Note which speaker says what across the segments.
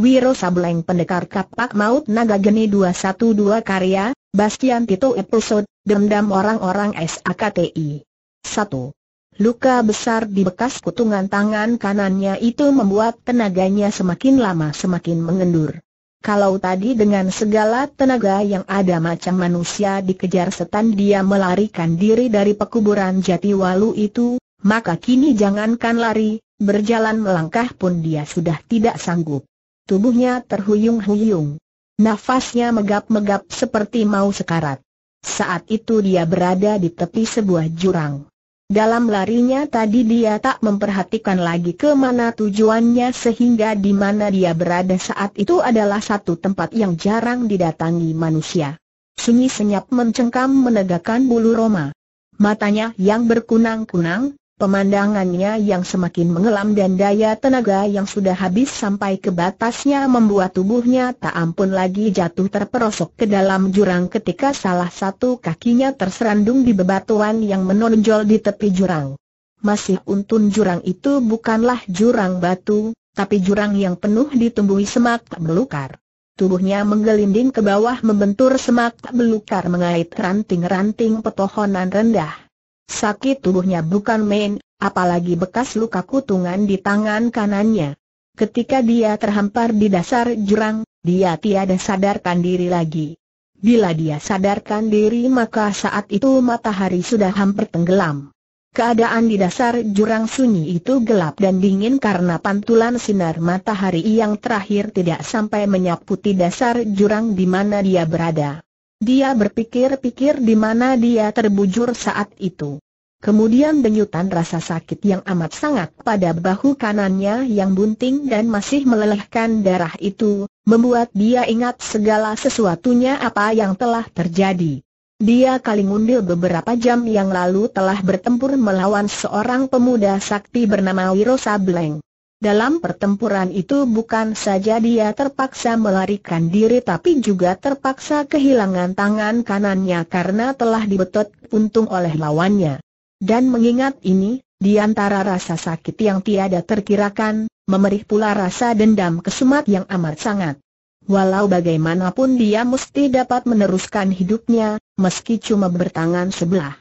Speaker 1: Wiro Sableng Pendekar Kapak Maut Naga Geni 212 Karya, Bastian Tito Episode, Dendam Orang-Orang SAKTI 1. Luka besar di bekas kutungan tangan kanannya itu membuat tenaganya semakin lama semakin mengendur. Kalau tadi dengan segala tenaga yang ada macam manusia dikejar setan dia melarikan diri dari pekuburan Jatiwalu itu, maka kini jangankan lari, berjalan melangkah pun dia sudah tidak sanggup tubuhnya terhuyung-huyung. Nafasnya megap-megap seperti mau sekarat. Saat itu dia berada di tepi sebuah jurang. Dalam larinya tadi dia tak memperhatikan lagi ke mana tujuannya sehingga di mana dia berada saat itu adalah satu tempat yang jarang didatangi manusia. Sunyi senyap mencengkam menegakkan bulu Roma. Matanya yang berkunang-kunang, Pemandangannya yang semakin mengelam dan daya tenaga yang sudah habis sampai ke batasnya membuat tubuhnya tak ampun lagi jatuh terperosok ke dalam jurang ketika salah satu kakinya terserandung di bebatuan yang menonjol di tepi jurang. Masih untun jurang itu bukanlah jurang batu, tapi jurang yang penuh ditumbuhi semak belukar. Tubuhnya menggelinding ke bawah membentur semak belukar mengait ranting-ranting petohonan rendah. Sakit tubuhnya bukan main, apalagi bekas luka kutungan di tangan kanannya. Ketika dia terhampar di dasar jurang, dia tiada sadarkan diri lagi. Bila dia sadarkan diri maka saat itu matahari sudah hampir tenggelam. Keadaan di dasar jurang sunyi itu gelap dan dingin karena pantulan sinar matahari yang terakhir tidak sampai menyaputi dasar jurang di mana dia berada. Dia berpikir-pikir di mana dia terbujur saat itu. Kemudian denyutan rasa sakit yang amat sangat pada bahu kanannya yang bunting dan masih melelehkan darah itu, membuat dia ingat segala sesuatunya apa yang telah terjadi. Dia kali ngundil beberapa jam yang lalu telah bertempur melawan seorang pemuda sakti bernama Wiro Sableng. Dalam pertempuran itu bukan saja dia terpaksa melarikan diri tapi juga terpaksa kehilangan tangan kanannya karena telah dibetot puntung oleh lawannya. Dan mengingat ini, di antara rasa sakit yang tiada terkirakan, memerih pula rasa dendam kesumat yang amat sangat. Walau bagaimanapun dia mesti dapat meneruskan hidupnya, meski cuma bertangan sebelah.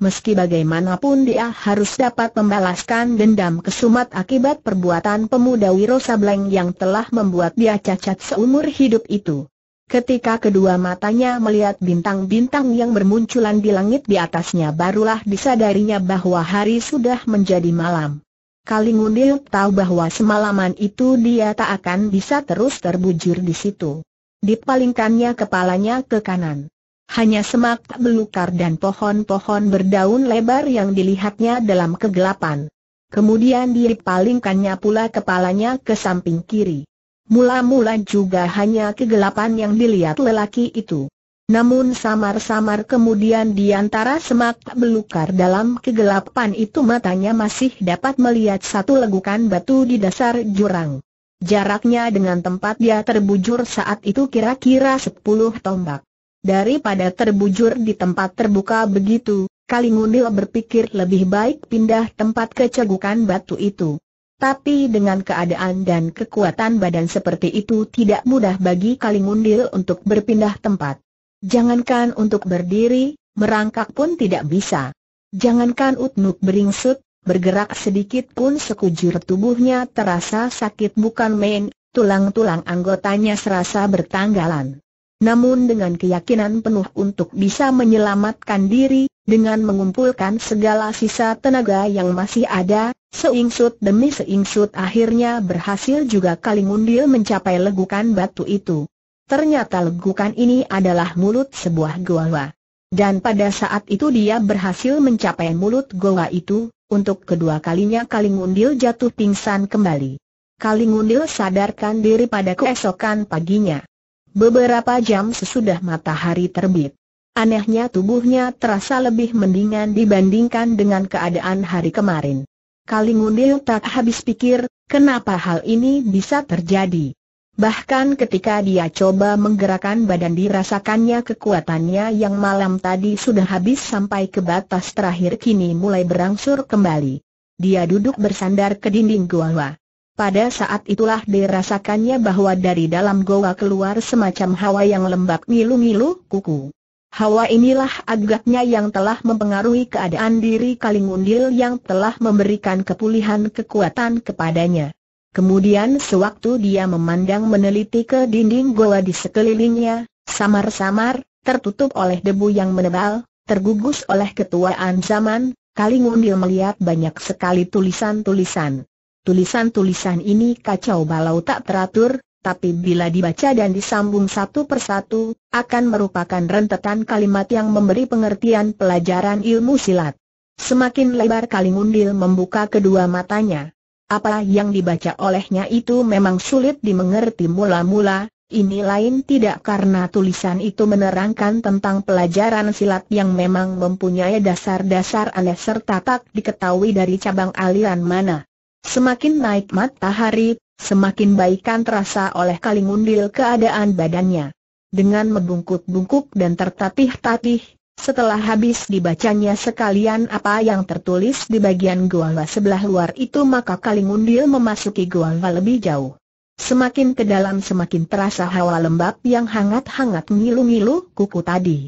Speaker 1: Meski bagaimanapun dia harus dapat membalaskan dendam kesumat akibat perbuatan pemuda Wiro Sableng yang telah membuat dia cacat seumur hidup itu. Ketika kedua matanya melihat bintang-bintang yang bermunculan di langit di atasnya barulah disadarinya bahwa hari sudah menjadi malam. Kalingundil tahu bahwa semalaman itu dia tak akan bisa terus terbujur di situ. Dipalingkannya kepalanya ke kanan hanya semak belukar dan pohon-pohon berdaun lebar yang dilihatnya dalam kegelapan. Kemudian dipalingkannya pula kepalanya ke samping kiri. Mula-mula juga hanya kegelapan yang dilihat lelaki itu. Namun samar-samar kemudian di antara semak belukar dalam kegelapan itu matanya masih dapat melihat satu legukan batu di dasar jurang. Jaraknya dengan tempat dia terbujur saat itu kira-kira 10 tombak. Daripada terbujur di tempat terbuka begitu, Kalingundil berpikir lebih baik pindah tempat kecegukan batu itu. Tapi dengan keadaan dan kekuatan badan seperti itu tidak mudah bagi Kalingundil untuk berpindah tempat. Jangankan untuk berdiri, merangkak pun tidak bisa. Jangankan Utnuk beringsut, bergerak sedikit pun sekujur tubuhnya terasa sakit bukan main, tulang-tulang anggotanya serasa bertanggalan. Namun dengan keyakinan penuh untuk bisa menyelamatkan diri, dengan mengumpulkan segala sisa tenaga yang masih ada, seingsut demi seingsut akhirnya berhasil juga Kalingundil mencapai legukan batu itu. Ternyata legukan ini adalah mulut sebuah goa. Dan pada saat itu dia berhasil mencapai mulut goa itu, untuk kedua kalinya Kalingundil jatuh pingsan kembali. Kalingundil sadarkan diri pada keesokan paginya. Beberapa jam sesudah matahari terbit. Anehnya tubuhnya terasa lebih mendingan dibandingkan dengan keadaan hari kemarin. Kalingundil tak habis pikir, kenapa hal ini bisa terjadi. Bahkan ketika dia coba menggerakkan badan dirasakannya kekuatannya yang malam tadi sudah habis sampai ke batas terakhir kini mulai berangsur kembali. Dia duduk bersandar ke dinding gua. Pada saat itulah dirasakannya bahwa dari dalam goa keluar semacam hawa yang lembab ngilu-ngilu kuku. Hawa inilah agaknya yang telah mempengaruhi keadaan diri Kalingundil yang telah memberikan kepulihan kekuatan kepadanya. Kemudian sewaktu dia memandang meneliti ke dinding goa di sekelilingnya, samar-samar, tertutup oleh debu yang menebal, tergugus oleh ketuaan zaman, Kalingundil melihat banyak sekali tulisan-tulisan. Tulisan-tulisan ini kacau balau tak teratur, tapi bila dibaca dan disambung satu persatu, akan merupakan rentetan kalimat yang memberi pengertian pelajaran ilmu silat. Semakin lebar kalingundil membuka kedua matanya. Apa yang dibaca olehnya itu memang sulit dimengerti mula-mula, ini lain tidak karena tulisan itu menerangkan tentang pelajaran silat yang memang mempunyai dasar-dasar aneh serta tak diketahui dari cabang aliran mana. Semakin naik matahari, semakin baikan terasa oleh Kalingundil keadaan badannya. Dengan membungkuk-bungkuk dan tertatih-tatih, setelah habis dibacanya sekalian apa yang tertulis di bagian gua sebelah luar itu maka Kalingundil memasuki gua lebih jauh. Semakin ke dalam semakin terasa hawa lembab yang hangat-hangat ngilu-ngilu kuku tadi.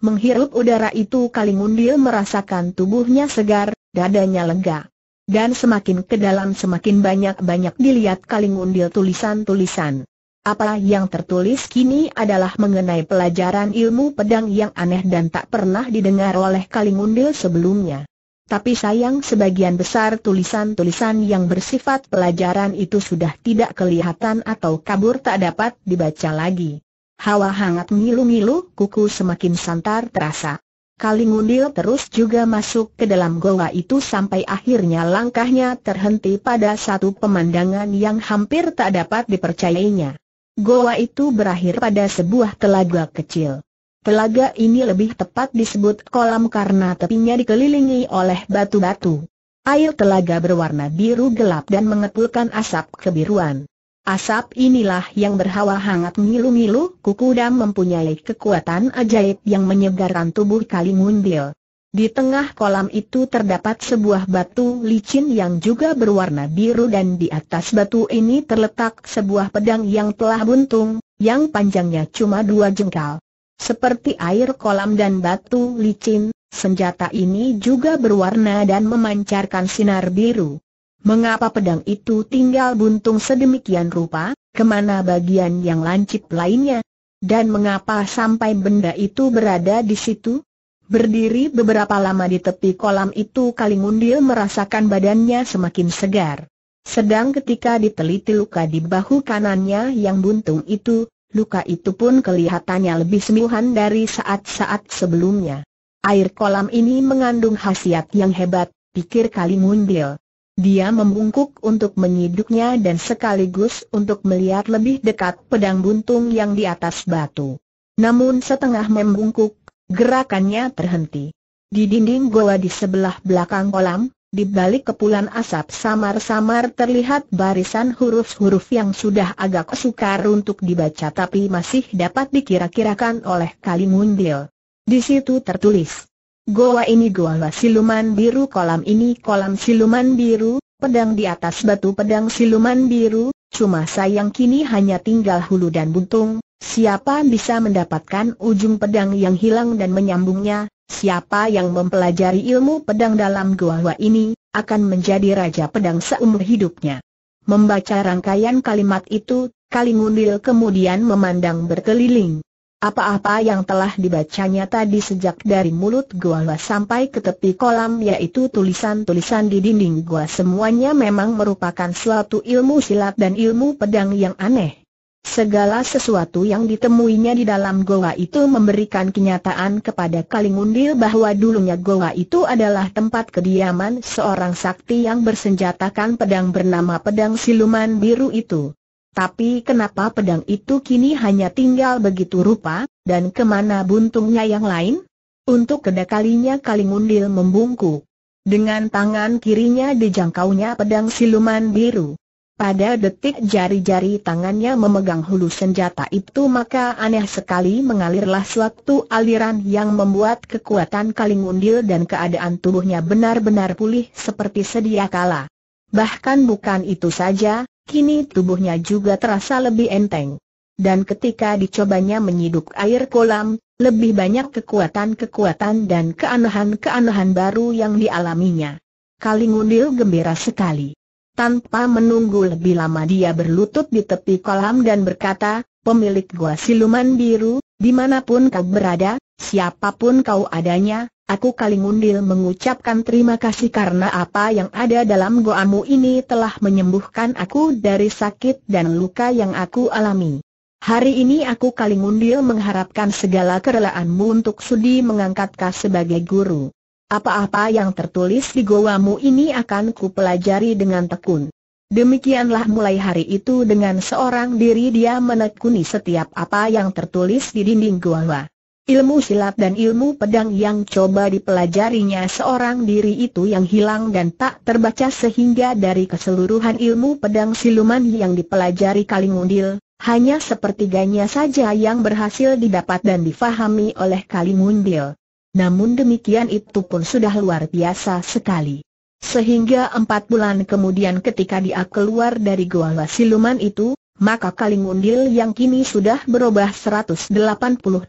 Speaker 1: Menghirup udara itu Kalingundil merasakan tubuhnya segar, dadanya lega. Dan semakin ke dalam semakin banyak-banyak dilihat kaling tulisan-tulisan. Apa yang tertulis kini adalah mengenai pelajaran ilmu pedang yang aneh dan tak pernah didengar oleh Kalingundil sebelumnya. Tapi sayang sebagian besar tulisan-tulisan yang bersifat pelajaran itu sudah tidak kelihatan atau kabur tak dapat dibaca lagi. Hawa hangat ngilu-ngilu kuku semakin santar terasa. Kali ngundil terus juga masuk ke dalam goa itu sampai akhirnya langkahnya terhenti pada satu pemandangan yang hampir tak dapat dipercayainya. Goa itu berakhir pada sebuah telaga kecil. Telaga ini lebih tepat disebut kolam karena tepinya dikelilingi oleh batu-batu. Air telaga berwarna biru gelap dan mengepulkan asap kebiruan. Asap inilah yang berhawa hangat ngilu-ngilu, dan mempunyai kekuatan ajaib yang menyegarkan tubuh kali mundil. Di tengah kolam itu terdapat sebuah batu licin yang juga berwarna biru dan di atas batu ini terletak sebuah pedang yang telah buntung, yang panjangnya cuma dua jengkal. Seperti air kolam dan batu licin, senjata ini juga berwarna dan memancarkan sinar biru. Mengapa pedang itu tinggal buntung sedemikian rupa, kemana bagian yang lancip lainnya? Dan mengapa sampai benda itu berada di situ? Berdiri beberapa lama di tepi kolam itu Kalingundil merasakan badannya semakin segar. Sedang ketika diteliti luka di bahu kanannya yang buntung itu, luka itu pun kelihatannya lebih semuhan dari saat-saat sebelumnya. Air kolam ini mengandung khasiat yang hebat, pikir Kalingundil. Dia membungkuk untuk menyiduknya dan sekaligus untuk melihat lebih dekat pedang buntung yang di atas batu. Namun setengah membungkuk, gerakannya terhenti. Di dinding goa di sebelah belakang kolam, di balik kepulan asap samar-samar terlihat barisan huruf-huruf yang sudah agak sukar untuk dibaca tapi masih dapat dikira-kirakan oleh Kalimundil. Di situ tertulis, Goa ini goa siluman biru, kolam ini kolam siluman biru, pedang di atas batu pedang siluman biru, cuma sayang kini hanya tinggal hulu dan buntung, siapa bisa mendapatkan ujung pedang yang hilang dan menyambungnya, siapa yang mempelajari ilmu pedang dalam goa ini, akan menjadi raja pedang seumur hidupnya. Membaca rangkaian kalimat itu, Kalingundil kemudian memandang berkeliling. Apa-apa yang telah dibacanya tadi sejak dari mulut gua sampai ke tepi kolam yaitu tulisan-tulisan di dinding gua semuanya memang merupakan suatu ilmu silat dan ilmu pedang yang aneh. Segala sesuatu yang ditemuinya di dalam goa itu memberikan kenyataan kepada Kalingundil bahwa dulunya goa itu adalah tempat kediaman seorang sakti yang bersenjatakan pedang bernama pedang siluman biru itu. Tapi kenapa pedang itu kini hanya tinggal begitu rupa, dan kemana buntungnya yang lain? Untuk kedekalinya Kalingundil membungkuk. Dengan tangan kirinya dijangkaunya pedang siluman biru. Pada detik jari-jari tangannya memegang hulu senjata itu maka aneh sekali mengalirlah suatu aliran yang membuat kekuatan Kalingundil dan keadaan tubuhnya benar-benar pulih seperti sedia kala. Bahkan bukan itu saja, Kini tubuhnya juga terasa lebih enteng. Dan ketika dicobanya menyiduk air kolam, lebih banyak kekuatan-kekuatan dan keanehan-keanehan baru yang dialaminya. Kalingundil gembira sekali. Tanpa menunggu lebih lama dia berlutut di tepi kolam dan berkata, pemilik gua siluman biru, dimanapun kau berada, siapapun kau adanya, Aku Kalingundil mengucapkan terima kasih karena apa yang ada dalam goamu ini telah menyembuhkan aku dari sakit dan luka yang aku alami. Hari ini aku Kalingundil mengharapkan segala kerelaanmu untuk sudi mengangkatka sebagai guru. Apa-apa yang tertulis di goamu ini akan kupelajari dengan tekun. Demikianlah mulai hari itu dengan seorang diri dia menekuni setiap apa yang tertulis di dinding goa. Ilmu silat dan ilmu pedang yang coba dipelajarinya seorang diri itu yang hilang dan tak terbaca sehingga dari keseluruhan ilmu pedang siluman yang dipelajari Kalingundil, hanya sepertiganya saja yang berhasil didapat dan difahami oleh Kalingundil. Namun demikian itu pun sudah luar biasa sekali. Sehingga empat bulan kemudian ketika dia keluar dari gua siluman itu, maka Kalingundil yang kini sudah berubah 180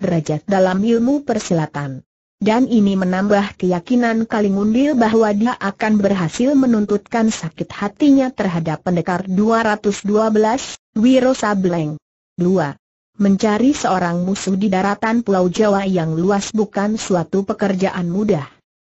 Speaker 1: derajat dalam ilmu persilatan. Dan ini menambah keyakinan Kalingundil bahwa dia akan berhasil menuntutkan sakit hatinya terhadap pendekar 212, Wiro Sableng. 2. Mencari seorang musuh di daratan Pulau Jawa yang luas bukan suatu pekerjaan mudah.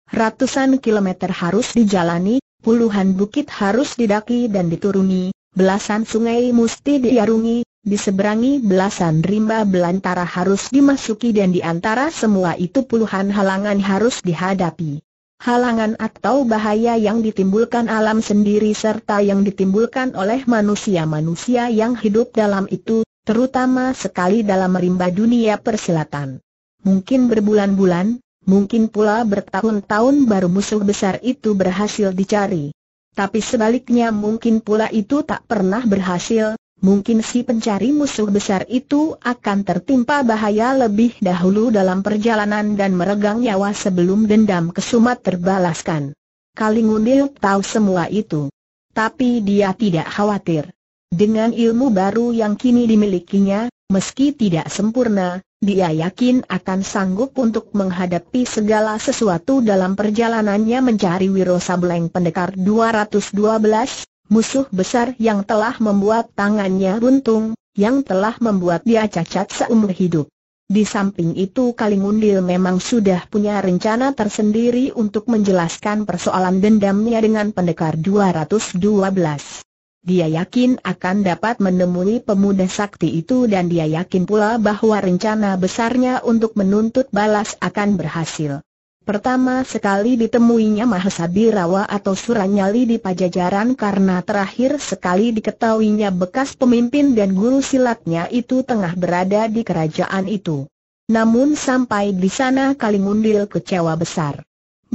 Speaker 1: Ratusan kilometer harus dijalani, puluhan bukit harus didaki dan dituruni, Belasan sungai mesti diarungi, diseberangi belasan rimba belantara harus dimasuki dan di antara semua itu puluhan halangan harus dihadapi. Halangan atau bahaya yang ditimbulkan alam sendiri serta yang ditimbulkan oleh manusia-manusia yang hidup dalam itu, terutama sekali dalam rimba dunia persilatan. Mungkin berbulan-bulan, mungkin pula bertahun-tahun baru musuh besar itu berhasil dicari. Tapi sebaliknya mungkin pula itu tak pernah berhasil, mungkin si pencari musuh besar itu akan tertimpa bahaya lebih dahulu dalam perjalanan dan meregang nyawa sebelum dendam kesumat terbalaskan. Kalingundil tahu semua itu. Tapi dia tidak khawatir. Dengan ilmu baru yang kini dimilikinya, meski tidak sempurna, dia yakin akan sanggup untuk menghadapi segala sesuatu dalam perjalanannya mencari Wiro Sableng Pendekar 212, musuh besar yang telah membuat tangannya runtung, yang telah membuat dia cacat seumur hidup. Di samping itu Kalingundil memang sudah punya rencana tersendiri untuk menjelaskan persoalan dendamnya dengan pendekar 212. Dia yakin akan dapat menemui pemuda sakti itu dan dia yakin pula bahwa rencana besarnya untuk menuntut balas akan berhasil. Pertama sekali ditemuinya Mahesabirawa atau Suranyali di pajajaran karena terakhir sekali diketahuinya bekas pemimpin dan guru silatnya itu tengah berada di kerajaan itu. Namun sampai di sana Kalingundil kecewa besar.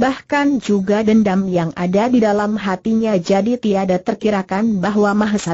Speaker 1: Bahkan juga dendam yang ada di dalam hatinya jadi tiada terkirakan bahwa Mahesa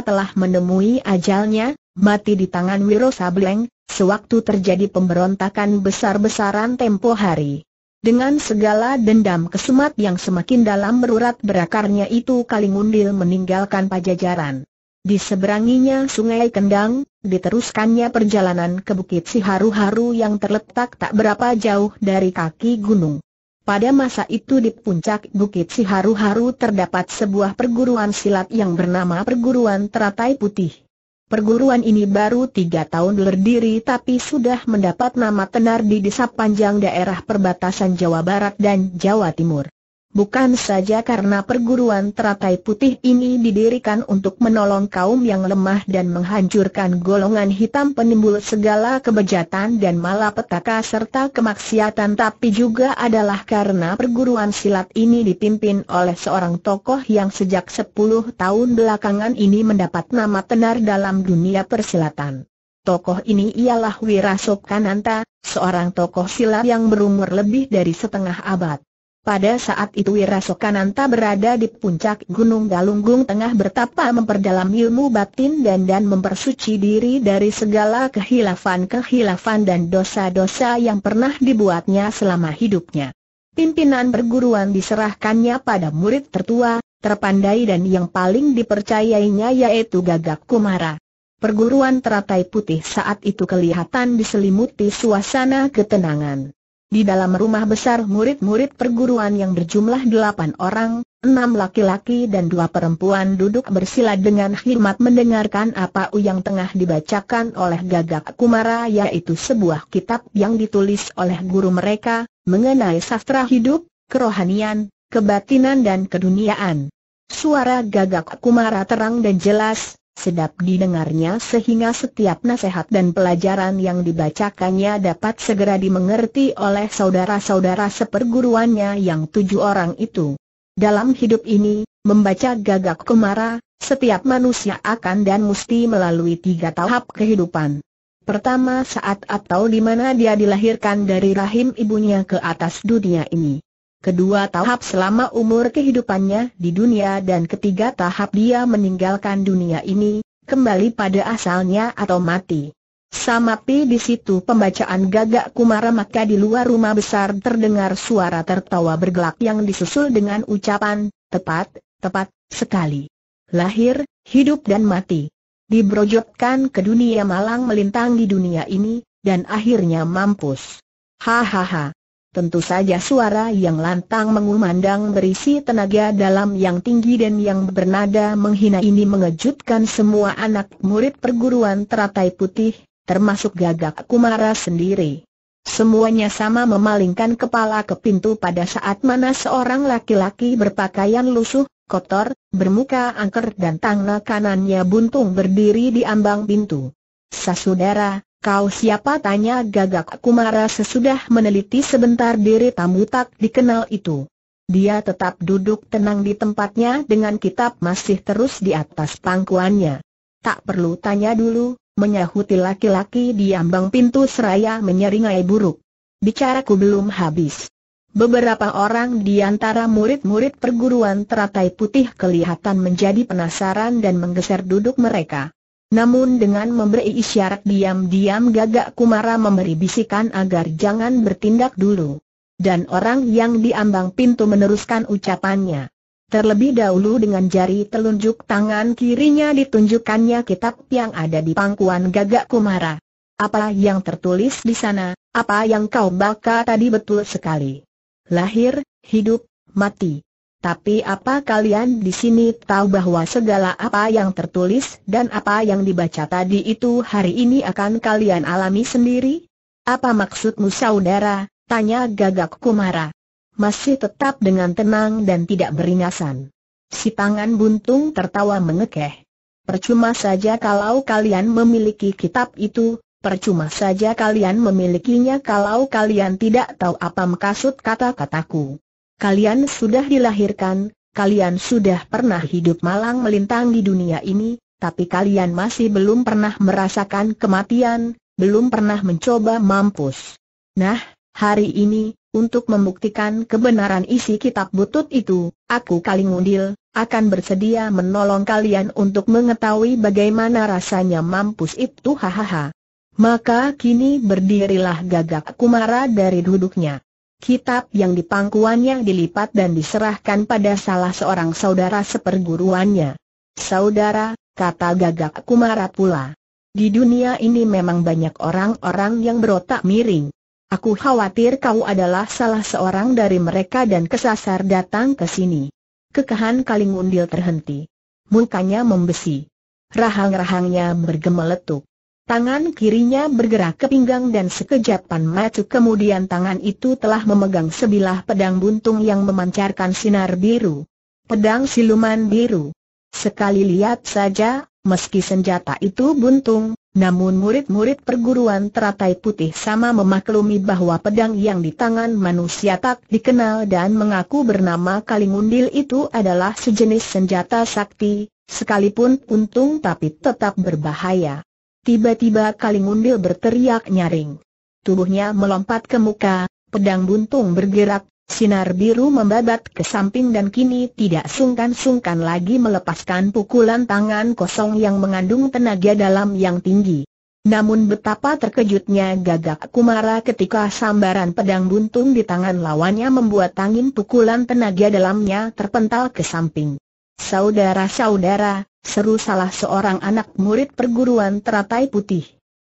Speaker 1: telah menemui ajalnya, mati di tangan Wiro Sableng, sewaktu terjadi pemberontakan besar-besaran tempo hari. Dengan segala dendam kesumat yang semakin dalam berurat berakarnya itu Kalingundil meninggalkan pajajaran. di seberanginya sungai Kendang, diteruskannya perjalanan ke Bukit Siharu-Haru yang terletak tak berapa jauh dari kaki gunung. Pada masa itu di puncak Bukit Siharu-Haru terdapat sebuah perguruan silat yang bernama Perguruan Teratai Putih. Perguruan ini baru tiga tahun berdiri tapi sudah mendapat nama tenar di desa panjang daerah perbatasan Jawa Barat dan Jawa Timur. Bukan saja karena perguruan teratai putih ini didirikan untuk menolong kaum yang lemah dan menghancurkan golongan hitam penimbul segala kebejatan dan malapetaka serta kemaksiatan tapi juga adalah karena perguruan silat ini dipimpin oleh seorang tokoh yang sejak 10 tahun belakangan ini mendapat nama tenar dalam dunia persilatan. Tokoh ini ialah Wirasok Kananta, seorang tokoh silat yang berumur lebih dari setengah abad. Pada saat itu Wirasokananta berada di puncak Gunung Galunggung tengah bertapa memperdalam ilmu batin dan dan mempersuci diri dari segala kehilafan-kehilafan dan dosa-dosa yang pernah dibuatnya selama hidupnya. Pimpinan perguruan diserahkannya pada murid tertua, terpandai dan yang paling dipercayainya yaitu Gagak Kumara. Perguruan teratai putih saat itu kelihatan diselimuti suasana ketenangan. Di dalam rumah besar murid-murid perguruan yang berjumlah delapan orang, enam laki-laki dan dua perempuan duduk bersila dengan khidmat mendengarkan apa yang tengah dibacakan oleh Gagak Kumara yaitu sebuah kitab yang ditulis oleh guru mereka, mengenai sastra hidup, kerohanian, kebatinan dan keduniaan. Suara Gagak Kumara terang dan jelas, Sedap didengarnya sehingga setiap nasihat dan pelajaran yang dibacakannya dapat segera dimengerti oleh saudara-saudara seperguruannya yang tujuh orang itu. Dalam hidup ini, membaca gagak kemara, setiap manusia akan dan mesti melalui tiga tahap kehidupan. Pertama saat atau di mana dia dilahirkan dari rahim ibunya ke atas dunia ini. Kedua tahap selama umur kehidupannya di dunia dan ketiga tahap dia meninggalkan dunia ini, kembali pada asalnya atau mati. Samapi di situ pembacaan gagak kumara maka di luar rumah besar terdengar suara tertawa bergelak yang disusul dengan ucapan, tepat, tepat, sekali. Lahir, hidup dan mati. Dibrojotkan ke dunia malang melintang di dunia ini, dan akhirnya mampus. Hahaha. Tentu saja suara yang lantang mengumandang berisi tenaga dalam yang tinggi dan yang bernada menghina ini mengejutkan semua anak murid perguruan teratai putih, termasuk gagak kumara sendiri. Semuanya sama memalingkan kepala ke pintu pada saat mana seorang laki-laki berpakaian lusuh, kotor, bermuka angker dan tangga kanannya buntung berdiri di ambang pintu. Sasudara, Kau siapa tanya gagak Kumara sesudah meneliti sebentar diri tamu tak dikenal itu. Dia tetap duduk tenang di tempatnya dengan kitab masih terus di atas pangkuannya. Tak perlu tanya dulu, menyahuti laki-laki di ambang pintu seraya menyeringai buruk. Bicaraku belum habis. Beberapa orang di antara murid-murid perguruan teratai putih kelihatan menjadi penasaran dan menggeser duduk mereka. Namun dengan memberi isyarat diam-diam gagak Kumara memberi bisikan agar jangan bertindak dulu. Dan orang yang diambang pintu meneruskan ucapannya. Terlebih dahulu dengan jari telunjuk tangan kirinya ditunjukkannya kitab yang ada di pangkuan gagak Kumara. Apa yang tertulis di sana, apa yang kau baca tadi betul sekali. Lahir, hidup, mati, tapi apa kalian di sini tahu bahwa segala apa yang tertulis dan apa yang dibaca tadi itu hari ini akan kalian alami sendiri? Apa maksudmu saudara? Tanya gagak kumara. Masih tetap dengan tenang dan tidak beringasan. Si tangan buntung tertawa mengekeh. Percuma saja kalau kalian memiliki kitab itu, percuma saja kalian memilikinya kalau kalian tidak tahu apa maksud kata-kataku kalian sudah dilahirkan, kalian sudah pernah hidup malang melintang di dunia ini, tapi kalian masih belum pernah merasakan kematian, belum pernah mencoba mampus. Nah, hari ini, untuk membuktikan kebenaran isi kitab butut itu, aku kali ngundil, akan bersedia menolong kalian untuk mengetahui bagaimana rasanya mampus itu hahaha. Maka kini berdirilah gagak Kumara dari duduknya. Kitab yang di pangkuannya dilipat dan diserahkan pada salah seorang saudara seperguruannya. Saudara, kata gagak kumara pula. Di dunia ini memang banyak orang-orang yang berotak miring. Aku khawatir kau adalah salah seorang dari mereka dan kesasar datang ke sini. Kekahan kalingundil terhenti. Mukanya membesi. Rahang-rahangnya bergemeletuk. Tangan kirinya bergerak ke pinggang dan sekejap Pan kemudian tangan itu telah memegang sebilah pedang buntung yang memancarkan sinar biru. Pedang siluman biru. Sekali lihat saja, meski senjata itu buntung, namun murid-murid perguruan teratai putih sama memaklumi bahwa pedang yang di tangan manusia tak dikenal dan mengaku bernama Kalingundil itu adalah sejenis senjata sakti, sekalipun untung tapi tetap berbahaya. Tiba-tiba Kalingundil berteriak nyaring. Tubuhnya melompat ke muka, pedang buntung bergerak, sinar biru membabat ke samping dan kini tidak sungkan-sungkan lagi melepaskan pukulan tangan kosong yang mengandung tenaga dalam yang tinggi. Namun betapa terkejutnya gagak Kumara ketika sambaran pedang buntung di tangan lawannya membuat angin pukulan tenaga dalamnya terpental ke samping. Saudara-saudara, seru salah seorang anak murid perguruan teratai putih.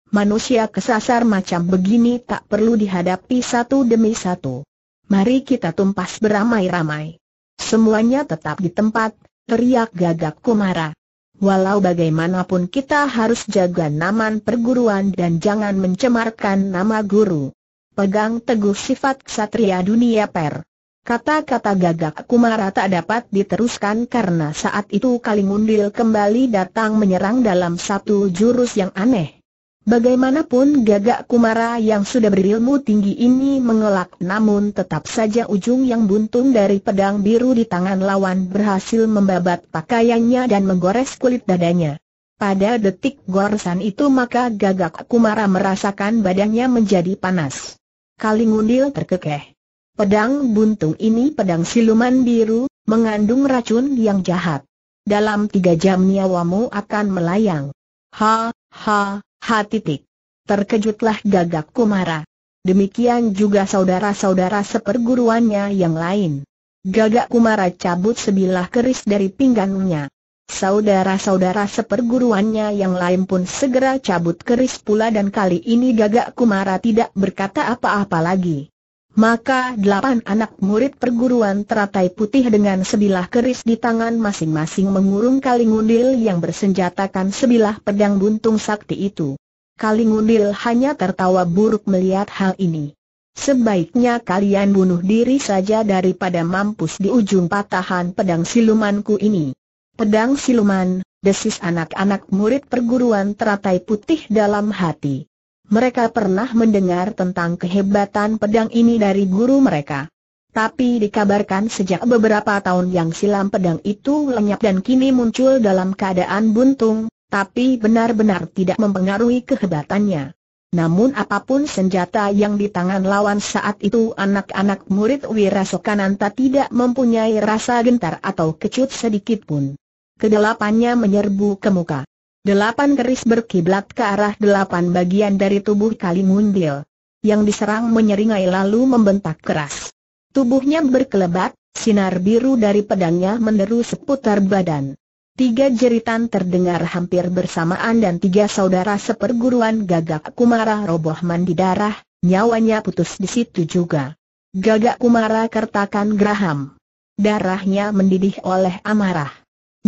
Speaker 1: Manusia kesasar macam begini tak perlu dihadapi satu demi satu. Mari kita tumpas beramai-ramai. Semuanya tetap di tempat, teriak gagak Kumara. Walau bagaimanapun kita harus jaga naman perguruan dan jangan mencemarkan nama guru. Pegang teguh sifat ksatria dunia per. Kata-kata gagak Kumara tak dapat diteruskan karena saat itu Kalimundil kembali datang menyerang dalam satu jurus yang aneh. Bagaimanapun gagak Kumara yang sudah berilmu tinggi ini mengelak namun tetap saja ujung yang buntung dari pedang biru di tangan lawan berhasil membabat pakaiannya dan menggores kulit dadanya. Pada detik goresan itu maka gagak Kumara merasakan badannya menjadi panas. Kalingundil terkekeh. Pedang buntung ini pedang siluman biru, mengandung racun yang jahat. Dalam tiga jam nyawamu akan melayang. Ha, ha, ha titik. Terkejutlah gagak kumara. Demikian juga saudara-saudara seperguruannya yang lain. Gagak kumara cabut sebilah keris dari pinggangnya. Saudara-saudara seperguruannya yang lain pun segera cabut keris pula dan kali ini gagak kumara tidak berkata apa-apa lagi. Maka delapan anak murid perguruan teratai putih dengan sebilah keris di tangan masing-masing mengurung Kalingundil yang bersenjatakan sebilah pedang buntung sakti itu. Kalingundil hanya tertawa buruk melihat hal ini. Sebaiknya kalian bunuh diri saja daripada mampus di ujung patahan pedang silumanku ini. Pedang siluman, desis anak-anak murid perguruan teratai putih dalam hati. Mereka pernah mendengar tentang kehebatan pedang ini dari guru mereka. Tapi dikabarkan sejak beberapa tahun yang silam pedang itu lenyap dan kini muncul dalam keadaan buntung, tapi benar-benar tidak mempengaruhi kehebatannya. Namun apapun senjata yang di tangan lawan saat itu anak-anak murid Wirasokananta tidak mempunyai rasa gentar atau kecut sedikitpun. pun. Kedelapannya menyerbu ke muka. Delapan keris berkiblat ke arah delapan bagian dari tubuh Kalimundil. Yang diserang menyeringai lalu membentak keras. Tubuhnya berkelebat, sinar biru dari pedangnya menderu seputar badan. Tiga jeritan terdengar hampir bersamaan dan tiga saudara seperguruan gagak Kumara roboh mandi darah, nyawanya putus di situ juga. Gagak Kumara kertakan geraham. Darahnya mendidih oleh amarah.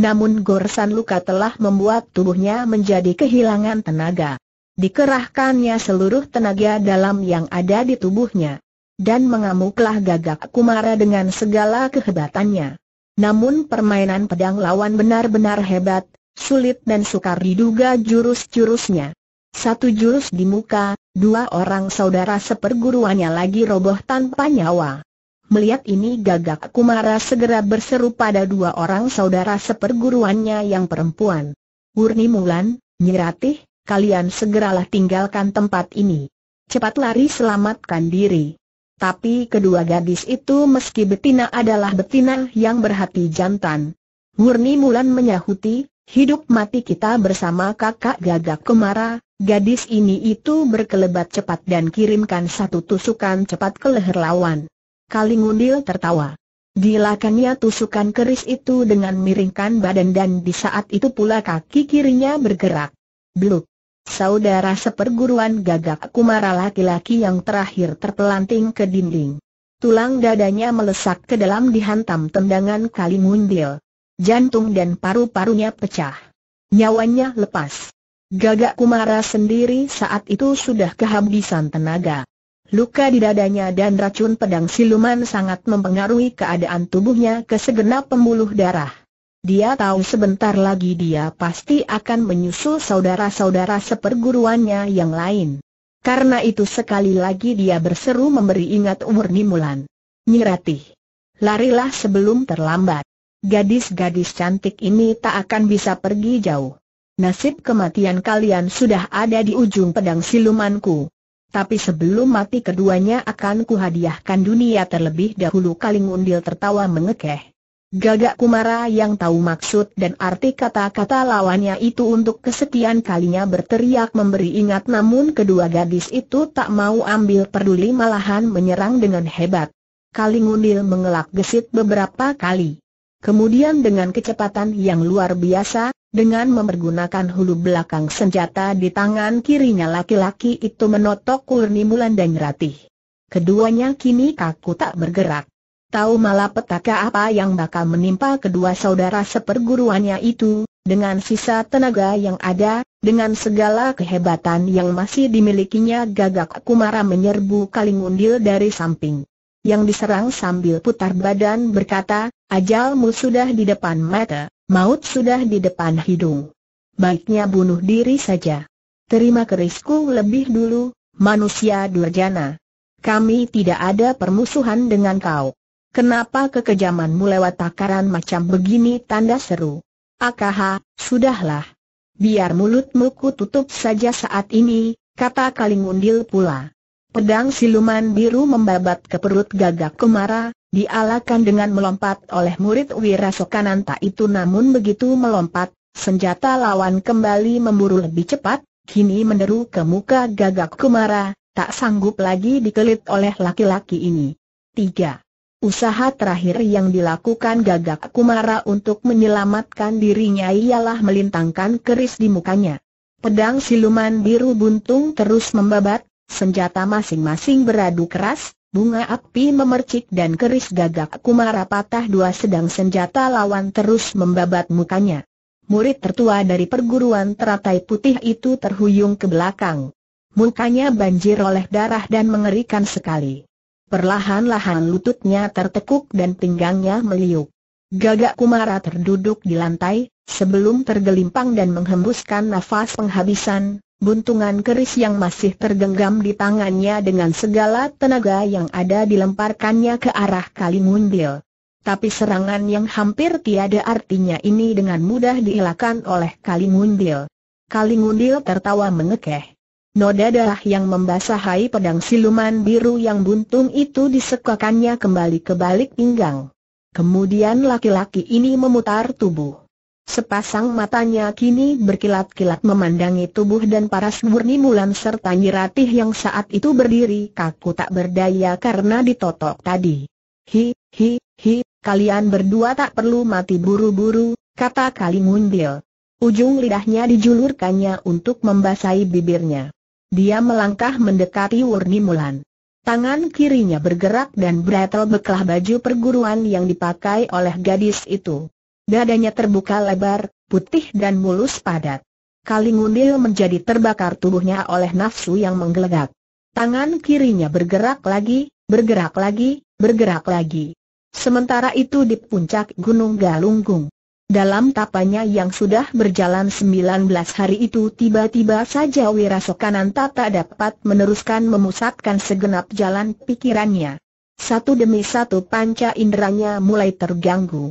Speaker 1: Namun goresan luka telah membuat tubuhnya menjadi kehilangan tenaga. Dikerahkannya seluruh tenaga dalam yang ada di tubuhnya. Dan mengamuklah gagak Kumara dengan segala kehebatannya. Namun permainan pedang lawan benar-benar hebat, sulit dan sukar diduga jurus-jurusnya. Satu jurus di muka, dua orang saudara seperguruannya lagi roboh tanpa nyawa. Melihat ini gagak Kumara segera berseru pada dua orang saudara seperguruannya yang perempuan. Wurni Mulan, Nyiratih, kalian segeralah tinggalkan tempat ini. Cepat lari selamatkan diri. Tapi kedua gadis itu meski betina adalah betina yang berhati jantan. Wurni Mulan menyahuti, hidup mati kita bersama kakak gagak Kumara, gadis ini itu berkelebat cepat dan kirimkan satu tusukan cepat ke leher lawan. Kalingundil tertawa. Dilakannya tusukan keris itu dengan miringkan badan dan di saat itu pula kaki kirinya bergerak. Bluk. Saudara seperguruan gagak kumara laki-laki yang terakhir terpelanting ke dinding. Tulang dadanya melesak ke dalam dihantam tendangan Kalingundil. Jantung dan paru-parunya pecah. Nyawanya lepas. Gagak Kumara sendiri saat itu sudah kehabisan tenaga. Luka di dadanya dan racun pedang siluman sangat mempengaruhi keadaan tubuhnya ke segenap pembuluh darah. Dia tahu sebentar lagi dia pasti akan menyusul saudara-saudara seperguruannya yang lain. Karena itu sekali lagi dia berseru memberi ingat umur Nimulan. Nyiratih. Larilah sebelum terlambat. Gadis-gadis cantik ini tak akan bisa pergi jauh. Nasib kematian kalian sudah ada di ujung pedang silumanku. Tapi sebelum mati keduanya akan kuhadiahkan dunia terlebih dahulu Kaling tertawa mengekeh. Gagak Kumara yang tahu maksud dan arti kata-kata lawannya itu untuk kesekian kalinya berteriak memberi ingat namun kedua gadis itu tak mau ambil peduli malahan menyerang dengan hebat. Kaling mengelak gesit beberapa kali. Kemudian dengan kecepatan yang luar biasa, dengan memergunakan hulu belakang senjata di tangan kirinya laki-laki itu menotok Kurni Mulan dan Ratih. Keduanya kini kaku tak bergerak. Tahu malah petaka apa yang bakal menimpa kedua saudara seperguruannya itu, dengan sisa tenaga yang ada, dengan segala kehebatan yang masih dimilikinya gagak Kumara menyerbu kalingundil dari samping yang diserang sambil putar badan berkata, ajalmu sudah di depan mata, maut sudah di depan hidung. Baiknya bunuh diri saja. Terima kerisku lebih dulu, manusia durjana. Kami tidak ada permusuhan dengan kau. Kenapa kekejamanmu lewat takaran macam begini tanda seru? Akaha, sudahlah. Biar mulutmu ku tutup saja saat ini, kata Kalingundil pula. Pedang siluman biru membabat ke perut gagak kumara, dialakan dengan melompat oleh murid Wirasokananta itu namun begitu melompat, senjata lawan kembali memburu lebih cepat, kini menderu ke muka gagak kumara, tak sanggup lagi dikelit oleh laki-laki ini. 3. Usaha terakhir yang dilakukan gagak kumara untuk menyelamatkan dirinya ialah melintangkan keris di mukanya. Pedang siluman biru buntung terus membabat, Senjata masing-masing beradu keras, bunga api memercik dan keris gagak kumara patah dua sedang senjata lawan terus membabat mukanya. Murid tertua dari perguruan teratai putih itu terhuyung ke belakang. Mukanya banjir oleh darah dan mengerikan sekali. Perlahan-lahan lututnya tertekuk dan pinggangnya meliuk. Gagak Kumara terduduk di lantai, sebelum tergelimpang dan menghembuskan nafas penghabisan, Buntungan keris yang masih tergenggam di tangannya dengan segala tenaga yang ada dilemparkannya ke arah kali Tapi serangan yang hampir tiada artinya ini dengan mudah dielakkan oleh kali mundil. tertawa mengekeh. Noda darah yang membasahi pedang siluman biru yang buntung itu disekakannya kembali ke balik pinggang. Kemudian laki-laki ini memutar tubuh. Sepasang matanya kini berkilat-kilat memandangi tubuh dan paras murni Mulan serta Nyiratih yang saat itu berdiri kaku tak berdaya karena ditotok tadi. Hi, hi, hi, kalian berdua tak perlu mati buru-buru, kata Kalingundil. Ujung lidahnya dijulurkannya untuk membasahi bibirnya. Dia melangkah mendekati Wurni Mulan. Tangan kirinya bergerak dan beratel beklah baju perguruan yang dipakai oleh gadis itu. Dadanya terbuka lebar, putih dan mulus padat. Kali menjadi terbakar tubuhnya oleh nafsu yang menggelegak. Tangan kirinya bergerak lagi, bergerak lagi, bergerak lagi. Sementara itu di puncak Gunung Galunggung. Dalam tapanya yang sudah berjalan 19 hari itu tiba-tiba saja Wiraso kanan tak dapat meneruskan memusatkan segenap jalan pikirannya. Satu demi satu panca inderanya mulai terganggu.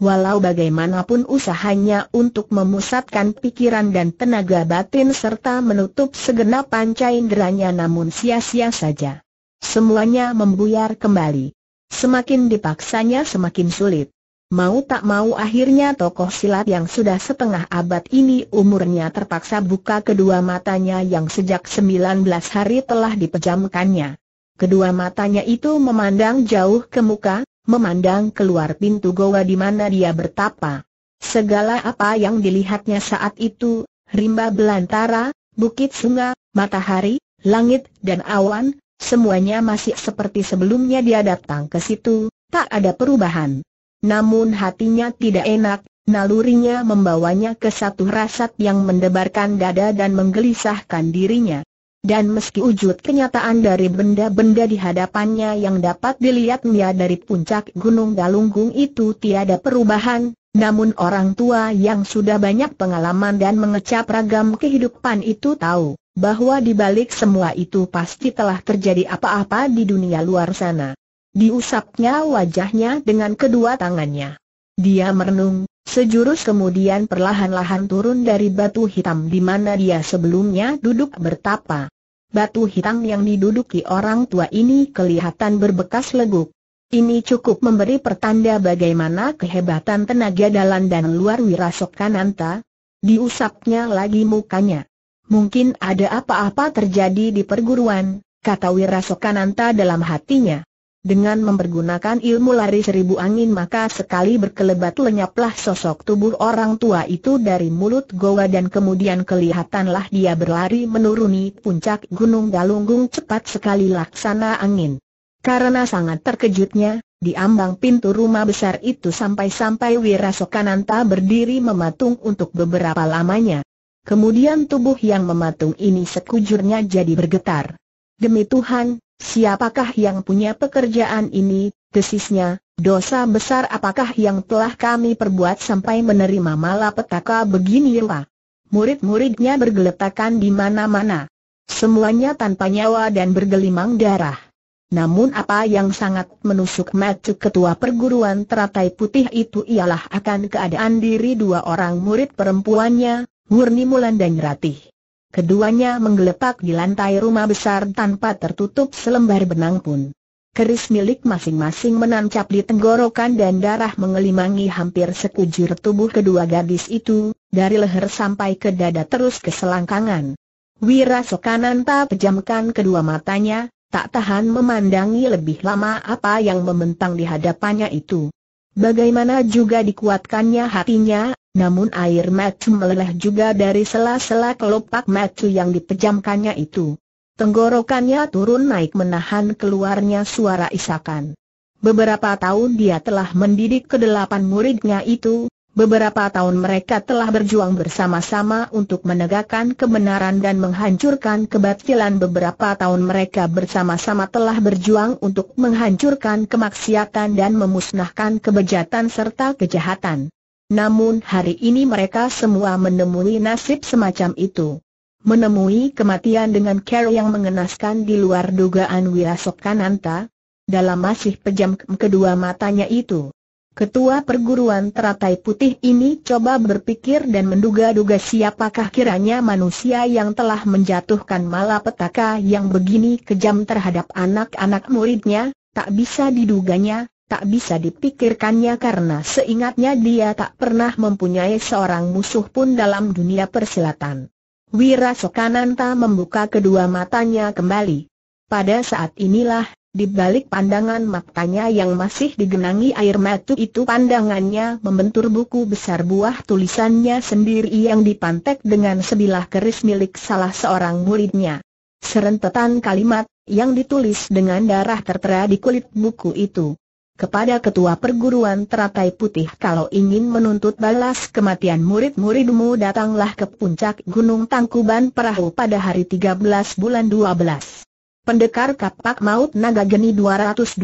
Speaker 1: Walau bagaimanapun usahanya untuk memusatkan pikiran dan tenaga batin serta menutup segenap panca inderanya namun sia-sia saja. Semuanya membuyar kembali. Semakin dipaksanya semakin sulit. Mau tak mau akhirnya tokoh silat yang sudah setengah abad ini umurnya terpaksa buka kedua matanya yang sejak 19 hari telah dipejamkannya. Kedua matanya itu memandang jauh ke muka, memandang keluar pintu goa di mana dia bertapa. Segala apa yang dilihatnya saat itu, rimba belantara, bukit sungai, matahari, langit dan awan, semuanya masih seperti sebelumnya dia datang ke situ, tak ada perubahan. Namun hatinya tidak enak, nalurinya membawanya ke satu rasat yang mendebarkan dada dan menggelisahkan dirinya. Dan meski wujud kenyataan dari benda-benda di hadapannya yang dapat dilihatnya dari puncak Gunung Galunggung itu tiada perubahan, namun orang tua yang sudah banyak pengalaman dan mengecap ragam kehidupan itu tahu bahwa di balik semua itu pasti telah terjadi apa-apa di dunia luar sana. Diusapnya wajahnya dengan kedua tangannya. Dia merenung, sejurus kemudian perlahan-lahan turun dari batu hitam di mana dia sebelumnya duduk bertapa. Batu hitam yang diduduki orang tua ini kelihatan berbekas leguk. Ini cukup memberi pertanda bagaimana kehebatan tenaga dalam dan luar wirasok kananta. Diusapnya lagi mukanya. Mungkin ada apa-apa terjadi di perguruan, kata wirasok kananta dalam hatinya. Dengan mempergunakan ilmu lari seribu angin maka sekali berkelebat lenyaplah sosok tubuh orang tua itu dari mulut goa dan kemudian kelihatanlah dia berlari menuruni puncak gunung Galunggung cepat sekali laksana angin. Karena sangat terkejutnya, di ambang pintu rumah besar itu sampai-sampai Wirasokananta berdiri mematung untuk beberapa lamanya. Kemudian tubuh yang mematung ini sekujurnya jadi bergetar. Demi Tuhan, Siapakah yang punya pekerjaan ini, desisnya, dosa besar apakah yang telah kami perbuat sampai menerima malapetaka begini rupa? Murid-muridnya bergeletakan di mana-mana. Semuanya tanpa nyawa dan bergelimang darah. Namun apa yang sangat menusuk matuk ketua perguruan teratai putih itu ialah akan keadaan diri dua orang murid perempuannya, Murni Mulan dan Ratih. Keduanya menggeletak di lantai rumah besar tanpa tertutup selembar benang pun. Keris milik masing-masing menancap di tenggorokan dan darah mengelimangi hampir sekujur tubuh kedua gadis itu, dari leher sampai ke dada terus ke selangkangan. Wira Sokananta pejamkan kedua matanya, tak tahan memandangi lebih lama apa yang membentang di hadapannya itu. Bagaimana juga dikuatkannya hatinya namun air macu meleleh juga dari sela-sela kelopak macu yang dipejamkannya itu. Tenggorokannya turun naik menahan keluarnya suara isakan. Beberapa tahun dia telah mendidik kedelapan muridnya itu, beberapa tahun mereka telah berjuang bersama-sama untuk menegakkan kebenaran dan menghancurkan kebatilan beberapa tahun mereka bersama-sama telah berjuang untuk menghancurkan kemaksiatan dan memusnahkan kebejatan serta kejahatan. Namun hari ini mereka semua menemui nasib semacam itu. Menemui kematian dengan cara yang mengenaskan di luar dugaan Wirasok Kananta, dalam masih pejam kedua matanya itu. Ketua perguruan teratai putih ini coba berpikir dan menduga-duga siapakah kiranya manusia yang telah menjatuhkan malapetaka yang begini kejam terhadap anak-anak muridnya, tak bisa diduganya, tak bisa dipikirkannya karena seingatnya dia tak pernah mempunyai seorang musuh pun dalam dunia persilatan. Wira Sokananta membuka kedua matanya kembali. Pada saat inilah, di balik pandangan matanya yang masih digenangi air mata itu pandangannya membentur buku besar buah tulisannya sendiri yang dipantek dengan sebilah keris milik salah seorang muridnya. Serentetan kalimat, yang ditulis dengan darah tertera di kulit buku itu kepada ketua perguruan teratai putih kalau ingin menuntut balas kematian murid-muridmu datanglah ke puncak Gunung Tangkuban Perahu pada hari 13 bulan 12. Pendekar kapak maut naga geni 212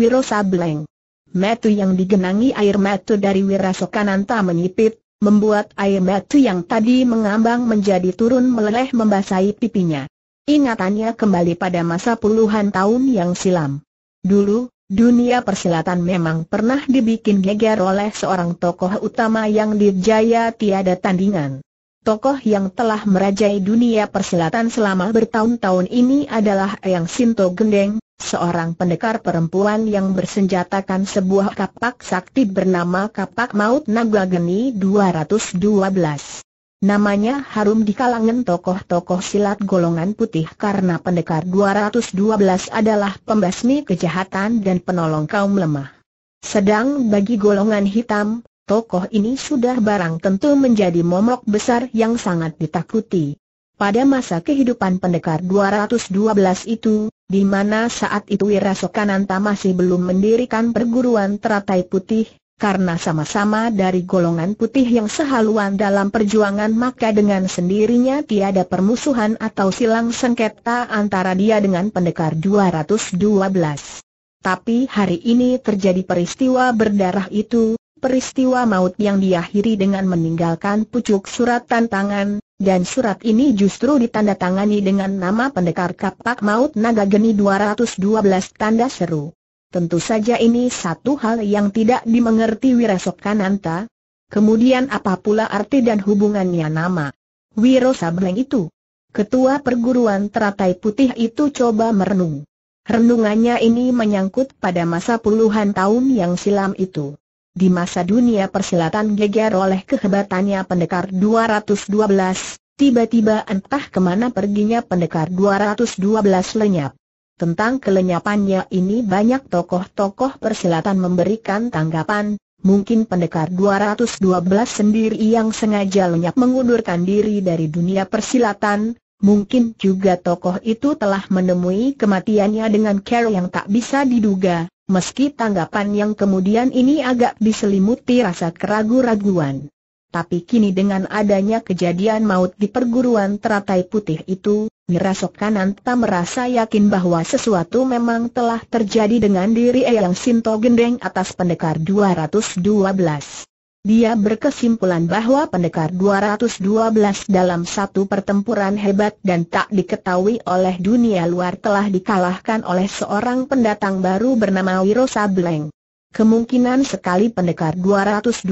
Speaker 1: Wiro Sableng. Metu yang digenangi air metu dari Wirasokananta menyipit, membuat air metu yang tadi mengambang menjadi turun meleleh membasahi pipinya. Ingatannya kembali pada masa puluhan tahun yang silam. Dulu, Dunia persilatan memang pernah dibikin geger oleh seorang tokoh utama yang dirjaya tiada tandingan. Tokoh yang telah merajai dunia persilatan selama bertahun-tahun ini adalah Eyang Sinto Gendeng, seorang pendekar perempuan yang bersenjatakan sebuah kapak sakti bernama Kapak Maut Naga Geni 212. Namanya harum di kalangan tokoh-tokoh silat golongan putih karena pendekar 212 adalah pembasmi kejahatan dan penolong kaum lemah. Sedang bagi golongan hitam, tokoh ini sudah barang tentu menjadi momok besar yang sangat ditakuti. Pada masa kehidupan pendekar 212 itu, di mana saat itu Wirasokananta masih belum mendirikan perguruan teratai putih, karena sama-sama dari golongan putih yang sehaluan dalam perjuangan maka dengan sendirinya tiada permusuhan atau silang sengketa antara dia dengan pendekar 212. Tapi hari ini terjadi peristiwa berdarah itu, peristiwa maut yang diakhiri dengan meninggalkan pucuk surat tantangan, dan surat ini justru ditandatangani dengan nama pendekar kapak maut naga geni 212 tanda seru. Tentu saja ini satu hal yang tidak dimengerti Wirasok Kananta. Kemudian apa pula arti dan hubungannya nama Wiro Sableng itu? Ketua perguruan teratai putih itu coba merenung. Renungannya ini menyangkut pada masa puluhan tahun yang silam itu. Di masa dunia persilatan geger oleh kehebatannya pendekar 212, tiba-tiba entah kemana perginya pendekar 212 lenyap. Tentang kelenyapannya ini banyak tokoh-tokoh persilatan memberikan tanggapan, mungkin pendekar 212 sendiri yang sengaja lenyap mengundurkan diri dari dunia persilatan, mungkin juga tokoh itu telah menemui kematiannya dengan care yang tak bisa diduga, meski tanggapan yang kemudian ini agak diselimuti rasa keraguan-raguan. Tapi kini dengan adanya kejadian maut di perguruan teratai putih itu, Ngerasok kanan tak merasa yakin bahwa sesuatu memang telah terjadi dengan diri Eyang Sinto Gendeng atas pendekar 212. Dia berkesimpulan bahwa pendekar 212 dalam satu pertempuran hebat dan tak diketahui oleh dunia luar telah dikalahkan oleh seorang pendatang baru bernama Wiro Sableng. Kemungkinan sekali pendekar 212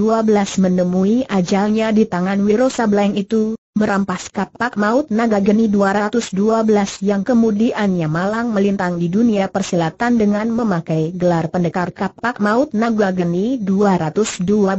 Speaker 1: menemui ajalnya di tangan Wiro Sableng itu, merampas kapak maut naga geni 212 yang kemudiannya malang melintang di dunia persilatan dengan memakai gelar pendekar kapak maut naga geni 212.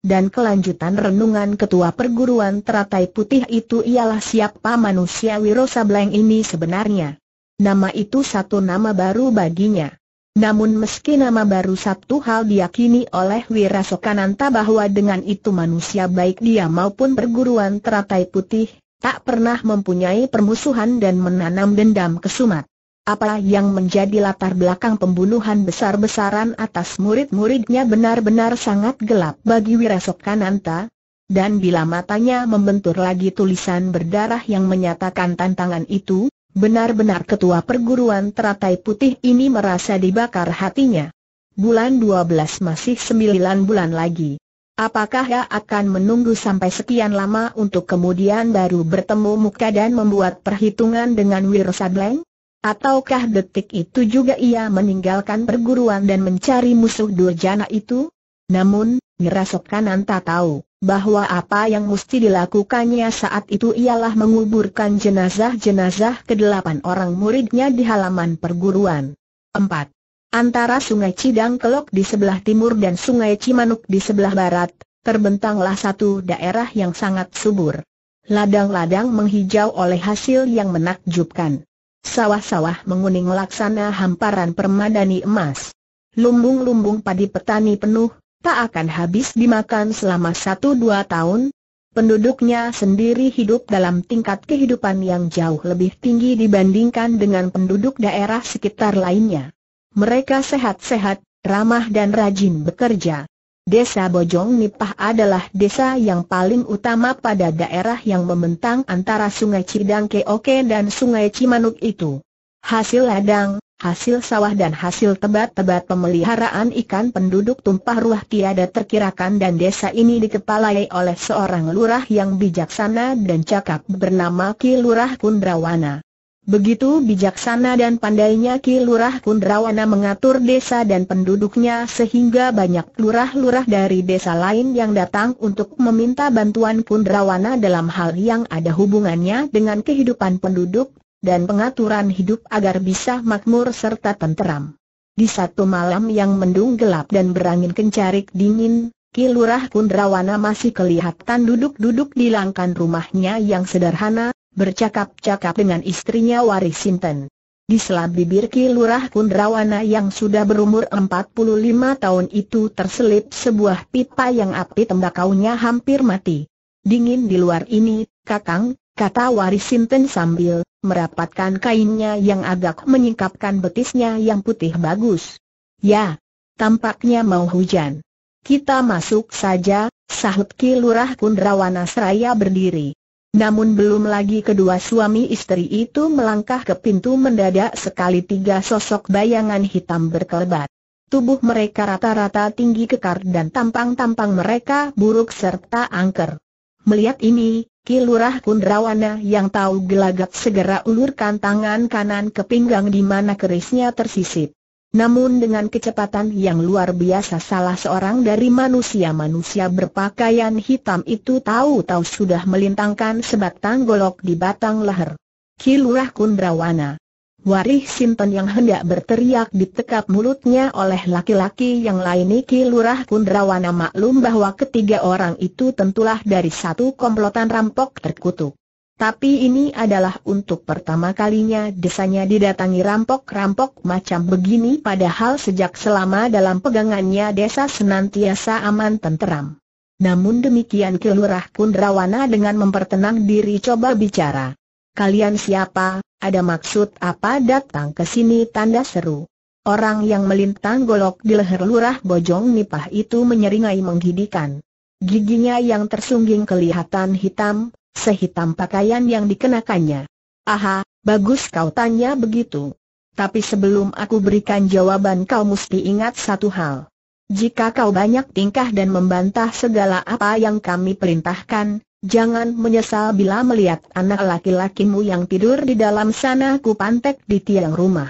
Speaker 1: Dan kelanjutan renungan ketua perguruan teratai putih itu ialah siapa manusia Wiro Sableng ini sebenarnya. Nama itu satu nama baru baginya. Namun meski nama baru Sabtu hal diyakini oleh Wirasokananta bahwa dengan itu manusia baik dia maupun perguruan teratai putih, tak pernah mempunyai permusuhan dan menanam dendam kesumat. Apa yang menjadi latar belakang pembunuhan besar-besaran atas murid-muridnya benar-benar sangat gelap bagi Wirasokananta, dan bila matanya membentur lagi tulisan berdarah yang menyatakan tantangan itu, Benar-benar ketua perguruan teratai putih ini merasa dibakar hatinya. Bulan 12 masih 9 bulan lagi. Apakah ia akan menunggu sampai sekian lama untuk kemudian baru bertemu muka dan membuat perhitungan dengan Wiro Sableng? Ataukah detik itu juga ia meninggalkan perguruan dan mencari musuh durjana itu? Namun, ngerasok kanan tak tahu bahwa apa yang mesti dilakukannya saat itu ialah menguburkan jenazah-jenazah kedelapan orang muridnya di halaman perguruan. 4. Antara Sungai Cidang Kelok di sebelah timur dan Sungai Cimanuk di sebelah barat, terbentanglah satu daerah yang sangat subur. Ladang-ladang menghijau oleh hasil yang menakjubkan. Sawah-sawah menguning laksana hamparan permadani emas. Lumbung-lumbung padi petani penuh, tak akan habis dimakan selama satu dua tahun. Penduduknya sendiri hidup dalam tingkat kehidupan yang jauh lebih tinggi dibandingkan dengan penduduk daerah sekitar lainnya. Mereka sehat-sehat, ramah dan rajin bekerja. Desa Bojong Nipah adalah desa yang paling utama pada daerah yang membentang antara Sungai Cidang Keoke dan Sungai Cimanuk itu. Hasil ladang, Hasil sawah dan hasil tebat-tebat pemeliharaan ikan penduduk tumpah ruah tiada terkirakan dan desa ini dikepalai oleh seorang lurah yang bijaksana dan cakap bernama Ki Lurah Kundrawana. Begitu bijaksana dan pandainya Ki Lurah Kundrawana mengatur desa dan penduduknya sehingga banyak lurah-lurah dari desa lain yang datang untuk meminta bantuan Kundrawana dalam hal yang ada hubungannya dengan kehidupan penduduk, dan pengaturan hidup agar bisa makmur serta tenteram. Di satu malam yang mendung gelap dan berangin kencarik dingin, Kilurah Kundrawana masih kelihatan duduk-duduk di langkan rumahnya yang sederhana, bercakap-cakap dengan istrinya Waris Sinten. Di selap bibir Kilurah Kundrawana yang sudah berumur 45 tahun itu terselip sebuah pipa yang api tembakaunya hampir mati. Dingin di luar ini, Kakang, kata Warisinten sambil merapatkan kainnya yang agak menyingkapkan betisnya yang putih bagus. Ya, tampaknya mau hujan. Kita masuk saja, sahut Ki Lurah Kundrawana Seraya berdiri. Namun belum lagi kedua suami istri itu melangkah ke pintu mendadak sekali tiga sosok bayangan hitam berkelebat. Tubuh mereka rata-rata tinggi kekar dan tampang-tampang mereka buruk serta angker. Melihat ini, Kilurah Kundrawana yang tahu gelagat segera ulurkan tangan kanan ke pinggang di mana kerisnya tersisip. Namun dengan kecepatan yang luar biasa salah seorang dari manusia-manusia berpakaian hitam itu tahu-tahu sudah melintangkan sebatang golok di batang leher. Kilurah Kundrawana Warih Sinton yang hendak berteriak ditekap mulutnya oleh laki-laki yang lain Niki Lurah Kundrawana maklum bahwa ketiga orang itu tentulah dari satu komplotan rampok terkutuk. Tapi ini adalah untuk pertama kalinya desanya didatangi rampok-rampok macam begini padahal sejak selama dalam pegangannya desa senantiasa aman tenteram. Namun demikian Kilurah Kundrawana dengan mempertenang diri coba bicara. Kalian siapa, ada maksud apa datang ke sini tanda seru? Orang yang melintang golok di leher lurah bojong nipah itu menyeringai menghidikan. Giginya yang tersungging kelihatan hitam, sehitam pakaian yang dikenakannya. Aha, bagus kau tanya begitu. Tapi sebelum aku berikan jawaban kau mesti ingat satu hal. Jika kau banyak tingkah dan membantah segala apa yang kami perintahkan, Jangan menyesal bila melihat anak laki-lakimu yang tidur di dalam sana kupantek di tiang rumah.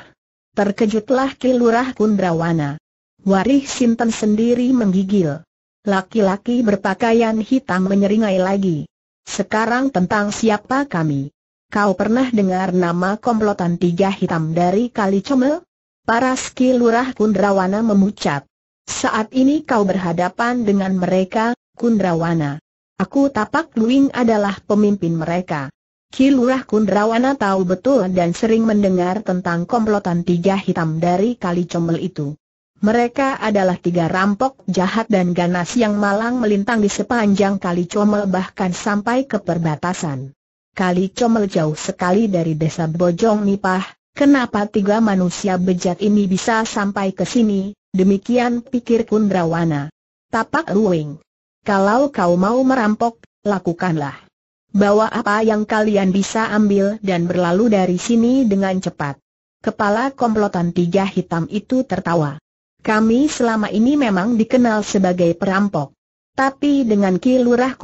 Speaker 1: Terkejutlah Kilurah Kundrawana. Warih Sinten sendiri menggigil. Laki-laki berpakaian hitam menyeringai lagi. Sekarang tentang siapa kami? Kau pernah dengar nama komplotan tiga hitam dari Kali Comel? Paras Kilurah Kundrawana memucat. Saat ini kau berhadapan dengan mereka, Kundrawana. Aku Tapak Luing adalah pemimpin mereka. Kilurah Kundrawana tahu betul dan sering mendengar tentang komplotan tiga hitam dari Kali Comel itu. Mereka adalah tiga rampok jahat dan ganas yang malang melintang di sepanjang Kali Comel bahkan sampai ke perbatasan. Kali Comel jauh sekali dari desa Bojong Nipah, kenapa tiga manusia bejat ini bisa sampai ke sini, demikian pikir Kundrawana. Tapak Luing kalau kau mau merampok, lakukanlah. Bawa apa yang kalian bisa ambil dan berlalu dari sini dengan cepat. Kepala komplotan tiga hitam itu tertawa. Kami selama ini memang dikenal sebagai perampok. Tapi dengan Ki Lurah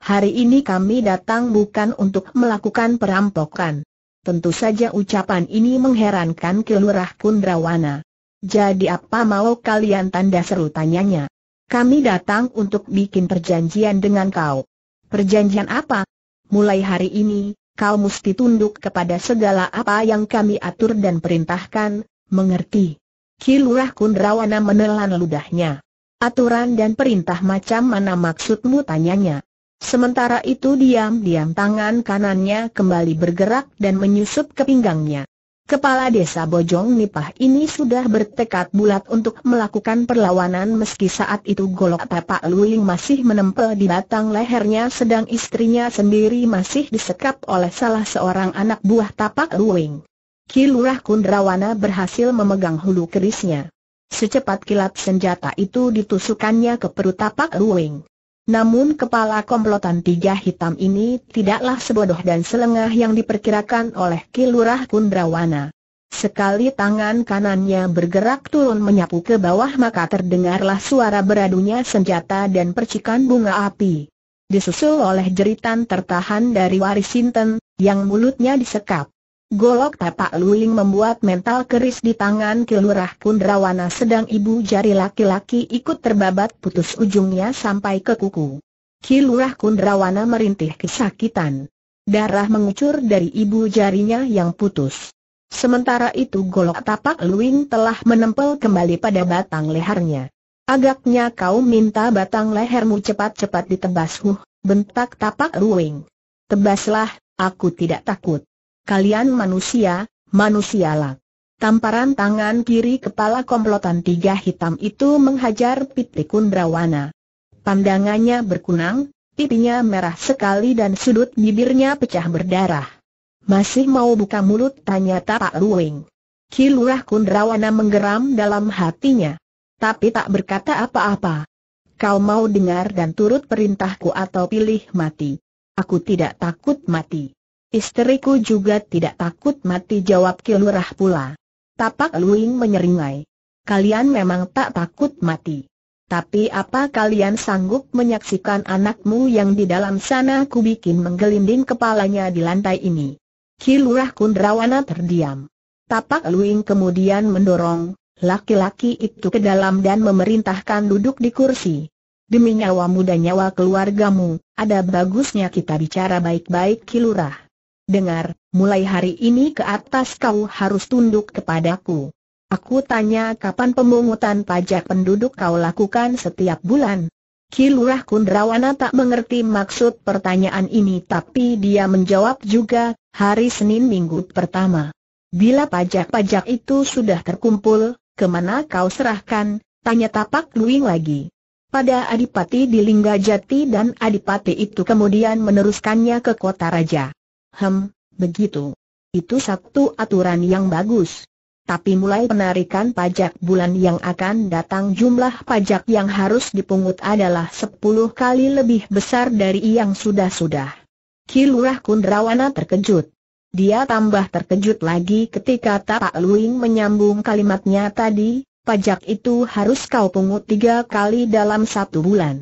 Speaker 1: hari ini kami datang bukan untuk melakukan perampokan. Tentu saja ucapan ini mengherankan Ki Lurah Jadi apa mau kalian tanda seru tanyanya? Kami datang untuk bikin perjanjian dengan kau. Perjanjian apa? Mulai hari ini, kau mesti tunduk kepada segala apa yang kami atur dan perintahkan, mengerti? Kilurah Kundrawana menelan ludahnya. Aturan dan perintah macam mana maksudmu tanyanya? Sementara itu diam-diam tangan kanannya kembali bergerak dan menyusup ke pinggangnya. Kepala desa Bojong Nipah ini sudah bertekad bulat untuk melakukan perlawanan meski saat itu golok tapak Luing masih menempel di batang lehernya sedang istrinya sendiri masih disekap oleh salah seorang anak buah tapak Luing. Kilurah Kundrawana berhasil memegang hulu kerisnya. Secepat kilat senjata itu ditusukannya ke perut tapak luing. Namun kepala komplotan tiga hitam ini tidaklah sebodoh dan selengah yang diperkirakan oleh Kilurah Kundrawana. Sekali tangan kanannya bergerak turun menyapu ke bawah maka terdengarlah suara beradunya senjata dan percikan bunga api. Disusul oleh jeritan tertahan dari Warisinten, yang mulutnya disekap. Golok tapak luling membuat mental keris di tangan kelurah Pundrawana sedang ibu jari laki-laki ikut terbabat putus ujungnya sampai ke kuku. Kilurah Kundrawana merintih kesakitan. Darah mengucur dari ibu jarinya yang putus. Sementara itu golok tapak luing telah menempel kembali pada batang lehernya. Agaknya kau minta batang lehermu cepat-cepat ditebas huh, bentak tapak luing. Tebaslah, aku tidak takut. Kalian manusia, manusialah. Tamparan tangan kiri kepala komplotan tiga hitam itu menghajar Piti Kundrawana. Pandangannya berkunang, pipinya merah sekali dan sudut bibirnya pecah berdarah. Masih mau buka mulut tanya Tapak Luing. Kilurah Kundrawana menggeram dalam hatinya. Tapi tak berkata apa-apa. Kau mau dengar dan turut perintahku atau pilih mati. Aku tidak takut mati. Isteriku juga tidak takut mati jawab Kilurah pula. Tapak Luing menyeringai. Kalian memang tak takut mati. Tapi apa kalian sanggup menyaksikan anakmu yang di dalam sana ku bikin menggelinding kepalanya di lantai ini? Kilurah Kundrawana terdiam. Tapak Luing kemudian mendorong, laki-laki itu ke dalam dan memerintahkan duduk di kursi. Demi nyawa muda nyawa keluargamu, ada bagusnya kita bicara baik-baik Kilurah dengar, mulai hari ini ke atas kau harus tunduk kepadaku. Aku tanya kapan pemungutan pajak penduduk kau lakukan setiap bulan? Kilurah Kundrawana tak mengerti maksud pertanyaan ini tapi dia menjawab juga, hari Senin minggu pertama. Bila pajak-pajak itu sudah terkumpul, kemana kau serahkan? Tanya tapak luing lagi. Pada Adipati di Linggajati dan Adipati itu kemudian meneruskannya ke kota raja. Hem, begitu. Itu satu aturan yang bagus. Tapi mulai penarikan pajak bulan yang akan datang jumlah pajak yang harus dipungut adalah sepuluh kali lebih besar dari yang sudah-sudah. Kilurah Kundrawana terkejut. Dia tambah terkejut lagi ketika Tapak Luing menyambung kalimatnya tadi, pajak itu harus kau pungut tiga kali dalam satu bulan.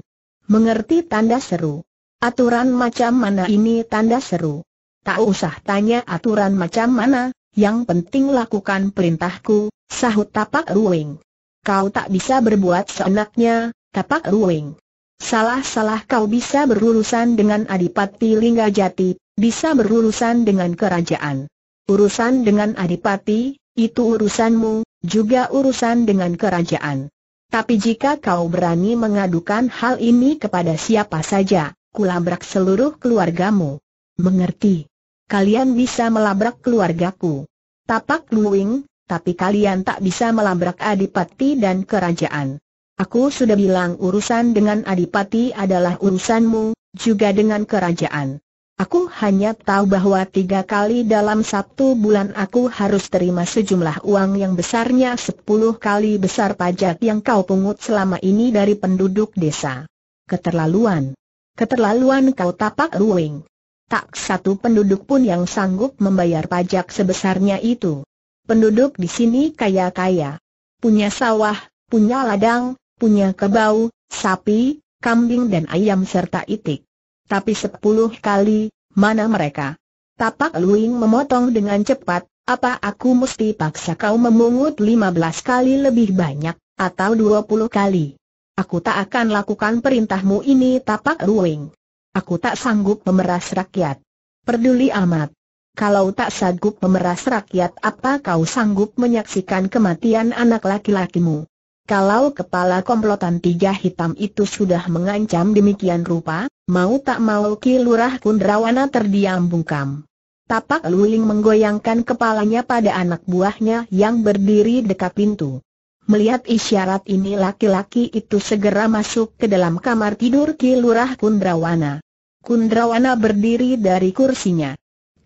Speaker 1: Mengerti tanda seru. Aturan macam mana ini tanda seru. Tak usah tanya aturan macam mana, yang penting lakukan perintahku, sahut tapak ruing. Kau tak bisa berbuat seenaknya, tapak ruing. Salah-salah kau bisa berurusan dengan Adipati Linggajati, bisa berurusan dengan kerajaan. Urusan dengan Adipati, itu urusanmu, juga urusan dengan kerajaan. Tapi jika kau berani mengadukan hal ini kepada siapa saja, kulabrak seluruh keluargamu. Mengerti? kalian bisa melabrak keluargaku. Tapak Luwing, tapi kalian tak bisa melabrak Adipati dan kerajaan. Aku sudah bilang urusan dengan Adipati adalah urusanmu, juga dengan kerajaan. Aku hanya tahu bahwa tiga kali dalam satu bulan aku harus terima sejumlah uang yang besarnya sepuluh kali besar pajak yang kau pungut selama ini dari penduduk desa. Keterlaluan. Keterlaluan kau tapak ruing tak satu penduduk pun yang sanggup membayar pajak sebesarnya itu. Penduduk di sini kaya-kaya. Punya sawah, punya ladang, punya kebau, sapi, kambing dan ayam serta itik. Tapi sepuluh kali, mana mereka? Tapak Luing memotong dengan cepat, apa aku mesti paksa kau memungut lima belas kali lebih banyak, atau dua puluh kali? Aku tak akan lakukan perintahmu ini tapak Luing. Aku tak sanggup memeras rakyat. Perduli amat. Kalau tak sanggup memeras rakyat apa kau sanggup menyaksikan kematian anak laki-lakimu? Kalau kepala komplotan tiga hitam itu sudah mengancam demikian rupa, mau tak mau Ki Lurah Kundrawana terdiam bungkam. Tapak Luling menggoyangkan kepalanya pada anak buahnya yang berdiri dekat pintu. Melihat isyarat ini laki-laki itu segera masuk ke dalam kamar tidur Ki Lurah Kundrawana. Kundrawana berdiri dari kursinya.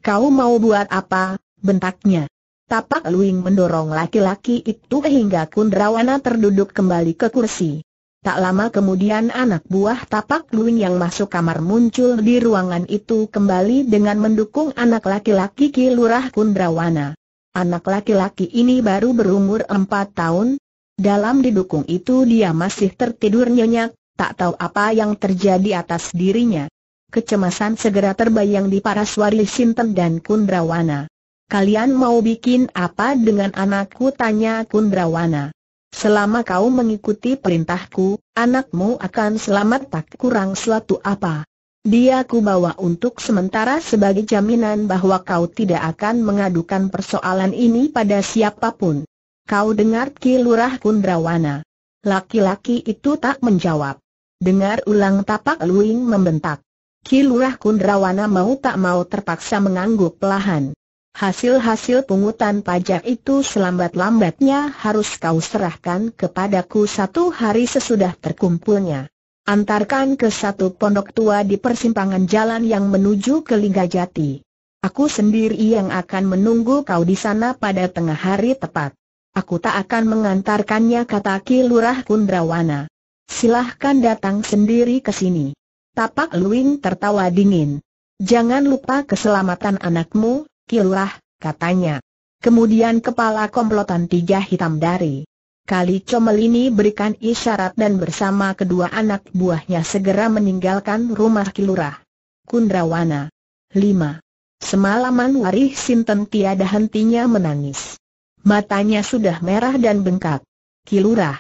Speaker 1: Kau mau buat apa? bentaknya. Tapak Luing mendorong laki-laki itu hingga Kundrawana terduduk kembali ke kursi. Tak lama kemudian anak buah tapak luing yang masuk kamar muncul di ruangan itu kembali dengan mendukung anak laki-laki kilurah Kundrawana. Anak laki-laki ini baru berumur empat tahun. Dalam didukung itu dia masih tertidur nyenyak, tak tahu apa yang terjadi atas dirinya. Kecemasan segera terbayang di Paraswari Sinten dan Kundrawana. Kalian mau bikin apa dengan anakku tanya Kundrawana. Selama kau mengikuti perintahku, anakmu akan selamat tak kurang suatu apa. Dia ku bawa untuk sementara sebagai jaminan bahwa kau tidak akan mengadukan persoalan ini pada siapapun. Kau dengar Ki Lurah Kundrawana. Laki-laki itu tak menjawab. Dengar ulang tapak Luing membentak. Kilurah Kundrawana mau tak mau terpaksa mengangguk pelahan. Hasil-hasil pungutan pajak itu selambat-lambatnya harus kau serahkan kepadaku satu hari sesudah terkumpulnya. Antarkan ke satu pondok tua di persimpangan jalan yang menuju ke Linggajati. Aku sendiri yang akan menunggu kau di sana pada tengah hari tepat. Aku tak akan mengantarkannya kata Kilurah Lurah Kundrawana. Silahkan datang sendiri ke sini. Tapak Luin tertawa dingin. Jangan lupa keselamatan anakmu, Kilah, katanya. Kemudian kepala komplotan tiga hitam dari Kali Comel ini berikan isyarat dan bersama kedua anak buahnya segera meninggalkan rumah Kilurah. Kundrawana 5. Semalaman Warih Sinten tiada hentinya menangis. Matanya sudah merah dan bengkak. Kilurah.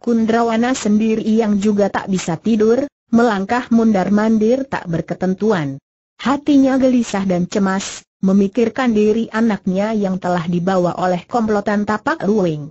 Speaker 1: Kundrawana sendiri yang juga tak bisa tidur, melangkah mundar-mandir tak berketentuan. Hatinya gelisah dan cemas, memikirkan diri anaknya yang telah dibawa oleh komplotan tapak luing.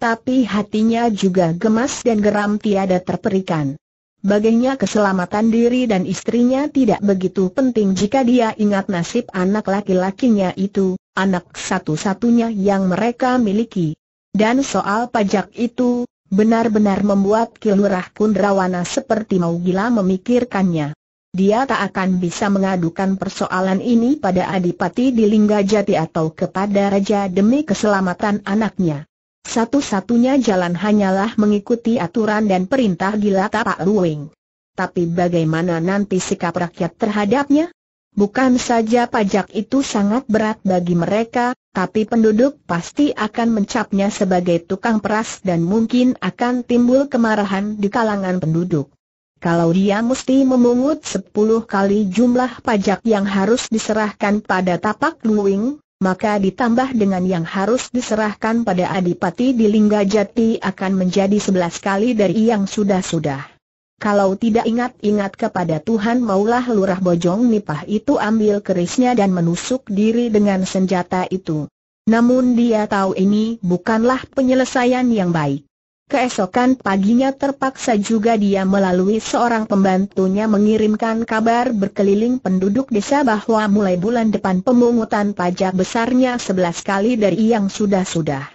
Speaker 1: Tapi hatinya juga gemas dan geram tiada terperikan. Baginya keselamatan diri dan istrinya tidak begitu penting jika dia ingat nasib anak laki-lakinya itu, anak satu-satunya yang mereka miliki. Dan soal pajak itu, Benar-benar membuat Kilurah Kundrawana seperti mau gila memikirkannya. Dia tak akan bisa mengadukan persoalan ini pada Adipati di Linggajati atau kepada Raja demi keselamatan anaknya. Satu-satunya jalan hanyalah mengikuti aturan dan perintah gila Pak Ruwing. Tapi bagaimana nanti sikap rakyat terhadapnya? Bukan saja pajak itu sangat berat bagi mereka, tapi penduduk pasti akan mencapnya sebagai tukang peras dan mungkin akan timbul kemarahan di kalangan penduduk. Kalau dia mesti memungut sepuluh kali jumlah pajak yang harus diserahkan pada tapak luing, maka ditambah dengan yang harus diserahkan pada adipati di Linggajati akan menjadi sebelas kali dari yang sudah-sudah. Kalau tidak ingat-ingat kepada Tuhan maulah lurah bojong nipah itu ambil kerisnya dan menusuk diri dengan senjata itu. Namun dia tahu ini bukanlah penyelesaian yang baik. Keesokan paginya terpaksa juga dia melalui seorang pembantunya mengirimkan kabar berkeliling penduduk desa bahwa mulai bulan depan pemungutan pajak besarnya 11 kali dari yang sudah-sudah.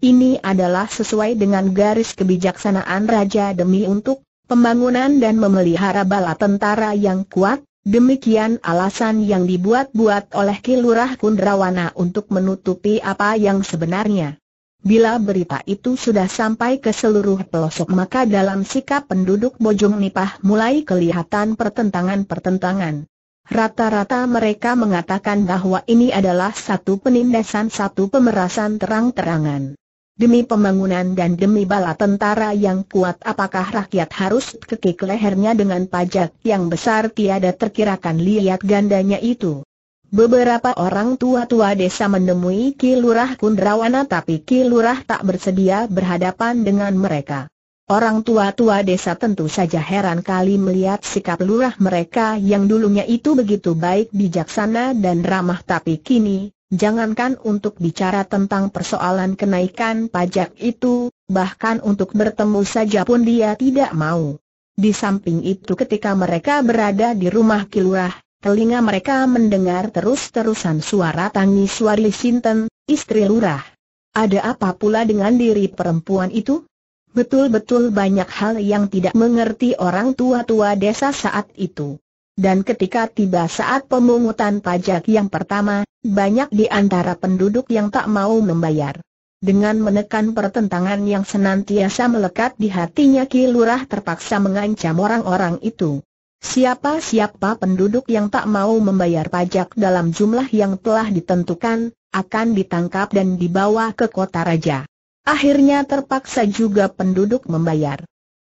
Speaker 1: Ini adalah sesuai dengan garis kebijaksanaan Raja demi untuk pembangunan dan memelihara bala tentara yang kuat, demikian alasan yang dibuat-buat oleh Kilurah Kundrawana untuk menutupi apa yang sebenarnya. Bila berita itu sudah sampai ke seluruh pelosok maka dalam sikap penduduk Bojong Nipah mulai kelihatan pertentangan-pertentangan. Rata-rata mereka mengatakan bahwa ini adalah satu penindasan satu pemerasan terang-terangan. Demi pembangunan dan demi bala tentara yang kuat apakah rakyat harus kekik lehernya dengan pajak yang besar tiada terkirakan lihat gandanya itu. Beberapa orang tua-tua desa menemui Kilurah Kundrawana tapi Kilurah tak bersedia berhadapan dengan mereka. Orang tua-tua desa tentu saja heran kali melihat sikap lurah mereka yang dulunya itu begitu baik bijaksana dan ramah tapi kini, Jangankan untuk bicara tentang persoalan kenaikan pajak itu, bahkan untuk bertemu saja pun dia tidak mau. Di samping itu ketika mereka berada di rumah kilurah, telinga mereka mendengar terus-terusan suara tangis Wali Sinten, istri lurah. Ada apa pula dengan diri perempuan itu? Betul-betul banyak hal yang tidak mengerti orang tua-tua desa saat itu. Dan ketika tiba saat pemungutan pajak yang pertama, banyak di antara penduduk yang tak mau membayar. Dengan menekan pertentangan yang senantiasa melekat di hatinya Ki Lurah terpaksa mengancam orang-orang itu. Siapa-siapa penduduk yang tak mau membayar pajak dalam jumlah yang telah ditentukan, akan ditangkap dan dibawa ke kota raja. Akhirnya terpaksa juga penduduk membayar.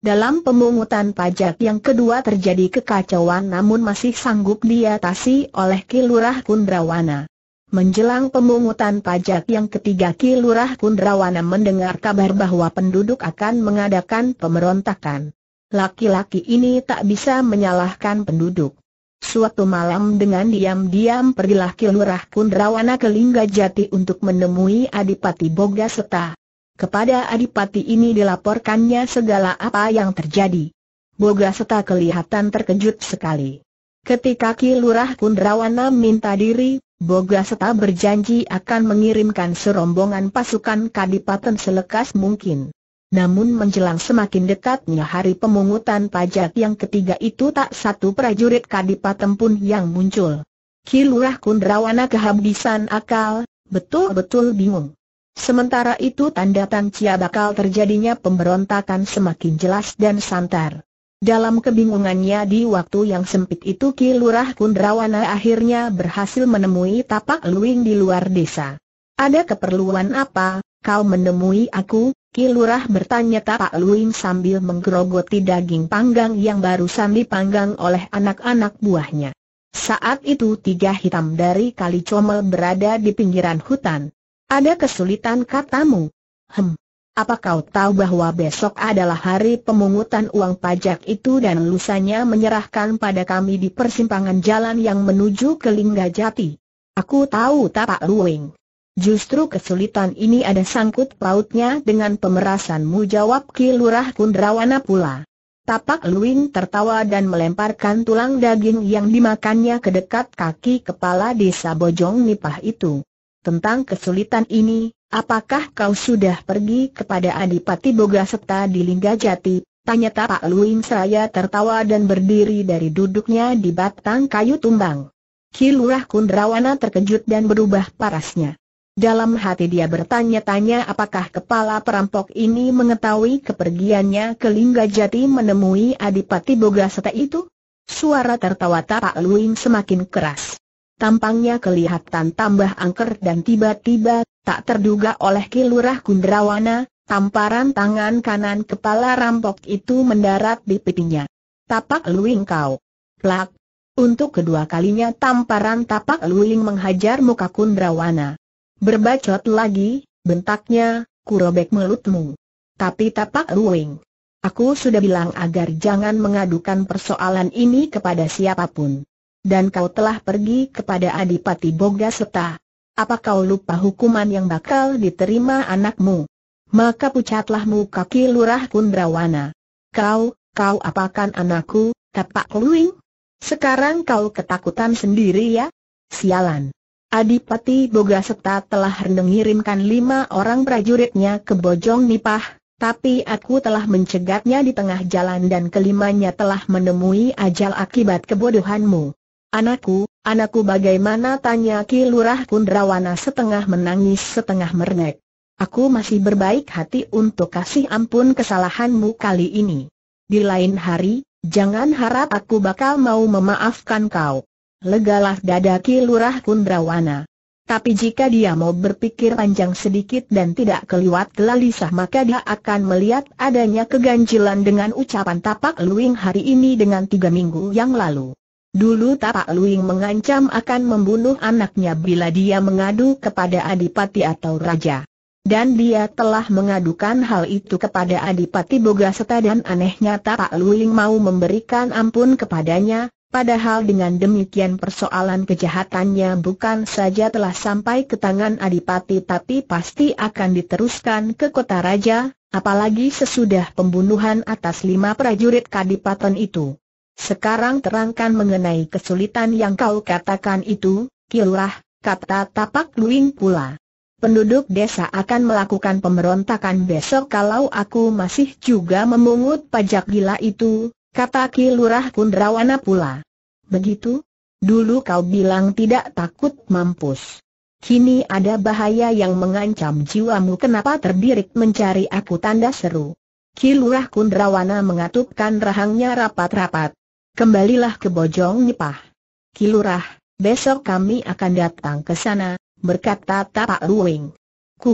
Speaker 1: Dalam pemungutan pajak yang kedua terjadi kekacauan namun masih sanggup diatasi oleh Kilurah Kundrawana. Menjelang pemungutan pajak yang ketiga Kilurah Kundrawana mendengar kabar bahwa penduduk akan mengadakan pemberontakan. Laki-laki ini tak bisa menyalahkan penduduk. Suatu malam dengan diam-diam pergilah Kilurah Kundrawana ke Linggajati untuk menemui Adipati Bogaseta. Kepada Adipati ini dilaporkannya segala apa yang terjadi. Boga Seta kelihatan terkejut sekali. Ketika Ki Lurah Kundrawana minta diri, Boga Seta berjanji akan mengirimkan serombongan pasukan Kadipaten selekas mungkin. Namun menjelang semakin dekatnya hari pemungutan pajak yang ketiga itu tak satu prajurit Kadipaten pun yang muncul. Ki Lurah Kundrawana kehabisan akal, betul-betul bingung. Sementara itu tanda Chia bakal terjadinya pemberontakan semakin jelas dan santar. Dalam kebingungannya di waktu yang sempit itu Ki Lurah Kundrawana akhirnya berhasil menemui Tapak Luing di luar desa. Ada keperluan apa, kau menemui aku? Ki Lurah bertanya Tapak Luing sambil menggerogoti daging panggang yang barusan dipanggang oleh anak-anak buahnya. Saat itu tiga hitam dari kali comel berada di pinggiran hutan. Ada kesulitan katamu? Hem. Apa kau tahu bahwa besok adalah hari pemungutan uang pajak itu dan lusanya menyerahkan pada kami di persimpangan jalan yang menuju ke Jati? Aku tahu tapak Luwing. Justru kesulitan ini ada sangkut pautnya dengan pemerasanmu jawab Ki Lurah Kundrawana pula. Tapak Luwing tertawa dan melemparkan tulang daging yang dimakannya ke dekat kaki kepala desa Bojong Nipah itu. Tentang kesulitan ini, apakah kau sudah pergi kepada Adipati Boga serta di Linggajati? Tanya Tapa Luing. saya tertawa dan berdiri dari duduknya di batang kayu tumbang. Kilurah Kundrawana terkejut dan berubah parasnya. Dalam hati dia bertanya-tanya apakah kepala perampok ini mengetahui kepergiannya ke Linggajati menemui Adipati Boga serta itu? Suara tertawa Tapa Luing semakin keras tampangnya kelihatan tambah angker dan tiba-tiba, tak terduga oleh Kilurah Kundrawana, tamparan tangan kanan kepala rampok itu mendarat di pipinya. Tapak luing kau. Plak. Untuk kedua kalinya tamparan tapak luing menghajar muka Kundrawana. Berbacot lagi, bentaknya, kurobek mulutmu. Tapi tapak luing. Aku sudah bilang agar jangan mengadukan persoalan ini kepada siapapun dan kau telah pergi kepada Adipati Boga Apa kau lupa hukuman yang bakal diterima anakmu? Maka pucatlah muka Ki Lurah Kundrawana. Kau, kau apakan anakku, tapak luing? Sekarang kau ketakutan sendiri ya? Sialan. Adipati Boga Seta telah mengirimkan lima orang prajuritnya ke Bojong Nipah, tapi aku telah mencegatnya di tengah jalan dan kelimanya telah menemui ajal akibat kebodohanmu. Anakku, anakku bagaimana tanya Ki Lurah Kundrawana setengah menangis setengah merengek. Aku masih berbaik hati untuk kasih ampun kesalahanmu kali ini. Di lain hari, jangan harap aku bakal mau memaafkan kau. Legalah dada Ki Lurah Kundrawana. Tapi jika dia mau berpikir panjang sedikit dan tidak keliwat gelisah maka dia akan melihat adanya keganjilan dengan ucapan tapak luing hari ini dengan tiga minggu yang lalu. Dulu Tapak Luing mengancam akan membunuh anaknya bila dia mengadu kepada Adipati atau Raja. Dan dia telah mengadukan hal itu kepada Adipati Bogaseta dan anehnya Tapak Luing mau memberikan ampun kepadanya, padahal dengan demikian persoalan kejahatannya bukan saja telah sampai ke tangan Adipati tapi pasti akan diteruskan ke kota Raja, apalagi sesudah pembunuhan atas lima prajurit Kadipaten itu. Sekarang terangkan mengenai kesulitan yang kau katakan itu, Kilurah, kata tapak luing pula. Penduduk desa akan melakukan pemberontakan besok kalau aku masih juga memungut pajak gila itu, kata Kilurah Kundrawana pula. Begitu? Dulu kau bilang tidak takut mampus. Kini ada bahaya yang mengancam jiwamu kenapa terdirik mencari aku tanda seru. Kilurah Kundrawana mengatupkan rahangnya rapat-rapat. Kembalilah ke Bojong Nipah, Kilurah, besok kami akan datang ke sana, berkata Tapak Ruing.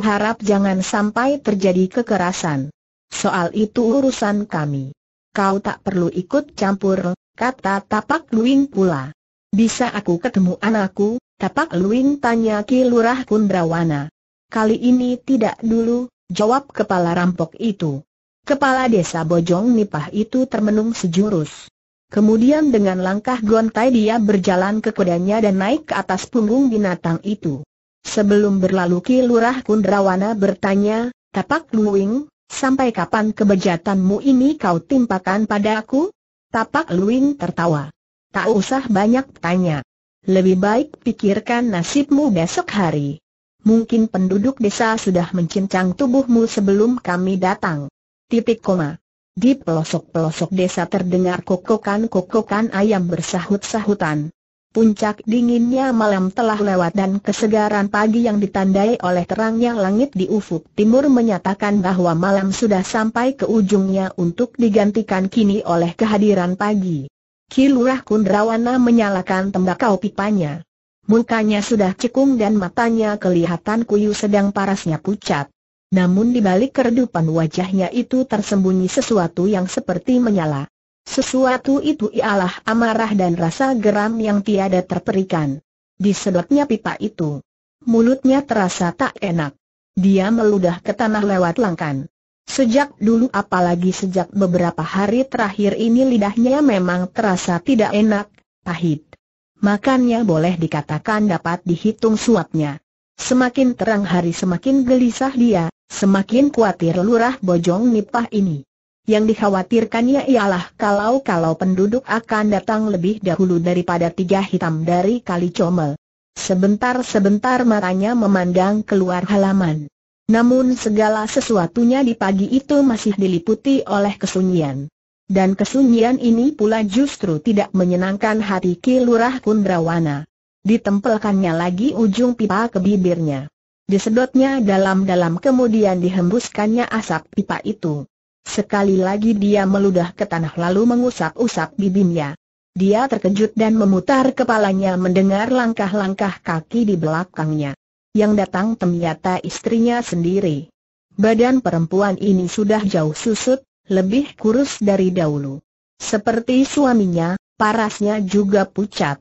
Speaker 1: harap jangan sampai terjadi kekerasan. Soal itu urusan kami. Kau tak perlu ikut campur, kata Tapak Luing pula. Bisa aku ketemu anakku? Tapak Luing tanya Kilurah Kundrawana. Kali ini tidak dulu, jawab kepala rampok itu. Kepala desa Bojong Nipah itu termenung sejurus. Kemudian dengan langkah gontai dia berjalan ke kudanya dan naik ke atas punggung binatang itu. Sebelum berlalu Ki Lurah Kundrawana bertanya, Tapak Luing, sampai kapan kebejatanmu ini kau timpakan pada aku? Tapak Luing tertawa. Tak usah banyak tanya. Lebih baik pikirkan nasibmu besok hari. Mungkin penduduk desa sudah mencincang tubuhmu sebelum kami datang. Titik koma. Di pelosok-pelosok desa terdengar kokokan-kokokan ayam bersahut-sahutan. Puncak dinginnya malam telah lewat dan kesegaran pagi yang ditandai oleh terangnya langit di ufuk timur menyatakan bahwa malam sudah sampai ke ujungnya untuk digantikan kini oleh kehadiran pagi. Kilurah Kundrawana menyalakan tembakau pipanya. Mukanya sudah cekung dan matanya kelihatan kuyu sedang parasnya pucat. Namun di balik keredupan wajahnya itu tersembunyi sesuatu yang seperti menyala. Sesuatu itu ialah amarah dan rasa geram yang tiada terperikan. Disedotnya pipa itu. Mulutnya terasa tak enak. Dia meludah ke tanah lewat langkan. Sejak dulu apalagi sejak beberapa hari terakhir ini lidahnya memang terasa tidak enak, pahit. Makannya boleh dikatakan dapat dihitung suapnya. Semakin terang hari semakin gelisah dia, Semakin khawatir lurah Bojong Nipah ini. Yang dikhawatirkannya ialah kalau-kalau penduduk akan datang lebih dahulu daripada tiga hitam dari Kali Comel. Sebentar-sebentar matanya memandang keluar halaman. Namun segala sesuatunya di pagi itu masih diliputi oleh kesunyian. Dan kesunyian ini pula justru tidak menyenangkan hati Ki Lurah Kundrawana. Ditempelkannya lagi ujung pipa ke bibirnya. Disedotnya dalam-dalam kemudian dihembuskannya asap pipa itu. Sekali lagi dia meludah ke tanah lalu mengusap-usap bibirnya. Dia terkejut dan memutar kepalanya mendengar langkah-langkah kaki di belakangnya. Yang datang ternyata istrinya sendiri. Badan perempuan ini sudah jauh susut, lebih kurus dari dahulu. Seperti suaminya, parasnya juga pucat.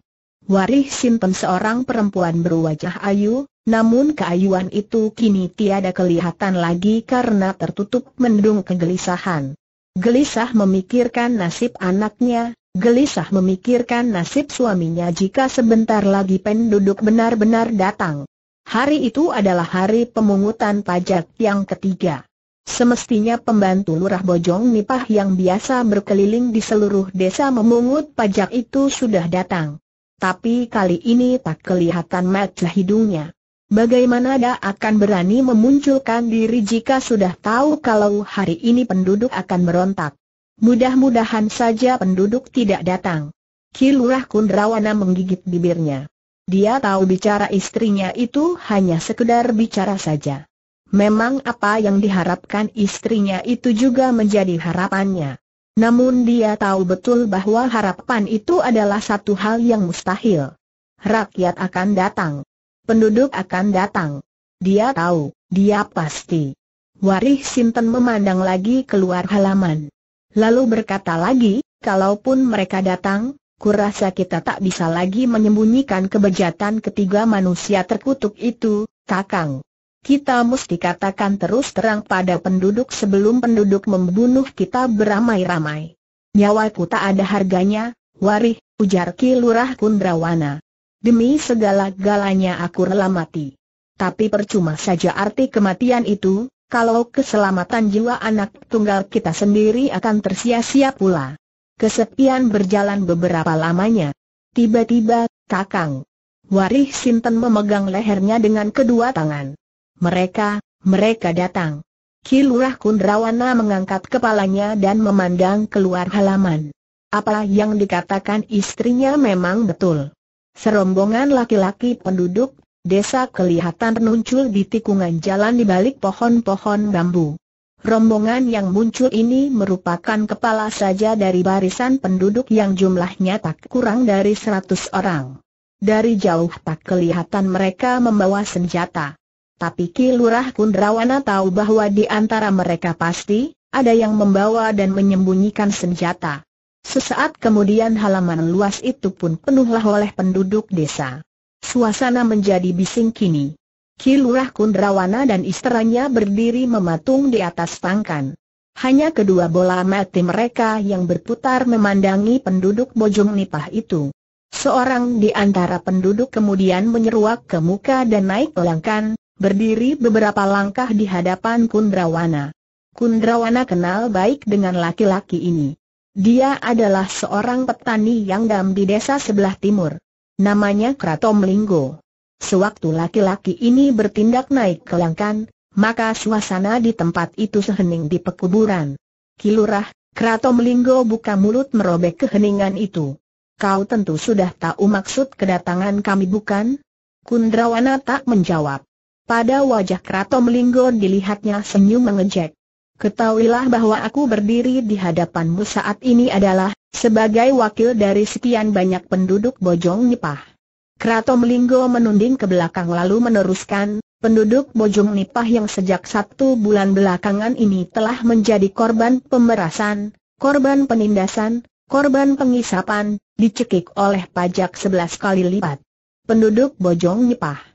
Speaker 1: Warih Simpen seorang perempuan berwajah ayu, namun keayuan itu kini tiada kelihatan lagi karena tertutup mendung kegelisahan. Gelisah memikirkan nasib anaknya, gelisah memikirkan nasib suaminya jika sebentar lagi penduduk benar-benar datang. Hari itu adalah hari pemungutan pajak yang ketiga. Semestinya pembantu Lurah Bojong Nipah yang biasa berkeliling di seluruh desa memungut pajak itu sudah datang tapi kali ini tak kelihatan matlah hidungnya. Bagaimana dia akan berani memunculkan diri jika sudah tahu kalau hari ini penduduk akan berontak? Mudah-mudahan saja penduduk tidak datang. Kilurah Kundrawana menggigit bibirnya. Dia tahu bicara istrinya itu hanya sekedar bicara saja. Memang apa yang diharapkan istrinya itu juga menjadi harapannya. Namun dia tahu betul bahwa harapan itu adalah satu hal yang mustahil. Rakyat akan datang. Penduduk akan datang. Dia tahu, dia pasti. Warih Sinten memandang lagi keluar halaman. Lalu berkata lagi, kalaupun mereka datang, kurasa kita tak bisa lagi menyembunyikan kebejatan ketiga manusia terkutuk itu, Kakang. Kita mesti katakan terus terang pada penduduk sebelum penduduk membunuh kita beramai-ramai. Nyawaku tak ada harganya, warih, ujar Ki Lurah Kundrawana. Demi segala-galanya aku rela mati. Tapi percuma saja arti kematian itu, kalau keselamatan jiwa anak tunggal kita sendiri akan tersia-sia pula. Kesepian berjalan beberapa lamanya. Tiba-tiba, Kakang Warih Sinten memegang lehernya dengan kedua tangan. Mereka, mereka datang. Kilurah Kundrawana mengangkat kepalanya dan memandang keluar halaman. Apa yang dikatakan istrinya memang betul. Serombongan laki-laki penduduk, desa kelihatan muncul di tikungan jalan di balik pohon-pohon bambu. Rombongan yang muncul ini merupakan kepala saja dari barisan penduduk yang jumlahnya tak kurang dari seratus orang. Dari jauh tak kelihatan mereka membawa senjata. Tapi Ki Lurah Kundrawana tahu bahwa di antara mereka pasti ada yang membawa dan menyembunyikan senjata. Sesaat kemudian halaman luas itu pun penuhlah oleh penduduk desa. Suasana menjadi bising kini. Ki Lurah Kundrawana dan istrinya berdiri mematung di atas pangkan. Hanya kedua bola mati mereka yang berputar memandangi penduduk Bojong Nipah itu. Seorang di antara penduduk kemudian menyeruak ke muka dan naik pelangkan, berdiri beberapa langkah di hadapan Kundrawana. Kundrawana kenal baik dengan laki-laki ini. Dia adalah seorang petani yang dam di desa sebelah timur. Namanya Kratom Linggo. Sewaktu laki-laki ini bertindak naik ke langkan, maka suasana di tempat itu sehening di pekuburan. Kilurah, Kratom Linggo buka mulut merobek keheningan itu. Kau tentu sudah tahu maksud kedatangan kami bukan? Kundrawana tak menjawab. Pada wajah Kratom Linggo dilihatnya senyum mengejek. Ketahuilah bahwa aku berdiri di hadapanmu saat ini adalah sebagai wakil dari sekian banyak penduduk Bojong Nipah. Kratom Linggo menunding ke belakang lalu meneruskan, penduduk Bojong Nipah yang sejak satu bulan belakangan ini telah menjadi korban pemerasan, korban penindasan, korban pengisapan, dicekik oleh pajak 11 kali lipat. Penduduk Bojong Nipah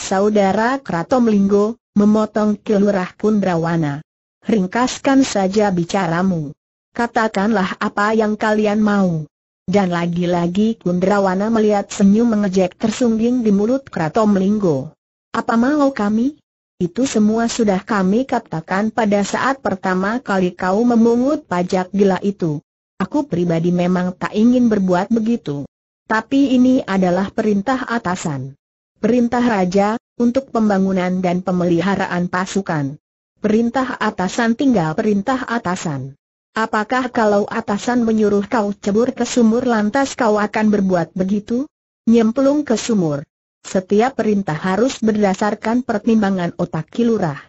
Speaker 1: saudara Kratom Linggo, memotong kelurah Kundrawana. Ringkaskan saja bicaramu. Katakanlah apa yang kalian mau. Dan lagi-lagi Kundrawana melihat senyum mengejek tersungging di mulut Kratom Linggo. Apa mau kami? Itu semua sudah kami katakan pada saat pertama kali kau memungut pajak gila itu. Aku pribadi memang tak ingin berbuat begitu. Tapi ini adalah perintah atasan. Perintah Raja, untuk pembangunan dan pemeliharaan pasukan. Perintah atasan tinggal perintah atasan. Apakah kalau atasan menyuruh kau cebur ke sumur lantas kau akan berbuat begitu? Nyemplung ke sumur. Setiap perintah harus berdasarkan pertimbangan otak kilurah.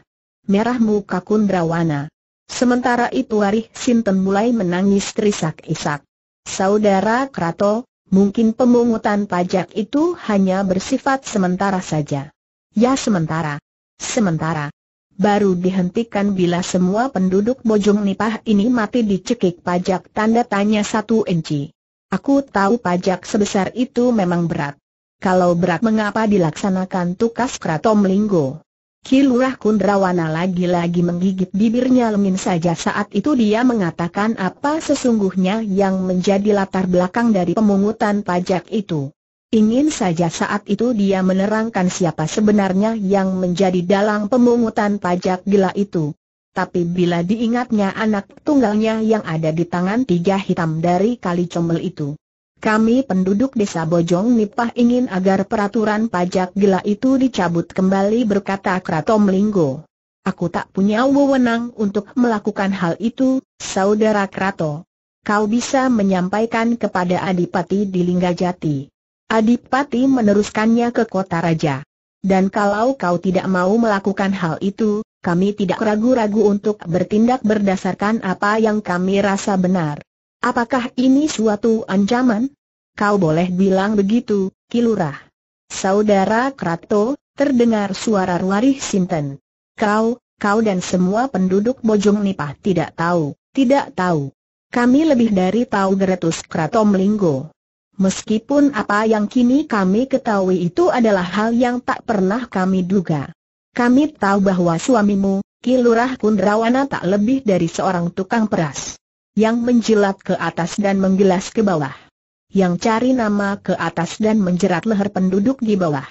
Speaker 1: Merah muka kundrawana. Sementara itu Arih Sinten mulai menangis terisak-isak. Saudara Krato, mungkin pemungutan pajak itu hanya bersifat sementara saja. Ya sementara. Sementara. Baru dihentikan bila semua penduduk Bojong Nipah ini mati dicekik pajak tanda tanya satu inci. Aku tahu pajak sebesar itu memang berat. Kalau berat mengapa dilaksanakan tukas Kratom Linggo? Kilurah Kundrawana lagi-lagi menggigit bibirnya lemin saja saat itu dia mengatakan apa sesungguhnya yang menjadi latar belakang dari pemungutan pajak itu. Ingin saja saat itu dia menerangkan siapa sebenarnya yang menjadi dalang pemungutan pajak gila itu. Tapi bila diingatnya anak tunggalnya yang ada di tangan tiga hitam dari kali comel itu kami penduduk desa Bojong Nipah ingin agar peraturan pajak gila itu dicabut kembali berkata Kratom Linggo. Aku tak punya wewenang untuk melakukan hal itu, Saudara Krato. Kau bisa menyampaikan kepada Adipati di Linggajati. Adipati meneruskannya ke kota raja. Dan kalau kau tidak mau melakukan hal itu, kami tidak ragu-ragu untuk bertindak berdasarkan apa yang kami rasa benar. Apakah ini suatu ancaman? Kau boleh bilang begitu, Kilurah. Saudara Krato, terdengar suara Ruarih Sinten. Kau, kau dan semua penduduk Bojong Nipah tidak tahu, tidak tahu. Kami lebih dari tahu Gretus Krato Melinggo. Meskipun apa yang kini kami ketahui itu adalah hal yang tak pernah kami duga. Kami tahu bahwa suamimu, Kilurah Kundrawana tak lebih dari seorang tukang peras yang menjilat ke atas dan menggelas ke bawah. Yang cari nama ke atas dan menjerat leher penduduk di bawah.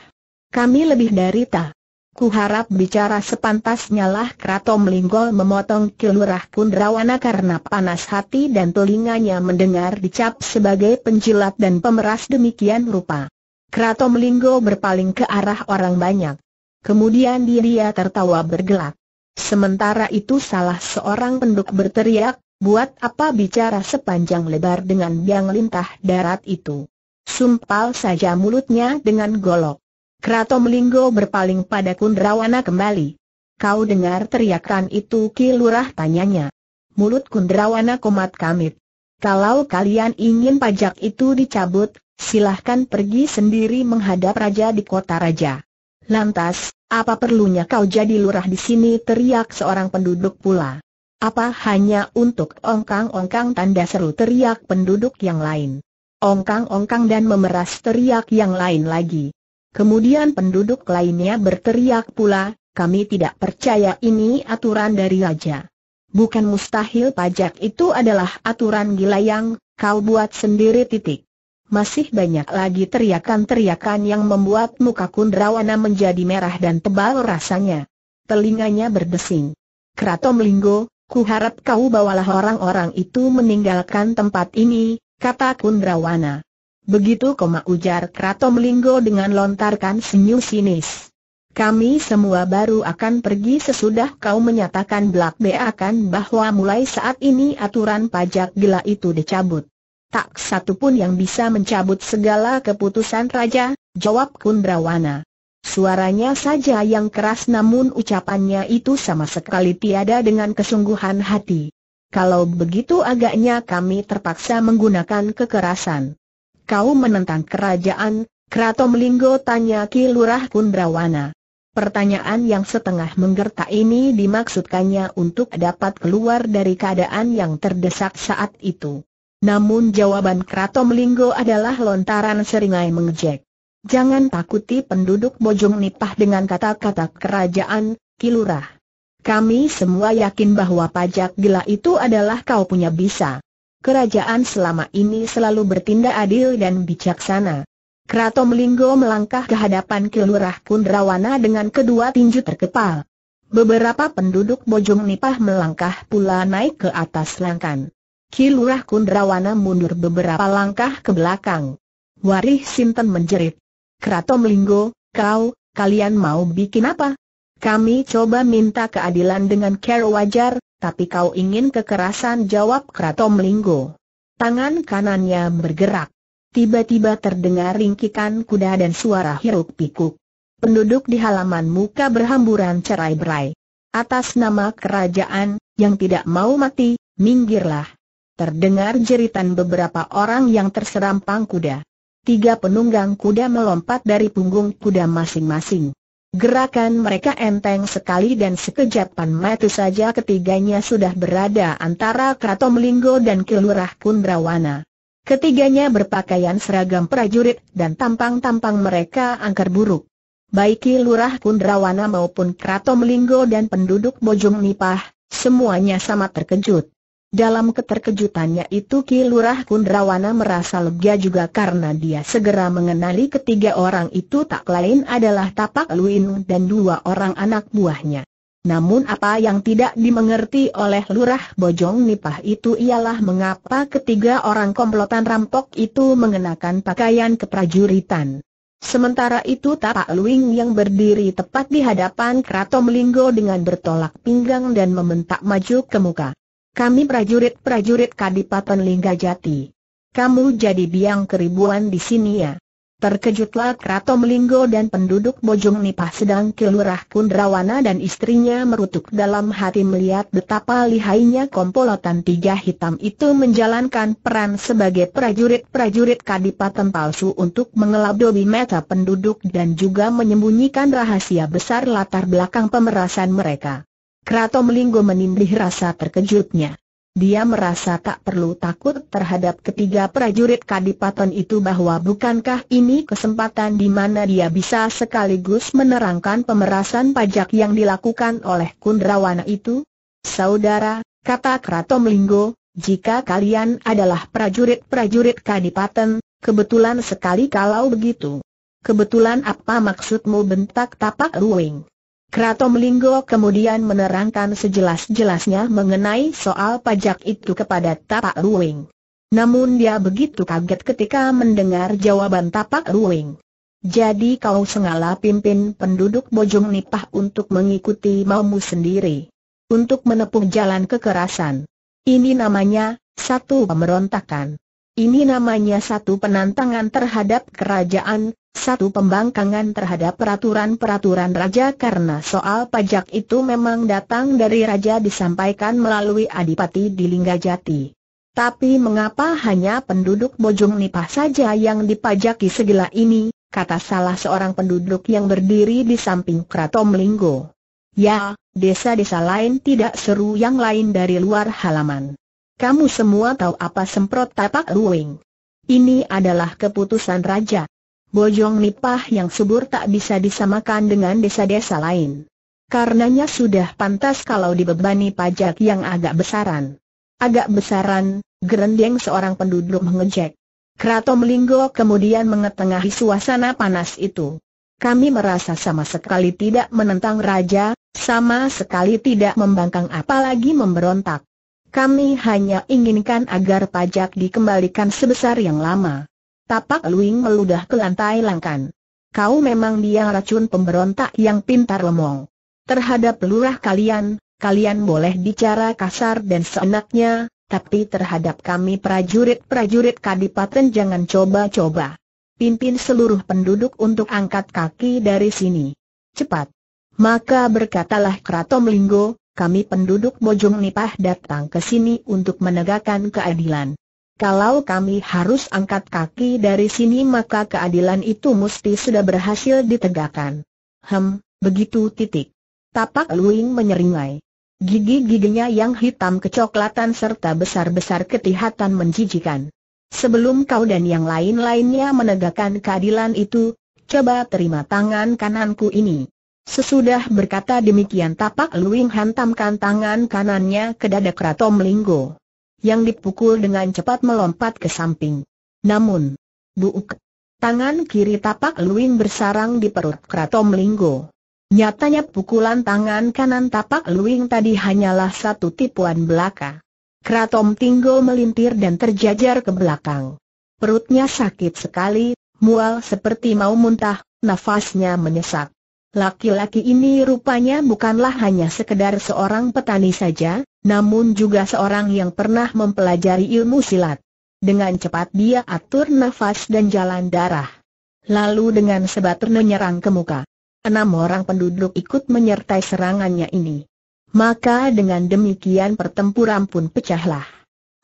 Speaker 1: Kami lebih dari tak. Ku harap bicara sepantasnya lah Kratom Linggol memotong kelurah Kundrawana karena panas hati dan telinganya mendengar dicap sebagai penjilat dan pemeras demikian rupa. Kratom Linggol berpaling ke arah orang banyak. Kemudian dia tertawa bergelak. Sementara itu salah seorang penduk berteriak, Buat apa bicara sepanjang lebar dengan biang lintah darat itu? Sumpal saja mulutnya dengan golok. Krato Melinggo berpaling pada Kundrawana kembali. Kau dengar teriakan itu Ki Lurah tanyanya. Mulut Kundrawana komat kamit. Kalau kalian ingin pajak itu dicabut, silahkan pergi sendiri menghadap raja di kota raja. Lantas, apa perlunya kau jadi lurah di sini teriak seorang penduduk pula. Apa hanya untuk ongkang-ongkang tanda seru teriak penduduk yang lain. Ongkang-ongkang dan memeras teriak yang lain lagi. Kemudian penduduk lainnya berteriak pula, kami tidak percaya ini aturan dari raja. Bukan mustahil pajak itu adalah aturan gila yang kau buat sendiri titik. Masih banyak lagi teriakan-teriakan yang membuat muka Kundrawana menjadi merah dan tebal rasanya. Telinganya berdesing. Keraton Linggo, Kuharap kau bawalah orang-orang itu meninggalkan tempat ini, kata Kundrawana. Begitu koma ujar Kratom Linggo dengan lontarkan senyum sinis. Kami semua baru akan pergi sesudah kau menyatakan belak akan bahwa mulai saat ini aturan pajak gila itu dicabut. Tak satupun yang bisa mencabut segala keputusan raja, jawab Kundrawana. Suaranya saja yang keras namun ucapannya itu sama sekali tiada dengan kesungguhan hati. Kalau begitu agaknya kami terpaksa menggunakan kekerasan. Kau menentang kerajaan, Kratom Linggo tanya Ki Lurah Kundrawana. Pertanyaan yang setengah menggerta ini dimaksudkannya untuk dapat keluar dari keadaan yang terdesak saat itu. Namun jawaban Kratom Linggo adalah lontaran seringai mengejek. Jangan takuti penduduk Bojong Nipah dengan kata-kata kerajaan, Kilurah. Kami semua yakin bahwa pajak gila itu adalah kau punya bisa. Kerajaan selama ini selalu bertindak adil dan bijaksana. Krato Melinggo melangkah ke hadapan Kilurah Kundrawana dengan kedua tinju terkepal. Beberapa penduduk Bojong Nipah melangkah pula naik ke atas langkan. Kilurah Kundrawana mundur beberapa langkah ke belakang. Warih Sinten menjerit. Kratom Linggo, kau, kalian mau bikin apa? Kami coba minta keadilan dengan care wajar, tapi kau ingin kekerasan jawab Kratom Linggo. Tangan kanannya bergerak. Tiba-tiba terdengar ringkikan kuda dan suara hiruk pikuk. Penduduk di halaman muka berhamburan cerai-berai. Atas nama kerajaan, yang tidak mau mati, minggirlah. Terdengar jeritan beberapa orang yang terseram pangkuda tiga penunggang kuda melompat dari punggung kuda masing-masing. Gerakan mereka enteng sekali dan sekejap pan mata saja ketiganya sudah berada antara Kratomlinggo Melinggo dan Kelurah Kundrawana. Ketiganya berpakaian seragam prajurit dan tampang-tampang mereka angker buruk. Baik Kelurah Kundrawana maupun Kratomlinggo Melinggo dan penduduk Bojong Nipah, semuanya sama terkejut. Dalam keterkejutannya itu Ki Lurah Kundrawana merasa lega juga karena dia segera mengenali ketiga orang itu tak lain adalah Tapak Luin dan dua orang anak buahnya. Namun apa yang tidak dimengerti oleh Lurah Bojong Nipah itu ialah mengapa ketiga orang komplotan rampok itu mengenakan pakaian keprajuritan. Sementara itu Tapak Luing yang berdiri tepat di hadapan Kratom Linggo dengan bertolak pinggang dan membentak maju ke muka kami prajurit-prajurit Kadipaten Linggajati. Kamu jadi biang keribuan di sini ya. Terkejutlah Krato Melinggo dan penduduk Bojong Nipah sedang Kelurah Kundrawana dan istrinya merutuk dalam hati melihat betapa lihainya kompolotan tiga hitam itu menjalankan peran sebagai prajurit-prajurit kadipaten palsu untuk mengelabdobi meta penduduk dan juga menyembunyikan rahasia besar latar belakang pemerasan mereka. Kratom Linggo menindih rasa terkejutnya. Dia merasa tak perlu takut terhadap ketiga prajurit kadipaten itu bahwa bukankah ini kesempatan di mana dia bisa sekaligus menerangkan pemerasan pajak yang dilakukan oleh Kundrawana itu? Saudara, kata Kratom Linggo, jika kalian adalah prajurit-prajurit kadipaten, kebetulan sekali kalau begitu. Kebetulan apa maksudmu bentak tapak ruwing? Kratom Linggo kemudian menerangkan sejelas-jelasnya mengenai soal pajak itu kepada Tapak Ruing. Namun dia begitu kaget ketika mendengar jawaban Tapak Ruing. Jadi kau sengala pimpin penduduk Bojong Nipah untuk mengikuti maumu sendiri. Untuk menepung jalan kekerasan. Ini namanya, satu pemberontakan. Ini namanya satu penantangan terhadap kerajaan, satu pembangkangan terhadap peraturan-peraturan raja karena soal pajak itu memang datang dari raja disampaikan melalui adipati di Linggajati. Tapi mengapa hanya penduduk Bojong Nipah saja yang dipajaki segala ini, kata salah seorang penduduk yang berdiri di samping Kratom Linggo. Ya, desa-desa lain tidak seru yang lain dari luar halaman. Kamu semua tahu apa semprot tapak ruing. Ini adalah keputusan raja, Bojong Nipah yang subur tak bisa disamakan dengan desa-desa lain. Karenanya sudah pantas kalau dibebani pajak yang agak besaran. Agak besaran, gerendeng seorang penduduk mengejek. Kerato Melinggo kemudian mengetengahi suasana panas itu. Kami merasa sama sekali tidak menentang raja, sama sekali tidak membangkang apalagi memberontak. Kami hanya inginkan agar pajak dikembalikan sebesar yang lama. Tapak Luing meludah ke lantai langkan. Kau memang dia racun pemberontak yang pintar lemong. Terhadap lurah kalian, kalian boleh bicara kasar dan seenaknya, tapi terhadap kami prajurit-prajurit kadipaten jangan coba-coba. Pimpin seluruh penduduk untuk angkat kaki dari sini. Cepat. Maka berkatalah Kratom Linggo, kami penduduk Bojong Nipah datang ke sini untuk menegakkan keadilan. Kalau kami harus angkat kaki dari sini maka keadilan itu mesti sudah berhasil ditegakkan. Hem, begitu titik. Tapak Luing menyeringai. Gigi-giginya yang hitam kecoklatan serta besar-besar ketihatan menjijikan. Sebelum kau dan yang lain-lainnya menegakkan keadilan itu, coba terima tangan kananku ini. Sesudah berkata demikian tapak Luing hantamkan tangan kanannya ke dada Kratom Linggo yang dipukul dengan cepat melompat ke samping. Namun, buuk, tangan kiri tapak Luin bersarang di perut Kratom Linggo. Nyatanya pukulan tangan kanan tapak Luin tadi hanyalah satu tipuan belaka. Kratom Tinggo melintir dan terjajar ke belakang. Perutnya sakit sekali, mual seperti mau muntah, nafasnya menyesak. Laki-laki ini rupanya bukanlah hanya sekedar seorang petani saja, namun juga seorang yang pernah mempelajari ilmu silat. Dengan cepat dia atur nafas dan jalan darah. Lalu dengan sebatu menyerang ke muka. Enam orang penduduk ikut menyertai serangannya ini. Maka dengan demikian pertempuran pun pecahlah.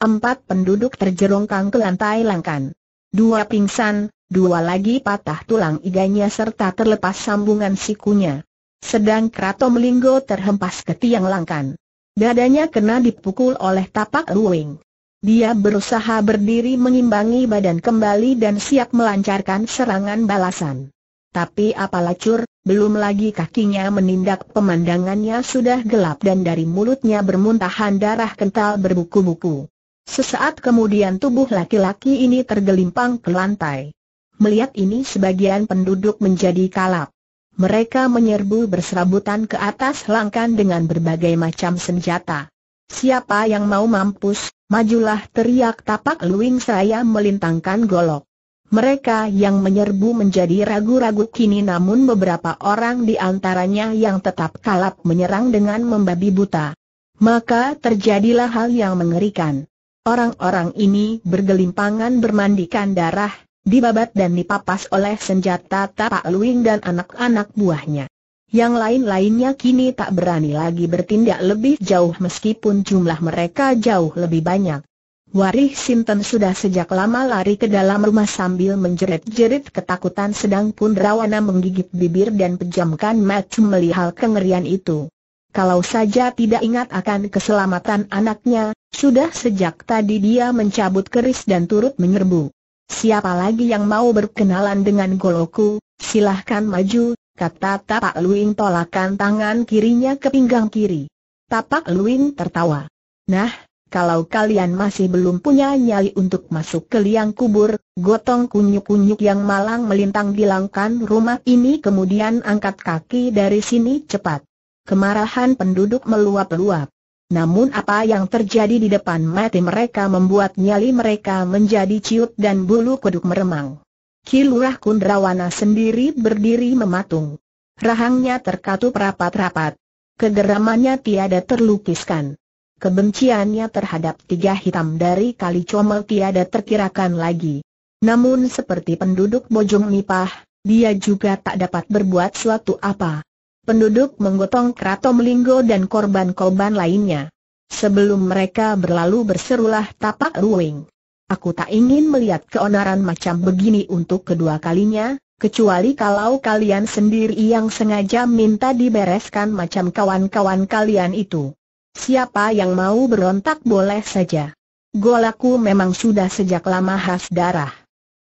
Speaker 1: Empat penduduk terjerongkang ke lantai langkan. Dua pingsan, dua lagi patah tulang iganya serta terlepas sambungan sikunya. Sedang Kratom Linggo terhempas ke tiang langkan. Dadanya kena dipukul oleh tapak ruwing. Dia berusaha berdiri mengimbangi badan kembali dan siap melancarkan serangan balasan. Tapi apalah cur, belum lagi kakinya menindak pemandangannya sudah gelap dan dari mulutnya bermuntahan darah kental berbuku-buku. Sesaat kemudian tubuh laki-laki ini tergelimpang ke lantai. Melihat ini sebagian penduduk menjadi kalap. Mereka menyerbu berserabutan ke atas langkan dengan berbagai macam senjata. Siapa yang mau mampus, majulah teriak tapak luing saya melintangkan golok. Mereka yang menyerbu menjadi ragu-ragu kini namun beberapa orang di antaranya yang tetap kalap menyerang dengan membabi buta. Maka terjadilah hal yang mengerikan. Orang-orang ini bergelimpangan bermandikan darah, dibabat dan dipapas oleh senjata tapak luing dan anak-anak buahnya. Yang lain-lainnya kini tak berani lagi bertindak lebih jauh meskipun jumlah mereka jauh lebih banyak. Warih Sinten sudah sejak lama lari ke dalam rumah sambil menjerit-jerit ketakutan sedang pun Rawana menggigit bibir dan pejamkan mata melihat kengerian itu. Kalau saja tidak ingat akan keselamatan anaknya, sudah sejak tadi dia mencabut keris dan turut menyerbu. Siapa lagi yang mau berkenalan dengan goloku, silahkan maju, kata Tapak Luing tolakan tangan kirinya ke pinggang kiri. Tapak Luing tertawa. Nah, kalau kalian masih belum punya nyali untuk masuk ke liang kubur, gotong kunyuk-kunyuk yang malang melintang di langkan rumah ini kemudian angkat kaki dari sini cepat. Kemarahan penduduk meluap-luap. Namun apa yang terjadi di depan mati mereka membuat nyali mereka menjadi ciut dan bulu kuduk meremang. Kilurah Kundrawana sendiri berdiri mematung. Rahangnya terkatup rapat-rapat. Kegeramannya tiada terlukiskan. Kebenciannya terhadap tiga hitam dari kali comel tiada terkirakan lagi. Namun seperti penduduk Bojong Nipah, dia juga tak dapat berbuat suatu apa penduduk menggotong Melinggo dan korban-korban lainnya. Sebelum mereka berlalu berserulah tapak ruing. Aku tak ingin melihat keonaran macam begini untuk kedua kalinya, kecuali kalau kalian sendiri yang sengaja minta dibereskan macam kawan-kawan kalian itu. Siapa yang mau berontak boleh saja. Golaku memang sudah sejak lama khas darah.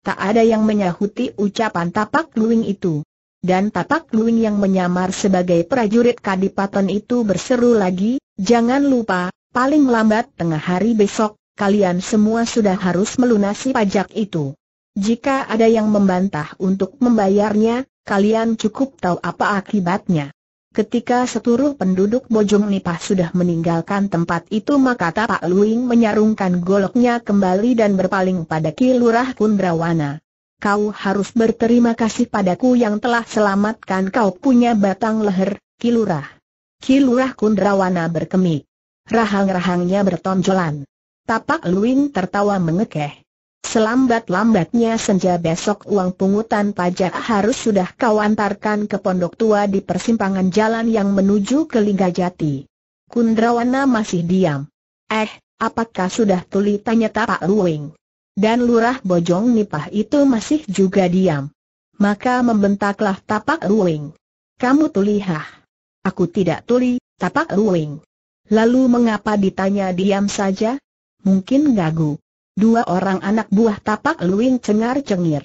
Speaker 1: Tak ada yang menyahuti ucapan tapak luing itu dan tapak luing yang menyamar sebagai prajurit kadipaten itu berseru lagi, jangan lupa, paling lambat tengah hari besok, kalian semua sudah harus melunasi pajak itu. Jika ada yang membantah untuk membayarnya, kalian cukup tahu apa akibatnya. Ketika seluruh penduduk Bojong Nipah sudah meninggalkan tempat itu maka Tapak Luing menyarungkan goloknya kembali dan berpaling pada Kilurah Kundrawana kau harus berterima kasih padaku yang telah selamatkan kau punya batang leher, Kilurah. Kilurah Kundrawana berkemik. Rahang-rahangnya bertonjolan. Tapak Luin tertawa mengekeh. Selambat-lambatnya senja besok uang pungutan pajak harus sudah kau antarkan ke pondok tua di persimpangan jalan yang menuju ke Jati. Kundrawana masih diam. Eh, apakah sudah tuli tanya Tapak Luing? Dan lurah Bojong Nipah itu masih juga diam. Maka membentaklah tapak ruing. Kamu tulihah. Aku tidak tuli, tapak ruing. Lalu mengapa ditanya diam saja? Mungkin gagu. Dua orang anak buah tapak luing cengar-cengir.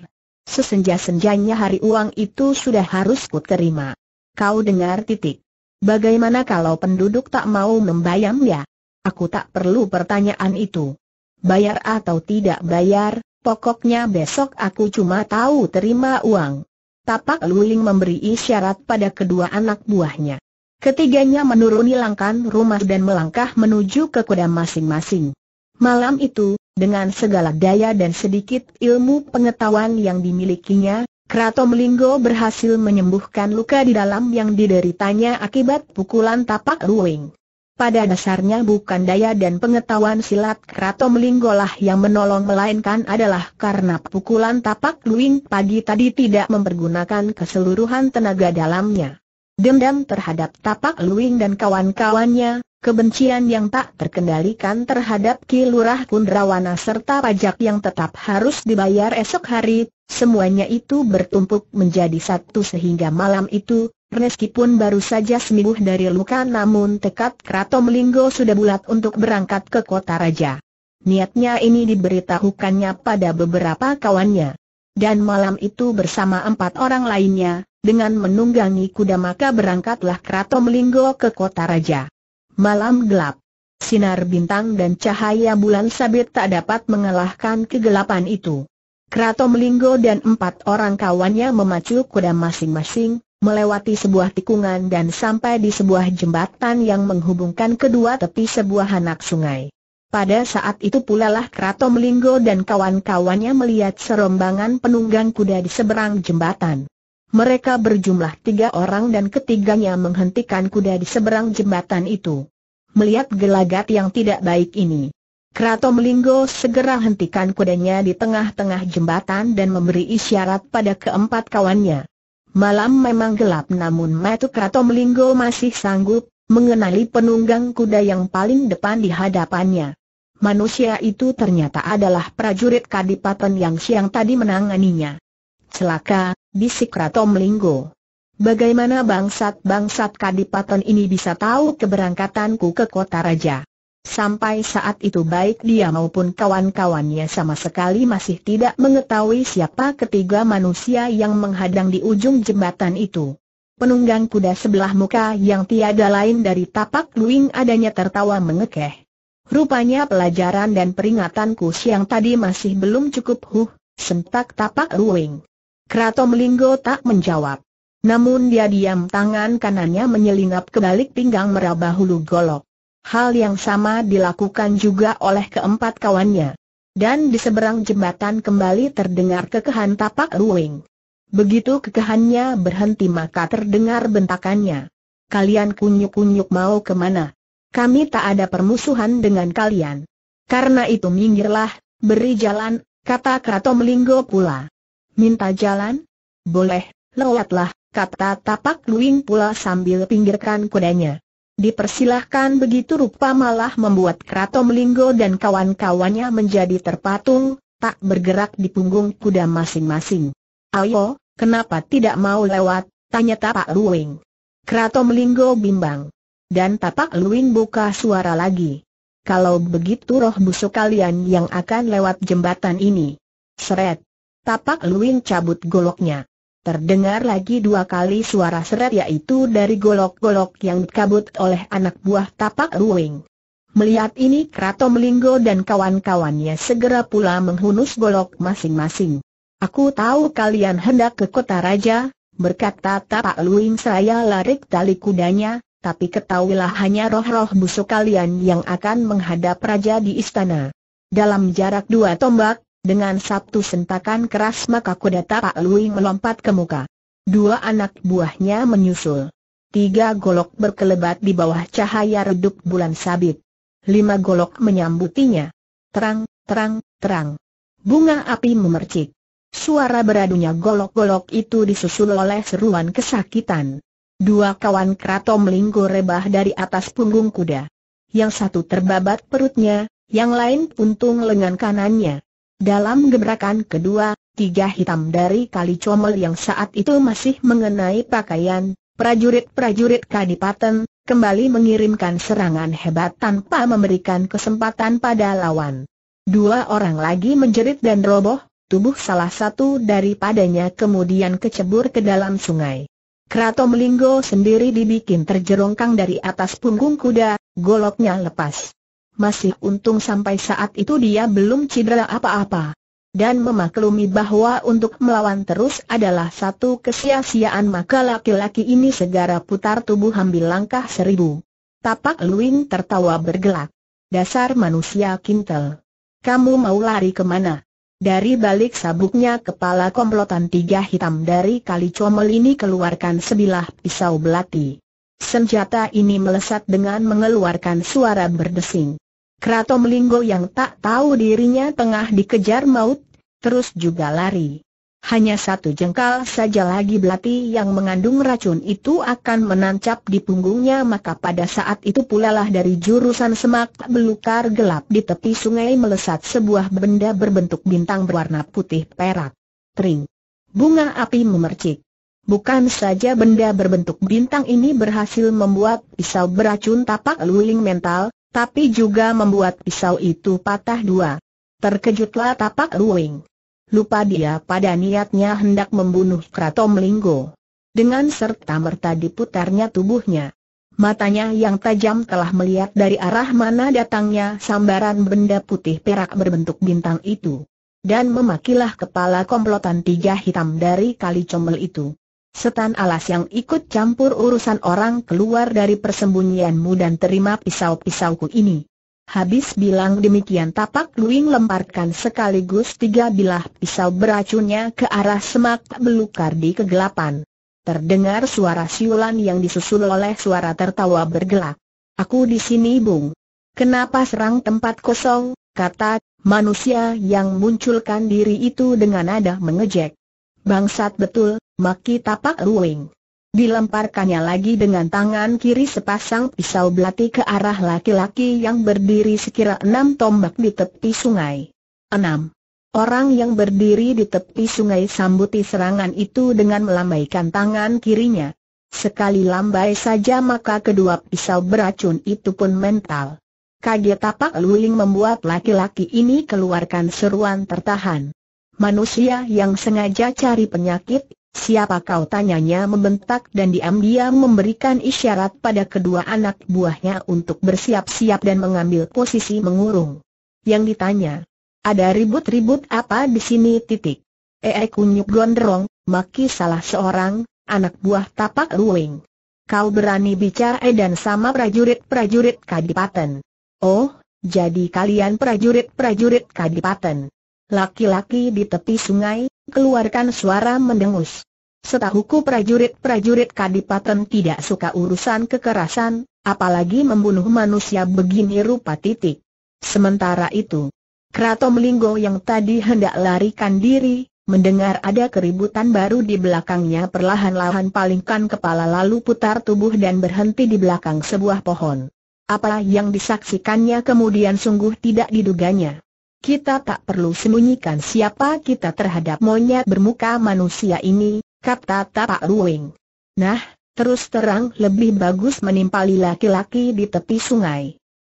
Speaker 1: Sesenja-senjanya hari uang itu sudah harus kuterima. Kau dengar titik. Bagaimana kalau penduduk tak mau membayam ya? Aku tak perlu pertanyaan itu. Bayar atau tidak bayar, pokoknya besok aku cuma tahu terima uang. Tapak Luling memberi isyarat pada kedua anak buahnya. Ketiganya menuruni langkan rumah dan melangkah menuju ke kuda masing-masing. Malam itu, dengan segala daya dan sedikit ilmu pengetahuan yang dimilikinya, Krato Melinggo berhasil menyembuhkan luka di dalam yang dideritanya akibat pukulan tapak Luing. Pada dasarnya bukan daya dan pengetahuan silat Kratom Linggolah yang menolong melainkan adalah karena pukulan tapak luing pagi tadi tidak mempergunakan keseluruhan tenaga dalamnya. Dendam terhadap tapak luing dan kawan-kawannya, kebencian yang tak terkendalikan terhadap Kilurah Kundrawana serta pajak yang tetap harus dibayar esok hari, semuanya itu bertumpuk menjadi satu sehingga malam itu, Meskipun baru saja sembuh dari luka namun tekad Kratom Linggo sudah bulat untuk berangkat ke kota raja. Niatnya ini diberitahukannya pada beberapa kawannya. Dan malam itu bersama empat orang lainnya, dengan menunggangi kuda maka berangkatlah Kratom Linggo ke kota raja. Malam gelap. Sinar bintang dan cahaya bulan sabit tak dapat mengalahkan kegelapan itu. Kratom Linggo dan empat orang kawannya memacu kuda masing-masing, melewati sebuah tikungan dan sampai di sebuah jembatan yang menghubungkan kedua tepi sebuah anak sungai. Pada saat itu pula lah Krato Melinggo dan kawan-kawannya melihat serombangan penunggang kuda di seberang jembatan. Mereka berjumlah tiga orang dan ketiganya menghentikan kuda di seberang jembatan itu. Melihat gelagat yang tidak baik ini, Krato Melinggo segera hentikan kudanya di tengah-tengah jembatan dan memberi isyarat pada keempat kawannya. Malam memang gelap namun Matukato Melinggo masih sanggup mengenali penunggang kuda yang paling depan di hadapannya. Manusia itu ternyata adalah prajurit kadipaten yang siang tadi menanganinya. Celaka, bisik Rato Melinggo. Bagaimana bangsat-bangsat kadipaten ini bisa tahu keberangkatanku ke kota raja? Sampai saat itu baik dia maupun kawan-kawannya sama sekali masih tidak mengetahui siapa ketiga manusia yang menghadang di ujung jembatan itu. Penunggang kuda sebelah muka yang tiada lain dari tapak luing adanya tertawa mengekeh. Rupanya pelajaran dan peringatanku siang tadi masih belum cukup huh, sentak tapak luing. Krato Melinggo tak menjawab. Namun dia diam tangan kanannya menyelinap ke balik pinggang meraba hulu golok. Hal yang sama dilakukan juga oleh keempat kawannya. Dan di seberang jembatan kembali terdengar kekehan tapak Luing. Begitu kekehannya berhenti maka terdengar bentakannya. Kalian kunyuk-kunyuk mau kemana? Kami tak ada permusuhan dengan kalian. Karena itu minggirlah, beri jalan, kata Krato Melinggo pula. Minta jalan? Boleh, lewatlah, kata tapak luing pula sambil pinggirkan kudanya. Dipersilahkan begitu rupa malah membuat Kratom Linggo dan kawan-kawannya menjadi terpatung, tak bergerak di punggung kuda masing-masing. Ayo, kenapa tidak mau lewat, tanya Tapak Luing. Kratom Linggo bimbang. Dan Tapak Luing buka suara lagi. Kalau begitu roh busuk kalian yang akan lewat jembatan ini. Seret. Tapak Luing cabut goloknya. Terdengar lagi dua kali suara seret yaitu dari golok-golok yang dikabut oleh anak buah tapak Luing. Melihat ini Krato Melinggo dan kawan-kawannya segera pula menghunus golok masing-masing. Aku tahu kalian hendak ke kota raja, berkata tapak luing saya larik tali kudanya, tapi ketahuilah hanya roh-roh busuk kalian yang akan menghadap raja di istana. Dalam jarak dua tombak, dengan satu sentakan keras maka kuda Pak Lui melompat ke muka. Dua anak buahnya menyusul. Tiga golok berkelebat di bawah cahaya redup bulan sabit. Lima golok menyambutinya. Terang, terang, terang. Bunga api memercik. Suara beradunya golok-golok itu disusul oleh seruan kesakitan. Dua kawan kerato melinggo rebah dari atas punggung kuda. Yang satu terbabat perutnya, yang lain puntung lengan kanannya. Dalam gebrakan kedua, tiga hitam dari kali comel yang saat itu masih mengenai pakaian, prajurit-prajurit kadipaten, kembali mengirimkan serangan hebat tanpa memberikan kesempatan pada lawan. Dua orang lagi menjerit dan roboh, tubuh salah satu daripadanya kemudian kecebur ke dalam sungai. Krato Melinggo sendiri dibikin terjerongkang dari atas punggung kuda, goloknya lepas. Masih untung sampai saat itu dia belum cedera apa-apa. Dan memaklumi bahwa untuk melawan terus adalah satu kesia-siaan maka laki-laki ini segera putar tubuh ambil langkah seribu. Tapak Luin tertawa bergelak. Dasar manusia kintel. Kamu mau lari kemana? Dari balik sabuknya kepala komplotan tiga hitam dari kali comel ini keluarkan sebilah pisau belati. Senjata ini melesat dengan mengeluarkan suara berdesing. Kratom Linggo yang tak tahu dirinya tengah dikejar maut, terus juga lari. Hanya satu jengkal saja lagi belati yang mengandung racun itu akan menancap di punggungnya maka pada saat itu pula lah dari jurusan semak belukar gelap di tepi sungai melesat sebuah benda berbentuk bintang berwarna putih perak. Tring. Bunga api memercik. Bukan saja benda berbentuk bintang ini berhasil membuat pisau beracun tapak luling mental, tapi juga membuat pisau itu patah dua. Terkejutlah tapak Ruing. Lupa dia pada niatnya hendak membunuh Kratom Linggo. Dengan serta merta diputarnya tubuhnya. Matanya yang tajam telah melihat dari arah mana datangnya sambaran benda putih perak berbentuk bintang itu. Dan memakilah kepala komplotan tiga hitam dari kali comel itu. Setan alas yang ikut campur urusan orang keluar dari persembunyianmu dan terima pisau-pisauku ini. Habis bilang demikian tapak Luing lemparkan sekaligus tiga bilah pisau beracunnya ke arah semak belukar di kegelapan. Terdengar suara siulan yang disusul oleh suara tertawa bergelak. Aku di sini bung. Kenapa serang tempat kosong? Kata manusia yang munculkan diri itu dengan nada mengejek. Bangsat betul, Maki tapak luing. Dilemparkannya lagi dengan tangan kiri sepasang pisau belati ke arah laki-laki yang berdiri sekira enam tombak di tepi sungai. Enam. Orang yang berdiri di tepi sungai sambuti serangan itu dengan melambaikan tangan kirinya. Sekali lambai saja maka kedua pisau beracun itu pun mental. Kaget tapak luling membuat laki-laki ini keluarkan seruan tertahan. Manusia yang sengaja cari penyakit Siapa kau tanyanya membentak dan diam-diam memberikan isyarat pada kedua anak buahnya untuk bersiap-siap dan mengambil posisi mengurung. Yang ditanya, ada ribut-ribut apa di sini titik. Ee kunyuk gondrong, maki salah seorang, anak buah tapak Luing. Kau berani bicara dan sama prajurit-prajurit kadipaten. Oh, jadi kalian prajurit-prajurit kadipaten. Laki-laki di tepi sungai, keluarkan suara mendengus. Setahuku prajurit-prajurit kadipaten tidak suka urusan kekerasan, apalagi membunuh manusia begini rupa titik. Sementara itu, Kratom Linggo yang tadi hendak larikan diri, mendengar ada keributan baru di belakangnya perlahan-lahan palingkan kepala lalu putar tubuh dan berhenti di belakang sebuah pohon. Apa yang disaksikannya kemudian sungguh tidak diduganya. Kita tak perlu sembunyikan siapa kita terhadap monyet bermuka manusia ini, kata Tapak Ruing. Nah, terus terang lebih bagus menimpali laki-laki di tepi sungai.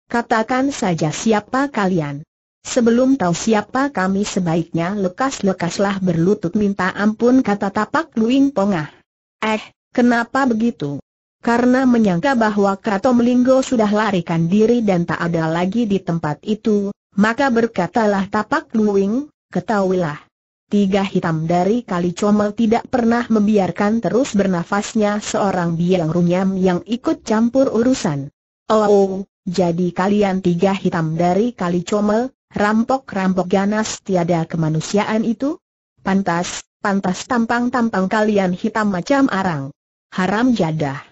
Speaker 1: Katakan saja siapa kalian. Sebelum tahu siapa kami sebaiknya lekas-lekaslah berlutut minta ampun kata Tapak Luing Pongah. Eh, kenapa begitu? Karena menyangka bahwa Kratom Linggo sudah larikan diri dan tak ada lagi di tempat itu, maka berkatalah tapak luwing, ketahuilah. Tiga hitam dari kali comel tidak pernah membiarkan terus bernafasnya seorang biang runyam yang ikut campur urusan. Oh, oh jadi kalian tiga hitam dari kali comel, rampok-rampok ganas tiada kemanusiaan itu? Pantas, pantas tampang-tampang kalian hitam macam arang. Haram jadah.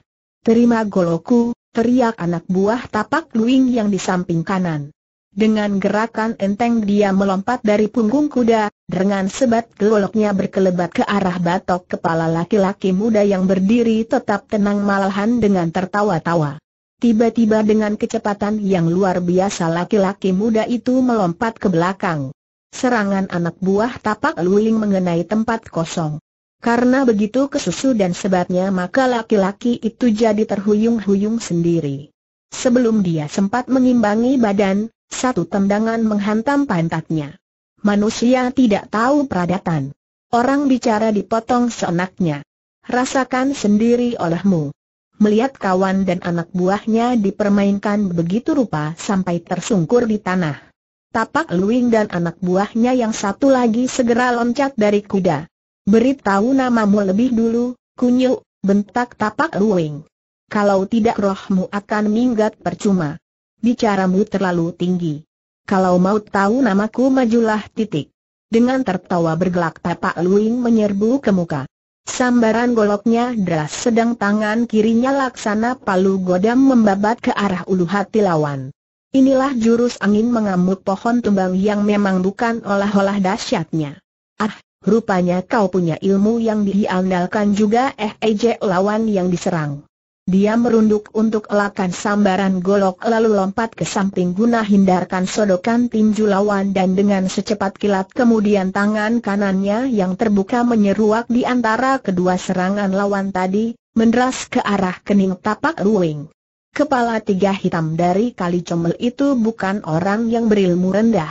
Speaker 1: Terima goloku, teriak anak buah tapak luing yang di samping kanan. Dengan gerakan enteng dia melompat dari punggung kuda, dengan sebat keloloknya berkelebat ke arah batok kepala laki-laki muda yang berdiri tetap tenang malahan dengan tertawa-tawa. Tiba-tiba dengan kecepatan yang luar biasa laki-laki muda itu melompat ke belakang. Serangan anak buah tapak luling mengenai tempat kosong. Karena begitu kesusu dan sebatnya maka laki-laki itu jadi terhuyung-huyung sendiri. Sebelum dia sempat mengimbangi badan, satu tendangan menghantam pantatnya. Manusia tidak tahu peradatan. Orang bicara dipotong seenaknya. Rasakan sendiri olehmu. Melihat kawan dan anak buahnya dipermainkan begitu rupa sampai tersungkur di tanah. Tapak Luing dan anak buahnya yang satu lagi segera loncat dari kuda. Beritahu namamu lebih dulu, kunyuk, bentak tapak Luing. Kalau tidak rohmu akan minggat percuma. Bicaramu terlalu tinggi. Kalau mau tahu namaku majulah titik. Dengan tertawa bergelak Pak Luing menyerbu ke muka. Sambaran goloknya deras sedang tangan kirinya laksana palu godam membabat ke arah ulu hati lawan. Inilah jurus angin mengamuk pohon tumbang yang memang bukan olah-olah dahsyatnya. Ah, rupanya kau punya ilmu yang diandalkan juga eh ejek eh, lawan yang diserang. Dia merunduk untuk elakan sambaran golok lalu lompat ke samping guna hindarkan sodokan tinju lawan dan dengan secepat kilat kemudian tangan kanannya yang terbuka menyeruak di antara kedua serangan lawan tadi, meneras ke arah kening tapak Luing. Kepala tiga hitam dari kali comel itu bukan orang yang berilmu rendah.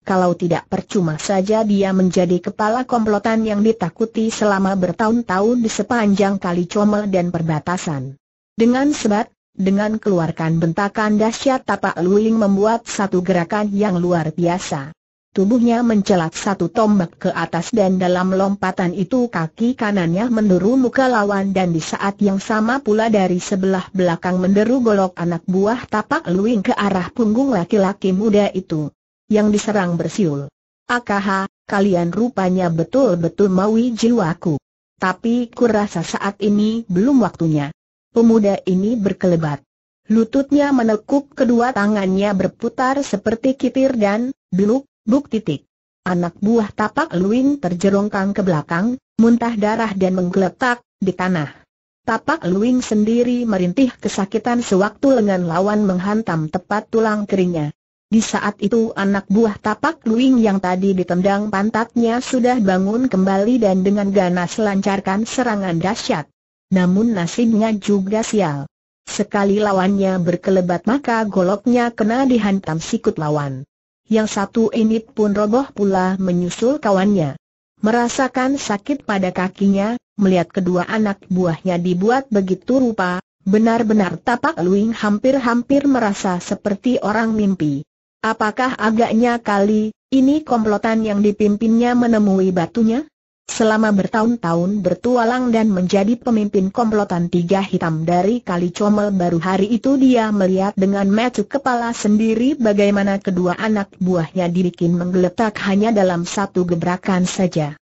Speaker 1: Kalau tidak percuma saja dia menjadi kepala komplotan yang ditakuti selama bertahun-tahun di sepanjang kali comel dan perbatasan. Dengan sebat, dengan keluarkan bentakan dahsyat tapak Luling membuat satu gerakan yang luar biasa. Tubuhnya mencelat satu tombak ke atas dan dalam lompatan itu kaki kanannya menderu muka lawan dan di saat yang sama pula dari sebelah belakang menderu golok anak buah tapak luing ke arah punggung laki-laki muda itu. Yang diserang bersiul. Akaha, kalian rupanya betul-betul maui jiwaku. Tapi kurasa saat ini belum waktunya pemuda ini berkelebat. Lututnya menekuk kedua tangannya berputar seperti kipir dan, beluk, buk titik. Anak buah tapak luing terjerongkang ke belakang, muntah darah dan menggeletak di tanah. Tapak luing sendiri merintih kesakitan sewaktu lengan lawan menghantam tepat tulang keringnya. Di saat itu anak buah tapak luing yang tadi ditendang pantatnya sudah bangun kembali dan dengan ganas lancarkan serangan dahsyat. Namun nasibnya juga sial. Sekali lawannya berkelebat maka goloknya kena dihantam sikut lawan. Yang satu ini pun roboh pula menyusul kawannya. Merasakan sakit pada kakinya, melihat kedua anak buahnya dibuat begitu rupa, benar-benar tapak Luing hampir-hampir merasa seperti orang mimpi. Apakah agaknya kali, ini komplotan yang dipimpinnya menemui batunya? Selama bertahun-tahun bertualang dan menjadi pemimpin komplotan tiga hitam dari kali comel baru hari itu dia melihat dengan mata kepala sendiri bagaimana kedua anak buahnya dibikin menggeletak hanya dalam satu gebrakan saja.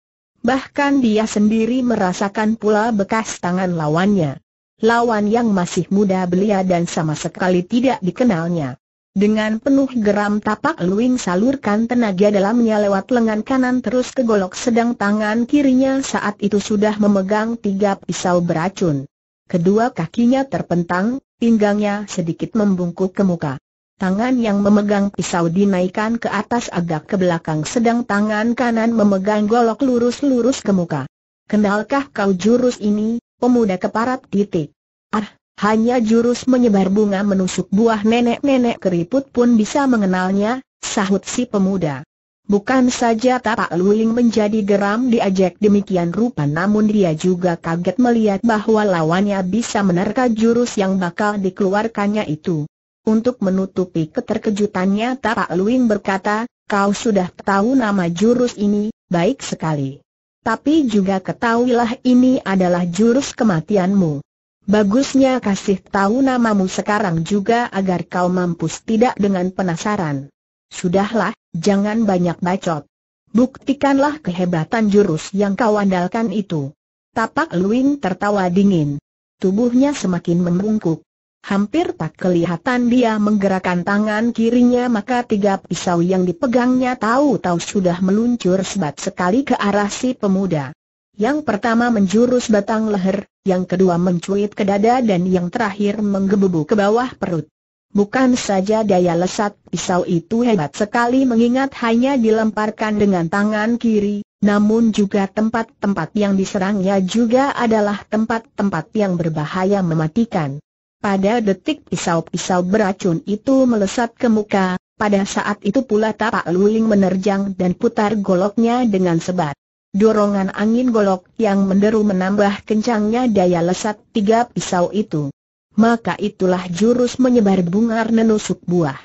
Speaker 1: Bahkan dia sendiri merasakan pula bekas tangan lawannya. Lawan yang masih muda belia dan sama sekali tidak dikenalnya. Dengan penuh geram tapak luing salurkan tenaga dalamnya lewat lengan kanan terus ke golok sedang tangan kirinya saat itu sudah memegang tiga pisau beracun. Kedua kakinya terpentang, pinggangnya sedikit membungkuk ke muka. Tangan yang memegang pisau dinaikkan ke atas agak ke belakang sedang tangan kanan memegang golok lurus-lurus ke muka. Kenalkah kau jurus ini, pemuda keparat titik? Ah, hanya jurus menyebar bunga menusuk buah nenek-nenek keriput pun bisa mengenalnya, sahut si pemuda. Bukan saja tapak luling menjadi geram diajak demikian rupa namun dia juga kaget melihat bahwa lawannya bisa menerka jurus yang bakal dikeluarkannya itu. Untuk menutupi keterkejutannya tapak luing berkata, kau sudah tahu nama jurus ini, baik sekali. Tapi juga ketahuilah ini adalah jurus kematianmu. Bagusnya kasih tahu namamu sekarang juga agar kau mampus tidak dengan penasaran. Sudahlah, jangan banyak bacot. Buktikanlah kehebatan jurus yang kau andalkan itu. Tapak Luing tertawa dingin. Tubuhnya semakin membungkuk. Hampir tak kelihatan dia menggerakkan tangan kirinya maka tiga pisau yang dipegangnya tahu-tahu sudah meluncur sebat sekali ke arah si pemuda. Yang pertama menjurus batang leher, yang kedua mencuit ke dada dan yang terakhir menggebubu ke bawah perut. Bukan saja daya lesat pisau itu hebat sekali mengingat hanya dilemparkan dengan tangan kiri, namun juga tempat-tempat yang diserangnya juga adalah tempat-tempat yang berbahaya mematikan. Pada detik pisau-pisau beracun itu melesat ke muka, pada saat itu pula tapak luling menerjang dan putar goloknya dengan sebat. Dorongan angin golok yang menderu menambah kencangnya daya lesat tiga pisau itu. Maka itulah jurus menyebar bunga menusuk buah.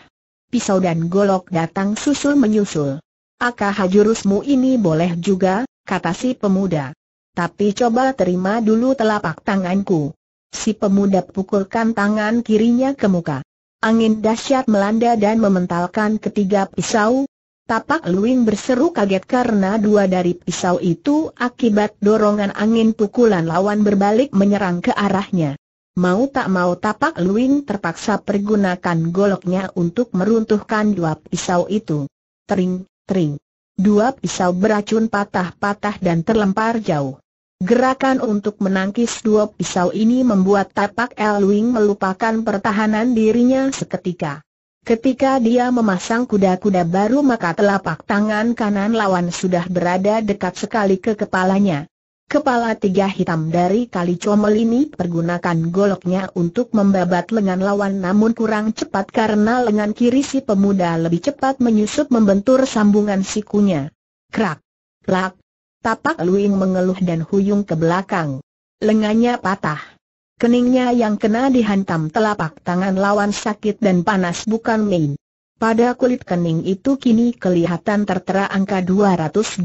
Speaker 1: Pisau dan golok datang susul menyusul. Akah jurusmu ini boleh juga, kata si pemuda. Tapi coba terima dulu telapak tanganku. Si pemuda pukulkan tangan kirinya ke muka. Angin dahsyat melanda dan mementalkan ketiga pisau, Tapak Luing berseru kaget karena dua dari pisau itu akibat dorongan angin pukulan lawan berbalik menyerang ke arahnya. Mau tak mau Tapak Luing terpaksa pergunakan goloknya untuk meruntuhkan dua pisau itu. Tering, tering. Dua pisau beracun patah-patah dan terlempar jauh. Gerakan untuk menangkis dua pisau ini membuat Tapak Luing melupakan pertahanan dirinya seketika. Ketika dia memasang kuda-kuda baru maka telapak tangan kanan lawan sudah berada dekat sekali ke kepalanya. Kepala tiga hitam dari kali comel ini pergunakan goloknya untuk membabat lengan lawan namun kurang cepat karena lengan kiri si pemuda lebih cepat menyusup membentur sambungan sikunya. Krak! Plak! Tapak Luing mengeluh dan huyung ke belakang. Lengannya patah. Keningnya yang kena dihantam telapak tangan lawan sakit dan panas bukan main. Pada kulit kening itu kini kelihatan tertera angka 212.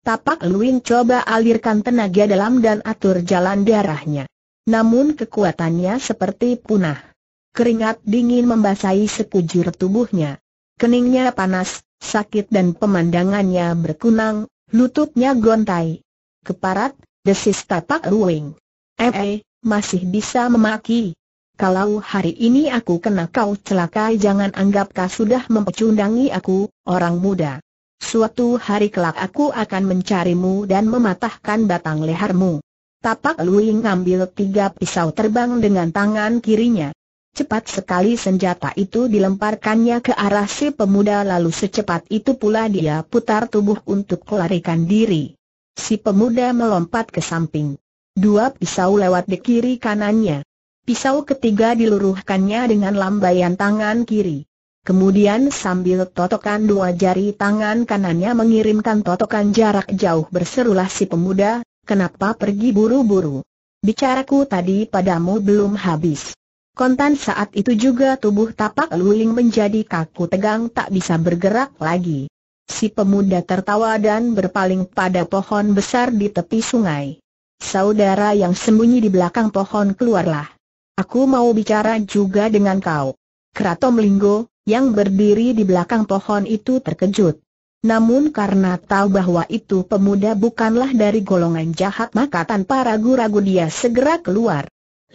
Speaker 1: Tapak Luin coba alirkan tenaga dalam dan atur jalan darahnya. Namun kekuatannya seperti punah. Keringat dingin membasahi sekujur tubuhnya. Keningnya panas, sakit dan pemandangannya berkunang, lututnya gontai. Keparat, desis tapak Luin. Eh, eh, masih bisa memaki. Kalau hari ini aku kena kau celaka, jangan anggap kau sudah mempecundangi aku, orang muda. Suatu hari kelak aku akan mencarimu dan mematahkan batang lehermu. Tapak Lui ngambil tiga pisau terbang dengan tangan kirinya. Cepat sekali senjata itu dilemparkannya ke arah si pemuda lalu secepat itu pula dia putar tubuh untuk melarikan diri. Si pemuda melompat ke samping dua pisau lewat di kiri kanannya. Pisau ketiga diluruhkannya dengan lambaian tangan kiri. Kemudian sambil totokan dua jari tangan kanannya mengirimkan totokan jarak jauh berserulah si pemuda, kenapa pergi buru-buru? Bicaraku tadi padamu belum habis. Kontan saat itu juga tubuh tapak luling menjadi kaku tegang tak bisa bergerak lagi. Si pemuda tertawa dan berpaling pada pohon besar di tepi sungai. Saudara yang sembunyi di belakang pohon keluarlah. Aku mau bicara juga dengan kau. Keraton Linggo, yang berdiri di belakang pohon itu terkejut. Namun karena tahu bahwa itu pemuda bukanlah dari golongan jahat maka tanpa ragu-ragu dia segera keluar.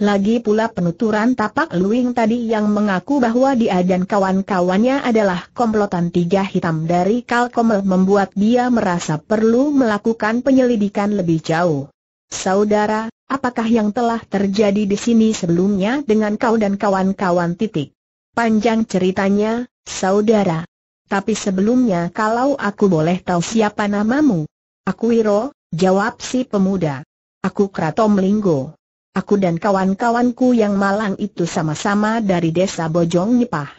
Speaker 1: Lagi pula penuturan tapak Luing tadi yang mengaku bahwa dia dan kawan-kawannya adalah komplotan tiga hitam dari Kalkomel membuat dia merasa perlu melakukan penyelidikan lebih jauh. Saudara, apakah yang telah terjadi di sini sebelumnya dengan kau dan kawan-kawan titik? Panjang ceritanya, saudara. Tapi sebelumnya kalau aku boleh tahu siapa namamu? Aku Wiro, jawab si pemuda. Aku Kratom Linggo. Aku dan kawan-kawanku yang malang itu sama-sama dari desa Bojong Nipah.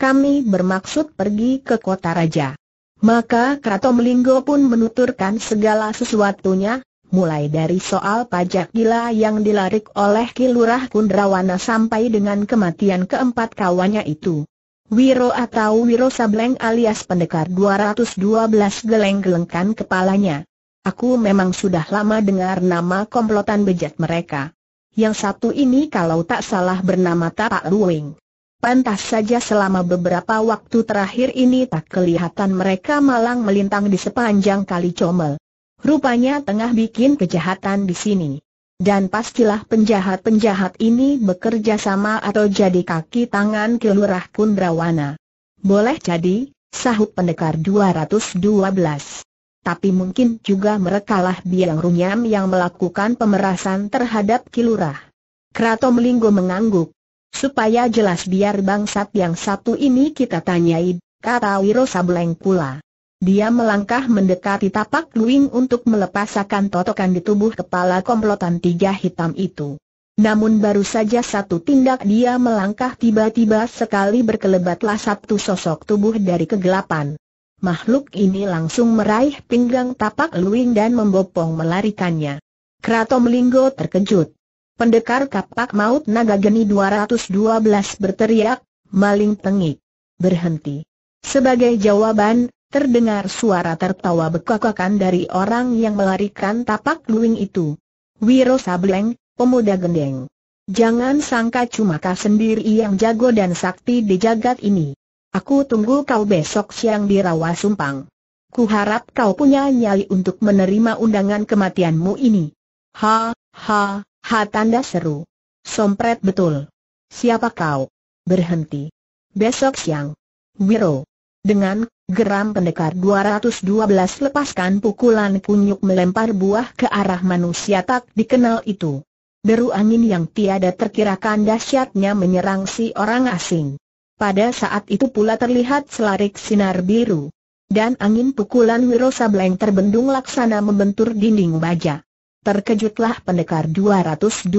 Speaker 1: Kami bermaksud pergi ke kota raja. Maka Kratom Linggo pun menuturkan segala sesuatunya, mulai dari soal pajak gila yang dilarik oleh Kilurah Kundrawana sampai dengan kematian keempat kawannya itu. Wiro atau Wiro Sableng alias pendekar 212 geleng-gelengkan kepalanya. Aku memang sudah lama dengar nama komplotan bejat mereka. Yang satu ini kalau tak salah bernama Tapak Luwing. Pantas saja selama beberapa waktu terakhir ini tak kelihatan mereka malang melintang di sepanjang kali comel. Rupanya tengah bikin kejahatan di sini. Dan pastilah penjahat-penjahat ini bekerja sama atau jadi kaki tangan Kelurah Kundrawana. Boleh jadi, sahut pendekar 212. Tapi mungkin juga merekalah biang runyam yang melakukan pemerasan terhadap Kilurah. Krato Linggo mengangguk. Supaya jelas biar bangsat yang satu ini kita tanyai, kata Wiro Sableng pula. Dia melangkah mendekati tapak luing untuk melepaskan totokan di tubuh kepala komplotan tiga hitam itu. Namun baru saja satu tindak dia melangkah tiba-tiba sekali berkelebatlah satu sosok tubuh dari kegelapan. Makhluk ini langsung meraih pinggang tapak luing dan membopong melarikannya. Kratom Linggo terkejut. Pendekar kapak maut naga geni 212 berteriak, maling tengik. Berhenti. Sebagai jawaban, terdengar suara tertawa bekakakan dari orang yang melarikan tapak luing itu. Wiro Sableng, pemuda gendeng. Jangan sangka cuma kau sendiri yang jago dan sakti di jagat ini. Aku tunggu kau besok siang di Rawa Sumpang. Kuharap kau punya nyali untuk menerima undangan kematianmu ini. Ha, ha, ha tanda seru. Sompret betul. Siapa kau? Berhenti. Besok siang. Wiro. Dengan geram pendekar 212 lepaskan pukulan kunyuk melempar buah ke arah manusia tak dikenal itu. Deru angin yang tiada terkirakan dahsyatnya menyerang si orang asing. Pada saat itu pula terlihat selarik sinar biru. Dan angin pukulan Wiro Sableng terbendung laksana membentur dinding baja. Terkejutlah pendekar 212.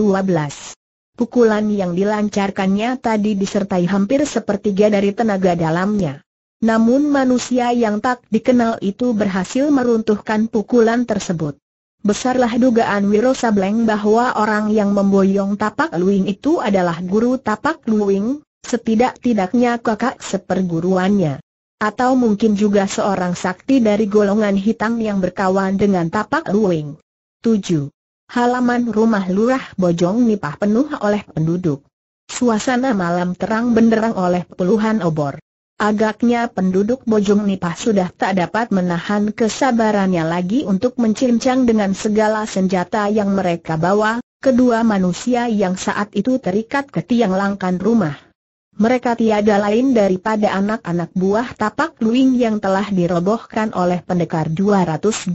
Speaker 1: Pukulan yang dilancarkannya tadi disertai hampir sepertiga dari tenaga dalamnya. Namun manusia yang tak dikenal itu berhasil meruntuhkan pukulan tersebut. Besarlah dugaan Wiro Sableng bahwa orang yang memboyong tapak luing itu adalah guru tapak luing, setidak-tidaknya kakak seperguruannya. Atau mungkin juga seorang sakti dari golongan hitam yang berkawan dengan tapak luing. 7. Halaman rumah lurah Bojong Nipah penuh oleh penduduk. Suasana malam terang benderang oleh puluhan obor. Agaknya penduduk Bojong Nipah sudah tak dapat menahan kesabarannya lagi untuk mencincang dengan segala senjata yang mereka bawa, kedua manusia yang saat itu terikat ke tiang langkan rumah. Mereka tiada lain daripada anak-anak buah tapak luing yang telah dirobohkan oleh pendekar 212.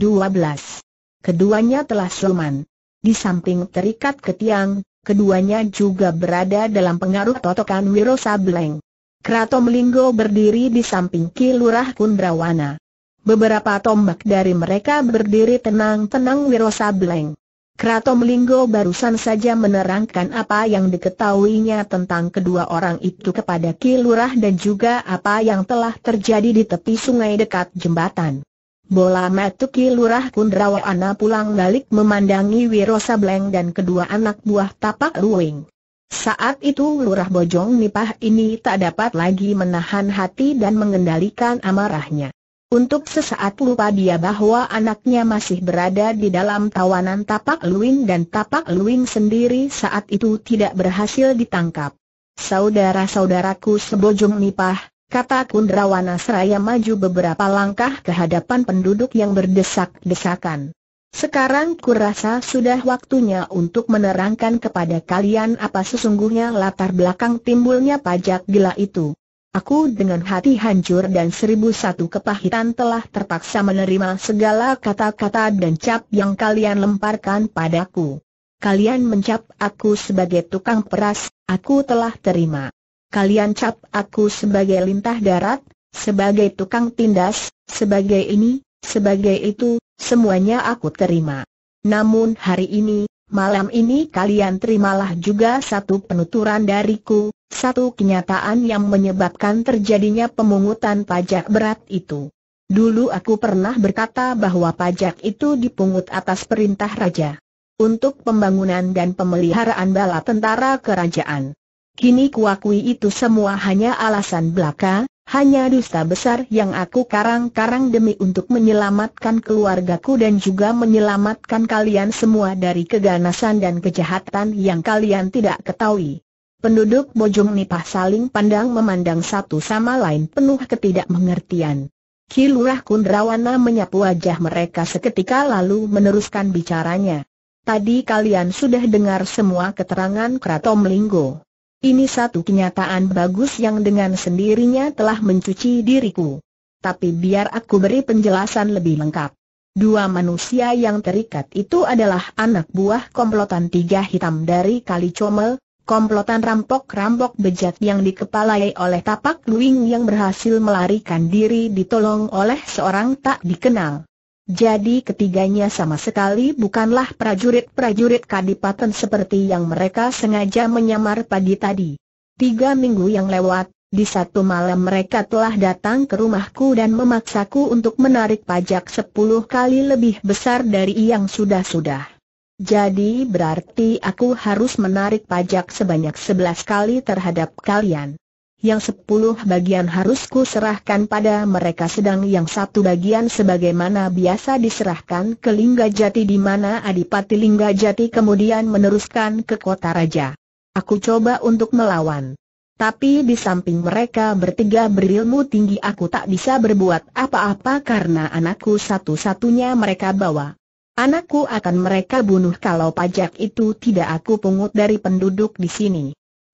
Speaker 1: Keduanya telah suman. Di samping terikat ke tiang, keduanya juga berada dalam pengaruh totokan Wiro Sableng. Kratom Linggo berdiri di samping Kilurah Kundrawana. Beberapa tombak dari mereka berdiri tenang-tenang Bleng. Kratom Linggo barusan saja menerangkan apa yang diketahuinya tentang kedua orang itu kepada Kilurah dan juga apa yang telah terjadi di tepi sungai dekat jembatan. Bola mata Kilurah Kundrawana pulang balik memandangi Bleng dan kedua anak buah tapak ruing. Saat itu Lurah Bojong Nipah ini tak dapat lagi menahan hati dan mengendalikan amarahnya. Untuk sesaat lupa dia bahwa anaknya masih berada di dalam tawanan Tapak Luing dan Tapak Luing sendiri saat itu tidak berhasil ditangkap. Saudara-saudaraku sebojong nipah, kata Kundrawana seraya maju beberapa langkah ke hadapan penduduk yang berdesak-desakan. Sekarang kurasa sudah waktunya untuk menerangkan kepada kalian apa sesungguhnya latar belakang timbulnya pajak gila itu. Aku dengan hati hancur dan seribu satu kepahitan telah terpaksa menerima segala kata-kata dan cap yang kalian lemparkan padaku. Kalian mencap aku sebagai tukang peras, aku telah terima. Kalian cap aku sebagai lintah darat, sebagai tukang tindas, sebagai ini, sebagai itu, semuanya aku terima. Namun hari ini, malam ini kalian terimalah juga satu penuturan dariku, satu kenyataan yang menyebabkan terjadinya pemungutan pajak berat itu. Dulu aku pernah berkata bahwa pajak itu dipungut atas perintah raja. Untuk pembangunan dan pemeliharaan bala tentara kerajaan. Kini kuakui itu semua hanya alasan belaka, hanya dusta besar yang aku karang-karang demi untuk menyelamatkan keluargaku dan juga menyelamatkan kalian semua dari keganasan dan kejahatan yang kalian tidak ketahui. Penduduk Bojong Nipah saling pandang memandang satu sama lain penuh ketidakmengertian. Kilurah Kundrawana menyapu wajah mereka seketika lalu meneruskan bicaranya. Tadi kalian sudah dengar semua keterangan Kratom Linggo. Ini satu kenyataan bagus yang dengan sendirinya telah mencuci diriku. Tapi biar aku beri penjelasan lebih lengkap. Dua manusia yang terikat itu adalah anak buah komplotan tiga hitam dari Kali Comel, komplotan rampok-rampok bejat yang dikepalai oleh tapak luing yang berhasil melarikan diri ditolong oleh seorang tak dikenal. Jadi ketiganya sama sekali bukanlah prajurit-prajurit kadipaten seperti yang mereka sengaja menyamar pagi tadi. Tiga minggu yang lewat, di satu malam mereka telah datang ke rumahku dan memaksaku untuk menarik pajak sepuluh kali lebih besar dari yang sudah-sudah. Jadi berarti aku harus menarik pajak sebanyak sebelas kali terhadap kalian yang sepuluh bagian harus ku serahkan pada mereka sedang yang satu bagian sebagaimana biasa diserahkan ke Lingga Jati di mana Adipati Lingga Jati kemudian meneruskan ke kota raja. Aku coba untuk melawan. Tapi di samping mereka bertiga berilmu tinggi aku tak bisa berbuat apa-apa karena anakku satu-satunya mereka bawa. Anakku akan mereka bunuh kalau pajak itu tidak aku pungut dari penduduk di sini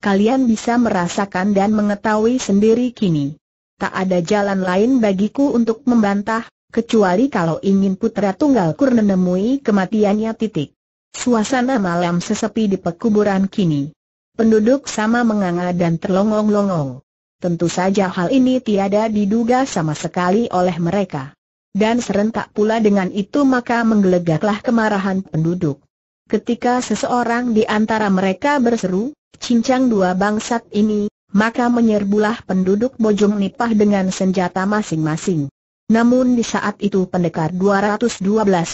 Speaker 1: kalian bisa merasakan dan mengetahui sendiri kini. Tak ada jalan lain bagiku untuk membantah, kecuali kalau ingin putra tunggal menemui kematiannya titik. Suasana malam sesepi di pekuburan kini. Penduduk sama menganga dan terlongong-longong. Tentu saja hal ini tiada diduga sama sekali oleh mereka. Dan serentak pula dengan itu maka menggelegaklah kemarahan penduduk. Ketika seseorang di antara mereka berseru, cincang dua bangsat ini, maka menyerbulah penduduk Bojong Nipah dengan senjata masing-masing. Namun di saat itu pendekar 212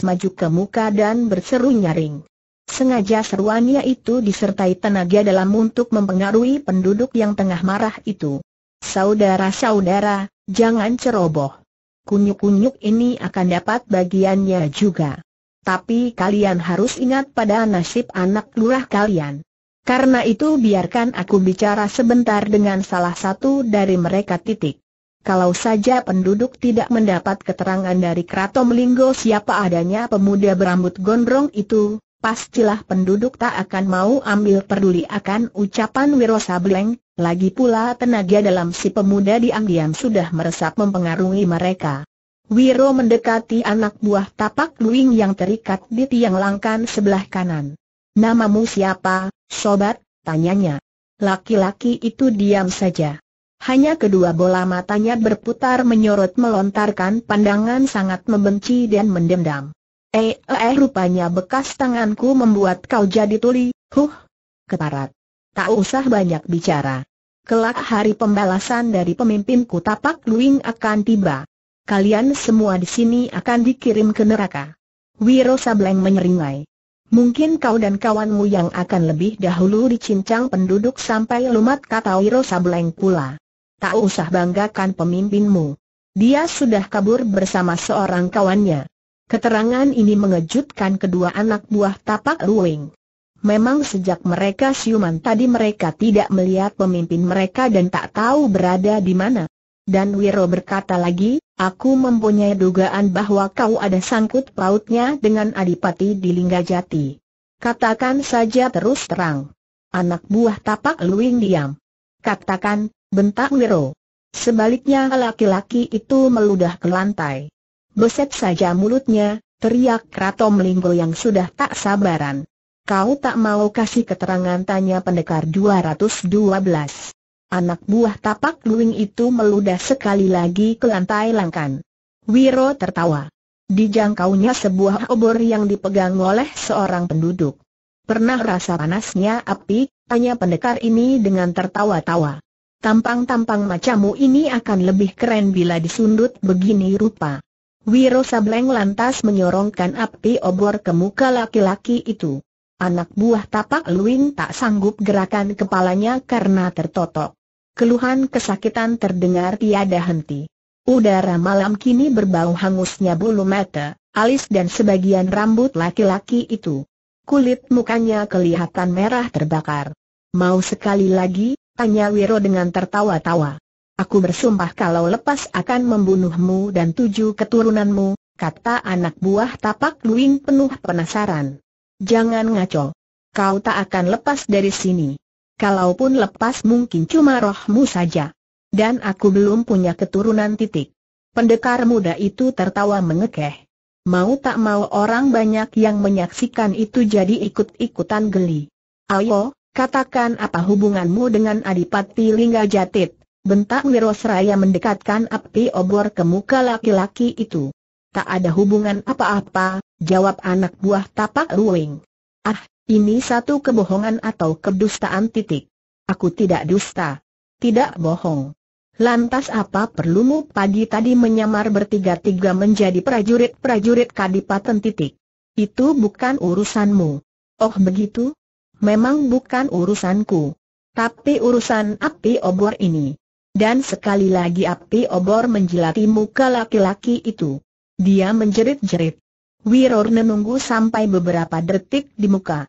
Speaker 1: maju ke muka dan berseru nyaring. Sengaja seruannya itu disertai tenaga dalam untuk mempengaruhi penduduk yang tengah marah itu. Saudara-saudara, jangan ceroboh. Kunyuk-kunyuk ini akan dapat bagiannya juga. Tapi kalian harus ingat pada nasib anak lurah kalian. Karena itu biarkan aku bicara sebentar dengan salah satu dari mereka titik. Kalau saja penduduk tidak mendapat keterangan dari Kratom Linggo siapa adanya pemuda berambut gondrong itu, pastilah penduduk tak akan mau ambil peduli akan ucapan Wiro Sableng, lagi pula tenaga dalam si pemuda diam-diam sudah meresap mempengaruhi mereka. Wiro mendekati anak buah tapak luing yang terikat di tiang langkan sebelah kanan. Namamu siapa, sobat? Tanyanya. Laki-laki itu diam saja. Hanya kedua bola matanya berputar menyorot melontarkan pandangan sangat membenci dan mendendam. Eh, eh rupanya bekas tanganku membuat kau jadi tuli, huh, keparat. Tak usah banyak bicara. Kelak hari pembalasan dari pemimpinku tapak luing akan tiba. Kalian semua di sini akan dikirim ke neraka. Wiro Sableng menyeringai. Mungkin kau dan kawanmu yang akan lebih dahulu dicincang penduduk sampai lumat kata Wiro Sableng pula. Tak usah banggakan pemimpinmu. Dia sudah kabur bersama seorang kawannya. Keterangan ini mengejutkan kedua anak buah tapak Ruing. Memang sejak mereka siuman tadi mereka tidak melihat pemimpin mereka dan tak tahu berada di mana. Dan Wiro berkata lagi, aku mempunyai dugaan bahwa kau ada sangkut pautnya dengan Adipati di Linggajati. Katakan saja terus terang. Anak buah tapak luing diam. Katakan, bentak Wiro. Sebaliknya laki-laki itu meludah ke lantai. Beset saja mulutnya, teriak Kratom Linggo yang sudah tak sabaran. Kau tak mau kasih keterangan tanya pendekar 212. Anak buah tapak luing itu meludah sekali lagi ke lantai langkan. Wiro tertawa. Dijangkaunya sebuah obor yang dipegang oleh seorang penduduk. Pernah rasa panasnya api, tanya pendekar ini dengan tertawa-tawa. Tampang-tampang macamu ini akan lebih keren bila disundut begini rupa. Wiro Sableng lantas menyorongkan api obor ke muka laki-laki itu. Anak buah tapak Luing tak sanggup gerakan kepalanya karena tertotok keluhan kesakitan terdengar tiada henti. Udara malam kini berbau hangusnya bulu mata, alis dan sebagian rambut laki-laki itu. Kulit mukanya kelihatan merah terbakar. Mau sekali lagi, tanya Wiro dengan tertawa-tawa. Aku bersumpah kalau lepas akan membunuhmu dan tujuh keturunanmu, kata anak buah tapak luing penuh penasaran. Jangan ngaco. Kau tak akan lepas dari sini kalaupun lepas mungkin cuma rohmu saja. Dan aku belum punya keturunan titik. Pendekar muda itu tertawa mengekeh. Mau tak mau orang banyak yang menyaksikan itu jadi ikut-ikutan geli. Ayo, katakan apa hubunganmu dengan Adipati Lingga Jatit, bentak Wirosraya mendekatkan api obor ke muka laki-laki itu. Tak ada hubungan apa-apa, jawab anak buah tapak ruing. Ah, ini satu kebohongan atau kedustaan titik. Aku tidak dusta. Tidak bohong. Lantas apa perlumu pagi tadi menyamar bertiga-tiga menjadi prajurit-prajurit kadipaten titik? Itu bukan urusanmu. Oh begitu? Memang bukan urusanku. Tapi urusan api obor ini. Dan sekali lagi api obor menjelati muka laki-laki itu. Dia menjerit-jerit. Wiror menunggu sampai beberapa detik di muka.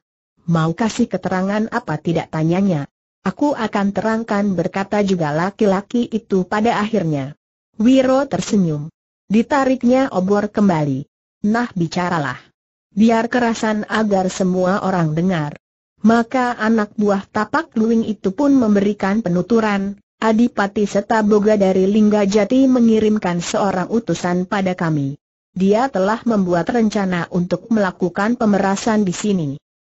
Speaker 1: Mau kasih keterangan apa tidak tanyanya. Aku akan terangkan berkata juga laki-laki itu pada akhirnya. Wiro tersenyum. Ditariknya obor kembali. Nah bicaralah. Biar kerasan agar semua orang dengar. Maka anak buah tapak luing itu pun memberikan penuturan, Adipati Seta Boga dari Lingga Jati mengirimkan seorang utusan pada kami. Dia telah membuat rencana untuk melakukan pemerasan di sini.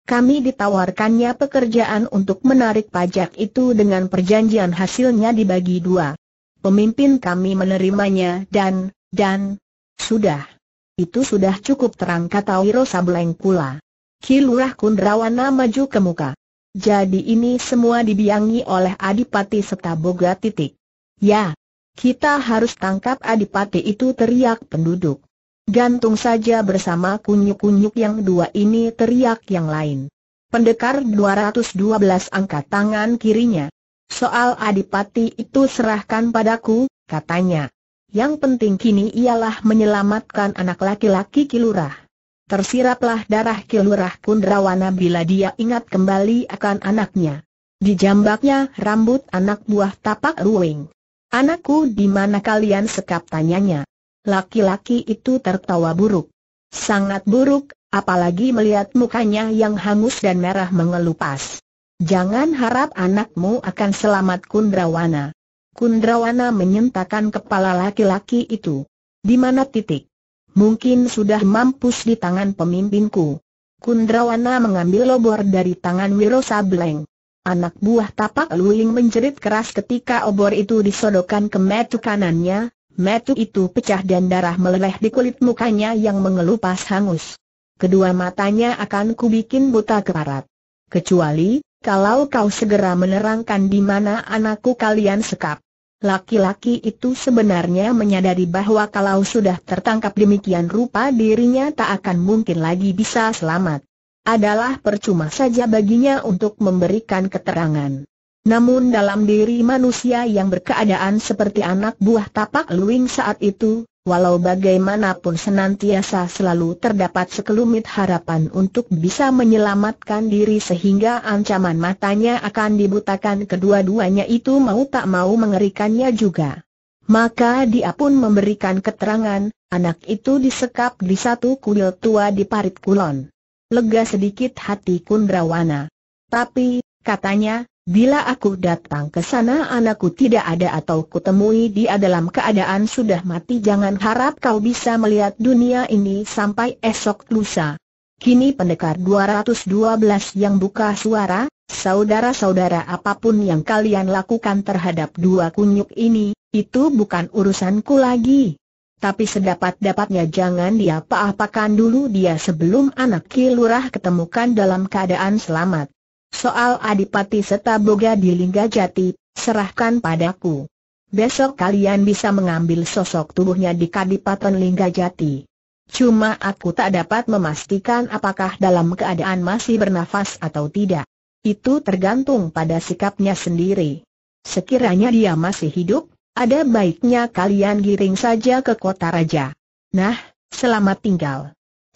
Speaker 1: Kami ditawarkannya pekerjaan untuk menarik pajak itu dengan perjanjian hasilnya dibagi dua. Pemimpin kami menerimanya dan, dan, sudah. Itu sudah cukup terang kata Wiro Sablengkula. Kilurah Kundrawana maju ke muka. Jadi ini semua dibiangi oleh Adipati serta Boga titik. Ya, kita harus tangkap Adipati itu teriak penduduk. Gantung saja bersama kunyuk-kunyuk yang dua ini teriak yang lain. Pendekar 212 angkat tangan kirinya. Soal adipati itu serahkan padaku, katanya. Yang penting kini ialah menyelamatkan anak laki-laki kilurah. Tersiraplah darah kilurah kundrawana bila dia ingat kembali akan anaknya. Dijambaknya rambut anak buah tapak ruwing. Anakku di mana kalian sekap tanyanya. Laki-laki itu tertawa buruk. Sangat buruk, apalagi melihat mukanya yang hangus dan merah mengelupas. Jangan harap anakmu akan selamat Kundrawana. Kundrawana menyentakan kepala laki-laki itu. Di mana titik? Mungkin sudah mampus di tangan pemimpinku. Kundrawana mengambil obor dari tangan Wiro Sableng. Anak buah tapak Luing menjerit keras ketika obor itu disodokan ke metu kanannya, Metu itu pecah dan darah meleleh di kulit mukanya yang mengelupas hangus. Kedua matanya akan kubikin buta keparat. Kecuali, kalau kau segera menerangkan di mana anakku kalian sekap. Laki-laki itu sebenarnya menyadari bahwa kalau sudah tertangkap demikian rupa dirinya tak akan mungkin lagi bisa selamat. Adalah percuma saja baginya untuk memberikan keterangan. Namun dalam diri manusia yang berkeadaan seperti anak buah tapak luing saat itu, walau bagaimanapun senantiasa selalu terdapat sekelumit harapan untuk bisa menyelamatkan diri sehingga ancaman matanya akan dibutakan kedua-duanya itu mau tak mau mengerikannya juga. Maka dia pun memberikan keterangan, anak itu disekap di satu kuil tua di parit kulon. Lega sedikit hati Kundrawana. Tapi, katanya, Bila aku datang ke sana anakku tidak ada atau kutemui dia dalam keadaan sudah mati jangan harap kau bisa melihat dunia ini sampai esok lusa. Kini pendekar 212 yang buka suara, saudara-saudara apapun yang kalian lakukan terhadap dua kunyuk ini, itu bukan urusanku lagi. Tapi sedapat-dapatnya jangan dia apa-apakan dulu dia sebelum anak kilurah ketemukan dalam keadaan selamat. Soal Adipati serta Boga di Lingga Jati, serahkan padaku. Besok kalian bisa mengambil sosok tubuhnya di Kadipaten Lingga Jati. Cuma aku tak dapat memastikan apakah dalam keadaan masih bernafas atau tidak. Itu tergantung pada sikapnya sendiri. Sekiranya dia masih hidup, ada baiknya kalian giring saja ke kota raja. Nah, selamat tinggal.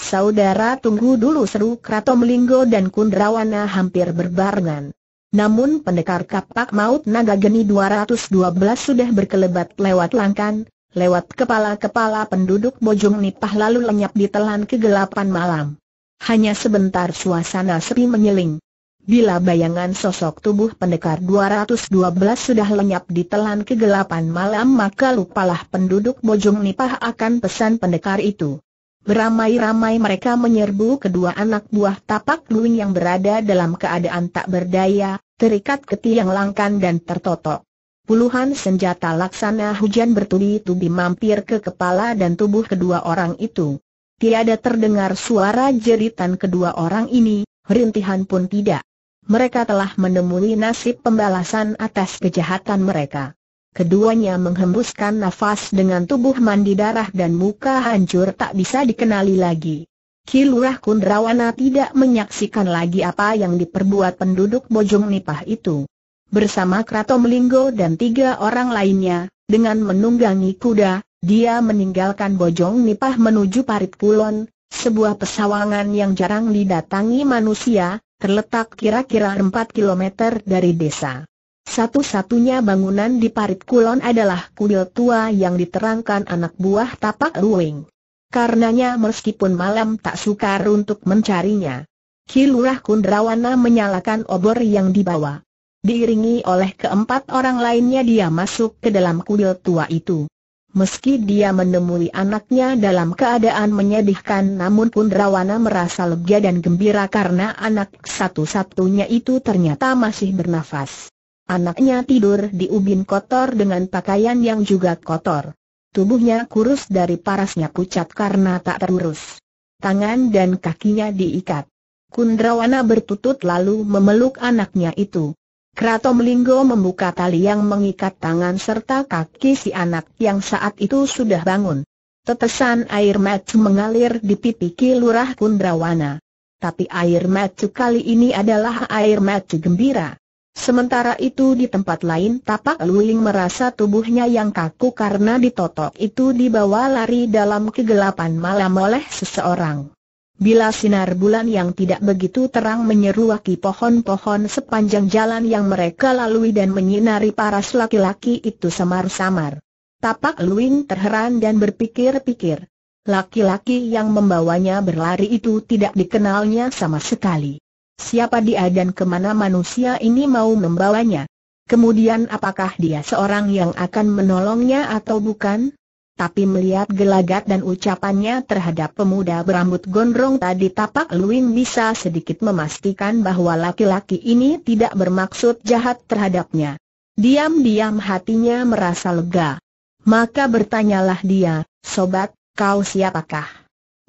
Speaker 1: Saudara tunggu dulu seru Krato Melinggo dan Kundrawana hampir berbarengan. Namun pendekar kapak maut naga geni 212 sudah berkelebat lewat langkan, lewat kepala-kepala penduduk Bojong Nipah lalu lenyap di telan kegelapan malam. Hanya sebentar suasana sepi menyeling. Bila bayangan sosok tubuh pendekar 212 sudah lenyap di telan kegelapan malam maka lupalah penduduk Bojong Nipah akan pesan pendekar itu. Beramai-ramai mereka menyerbu kedua anak buah tapak luing yang berada dalam keadaan tak berdaya, terikat ke tiang langkan dan tertotok. Puluhan senjata laksana hujan bertubi-tubi mampir ke kepala dan tubuh kedua orang itu. Tiada terdengar suara jeritan kedua orang ini, rintihan pun tidak. Mereka telah menemui nasib pembalasan atas kejahatan mereka. Keduanya menghembuskan nafas dengan tubuh mandi darah dan muka hancur tak bisa dikenali lagi. Kilurah Kundrawana tidak menyaksikan lagi apa yang diperbuat penduduk Bojong Nipah itu. Bersama Krato Melinggo dan tiga orang lainnya, dengan menunggangi kuda, dia meninggalkan Bojong Nipah menuju Parit Kulon, sebuah pesawangan yang jarang didatangi manusia, terletak kira-kira 4 km dari desa. Satu-satunya bangunan di parit kulon adalah kuil tua yang diterangkan anak buah tapak ruing. Karenanya meskipun malam tak sukar untuk mencarinya. Kilurah Kundrawana menyalakan obor yang dibawa. Diiringi oleh keempat orang lainnya dia masuk ke dalam kuil tua itu. Meski dia menemui anaknya dalam keadaan menyedihkan namun Kundrawana merasa lega dan gembira karena anak satu-satunya itu ternyata masih bernafas. Anaknya tidur di ubin kotor dengan pakaian yang juga kotor. Tubuhnya kurus dari parasnya pucat karena tak terurus. Tangan dan kakinya diikat. Kundrawana bertutut lalu memeluk anaknya itu. Kratomlinggo membuka tali yang mengikat tangan serta kaki si anak yang saat itu sudah bangun. Tetesan air mata mengalir di pipi lurah Kundrawana. Tapi air mata kali ini adalah air mata gembira. Sementara itu di tempat lain tapak luling merasa tubuhnya yang kaku karena ditotok itu dibawa lari dalam kegelapan malam oleh seseorang. Bila sinar bulan yang tidak begitu terang menyeruaki pohon-pohon sepanjang jalan yang mereka lalui dan menyinari paras laki-laki itu samar-samar. Tapak luing terheran dan berpikir-pikir. Laki-laki yang membawanya berlari itu tidak dikenalnya sama sekali siapa dia dan kemana manusia ini mau membawanya. Kemudian apakah dia seorang yang akan menolongnya atau bukan? Tapi melihat gelagat dan ucapannya terhadap pemuda berambut gondrong tadi tapak Luing bisa sedikit memastikan bahwa laki-laki ini tidak bermaksud jahat terhadapnya. Diam-diam hatinya merasa lega. Maka bertanyalah dia, Sobat, kau siapakah?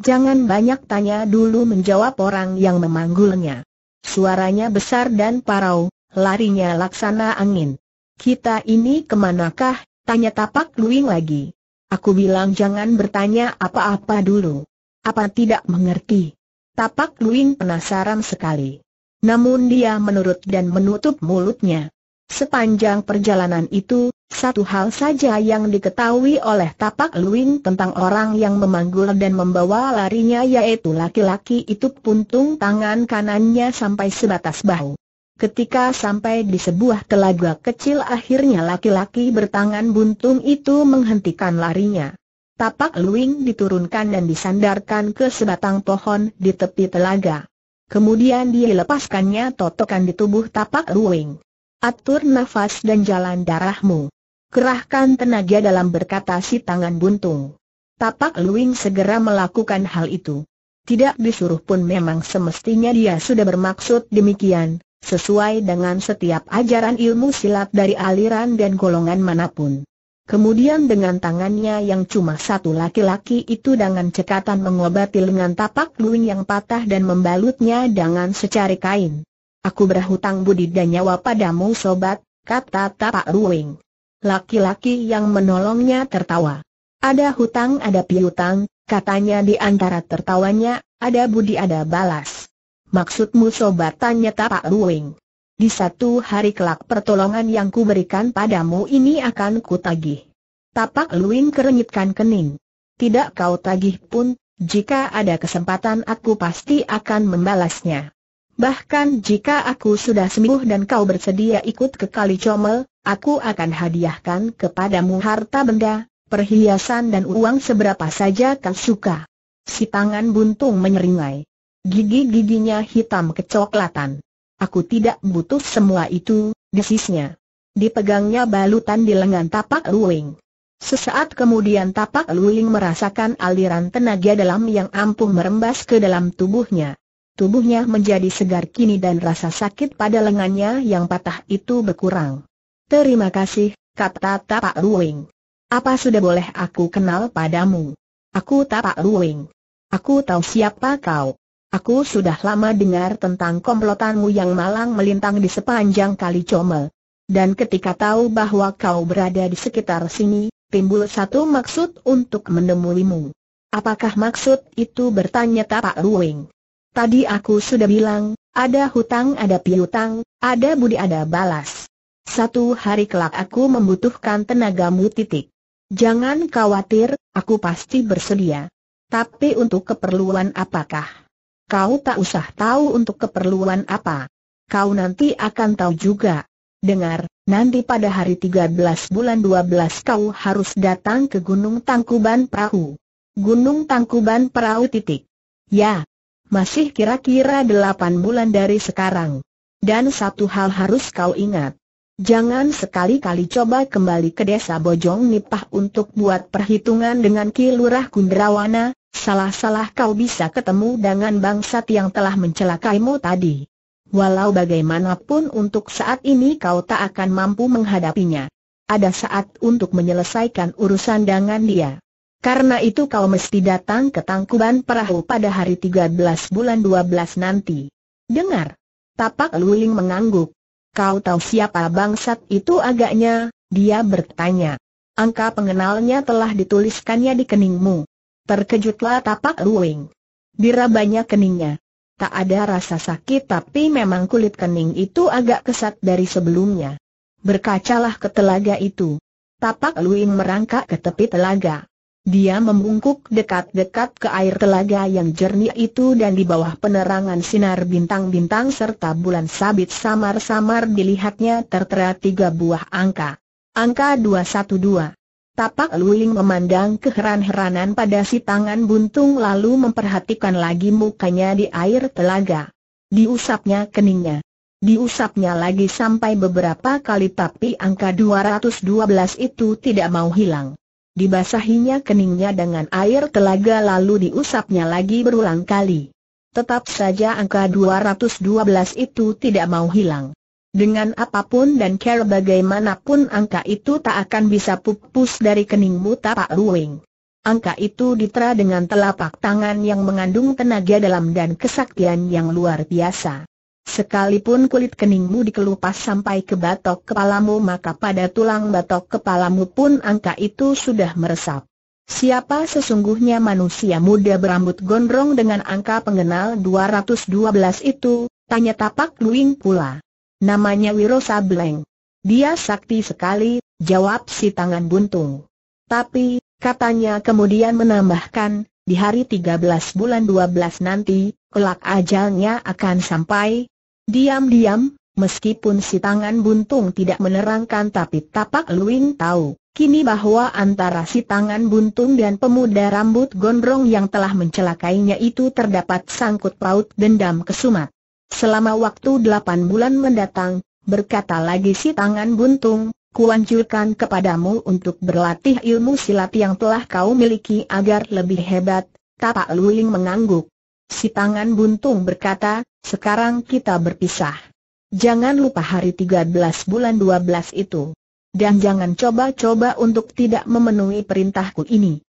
Speaker 1: Jangan banyak tanya dulu menjawab orang yang memanggulnya. Suaranya besar dan parau, larinya laksana angin. Kita ini kemanakah? Tanya tapak luing lagi. Aku bilang jangan bertanya apa-apa dulu. Apa tidak mengerti? Tapak luing penasaran sekali. Namun dia menurut dan menutup mulutnya. Sepanjang perjalanan itu, satu hal saja yang diketahui oleh Tapak Luing tentang orang yang memanggul dan membawa larinya yaitu laki-laki itu puntung tangan kanannya sampai sebatas bahu. Ketika sampai di sebuah telaga kecil akhirnya laki-laki bertangan buntung itu menghentikan larinya. Tapak Luing diturunkan dan disandarkan ke sebatang pohon di tepi telaga. Kemudian dilepaskannya totokan di tubuh Tapak Luing. Atur nafas dan jalan darahmu. Kerahkan tenaga dalam berkata si tangan buntung. Tapak Luing segera melakukan hal itu. Tidak disuruh pun memang semestinya dia sudah bermaksud demikian, sesuai dengan setiap ajaran ilmu silat dari aliran dan golongan manapun. Kemudian dengan tangannya yang cuma satu laki-laki itu dengan cekatan mengobati lengan tapak Luing yang patah dan membalutnya dengan secari kain. Aku berhutang budi dan nyawa padamu sobat, kata tapak Luing. Laki-laki yang menolongnya tertawa. Ada hutang ada piutang, katanya di antara tertawanya, ada budi ada balas. Maksudmu sobat tanya Pak Luing. Di satu hari kelak pertolongan yang kuberikan padamu ini akan kutagih. Tapak Luing kerenyitkan kening. Tidak kau tagih pun, jika ada kesempatan aku pasti akan membalasnya. Bahkan jika aku sudah sembuh dan kau bersedia ikut ke Kali Comel, Aku akan hadiahkan kepadamu harta benda, perhiasan dan uang seberapa saja kau suka. Si tangan buntung menyeringai. Gigi-giginya hitam kecoklatan. Aku tidak butuh semua itu, desisnya. Dipegangnya balutan di lengan tapak Luing. Sesaat kemudian tapak Luing merasakan aliran tenaga dalam yang ampuh merembas ke dalam tubuhnya. Tubuhnya menjadi segar kini dan rasa sakit pada lengannya yang patah itu berkurang. Terima kasih, kata Tapak Ruing. Apa sudah boleh aku kenal padamu? Aku Tapak Ruing. Aku tahu siapa kau. Aku sudah lama dengar tentang komplotanmu yang malang melintang di sepanjang kali Comel. Dan ketika tahu bahwa kau berada di sekitar sini, timbul satu maksud untuk menemuimu. Apakah maksud itu bertanya Tapak Ruing? Tadi aku sudah bilang, ada hutang ada piutang, ada budi ada balas. Satu hari kelak aku membutuhkan tenagamu titik. Jangan khawatir, aku pasti bersedia. Tapi untuk keperluan apakah? Kau tak usah tahu untuk keperluan apa. Kau nanti akan tahu juga. Dengar, nanti pada hari 13 bulan 12 kau harus datang ke Gunung Tangkuban Perahu. Gunung Tangkuban Perahu titik. Ya, masih kira-kira 8 bulan dari sekarang. Dan satu hal harus kau ingat. Jangan sekali-kali coba kembali ke desa Bojong Nipah untuk buat perhitungan dengan Ki Lurah salah-salah kau bisa ketemu dengan bangsat yang telah mencelakaimu tadi. Walau bagaimanapun untuk saat ini kau tak akan mampu menghadapinya. Ada saat untuk menyelesaikan urusan dengan dia. Karena itu kau mesti datang ke tangkuban perahu pada hari 13 bulan 12 nanti. Dengar. Tapak Luling mengangguk. Kau tahu siapa bangsat itu agaknya? Dia bertanya. Angka pengenalnya telah dituliskannya di keningmu. Terkejutlah tapak Luing. Dirabanya keningnya. Tak ada rasa sakit tapi memang kulit kening itu agak kesat dari sebelumnya. Berkacalah ke telaga itu. Tapak Luing merangkak ke tepi telaga. Dia membungkuk dekat-dekat ke air telaga yang jernih itu dan di bawah penerangan sinar bintang-bintang serta bulan sabit samar-samar dilihatnya tertera tiga buah angka. Angka 212. Tapak Luling memandang keheran-heranan pada si tangan buntung lalu memperhatikan lagi mukanya di air telaga. Diusapnya keningnya. Diusapnya lagi sampai beberapa kali tapi angka 212 itu tidak mau hilang. Dibasahinya keningnya dengan air telaga lalu diusapnya lagi berulang kali. Tetap saja angka 212 itu tidak mau hilang. Dengan apapun dan care bagaimanapun angka itu tak akan bisa pupus dari keningmu tapak ruing. Angka itu ditera dengan telapak tangan yang mengandung tenaga dalam dan kesaktian yang luar biasa. Sekalipun kulit keningmu dikelupas sampai ke batok kepalamu maka pada tulang batok kepalamu pun angka itu sudah meresap. Siapa sesungguhnya manusia muda berambut gondrong dengan angka pengenal 212 itu? Tanya tapak Luing pula. Namanya Wiro Sableng. Dia sakti sekali, jawab si tangan buntung. Tapi, katanya kemudian menambahkan, di hari 13 bulan 12 nanti, kelak ajalnya akan sampai. Diam-diam, meskipun si tangan buntung tidak menerangkan tapi tapak Luing tahu, kini bahwa antara si tangan buntung dan pemuda rambut gondrong yang telah mencelakainya itu terdapat sangkut paut dendam kesumat. Selama waktu delapan bulan mendatang, berkata lagi si tangan buntung, kuanjurkan kepadamu untuk berlatih ilmu silat yang telah kau miliki agar lebih hebat, tapak luling mengangguk. Si tangan buntung berkata, sekarang kita berpisah. Jangan lupa hari 13 bulan 12 itu. Dan jangan coba-coba untuk tidak memenuhi perintahku ini.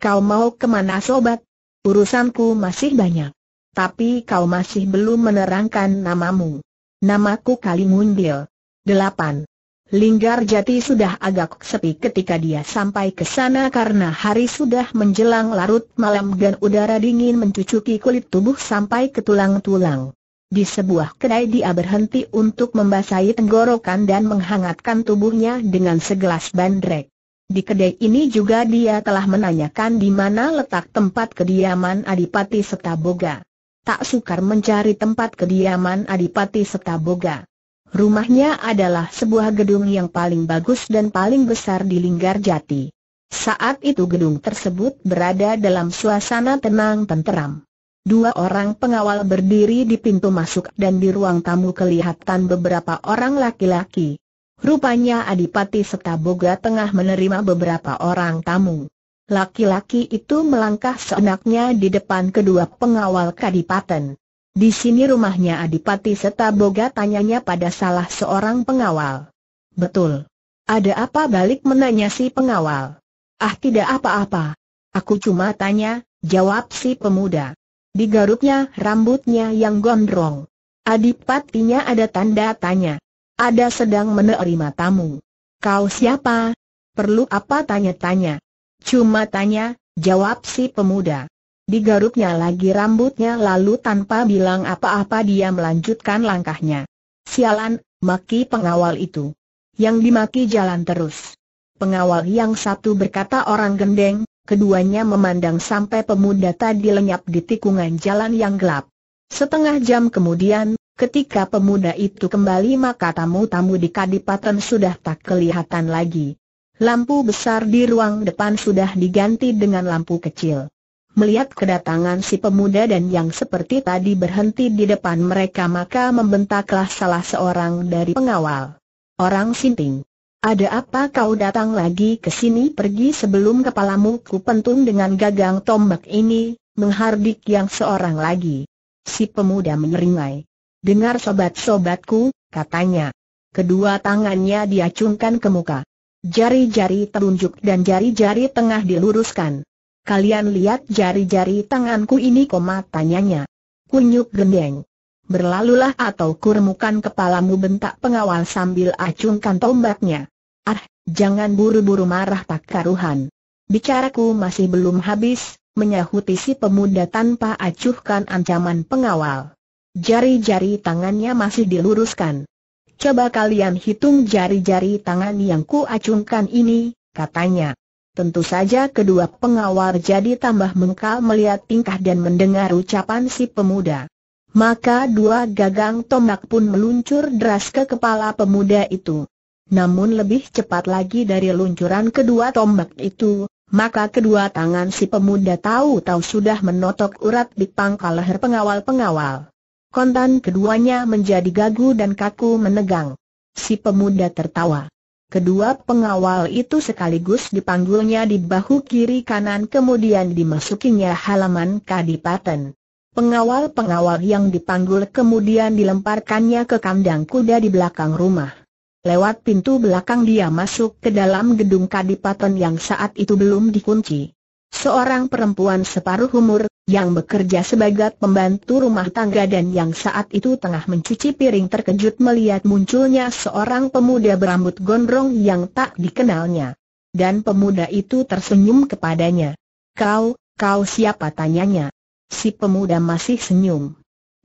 Speaker 1: Kau mau kemana sobat? Urusanku masih banyak. Tapi kau masih belum menerangkan namamu. Namaku Kalimundil. 8. Linggar Jati sudah agak sepi ketika dia sampai ke sana karena hari sudah menjelang larut malam dan udara dingin mencucuki kulit tubuh sampai ke tulang-tulang. Di sebuah kedai dia berhenti untuk membasahi tenggorokan dan menghangatkan tubuhnya dengan segelas bandrek. Di kedai ini juga dia telah menanyakan di mana letak tempat kediaman Adipati Setaboga. Tak sukar mencari tempat kediaman Adipati Setaboga. Rumahnya adalah sebuah gedung yang paling bagus dan paling besar di Linggar Jati. Saat itu gedung tersebut berada dalam suasana tenang tenteram. Dua orang pengawal berdiri di pintu masuk dan di ruang tamu kelihatan beberapa orang laki-laki. Rupanya Adipati Setaboga tengah menerima beberapa orang tamu. Laki-laki itu melangkah seenaknya di depan kedua pengawal kadipaten. Di sini rumahnya Adipati Setaboga Boga tanyanya pada salah seorang pengawal. Betul. Ada apa balik menanya si pengawal? Ah tidak apa-apa. Aku cuma tanya, jawab si pemuda. Digaruknya rambutnya yang gondrong. Adipatinya ada tanda tanya. Ada sedang menerima tamu. Kau siapa? Perlu apa tanya-tanya? Cuma tanya, jawab si pemuda. Digaruknya lagi rambutnya lalu tanpa bilang apa-apa dia melanjutkan langkahnya. Sialan, maki pengawal itu. Yang dimaki jalan terus. Pengawal yang satu berkata orang gendeng, keduanya memandang sampai pemuda tadi lenyap di tikungan jalan yang gelap. Setengah jam kemudian, ketika pemuda itu kembali maka tamu-tamu di Kadipaten sudah tak kelihatan lagi. Lampu besar di ruang depan sudah diganti dengan lampu kecil. Melihat kedatangan si pemuda dan yang seperti tadi berhenti di depan mereka maka membentaklah salah seorang dari pengawal. Orang Sinting. Ada apa kau datang lagi ke sini pergi sebelum kepalamu kupentung dengan gagang tombak ini, menghardik yang seorang lagi. Si pemuda menyeringai. Dengar sobat-sobatku, katanya. Kedua tangannya diacungkan ke muka. Jari-jari telunjuk dan jari-jari tengah diluruskan. Kalian lihat jari-jari tanganku ini koma tanyanya. Kunyuk gendeng. Berlalulah atau kurmukan kepalamu bentak pengawal sambil acungkan tombaknya. Ah, jangan buru-buru marah tak karuhan. Bicaraku masih belum habis, menyahuti si pemuda tanpa acuhkan ancaman pengawal. Jari-jari tangannya masih diluruskan. Coba kalian hitung jari-jari tangan yang kuacungkan ini, katanya. Tentu saja kedua pengawal jadi tambah mengkal melihat tingkah dan mendengar ucapan si pemuda. Maka dua gagang tombak pun meluncur deras ke kepala pemuda itu. Namun lebih cepat lagi dari luncuran kedua tombak itu, maka kedua tangan si pemuda tahu-tahu sudah menotok urat di pangkal leher pengawal-pengawal. Kontan keduanya menjadi gagu dan kaku menegang. Si pemuda tertawa. Kedua pengawal itu sekaligus dipanggulnya di bahu kiri kanan kemudian dimasukinya halaman kadipaten. Pengawal-pengawal yang dipanggul kemudian dilemparkannya ke kandang kuda di belakang rumah. Lewat pintu belakang dia masuk ke dalam gedung kadipaten yang saat itu belum dikunci. Seorang perempuan separuh umur, yang bekerja sebagai pembantu rumah tangga dan yang saat itu tengah mencuci piring terkejut melihat munculnya seorang pemuda berambut gondrong yang tak dikenalnya. Dan pemuda itu tersenyum kepadanya. Kau, kau siapa tanyanya? Si pemuda masih senyum.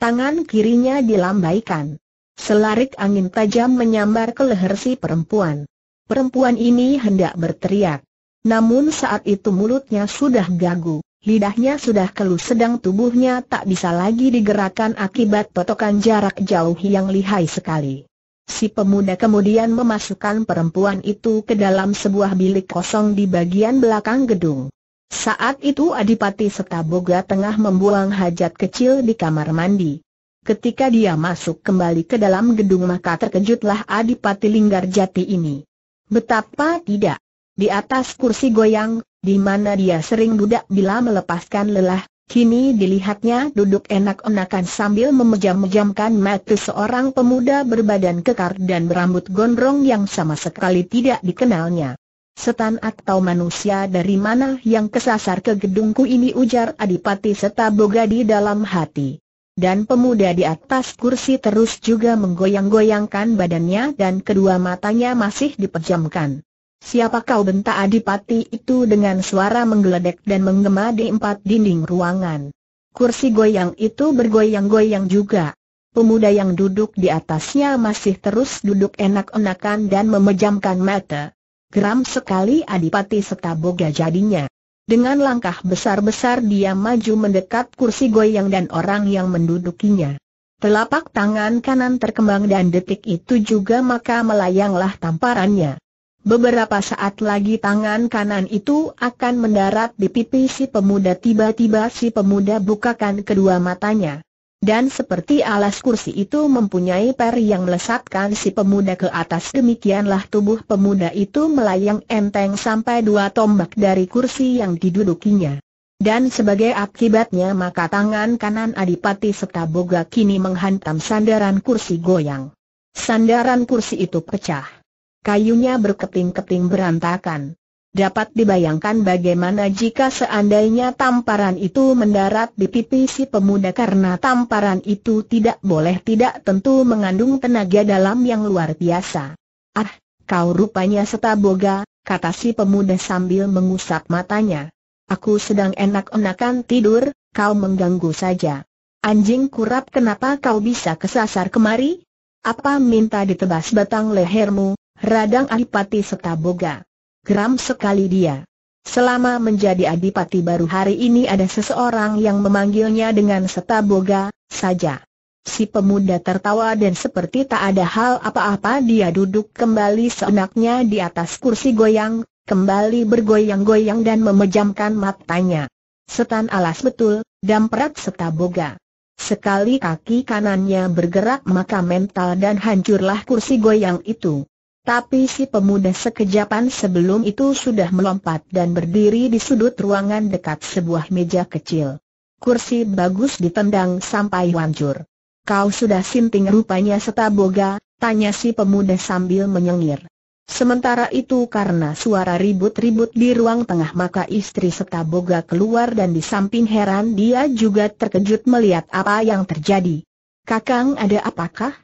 Speaker 1: Tangan kirinya dilambaikan. Selarik angin tajam menyambar ke leher si perempuan. Perempuan ini hendak berteriak. Namun saat itu mulutnya sudah gagu. Lidahnya sudah keluh sedang tubuhnya tak bisa lagi digerakkan akibat totokan jarak jauh yang lihai sekali. Si pemuda kemudian memasukkan perempuan itu ke dalam sebuah bilik kosong di bagian belakang gedung. Saat itu Adipati Setaboga tengah membuang hajat kecil di kamar mandi. Ketika dia masuk kembali ke dalam gedung maka terkejutlah Adipati Linggarjati ini. Betapa tidak. Di atas kursi goyang, di mana dia sering budak bila melepaskan lelah, kini dilihatnya duduk enak-enakan sambil memejam-mejamkan mata seorang pemuda berbadan kekar dan berambut gondrong yang sama sekali tidak dikenalnya. Setan atau manusia dari mana yang kesasar ke gedungku ini ujar Adipati serta boga di dalam hati. Dan pemuda di atas kursi terus juga menggoyang-goyangkan badannya dan kedua matanya masih dipejamkan. Siapa kau bentak adipati itu dengan suara menggeledek dan menggema di empat dinding ruangan. Kursi goyang itu bergoyang-goyang juga. Pemuda yang duduk di atasnya masih terus duduk enak-enakan dan memejamkan mata. Geram sekali adipati setaboga jadinya. Dengan langkah besar-besar dia maju mendekat kursi goyang dan orang yang mendudukinya. Telapak tangan kanan terkembang dan detik itu juga maka melayanglah tamparannya. Beberapa saat lagi tangan kanan itu akan mendarat di pipi si pemuda tiba-tiba si pemuda bukakan kedua matanya. Dan seperti alas kursi itu mempunyai peri yang melesatkan si pemuda ke atas demikianlah tubuh pemuda itu melayang enteng sampai dua tombak dari kursi yang didudukinya. Dan sebagai akibatnya maka tangan kanan Adipati serta kini menghantam sandaran kursi goyang. Sandaran kursi itu pecah kayunya berkeping-keping berantakan. Dapat dibayangkan bagaimana jika seandainya tamparan itu mendarat di pipi si pemuda karena tamparan itu tidak boleh tidak tentu mengandung tenaga dalam yang luar biasa. Ah, kau rupanya setaboga, kata si pemuda sambil mengusap matanya. Aku sedang enak-enakan tidur, kau mengganggu saja. Anjing kurap kenapa kau bisa kesasar kemari? Apa minta ditebas batang lehermu, Radang Adipati Setaboga. Geram sekali dia. Selama menjadi adipati baru hari ini ada seseorang yang memanggilnya dengan Setaboga saja. Si pemuda tertawa dan seperti tak ada hal apa-apa dia duduk kembali seenaknya di atas kursi goyang, kembali bergoyang-goyang dan memejamkan matanya. Setan alas betul, damprat setaboga. Sekali kaki kanannya bergerak maka mental dan hancurlah kursi goyang itu. Tapi si pemuda sekejapan sebelum itu sudah melompat dan berdiri di sudut ruangan dekat sebuah meja kecil. Kursi bagus ditendang sampai hancur. Kau sudah sinting rupanya setaboga, tanya si pemuda sambil menyengir. Sementara itu karena suara ribut-ribut di ruang tengah maka istri setaboga keluar dan di samping heran dia juga terkejut melihat apa yang terjadi. Kakang ada apakah?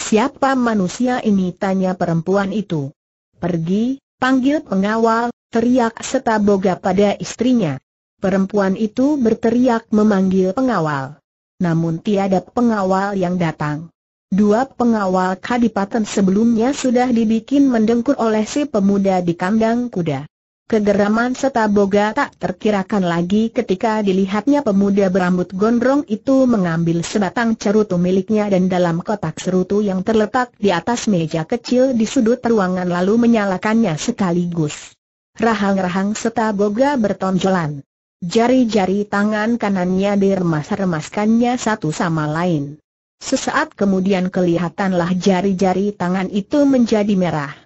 Speaker 1: Siapa manusia ini? Tanya perempuan itu. Pergi, panggil pengawal, teriak setaboga pada istrinya. Perempuan itu berteriak memanggil pengawal. Namun tiada pengawal yang datang. Dua pengawal kadipaten sebelumnya sudah dibikin mendengkur oleh si pemuda di kandang kuda. Kegeraman Setaboga tak terkirakan lagi ketika dilihatnya pemuda berambut gondrong itu mengambil sebatang cerutu miliknya dan dalam kotak cerutu yang terletak di atas meja kecil di sudut ruangan lalu menyalakannya sekaligus. Rahang-rahang Setaboga bertonjolan. Jari-jari tangan kanannya diremas-remaskannya satu sama lain. Sesaat kemudian kelihatanlah jari-jari tangan itu menjadi merah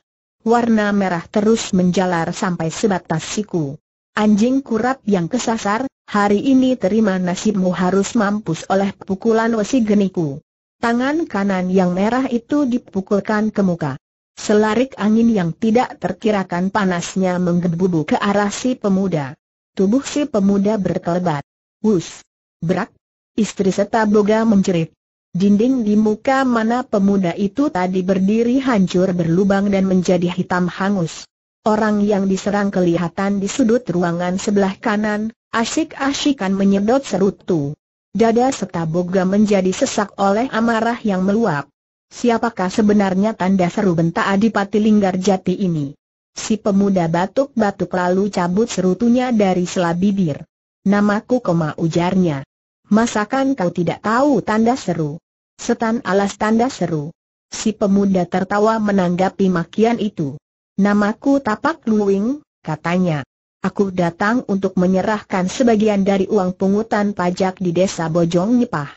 Speaker 1: warna merah terus menjalar sampai sebatas siku. Anjing kurap yang kesasar, hari ini terima nasibmu harus mampus oleh pukulan wasi geniku. Tangan kanan yang merah itu dipukulkan ke muka. Selarik angin yang tidak terkirakan panasnya menggebu ke arah si pemuda. Tubuh si pemuda berkelebat. Wus! Berak! Istri serta boga menjerit. Dinding di muka mana pemuda itu tadi berdiri hancur berlubang dan menjadi hitam hangus. Orang yang diserang kelihatan di sudut ruangan sebelah kanan, asyik-asyikan menyedot serutu. Dada serta boga menjadi sesak oleh amarah yang meluap. Siapakah sebenarnya tanda seru bentak Adipati Linggar Jati ini? Si pemuda batuk-batuk lalu cabut serutunya dari sela bibir. Namaku koma ujarnya. Masakan kau tidak tahu tanda seru? Setan alas tanda seru. Si pemuda tertawa menanggapi makian itu. Namaku Tapak Luwing, katanya. Aku datang untuk menyerahkan sebagian dari uang pungutan pajak di desa Bojong Nipah.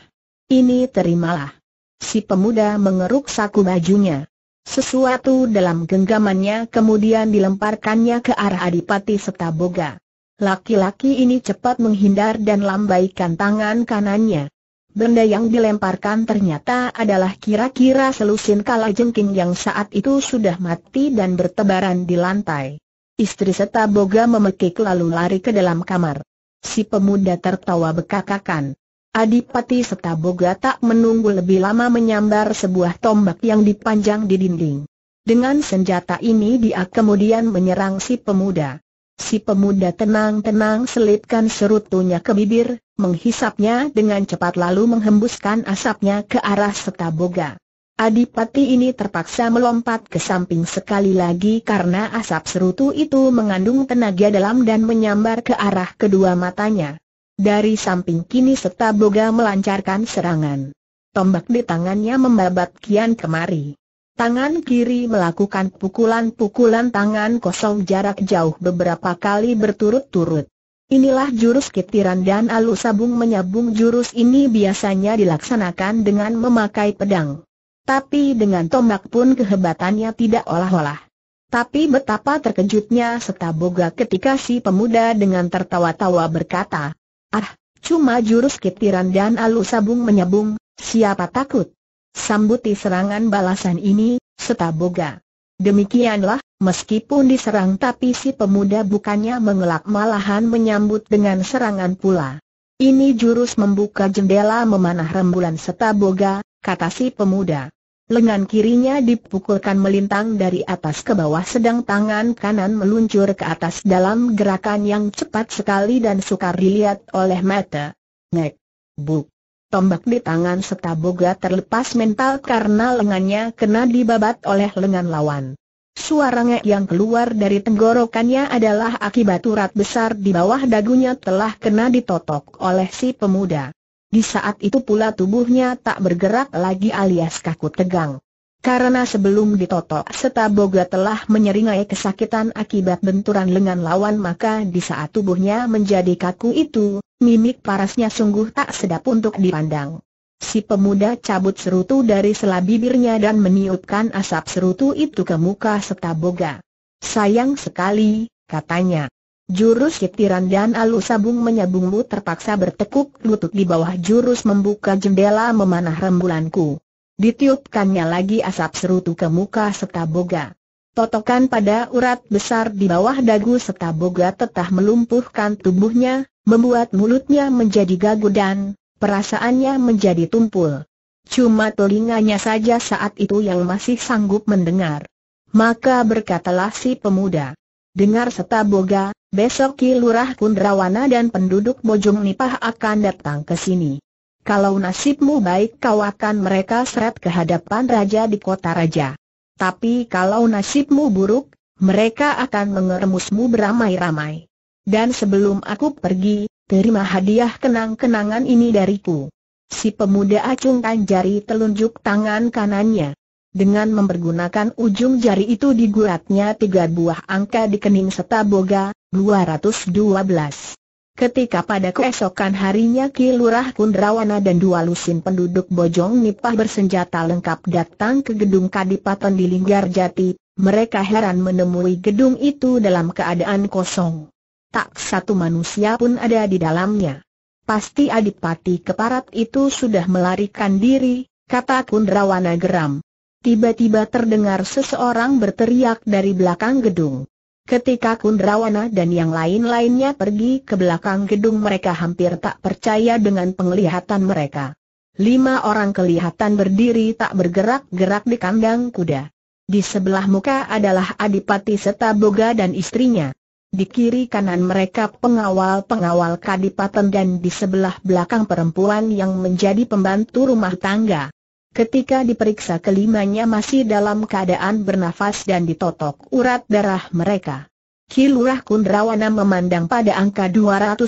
Speaker 1: Ini terimalah. Si pemuda mengeruk saku bajunya. Sesuatu dalam genggamannya kemudian dilemparkannya ke arah Adipati Setaboga. Laki-laki ini cepat menghindar dan lambaikan tangan kanannya. Benda yang dilemparkan ternyata adalah kira-kira selusin kalajengking yang saat itu sudah mati dan bertebaran di lantai. Istri serta Boga memekik lalu lari ke dalam kamar. Si pemuda tertawa bekakakan. Adipati serta Boga tak menunggu lebih lama menyambar sebuah tombak yang dipanjang di dinding. Dengan senjata ini dia kemudian menyerang si pemuda. Si pemuda tenang-tenang selipkan serutunya ke bibir, menghisapnya dengan cepat lalu menghembuskan asapnya ke arah Setaboga. Adipati ini terpaksa melompat ke samping sekali lagi karena asap serutu itu mengandung tenaga dalam dan menyambar ke arah kedua matanya. Dari samping kini Setaboga melancarkan serangan. Tombak di tangannya membabat kian kemari. Tangan kiri melakukan pukulan-pukulan tangan kosong jarak jauh beberapa kali berturut-turut. Inilah jurus kitiran dan alu sabung menyabung jurus ini biasanya dilaksanakan dengan memakai pedang. Tapi dengan tombak pun kehebatannya tidak olah-olah. Tapi betapa terkejutnya serta ketika si pemuda dengan tertawa-tawa berkata, Ah, cuma jurus kitiran dan alu sabung menyabung, siapa takut? Sambuti serangan balasan ini, Setaboga. Demikianlah, meskipun diserang tapi si pemuda bukannya mengelak malahan menyambut dengan serangan pula. Ini jurus membuka jendela memanah rembulan Setaboga, kata si pemuda. Lengan kirinya dipukulkan melintang dari atas ke bawah sedang tangan kanan meluncur ke atas dalam gerakan yang cepat sekali dan sukar dilihat oleh mata. Ngek, buk, Tombak di tangan Setaboga terlepas mental karena lengannya kena dibabat oleh lengan lawan. Suaranya yang keluar dari tenggorokannya adalah akibat urat besar di bawah dagunya telah kena ditotok oleh si pemuda. Di saat itu pula tubuhnya tak bergerak lagi alias kaku tegang. Karena sebelum ditotok Setaboga telah menyeringai kesakitan akibat benturan lengan lawan maka di saat tubuhnya menjadi kaku itu, mimik parasnya sungguh tak sedap untuk dipandang. Si pemuda cabut serutu dari sela bibirnya dan meniupkan asap serutu itu ke muka Setaboga. Sayang sekali, katanya. Jurus kitiran dan alu sabung menyabungmu terpaksa bertekuk lutut di bawah jurus membuka jendela memanah rembulanku. Ditiupkannya lagi asap serutu ke muka serta boga. Totokan pada urat besar di bawah dagu serta boga tetah melumpuhkan tubuhnya, membuat mulutnya menjadi gagu dan perasaannya menjadi tumpul. Cuma telinganya saja saat itu yang masih sanggup mendengar. Maka berkatalah si pemuda. Dengar serta boga, besok Kilurah Kundrawana dan penduduk Bojong Nipah akan datang ke sini. Kalau nasibmu baik kau akan mereka seret ke hadapan raja di kota raja. Tapi kalau nasibmu buruk, mereka akan mengeremusmu beramai-ramai. Dan sebelum aku pergi, terima hadiah kenang-kenangan ini dariku. Si pemuda acungkan jari telunjuk tangan kanannya. Dengan mempergunakan ujung jari itu diguratnya tiga buah angka di kening serta boga, 212. Ketika pada keesokan harinya Ki Lurah Kundrawana dan dua lusin penduduk Bojong Nipah bersenjata lengkap datang ke gedung Kadipaten di Linggarjati, mereka heran menemui gedung itu dalam keadaan kosong. Tak satu manusia pun ada di dalamnya. Pasti Adipati Keparat itu sudah melarikan diri, kata Kundrawana geram. Tiba-tiba terdengar seseorang berteriak dari belakang gedung. Ketika Kundrawana dan yang lain-lainnya pergi ke belakang gedung mereka hampir tak percaya dengan penglihatan mereka. Lima orang kelihatan berdiri tak bergerak-gerak di kandang kuda. Di sebelah muka adalah Adipati Setaboga dan istrinya. Di kiri kanan mereka pengawal-pengawal kadipaten dan di sebelah belakang perempuan yang menjadi pembantu rumah tangga. Ketika diperiksa kelimanya masih dalam keadaan bernafas dan ditotok urat darah mereka. Kilurah Kundrawana memandang pada angka 212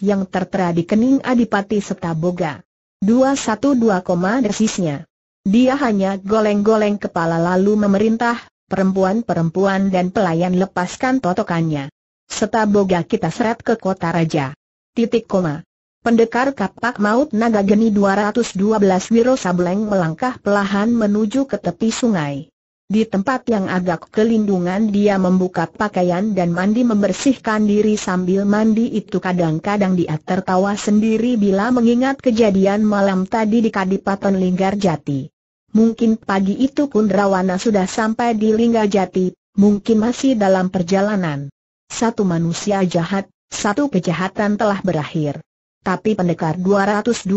Speaker 1: yang tertera di kening Adipati Setaboga. 212, desisnya. Dia hanya goleng-goleng kepala lalu memerintah, perempuan-perempuan dan pelayan lepaskan totokannya. Setaboga kita seret ke kota raja. Titik koma. Pendekar kapak maut naga geni 212 Wiro Sableng melangkah pelahan menuju ke tepi sungai. Di tempat yang agak kelindungan dia membuka pakaian dan mandi membersihkan diri sambil mandi itu kadang-kadang dia tertawa sendiri bila mengingat kejadian malam tadi di Kadipaten Linggarjati. Mungkin pagi itu pun Rawana sudah sampai di Linggarjati, mungkin masih dalam perjalanan. Satu manusia jahat, satu kejahatan telah berakhir. Tapi pendekar 212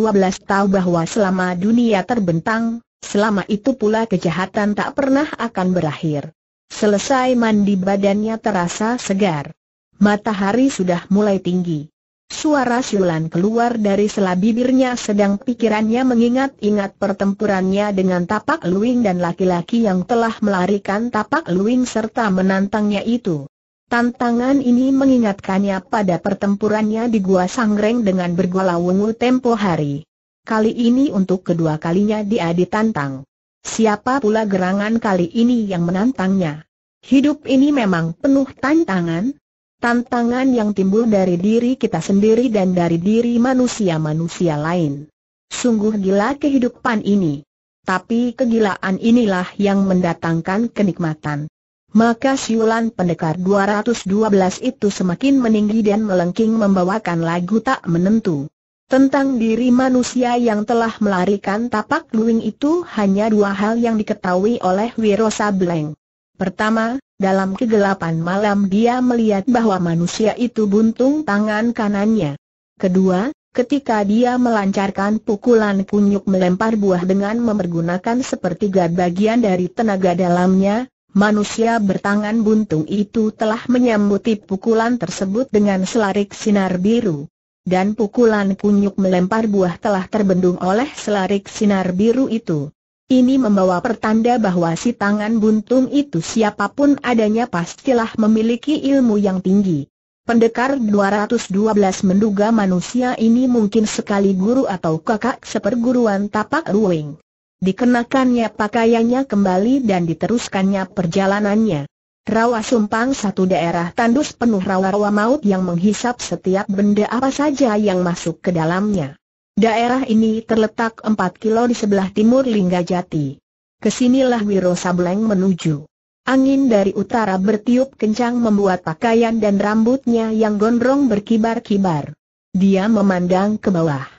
Speaker 1: tahu bahwa selama dunia terbentang, selama itu pula kejahatan tak pernah akan berakhir. Selesai mandi badannya terasa segar. Matahari sudah mulai tinggi. Suara siulan keluar dari sela bibirnya sedang pikirannya mengingat-ingat pertempurannya dengan tapak luing dan laki-laki yang telah melarikan tapak luing serta menantangnya itu. Tantangan ini mengingatkannya pada pertempurannya di Gua Sangreng dengan bergola wungu tempo hari. Kali ini untuk kedua kalinya dia ditantang. Siapa pula gerangan kali ini yang menantangnya? Hidup ini memang penuh tantangan. Tantangan yang timbul dari diri kita sendiri dan dari diri manusia-manusia lain. Sungguh gila kehidupan ini. Tapi kegilaan inilah yang mendatangkan kenikmatan maka siulan pendekar 212 itu semakin meninggi dan melengking membawakan lagu tak menentu. Tentang diri manusia yang telah melarikan tapak luing itu hanya dua hal yang diketahui oleh Wiro Sableng. Pertama, dalam kegelapan malam dia melihat bahwa manusia itu buntung tangan kanannya. Kedua, ketika dia melancarkan pukulan kunyuk melempar buah dengan mempergunakan sepertiga bagian dari tenaga dalamnya, Manusia bertangan buntung itu telah menyambuti pukulan tersebut dengan selarik sinar biru. Dan pukulan kunyuk melempar buah telah terbendung oleh selarik sinar biru itu. Ini membawa pertanda bahwa si tangan buntung itu siapapun adanya pastilah memiliki ilmu yang tinggi. Pendekar 212 menduga manusia ini mungkin sekali guru atau kakak seperguruan tapak ruwing. Dikenakannya pakaiannya kembali dan diteruskannya perjalanannya. Rawa Sumpang satu daerah tandus penuh rawa-rawa maut yang menghisap setiap benda apa saja yang masuk ke dalamnya. Daerah ini terletak empat kilo di sebelah timur Linggajati. Kesinilah Wiro Sableng menuju. Angin dari utara bertiup kencang membuat pakaian dan rambutnya yang gondrong berkibar-kibar. Dia memandang ke bawah.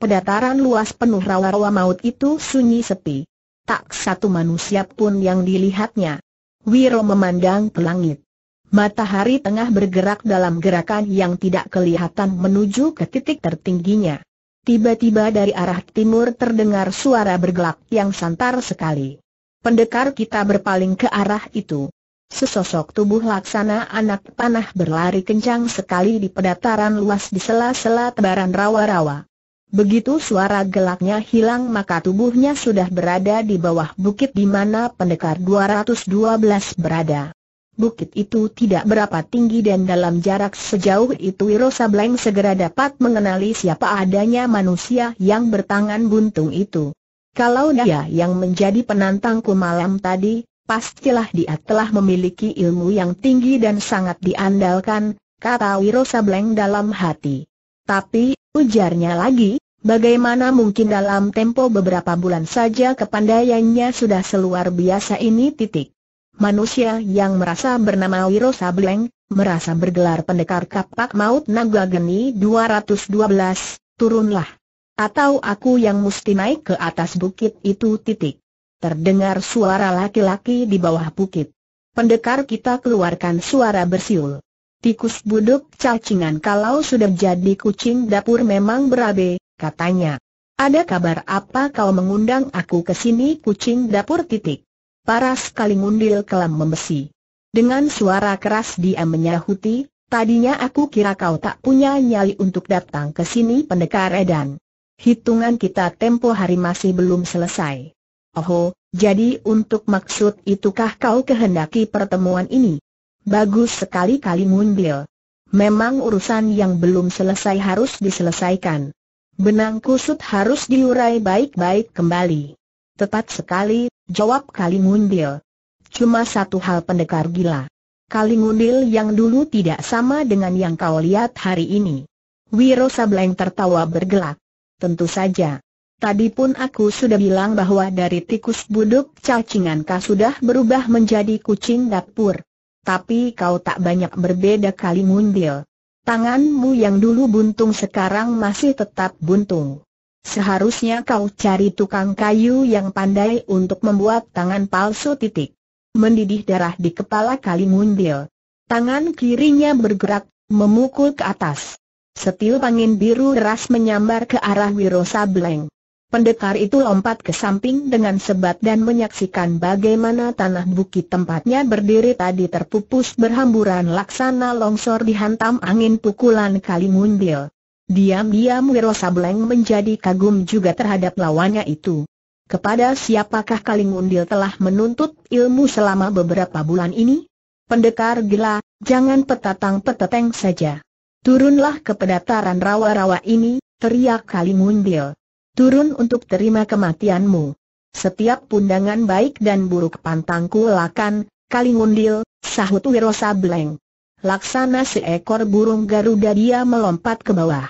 Speaker 1: Pedataran luas penuh rawa-rawa maut itu sunyi sepi. Tak satu manusia pun yang dilihatnya. Wiro memandang ke langit. Matahari tengah bergerak dalam gerakan yang tidak kelihatan menuju ke titik tertingginya. Tiba-tiba dari arah timur terdengar suara bergelak yang santar sekali. Pendekar kita berpaling ke arah itu. Sesosok tubuh laksana anak panah berlari kencang sekali di pedataran luas di sela-sela tebaran rawa-rawa. Begitu suara gelaknya hilang maka tubuhnya sudah berada di bawah bukit di mana pendekar 212 berada. Bukit itu tidak berapa tinggi dan dalam jarak sejauh itu Wiro Sableng segera dapat mengenali siapa adanya manusia yang bertangan buntung itu. Kalau dia yang menjadi penantangku malam tadi, pastilah dia telah memiliki ilmu yang tinggi dan sangat diandalkan, kata Wiro Sableng dalam hati. Tapi, Ujarnya lagi, bagaimana mungkin dalam tempo beberapa bulan saja kepandaiannya sudah seluar biasa ini titik. Manusia yang merasa bernama Wiro Sableng, merasa bergelar pendekar kapak maut naga geni 212, turunlah. Atau aku yang mesti naik ke atas bukit itu titik. Terdengar suara laki-laki di bawah bukit. Pendekar kita keluarkan suara bersiul. Tikus buduk cacingan kalau sudah jadi kucing dapur memang berabe, katanya. Ada kabar apa kau mengundang aku ke sini kucing dapur titik? Paras sekali ngundil kelam membesi. Dengan suara keras dia menyahuti, tadinya aku kira kau tak punya nyali untuk datang ke sini pendekar edan. Hitungan kita tempo hari masih belum selesai. Oho, jadi untuk maksud itukah kau kehendaki pertemuan ini? Bagus sekali-kali mundil. Memang urusan yang belum selesai harus diselesaikan. Benang kusut harus diurai baik-baik kembali. Tepat sekali, jawab Mundil. Cuma satu hal pendekar gila. Mundil yang dulu tidak sama dengan yang kau lihat hari ini. Wiro Sableng tertawa bergelak. Tentu saja. Tadi pun aku sudah bilang bahwa dari tikus buduk cacingan kau sudah berubah menjadi kucing dapur tapi kau tak banyak berbeda kali mundil. Tanganmu yang dulu buntung sekarang masih tetap buntung. Seharusnya kau cari tukang kayu yang pandai untuk membuat tangan palsu titik. Mendidih darah di kepala kali mundil. Tangan kirinya bergerak, memukul ke atas. Setil angin biru deras menyambar ke arah Wirosa Sableng. Pendekar itu lompat ke samping dengan sebat dan menyaksikan bagaimana tanah bukit tempatnya berdiri tadi terpupus berhamburan laksana longsor dihantam angin pukulan kali mundil. Diam-diam Wiro Sableng menjadi kagum juga terhadap lawannya itu. Kepada siapakah Kalingundil telah menuntut ilmu selama beberapa bulan ini? Pendekar gila, jangan petatang peteteng saja. Turunlah ke pedataran rawa-rawa ini, teriak Kalingundil turun untuk terima kematianmu. Setiap pundangan baik dan buruk pantangku lakan, kali ngundil, sahut Wirosa Bleng. Laksana seekor burung Garuda dia melompat ke bawah.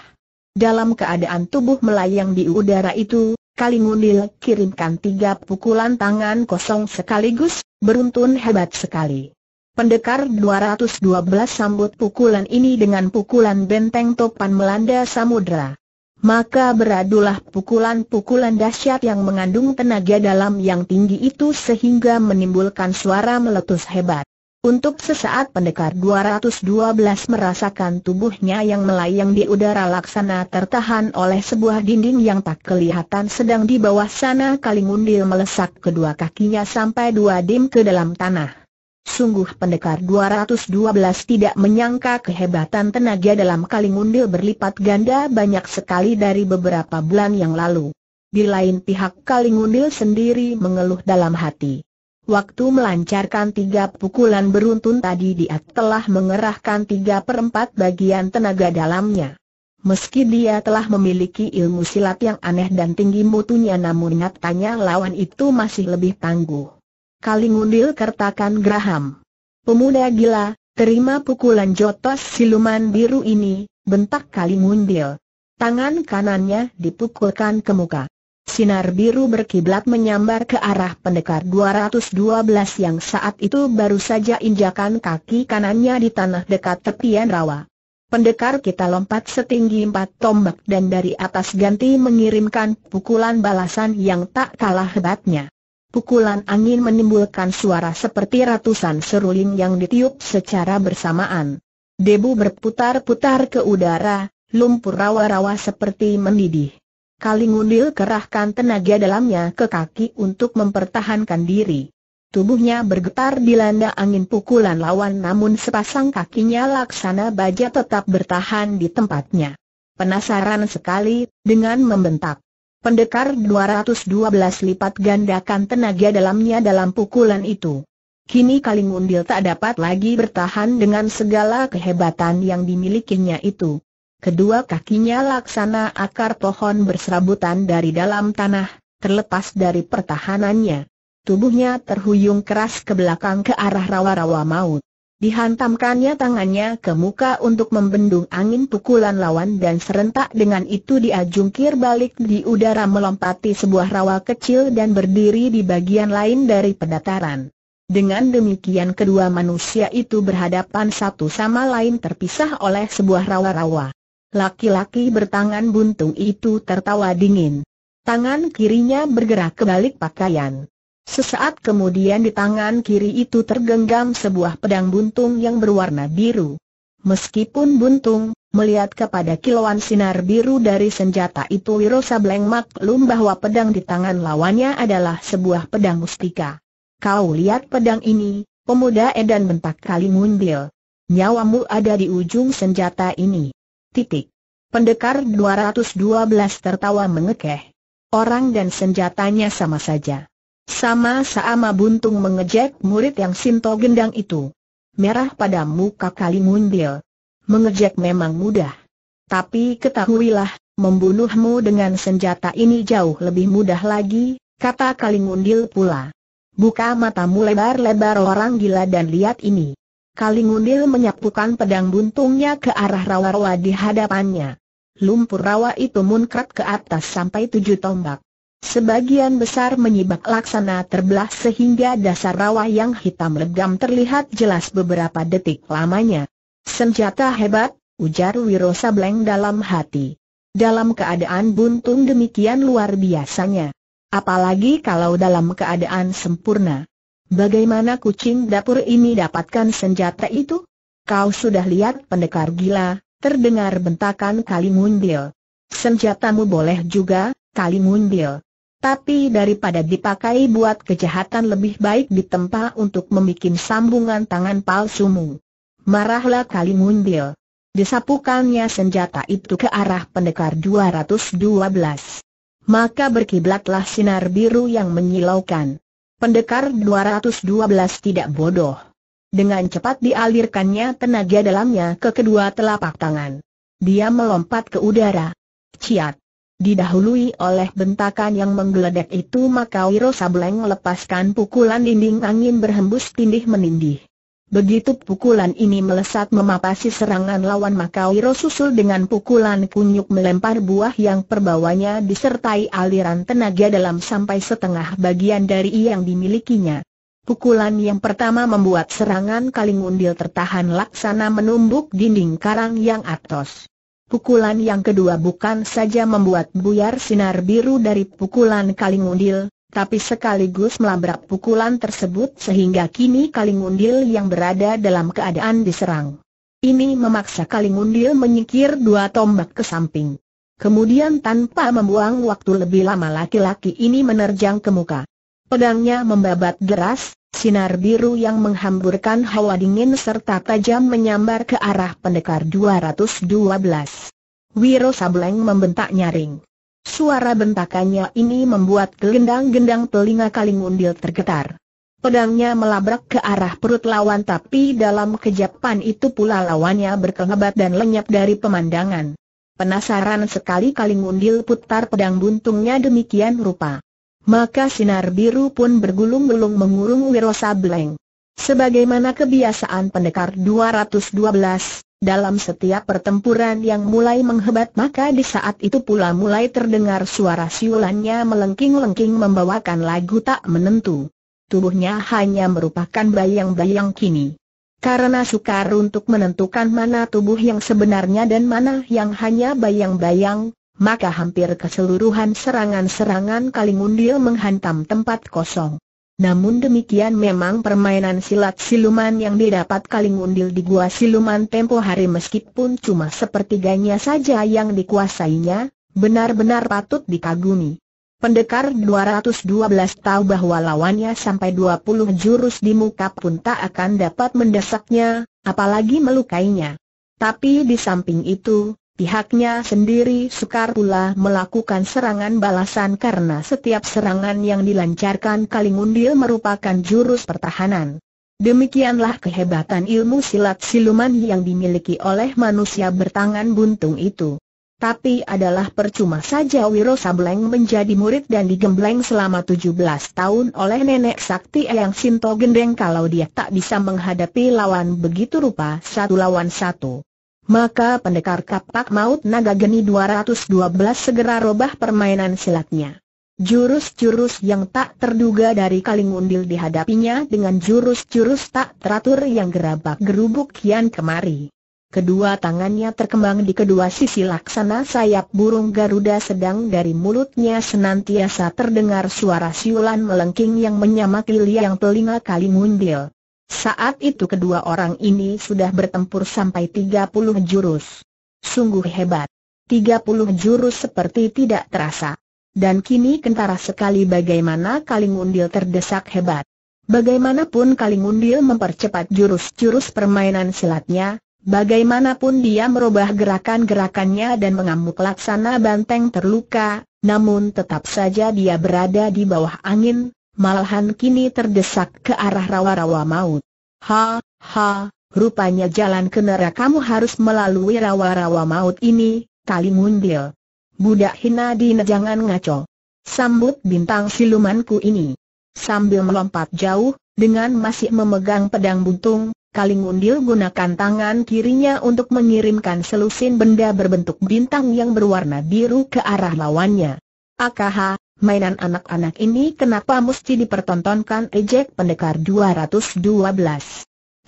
Speaker 1: Dalam keadaan tubuh melayang di udara itu, Kalingundil kirimkan tiga pukulan tangan kosong sekaligus, beruntun hebat sekali. Pendekar 212 sambut pukulan ini dengan pukulan benteng topan melanda samudra maka beradulah pukulan-pukulan dahsyat yang mengandung tenaga dalam yang tinggi itu sehingga menimbulkan suara meletus hebat. Untuk sesaat pendekar 212 merasakan tubuhnya yang melayang di udara laksana tertahan oleh sebuah dinding yang tak kelihatan sedang di bawah sana kali ngundil melesak kedua kakinya sampai dua dim ke dalam tanah. Sungguh pendekar 212 tidak menyangka kehebatan tenaga dalam kalingundil berlipat ganda banyak sekali dari beberapa bulan yang lalu. Di lain pihak Kalingundil sendiri mengeluh dalam hati. Waktu melancarkan tiga pukulan beruntun tadi dia telah mengerahkan tiga perempat bagian tenaga dalamnya. Meski dia telah memiliki ilmu silat yang aneh dan tinggi mutunya namun nyatanya lawan itu masih lebih tangguh kali kertakan Graham. Pemuda gila, terima pukulan jotos siluman biru ini, bentak kali Tangan kanannya dipukulkan ke muka. Sinar biru berkiblat menyambar ke arah pendekar 212 yang saat itu baru saja injakan kaki kanannya di tanah dekat tepian rawa. Pendekar kita lompat setinggi empat tombak dan dari atas ganti mengirimkan pukulan balasan yang tak kalah hebatnya. Pukulan angin menimbulkan suara seperti ratusan seruling yang ditiup secara bersamaan. Debu berputar-putar ke udara, lumpur rawa-rawa seperti mendidih. Kalingundil kerahkan tenaga dalamnya ke kaki untuk mempertahankan diri. Tubuhnya bergetar dilanda angin pukulan lawan namun sepasang kakinya laksana baja tetap bertahan di tempatnya. Penasaran sekali, dengan membentak. Pendekar 212 lipat gandakan tenaga dalamnya dalam pukulan itu. Kini Kaling Undil tak dapat lagi bertahan dengan segala kehebatan yang dimilikinya itu. Kedua kakinya laksana akar pohon berserabutan dari dalam tanah, terlepas dari pertahanannya. Tubuhnya terhuyung keras ke belakang ke arah rawa-rawa maut. Dihantamkannya tangannya ke muka untuk membendung angin pukulan lawan dan serentak dengan itu dia jungkir balik di udara melompati sebuah rawa kecil dan berdiri di bagian lain dari pendataran. Dengan demikian kedua manusia itu berhadapan satu sama lain terpisah oleh sebuah rawa-rawa. Laki-laki bertangan buntung itu tertawa dingin. Tangan kirinya bergerak ke balik pakaian. Sesaat kemudian di tangan kiri itu tergenggam sebuah pedang buntung yang berwarna biru. Meskipun buntung, melihat kepada kilauan sinar biru dari senjata itu Wiro Sableng maklum bahwa pedang di tangan lawannya adalah sebuah pedang mustika. Kau lihat pedang ini, pemuda edan bentak kali mundil. Nyawamu ada di ujung senjata ini. Titik. Pendekar 212 tertawa mengekeh. Orang dan senjatanya sama saja. Sama-sama buntung mengejek murid yang Sinto gendang itu. Merah pada muka kali mundil. Mengejek memang mudah. Tapi ketahuilah, membunuhmu dengan senjata ini jauh lebih mudah lagi, kata Kalingundil pula. Buka matamu lebar-lebar orang gila dan lihat ini. Kalingundil menyapukan pedang buntungnya ke arah rawa-rawa di hadapannya. Lumpur rawa itu munkrat ke atas sampai tujuh tombak. Sebagian besar menyibak laksana terbelah sehingga dasar rawa yang hitam legam terlihat jelas beberapa detik lamanya. Senjata hebat, ujar Wiro Sableng dalam hati. Dalam keadaan buntung demikian luar biasanya. Apalagi kalau dalam keadaan sempurna. Bagaimana kucing dapur ini dapatkan senjata itu? Kau sudah lihat pendekar gila, terdengar bentakan Kalimundil. Senjatamu boleh juga, Kalimundil. Tapi daripada dipakai buat kejahatan lebih baik ditempa untuk membuat sambungan tangan palsumu. Marahlah kali mundil. Disapukannya senjata itu ke arah pendekar 212. Maka berkiblatlah sinar biru yang menyilaukan. Pendekar 212 tidak bodoh. Dengan cepat dialirkannya tenaga dalamnya ke kedua telapak tangan. Dia melompat ke udara. Ciat! Didahului oleh bentakan yang menggeledek itu maka Wiro Sableng melepaskan pukulan dinding angin berhembus tindih menindih. Begitu pukulan ini melesat memapasi serangan lawan maka Wiro susul dengan pukulan kunyuk melempar buah yang perbawanya disertai aliran tenaga dalam sampai setengah bagian dari yang dimilikinya. Pukulan yang pertama membuat serangan kalingundil tertahan laksana menumbuk dinding karang yang atos. Pukulan yang kedua bukan saja membuat buyar sinar biru dari pukulan Kalingundil, tapi sekaligus melabrak pukulan tersebut sehingga kini Kalingundil yang berada dalam keadaan diserang. Ini memaksa Kalingundil menyingkir dua tombak ke samping. Kemudian tanpa membuang waktu lebih lama laki-laki ini menerjang ke muka. Pedangnya membabat deras, sinar biru yang menghamburkan hawa dingin serta tajam menyambar ke arah pendekar 212. Wiro Sableng membentak nyaring. Suara bentakannya ini membuat gelendang-gendang telinga Kalingundil tergetar. Pedangnya melabrak ke arah perut lawan tapi dalam kejapan itu pula lawannya berkelebat dan lenyap dari pemandangan. Penasaran sekali Kalingundil putar pedang buntungnya demikian rupa maka sinar biru pun bergulung-gulung mengurung Wiro Sableng. Sebagaimana kebiasaan pendekar 212, dalam setiap pertempuran yang mulai menghebat maka di saat itu pula mulai terdengar suara siulannya melengking-lengking membawakan lagu tak menentu. Tubuhnya hanya merupakan bayang-bayang kini. Karena sukar untuk menentukan mana tubuh yang sebenarnya dan mana yang hanya bayang-bayang, maka hampir keseluruhan serangan-serangan Kalingundil menghantam tempat kosong. Namun demikian memang permainan silat siluman yang didapat Kalingundil di gua siluman tempo hari meskipun cuma sepertiganya saja yang dikuasainya, benar-benar patut dikagumi. Pendekar 212 tahu bahwa lawannya sampai 20 jurus di muka pun tak akan dapat mendesaknya, apalagi melukainya. Tapi di samping itu, Pihaknya sendiri sukar pula melakukan serangan balasan karena setiap serangan yang dilancarkan Kalingundil merupakan jurus pertahanan. Demikianlah kehebatan ilmu silat siluman yang dimiliki oleh manusia bertangan buntung itu. Tapi adalah percuma saja Wiro Sableng menjadi murid dan digembleng selama 17 tahun oleh nenek sakti yang Sinto Gendeng kalau dia tak bisa menghadapi lawan begitu rupa satu lawan satu maka pendekar kapak maut naga geni 212 segera robah permainan silatnya. Jurus-jurus yang tak terduga dari kaling undil dihadapinya dengan jurus-jurus tak teratur yang gerabak gerubuk kian kemari. Kedua tangannya terkembang di kedua sisi laksana sayap burung Garuda sedang dari mulutnya senantiasa terdengar suara siulan melengking yang menyamakili liang telinga kaling undil. Saat itu kedua orang ini sudah bertempur sampai 30 jurus. Sungguh hebat. 30 jurus seperti tidak terasa. Dan kini kentara sekali bagaimana Kalingundil terdesak hebat. Bagaimanapun Kalingundil mempercepat jurus-jurus permainan silatnya, bagaimanapun dia merubah gerakan-gerakannya dan mengamuk laksana banteng terluka, namun tetap saja dia berada di bawah angin, malahan kini terdesak ke arah rawa-rawa maut. Ha, ha, rupanya jalan ke neraka kamu harus melalui rawa-rawa maut ini, kali ngundil. Budak hina di jangan ngaco. Sambut bintang silumanku ini. Sambil melompat jauh, dengan masih memegang pedang buntung, Kalingundil gunakan tangan kirinya untuk mengirimkan selusin benda berbentuk bintang yang berwarna biru ke arah lawannya. Akaha, mainan anak-anak ini kenapa mesti dipertontonkan ejek pendekar 212.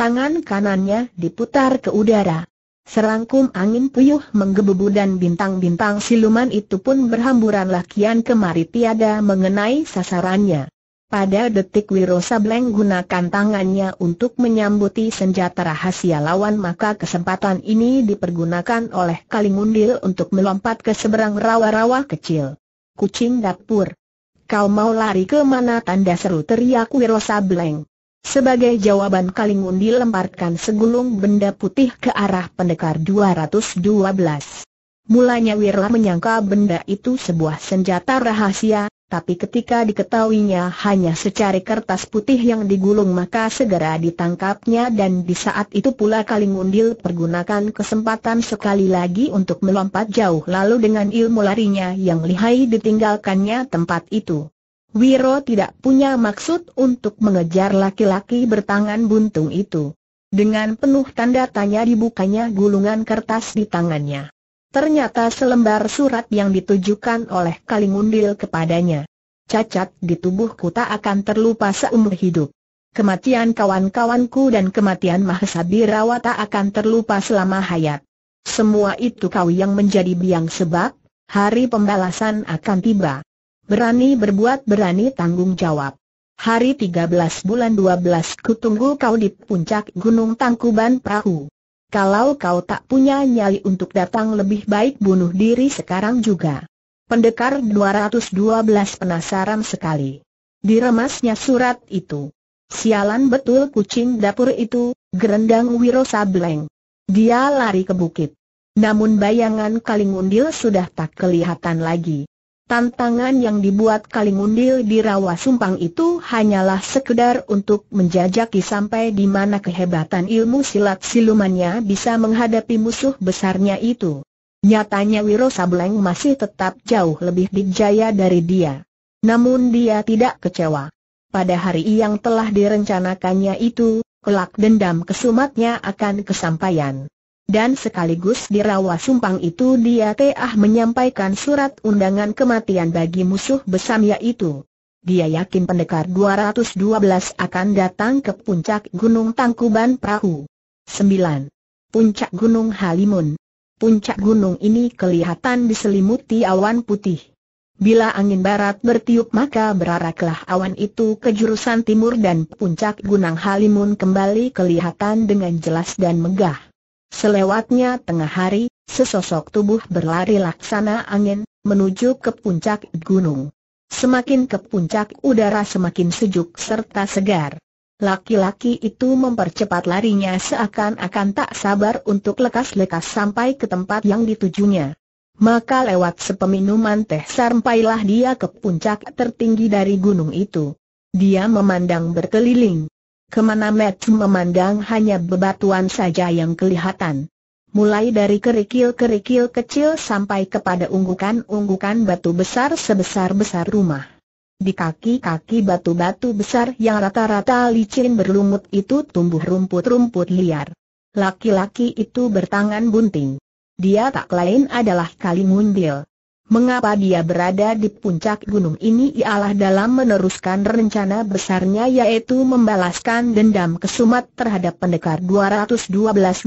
Speaker 1: Tangan kanannya diputar ke udara. Serangkum angin puyuh menggebu dan bintang-bintang siluman itu pun berhamburan lakian kemari tiada mengenai sasarannya. Pada detik Wiro Sableng gunakan tangannya untuk menyambuti senjata rahasia lawan maka kesempatan ini dipergunakan oleh Kalingundil untuk melompat ke seberang rawa-rawa kecil kucing dapur. Kau mau lari ke mana tanda seru teriak Wiro Sableng. Sebagai jawaban Kalingun dilemparkan segulung benda putih ke arah pendekar 212. Mulanya Wiro menyangka benda itu sebuah senjata rahasia, tapi ketika diketahuinya hanya secari kertas putih yang digulung maka segera ditangkapnya dan di saat itu pula kalingundil pergunakan kesempatan sekali lagi untuk melompat jauh lalu dengan ilmu larinya yang lihai ditinggalkannya tempat itu. Wiro tidak punya maksud untuk mengejar laki-laki bertangan buntung itu. Dengan penuh tanda tanya dibukanya gulungan kertas di tangannya. Ternyata selembar surat yang ditujukan oleh Kalingundil kepadanya. Cacat di tubuhku tak akan terlupa seumur hidup. Kematian kawan-kawanku dan kematian Mahesabirawa tak akan terlupa selama hayat. Semua itu kau yang menjadi biang sebab, hari pembalasan akan tiba. Berani berbuat berani tanggung jawab. Hari 13 bulan 12 kutunggu kau di puncak Gunung Tangkuban Perahu. Kalau kau tak punya nyali untuk datang lebih baik bunuh diri sekarang juga. Pendekar 212 penasaran sekali. Diremasnya surat itu. Sialan betul kucing dapur itu, gerendang Wiro Sableng. Dia lari ke bukit. Namun bayangan Kalingundil sudah tak kelihatan lagi. Tantangan yang dibuat Kalimundil di Rawa Sumpang itu hanyalah sekedar untuk menjajaki sampai di mana kehebatan ilmu silat silumannya bisa menghadapi musuh besarnya itu. Nyatanya Wiro Sableng masih tetap jauh lebih dijaya dari dia. Namun dia tidak kecewa. Pada hari yang telah direncanakannya itu, kelak dendam kesumatnya akan kesampaian. Dan sekaligus di rawa sumpang itu dia teah menyampaikan surat undangan kematian bagi musuh besam itu. Dia yakin pendekar 212 akan datang ke puncak Gunung Tangkuban Perahu. 9. Puncak Gunung Halimun Puncak gunung ini kelihatan diselimuti awan putih. Bila angin barat bertiup maka beraraklah awan itu ke jurusan timur dan puncak Gunung Halimun kembali kelihatan dengan jelas dan megah. Selewatnya tengah hari, sesosok tubuh berlari laksana angin, menuju ke puncak gunung. Semakin ke puncak udara semakin sejuk serta segar. Laki-laki itu mempercepat larinya seakan-akan tak sabar untuk lekas-lekas sampai ke tempat yang ditujunya. Maka lewat sepeminuman teh sampailah dia ke puncak tertinggi dari gunung itu. Dia memandang berkeliling, Kemana Matthew memandang hanya bebatuan saja yang kelihatan. Mulai dari kerikil-kerikil kecil sampai kepada unggukan-unggukan batu besar sebesar-besar rumah. Di kaki-kaki batu-batu besar yang rata-rata licin berlumut itu tumbuh rumput-rumput liar. Laki-laki itu bertangan bunting. Dia tak lain adalah Kalimundil. Mengapa dia berada di puncak gunung ini ialah dalam meneruskan rencana besarnya yaitu membalaskan dendam kesumat terhadap pendekar 212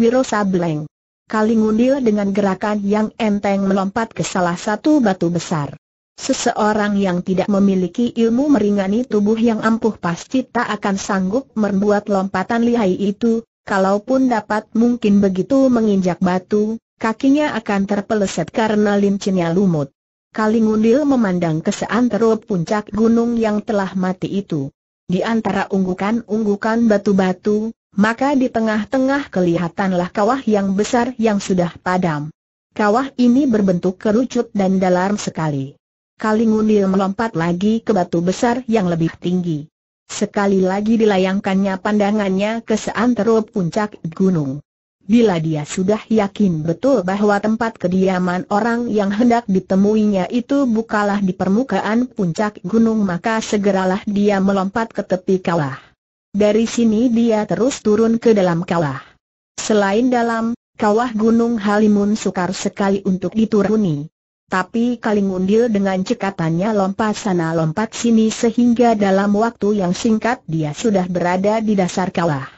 Speaker 1: Wiro Sableng. Kalingundil dengan gerakan yang enteng melompat ke salah satu batu besar. Seseorang yang tidak memiliki ilmu meringani tubuh yang ampuh pasti tak akan sanggup membuat lompatan lihai itu, kalaupun dapat mungkin begitu menginjak batu, Kakinya akan terpeleset karena lincinnya lumut. Kalingundil memandang ke seantero puncak gunung yang telah mati itu. Di antara unggukan-unggukan batu-batu, maka di tengah-tengah kelihatanlah kawah yang besar yang sudah padam. Kawah ini berbentuk kerucut dan dalam sekali. Kalingundil melompat lagi ke batu besar yang lebih tinggi. Sekali lagi dilayangkannya pandangannya ke seantero puncak gunung. Bila dia sudah yakin betul bahwa tempat kediaman orang yang hendak ditemuinya itu bukalah di permukaan puncak gunung maka segeralah dia melompat ke tepi kawah. Dari sini dia terus turun ke dalam kawah. Selain dalam, kawah gunung Halimun sukar sekali untuk dituruni. Tapi Kalingundil dengan cekatannya lompat sana lompat sini sehingga dalam waktu yang singkat dia sudah berada di dasar kawah.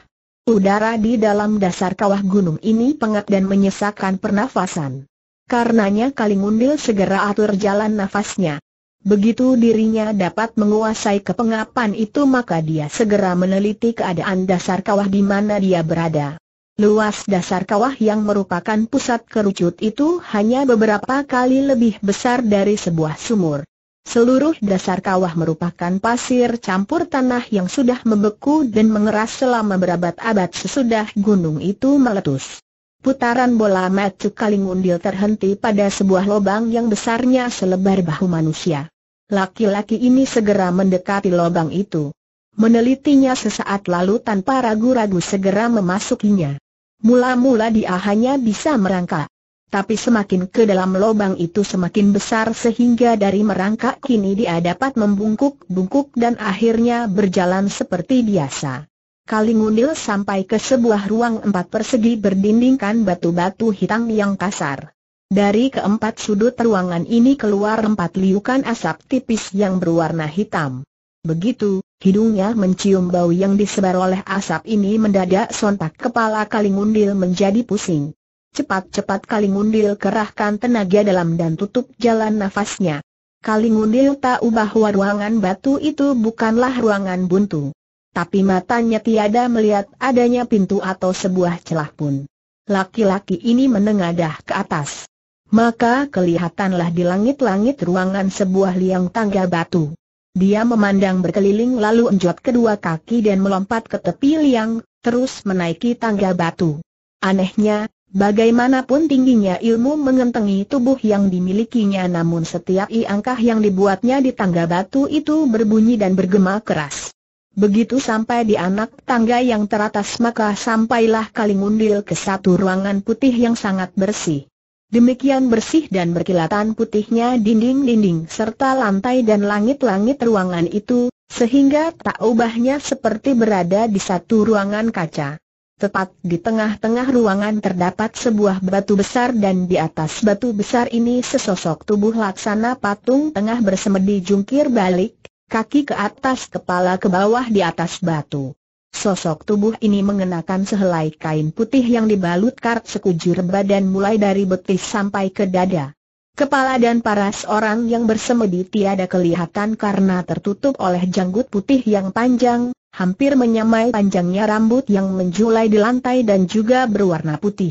Speaker 1: Udara di dalam dasar kawah gunung ini pengap dan menyesakkan pernafasan. Karenanya Kalingundil segera atur jalan nafasnya. Begitu dirinya dapat menguasai kepengapan itu maka dia segera meneliti keadaan dasar kawah di mana dia berada. Luas dasar kawah yang merupakan pusat kerucut itu hanya beberapa kali lebih besar dari sebuah sumur. Seluruh dasar kawah merupakan pasir campur tanah yang sudah membeku dan mengeras selama berabad-abad sesudah gunung itu meletus. Putaran bola macu kalingundil terhenti pada sebuah lubang yang besarnya selebar bahu manusia. Laki-laki ini segera mendekati lubang itu. Menelitinya sesaat lalu tanpa ragu-ragu segera memasukinya. Mula-mula dia hanya bisa merangkak tapi semakin ke dalam lubang itu semakin besar sehingga dari merangkak kini dia dapat membungkuk-bungkuk dan akhirnya berjalan seperti biasa. Kali ngundil sampai ke sebuah ruang empat persegi berdindingkan batu-batu hitam yang kasar. Dari keempat sudut ruangan ini keluar empat liukan asap tipis yang berwarna hitam. Begitu, hidungnya mencium bau yang disebar oleh asap ini mendadak sontak kepala Kalingundil menjadi pusing cepat-cepat Kalingundil kerahkan tenaga dalam dan tutup jalan nafasnya. Kalingundil tahu bahwa ruangan batu itu bukanlah ruangan buntu. Tapi matanya tiada melihat adanya pintu atau sebuah celah pun. Laki-laki ini menengadah ke atas. Maka kelihatanlah di langit-langit ruangan sebuah liang tangga batu. Dia memandang berkeliling lalu enjot kedua kaki dan melompat ke tepi liang, terus menaiki tangga batu. Anehnya, Bagaimanapun tingginya ilmu mengentengi tubuh yang dimilikinya namun setiap iangkah yang dibuatnya di tangga batu itu berbunyi dan bergema keras. Begitu sampai di anak tangga yang teratas maka sampailah Kalingundil ke satu ruangan putih yang sangat bersih. Demikian bersih dan berkilatan putihnya dinding-dinding serta lantai dan langit-langit ruangan itu, sehingga tak ubahnya seperti berada di satu ruangan kaca. Tepat di tengah-tengah ruangan terdapat sebuah batu besar dan di atas batu besar ini sesosok tubuh laksana patung tengah bersemedi jungkir balik, kaki ke atas kepala ke bawah di atas batu. Sosok tubuh ini mengenakan sehelai kain putih yang dibalut kart sekujur badan mulai dari betis sampai ke dada. Kepala dan paras orang yang bersemedi tiada kelihatan karena tertutup oleh janggut putih yang panjang, hampir menyamai panjangnya rambut yang menjulai di lantai dan juga berwarna putih.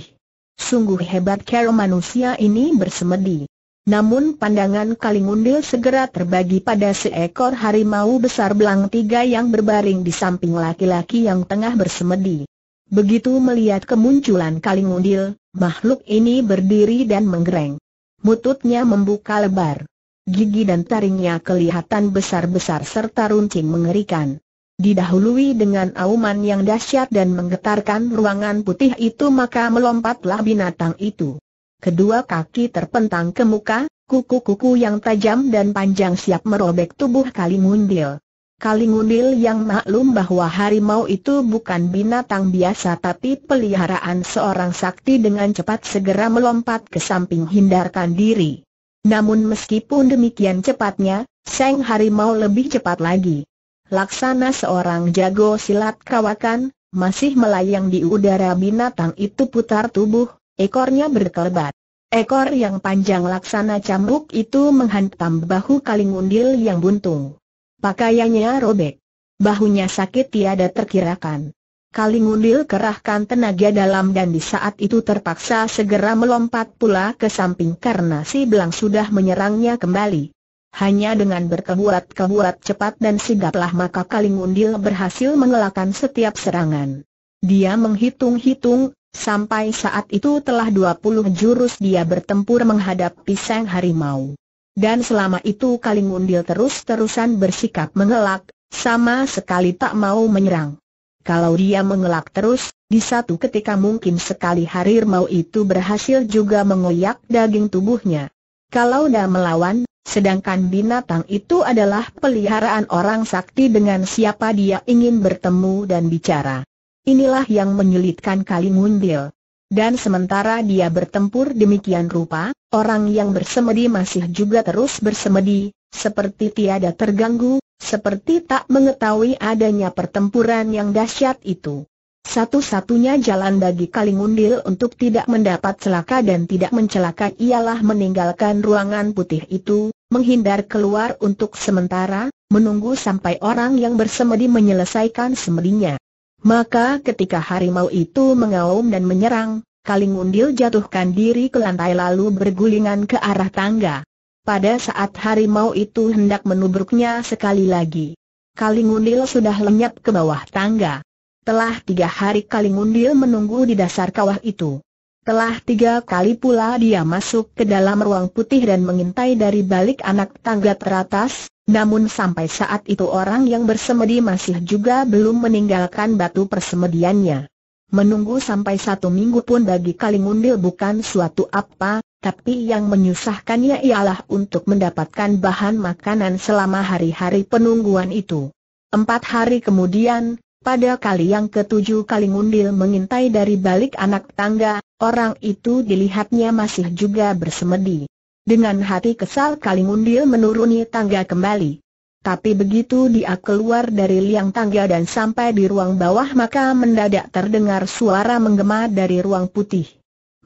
Speaker 1: Sungguh hebat cara manusia ini bersemedi. Namun pandangan Kalingundil segera terbagi pada seekor harimau besar belang tiga yang berbaring di samping laki-laki yang tengah bersemedi. Begitu melihat kemunculan Kalingundil, makhluk ini berdiri dan menggereng. Mututnya membuka lebar. Gigi dan taringnya kelihatan besar-besar serta runcing mengerikan didahului dengan auman yang dahsyat dan menggetarkan ruangan putih itu maka melompatlah binatang itu. Kedua kaki terpentang ke muka, kuku-kuku yang tajam dan panjang siap merobek tubuh Kalingundil. Kalingundil yang maklum bahwa harimau itu bukan binatang biasa tapi peliharaan seorang sakti dengan cepat segera melompat ke samping hindarkan diri. Namun meskipun demikian cepatnya, Seng Harimau lebih cepat lagi. Laksana seorang jago silat kawakan, masih melayang di udara binatang itu putar tubuh, ekornya berkelebat. Ekor yang panjang laksana cambuk itu menghantam bahu kalingundil yang buntung. Pakaiannya robek. Bahunya sakit tiada terkirakan. Kalingundil kerahkan tenaga dalam dan di saat itu terpaksa segera melompat pula ke samping karena si belang sudah menyerangnya kembali. Hanya dengan berkebuat-kebuat cepat dan sigaplah maka Kalingundil berhasil mengelakkan setiap serangan. Dia menghitung-hitung, sampai saat itu telah 20 jurus dia bertempur menghadap pisang harimau. Dan selama itu Kalingundil terus-terusan bersikap mengelak, sama sekali tak mau menyerang. Kalau dia mengelak terus, di satu ketika mungkin sekali harimau itu berhasil juga mengoyak daging tubuhnya. Kalau dia melawan, Sedangkan binatang itu adalah peliharaan orang sakti dengan siapa dia ingin bertemu dan bicara. Inilah yang menyulitkan kali ngundil. Dan sementara dia bertempur demikian rupa, orang yang bersemedi masih juga terus bersemedi, seperti tiada terganggu, seperti tak mengetahui adanya pertempuran yang dahsyat itu. Satu-satunya jalan bagi Kalingundil untuk tidak mendapat celaka dan tidak mencelakai ialah meninggalkan ruangan putih itu, menghindar keluar untuk sementara, menunggu sampai orang yang bersemedi menyelesaikan semedinya. Maka ketika harimau itu mengaum dan menyerang, Kalingundil jatuhkan diri ke lantai lalu bergulingan ke arah tangga. Pada saat harimau itu hendak menubruknya sekali lagi, Kalingundil sudah lenyap ke bawah tangga. Telah tiga hari Kalingundil menunggu di dasar kawah itu. Telah tiga kali pula dia masuk ke dalam ruang putih dan mengintai dari balik anak tangga teratas, namun sampai saat itu orang yang bersemedi masih juga belum meninggalkan batu persemediannya. Menunggu sampai satu minggu pun bagi Kalingundil bukan suatu apa, tapi yang menyusahkannya ialah untuk mendapatkan bahan makanan selama hari-hari penungguan itu. Empat hari kemudian, pada kali yang ketujuh kali ngundil mengintai dari balik anak tangga, orang itu dilihatnya masih juga bersemedi. Dengan hati kesal kali ngundil menuruni tangga kembali. Tapi begitu dia keluar dari liang tangga dan sampai di ruang bawah maka mendadak terdengar suara menggema dari ruang putih.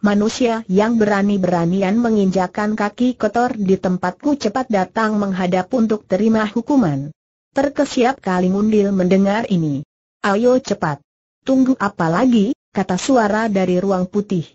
Speaker 1: Manusia yang berani-beranian menginjakan kaki kotor di tempatku cepat datang menghadap untuk terima hukuman. Terkesiap kali ngundil mendengar ini. Ayo cepat. Tunggu apa lagi, kata suara dari ruang putih.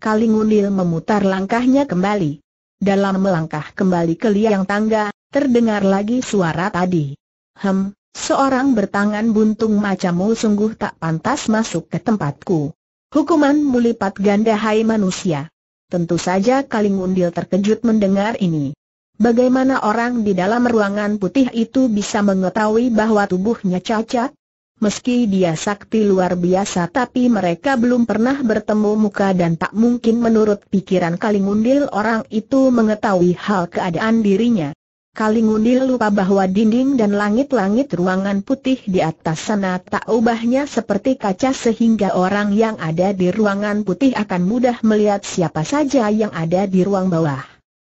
Speaker 1: Kalingunil memutar langkahnya kembali. Dalam melangkah kembali ke liang tangga, terdengar lagi suara tadi. Hem, seorang bertangan buntung macammu sungguh tak pantas masuk ke tempatku. Hukuman melipat ganda hai manusia. Tentu saja Kalingundil terkejut mendengar ini. Bagaimana orang di dalam ruangan putih itu bisa mengetahui bahwa tubuhnya cacat? Meski dia sakti luar biasa tapi mereka belum pernah bertemu muka dan tak mungkin menurut pikiran Kalingundil orang itu mengetahui hal keadaan dirinya. Kalingundil lupa bahwa dinding dan langit-langit ruangan putih di atas sana tak ubahnya seperti kaca sehingga orang yang ada di ruangan putih akan mudah melihat siapa saja yang ada di ruang bawah.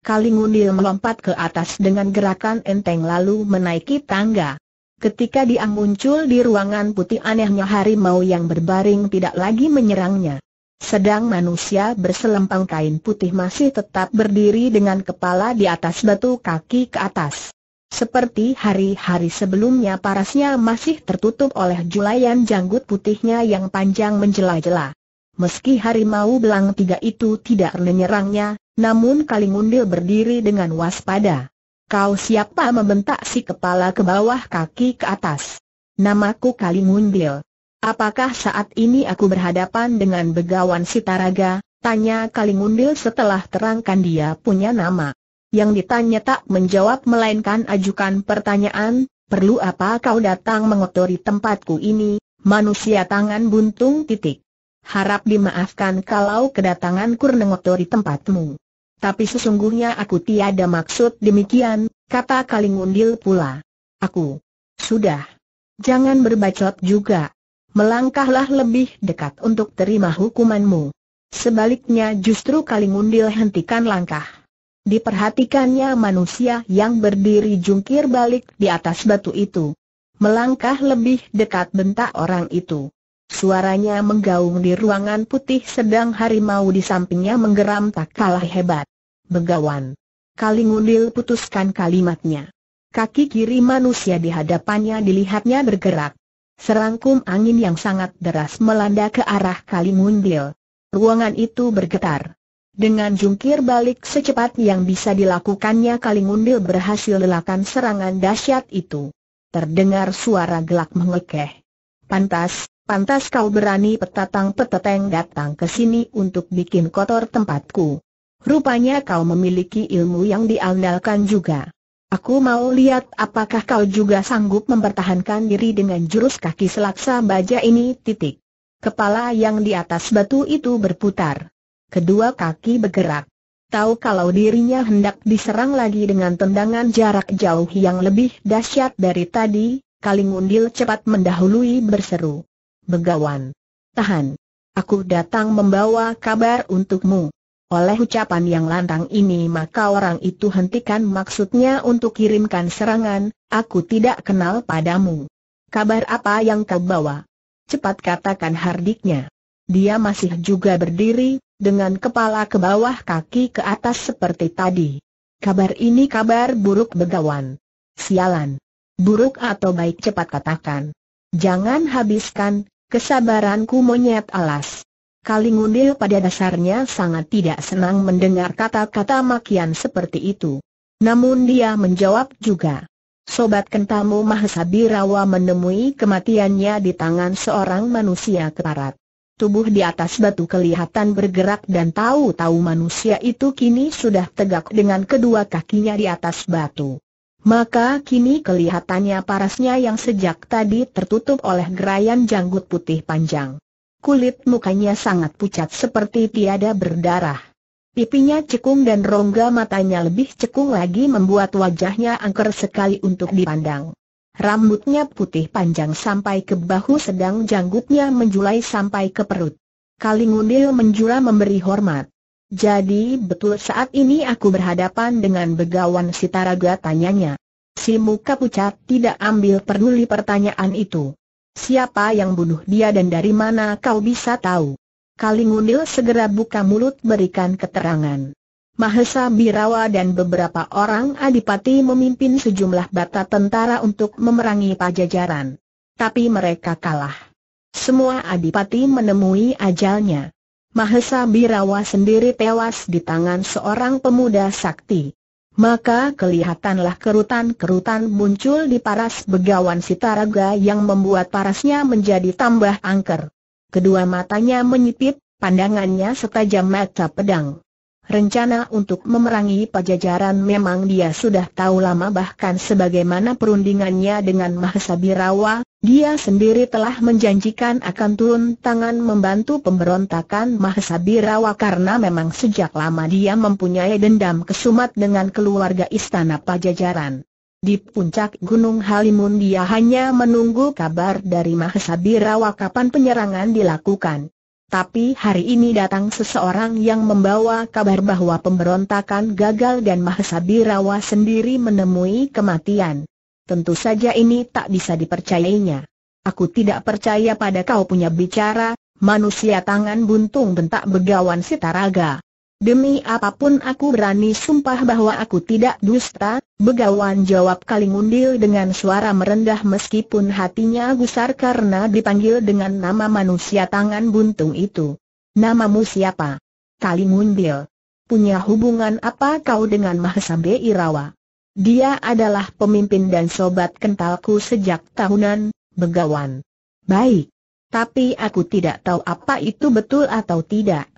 Speaker 1: Kalingundil melompat ke atas dengan gerakan enteng lalu menaiki tangga. Ketika dia muncul di ruangan putih anehnya harimau yang berbaring tidak lagi menyerangnya. Sedang manusia berselempang kain putih masih tetap berdiri dengan kepala di atas batu kaki ke atas. Seperti hari-hari sebelumnya parasnya masih tertutup oleh julayan janggut putihnya yang panjang menjela-jela. Meski harimau belang tiga itu tidak menyerangnya, namun Kalingundil berdiri dengan waspada. Kau siapa membentak si kepala ke bawah kaki ke atas? Namaku Kalimundil. Apakah saat ini aku berhadapan dengan begawan Sitaraga? Tanya Kalimundil setelah terangkan dia punya nama. Yang ditanya tak menjawab melainkan ajukan pertanyaan, perlu apa kau datang mengotori tempatku ini, manusia tangan buntung titik. Harap dimaafkan kalau kedatanganku mengotori tempatmu. Tapi sesungguhnya aku tiada maksud demikian, kata Kalingundil pula. Aku. Sudah. Jangan berbacot juga. Melangkahlah lebih dekat untuk terima hukumanmu. Sebaliknya justru Kalingundil hentikan langkah. Diperhatikannya manusia yang berdiri jungkir balik di atas batu itu. Melangkah lebih dekat bentak orang itu. Suaranya menggaung di ruangan putih sedang harimau di sampingnya menggeram tak kalah hebat begawan. Kalingundil putuskan kalimatnya. Kaki kiri manusia di hadapannya dilihatnya bergerak. Serangkum angin yang sangat deras melanda ke arah Kalingundil. Ruangan itu bergetar. Dengan jungkir balik secepat yang bisa dilakukannya Kalingundil berhasil lelakan serangan dahsyat itu. Terdengar suara gelak mengekeh. Pantas, pantas kau berani petatang peteteng datang ke sini untuk bikin kotor tempatku. Rupanya kau memiliki ilmu yang diandalkan juga. Aku mau lihat apakah kau juga sanggup mempertahankan diri dengan jurus kaki selaksa baja ini titik. Kepala yang di atas batu itu berputar. Kedua kaki bergerak. Tahu kalau dirinya hendak diserang lagi dengan tendangan jarak jauh yang lebih dahsyat dari tadi, Kalingundil cepat mendahului berseru. Begawan. Tahan. Aku datang membawa kabar untukmu. Oleh ucapan yang lantang ini maka orang itu hentikan maksudnya untuk kirimkan serangan, aku tidak kenal padamu. Kabar apa yang kau bawa? Cepat katakan hardiknya. Dia masih juga berdiri, dengan kepala ke bawah kaki ke atas seperti tadi. Kabar ini kabar buruk begawan. Sialan. Buruk atau baik cepat katakan. Jangan habiskan, kesabaranku monyet alas. Kalingundil pada dasarnya sangat tidak senang mendengar kata-kata makian seperti itu. Namun dia menjawab juga. Sobat Kentamu Mahasabirawa menemui kematiannya di tangan seorang manusia keparat. Tubuh di atas batu kelihatan bergerak dan tahu-tahu manusia itu kini sudah tegak dengan kedua kakinya di atas batu. Maka kini kelihatannya parasnya yang sejak tadi tertutup oleh gerayan janggut putih panjang. Kulit mukanya sangat pucat seperti tiada berdarah. Pipinya cekung dan rongga matanya lebih cekung lagi membuat wajahnya angker sekali untuk dipandang. Rambutnya putih panjang sampai ke bahu sedang janggutnya menjulai sampai ke perut. Kalingundil menjura memberi hormat. Jadi betul saat ini aku berhadapan dengan begawan Sitaraga tanyanya. Si muka pucat tidak ambil peduli pertanyaan itu. Siapa yang bunuh dia dan dari mana kau bisa tahu? Kalingunil segera buka mulut berikan keterangan. Mahesa Birawa dan beberapa orang adipati memimpin sejumlah bata tentara untuk memerangi pajajaran. Tapi mereka kalah. Semua adipati menemui ajalnya. Mahesa Birawa sendiri tewas di tangan seorang pemuda sakti. Maka kelihatanlah kerutan-kerutan muncul di paras begawan Sitaraga yang membuat parasnya menjadi tambah angker. Kedua matanya menyipit, pandangannya setajam mata pedang. Rencana untuk memerangi pajajaran memang dia sudah tahu lama bahkan sebagaimana perundingannya dengan Mahesa Birawa, dia sendiri telah menjanjikan akan turun tangan membantu pemberontakan Mahesa Birawa karena memang sejak lama dia mempunyai dendam kesumat dengan keluarga istana Pajajaran. Di puncak Gunung Halimun dia hanya menunggu kabar dari Mahesa Birawa kapan penyerangan dilakukan. Tapi hari ini datang seseorang yang membawa kabar bahwa pemberontakan gagal dan Mahesa Birawa sendiri menemui kematian tentu saja ini tak bisa dipercayainya. Aku tidak percaya pada kau punya bicara, manusia tangan buntung bentak begawan Sitaraga. Demi apapun aku berani sumpah bahwa aku tidak dusta, begawan jawab Kalingundil dengan suara merendah meskipun hatinya gusar karena dipanggil dengan nama manusia tangan buntung itu. Namamu siapa? Kalingundil. Punya hubungan apa kau dengan Mahasambe Irawa? Dia adalah pemimpin dan sobat kentalku sejak tahunan, begawan. Baik. Tapi aku tidak tahu apa itu betul atau tidak.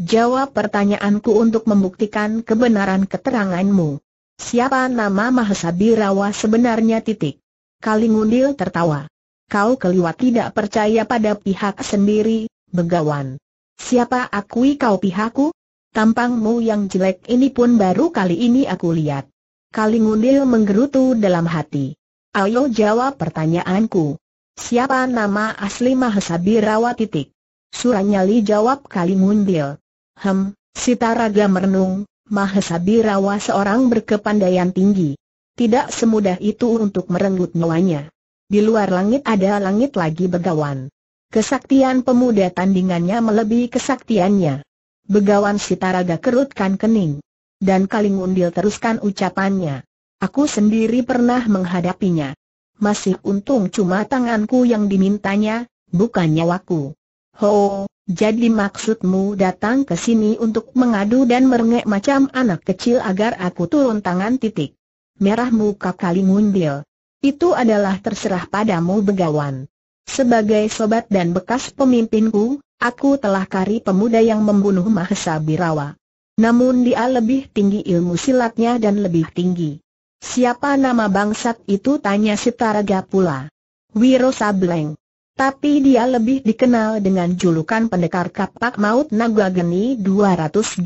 Speaker 1: Jawab pertanyaanku untuk membuktikan kebenaran keteranganmu. Siapa nama Mahasabirawa sebenarnya titik? Kalingundil tertawa. Kau keluar tidak percaya pada pihak sendiri, begawan. Siapa akui kau pihakku? Tampangmu yang jelek ini pun baru kali ini aku lihat. Kalingundil menggerutu dalam hati. Ayo jawab pertanyaanku. Siapa nama asli Mahesabirawa titik? Suranyali jawab Kalingundil. Hem, Sitaraga merenung, Mahesabirawa seorang berkepandaian tinggi. Tidak semudah itu untuk merenggut nyawanya. Di luar langit ada langit lagi begawan. Kesaktian pemuda tandingannya melebihi kesaktiannya. Begawan Sitaraga kerutkan kening. Dan Kalingundil teruskan ucapannya. Aku sendiri pernah menghadapinya. Masih untung cuma tanganku yang dimintanya, bukan nyawaku. Ho, jadi maksudmu datang ke sini untuk mengadu dan merengek macam anak kecil agar aku turun tangan titik. Merah muka kali ngundil. Itu adalah terserah padamu begawan. Sebagai sobat dan bekas pemimpinku, aku telah kari pemuda yang membunuh Mahesa Birawa. Namun dia lebih tinggi ilmu silatnya dan lebih tinggi. Siapa nama bangsat itu tanya si Taraga pula. Wiro Sableng. Tapi dia lebih dikenal dengan julukan pendekar kapak maut Naga Geni 212.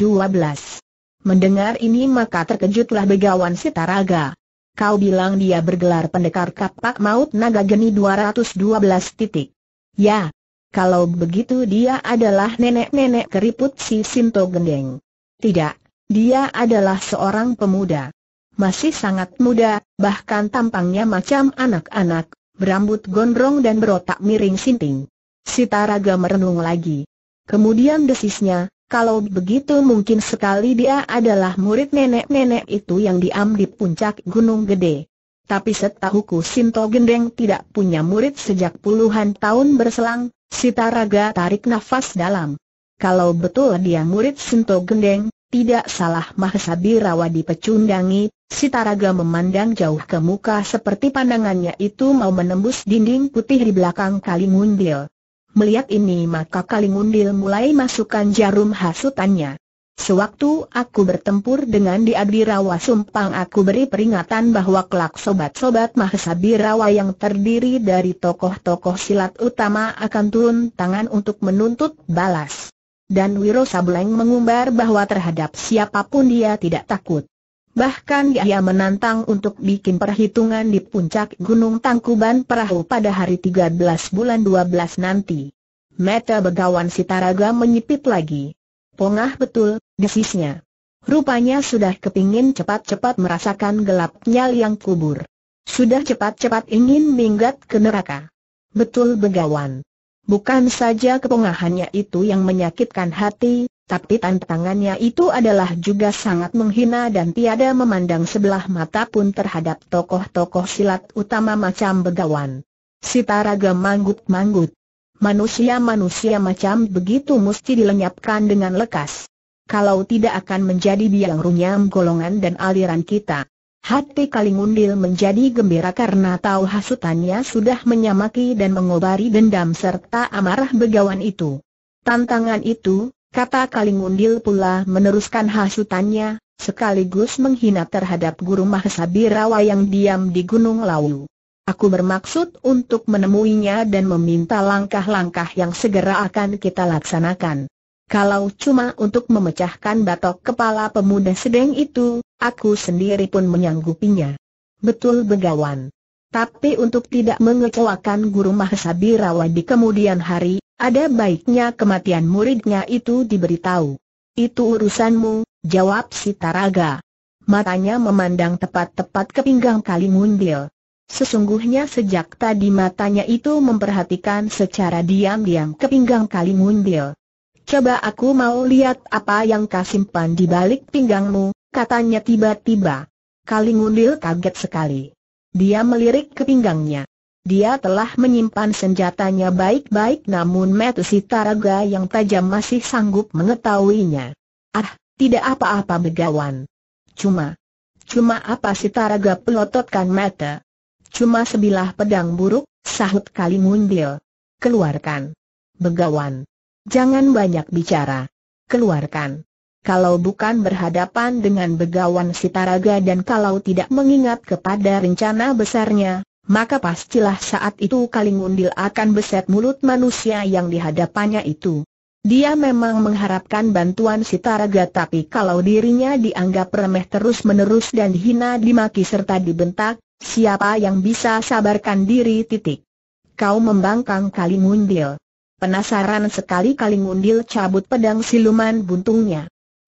Speaker 1: Mendengar ini maka terkejutlah begawan si Taraga. Kau bilang dia bergelar pendekar kapak maut Naga Geni 212 titik. Ya, kalau begitu dia adalah nenek-nenek keriput si Sinto Gendeng. Tidak, dia adalah seorang pemuda. Masih sangat muda, bahkan tampangnya macam anak-anak, berambut gondrong dan berotak miring sinting. Sitaraga merenung lagi. Kemudian desisnya, kalau begitu mungkin sekali dia adalah murid nenek-nenek itu yang diam di puncak Gunung Gede. Tapi setahuku Sinto Gendeng tidak punya murid sejak puluhan tahun berselang, Sitaraga tarik nafas dalam kalau betul dia murid Sento Gendeng, tidak salah Mahesa Birawa dipecundangi, si Taraga memandang jauh ke muka seperti pandangannya itu mau menembus dinding putih di belakang Kalingundil. Melihat ini maka Kalingundil mulai masukkan jarum hasutannya. Sewaktu aku bertempur dengan di Rawa Sumpang aku beri peringatan bahwa kelak sobat-sobat Mahesa Birawa yang terdiri dari tokoh-tokoh silat utama akan turun tangan untuk menuntut balas. Dan Wiro Sableng mengumbar bahwa terhadap siapapun dia tidak takut. Bahkan dia menantang untuk bikin perhitungan di puncak Gunung Tangkuban Perahu pada hari 13 bulan 12 nanti. Meta begawan Sitaraga menyipit lagi. Pongah betul, desisnya. Rupanya sudah kepingin cepat-cepat merasakan gelapnya liang kubur. Sudah cepat-cepat ingin minggat ke neraka. Betul begawan. Bukan saja kepungahannya itu yang menyakitkan hati, tapi tantangannya itu adalah juga sangat menghina dan tiada memandang sebelah mata pun terhadap tokoh-tokoh silat utama macam begawan. Sitaraga manggut-manggut. Manusia-manusia macam begitu mesti dilenyapkan dengan lekas. Kalau tidak akan menjadi biang runyam golongan dan aliran kita. Hati Kalingundil menjadi gembira karena tahu hasutannya sudah menyamaki dan mengobari dendam serta amarah begawan itu. Tantangan itu, kata Kalingundil pula meneruskan hasutannya, sekaligus menghina terhadap Guru Mahesabirawa yang diam di Gunung Lawu. Aku bermaksud untuk menemuinya dan meminta langkah-langkah yang segera akan kita laksanakan. Kalau cuma untuk memecahkan batok kepala pemuda sedeng itu, Aku sendiri pun menyanggupinya. Betul begawan. Tapi untuk tidak mengecewakan guru Mahasabirawa di kemudian hari, ada baiknya kematian muridnya itu diberitahu. Itu urusanmu, jawab si Taraga. Matanya memandang tepat-tepat ke pinggang kali Sesungguhnya sejak tadi matanya itu memperhatikan secara diam-diam ke pinggang Kalimundil. Coba aku mau lihat apa yang kau simpan di balik pinggangmu, katanya tiba-tiba. Kalingundil kaget sekali. Dia melirik ke pinggangnya. Dia telah menyimpan senjatanya baik-baik namun Metusi Taraga yang tajam masih sanggup mengetahuinya. Ah, tidak apa-apa begawan. Cuma, cuma apa si Taraga pelototkan mata? Cuma sebilah pedang buruk, sahut Kalingundil. Keluarkan. Begawan. Jangan banyak bicara. Keluarkan kalau bukan berhadapan dengan begawan Sitaraga dan kalau tidak mengingat kepada rencana besarnya, maka pastilah saat itu Kalingundil akan beset mulut manusia yang dihadapannya itu. Dia memang mengharapkan bantuan Sitaraga tapi kalau dirinya dianggap remeh terus-menerus dan hina dimaki serta dibentak, siapa yang bisa sabarkan diri titik. Kau membangkang Kalingundil. Penasaran sekali Kalingundil cabut pedang siluman buntungnya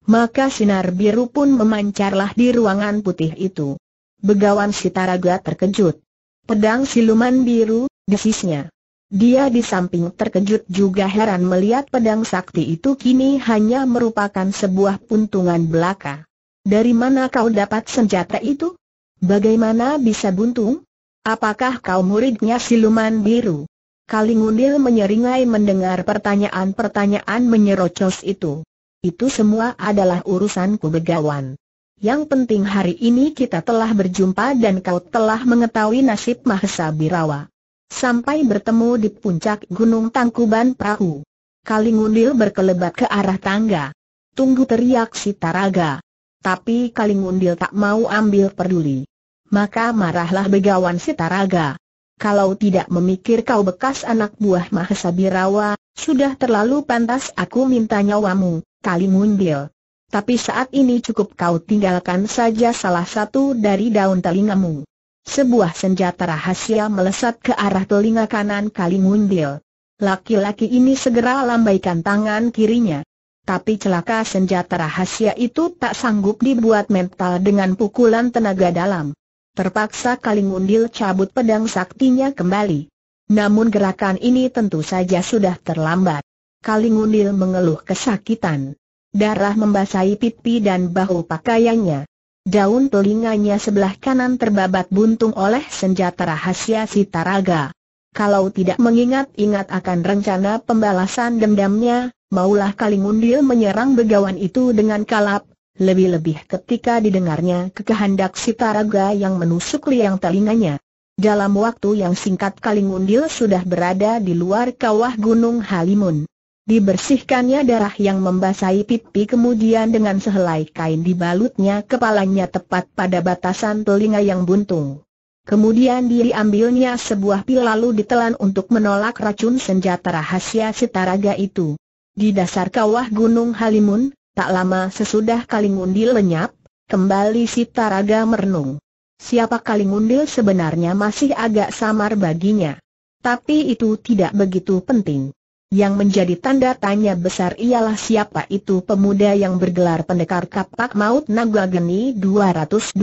Speaker 1: maka sinar biru pun memancarlah di ruangan putih itu. Begawan Sitaraga terkejut. Pedang siluman biru, desisnya. Dia di samping terkejut juga heran melihat pedang sakti itu kini hanya merupakan sebuah puntungan belaka. Dari mana kau dapat senjata itu? Bagaimana bisa buntung? Apakah kau muridnya siluman biru? Kalingundil menyeringai mendengar pertanyaan-pertanyaan menyerocos itu. Itu semua adalah urusanku begawan. Yang penting hari ini kita telah berjumpa dan kau telah mengetahui nasib Mahesa Birawa. Sampai bertemu di puncak Gunung Tangkuban Perahu. Kalingundil berkelebat ke arah tangga. Tunggu teriak si Taraga. Tapi Kalingundil tak mau ambil peduli. Maka marahlah begawan si Taraga. Kalau tidak memikir kau bekas anak buah Mahesa Birawa, sudah terlalu pantas aku minta nyawamu kali mundil. Tapi saat ini cukup kau tinggalkan saja salah satu dari daun telingamu. Sebuah senjata rahasia melesat ke arah telinga kanan kali mundil. Laki-laki ini segera lambaikan tangan kirinya. Tapi celaka senjata rahasia itu tak sanggup dibuat mental dengan pukulan tenaga dalam. Terpaksa Kalingundil cabut pedang saktinya kembali. Namun gerakan ini tentu saja sudah terlambat. Kalingunil mengeluh kesakitan. Darah membasahi pipi dan bahu pakaiannya. Daun telinganya sebelah kanan terbabat buntung oleh senjata rahasia Sitaraga. Kalau tidak mengingat-ingat akan rencana pembalasan dendamnya, maulah Kalingundil menyerang begawan itu dengan kalap, lebih-lebih ketika didengarnya kekehendak Sitaraga yang menusuk liang telinganya. Dalam waktu yang singkat Kalingundil sudah berada di luar kawah Gunung Halimun. Dibersihkannya darah yang membasahi pipi kemudian dengan sehelai kain dibalutnya kepalanya tepat pada batasan telinga yang buntung. Kemudian diambilnya sebuah pil lalu ditelan untuk menolak racun senjata rahasia sitaraga itu. Di dasar kawah Gunung Halimun, tak lama sesudah Kalingundil lenyap, kembali sitaraga merenung. Siapa Kalingundil sebenarnya masih agak samar baginya. Tapi itu tidak begitu penting. Yang menjadi tanda tanya besar ialah siapa itu pemuda yang bergelar pendekar kapak maut Naga Geni 212?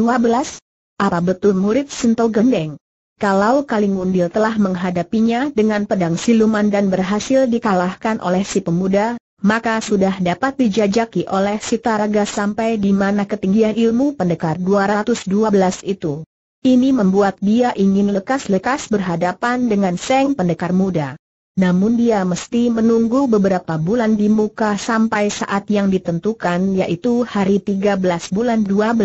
Speaker 1: Apa betul murid Sento Gendeng? Kalau Kaling Undil telah menghadapinya dengan pedang siluman dan berhasil dikalahkan oleh si pemuda, maka sudah dapat dijajaki oleh si Taraga sampai di mana ketinggian ilmu pendekar 212 itu. Ini membuat dia ingin lekas-lekas berhadapan dengan Seng Pendekar Muda. Namun dia mesti menunggu beberapa bulan di muka sampai saat yang ditentukan yaitu hari 13 bulan 12.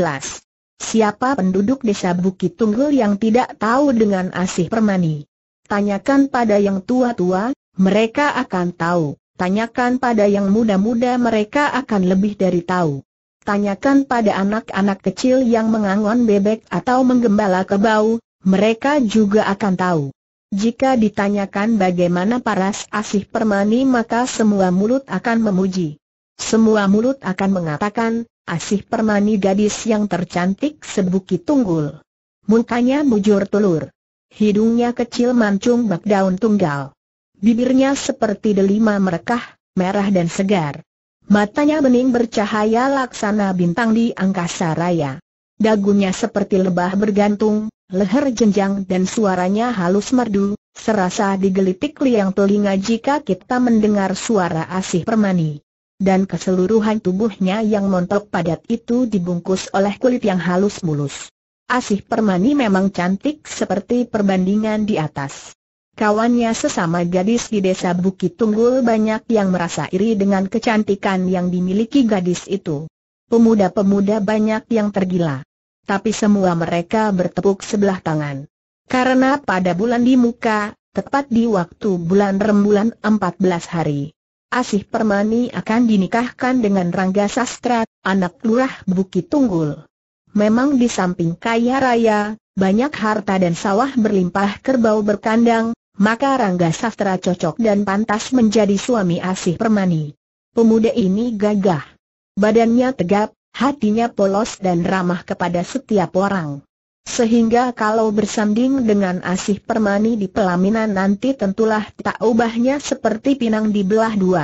Speaker 1: Siapa penduduk desa Bukit Tunggul yang tidak tahu dengan asih permani? Tanyakan pada yang tua-tua, mereka akan tahu. Tanyakan pada yang muda-muda mereka akan lebih dari tahu. Tanyakan pada anak-anak kecil yang mengangon bebek atau menggembala kebau, mereka juga akan tahu. Jika ditanyakan bagaimana paras asih permani maka semua mulut akan memuji. Semua mulut akan mengatakan, asih permani gadis yang tercantik sebukit tunggul. Mukanya mujur telur. Hidungnya kecil mancung bak daun tunggal. Bibirnya seperti delima merekah, merah dan segar. Matanya bening bercahaya laksana bintang di angkasa raya. Dagunya seperti lebah bergantung, leher jenjang dan suaranya halus merdu, serasa digelitik liang telinga jika kita mendengar suara asih permani. Dan keseluruhan tubuhnya yang montok padat itu dibungkus oleh kulit yang halus mulus. Asih permani memang cantik seperti perbandingan di atas. Kawannya sesama gadis di desa Bukit Tunggul banyak yang merasa iri dengan kecantikan yang dimiliki gadis itu. Pemuda-pemuda banyak yang tergila tapi semua mereka bertepuk sebelah tangan. Karena pada bulan di muka, tepat di waktu bulan rembulan 14 hari. Asih Permani akan dinikahkan dengan Rangga Sastra, anak lurah Bukit Tunggul. Memang di samping kaya raya, banyak harta dan sawah berlimpah kerbau berkandang, maka Rangga Sastra cocok dan pantas menjadi suami Asih Permani. Pemuda ini gagah. Badannya tegap, Hatinya polos dan ramah kepada setiap orang. Sehingga kalau bersanding dengan Asih Permani di pelaminan nanti tentulah tak ubahnya seperti pinang di belah dua.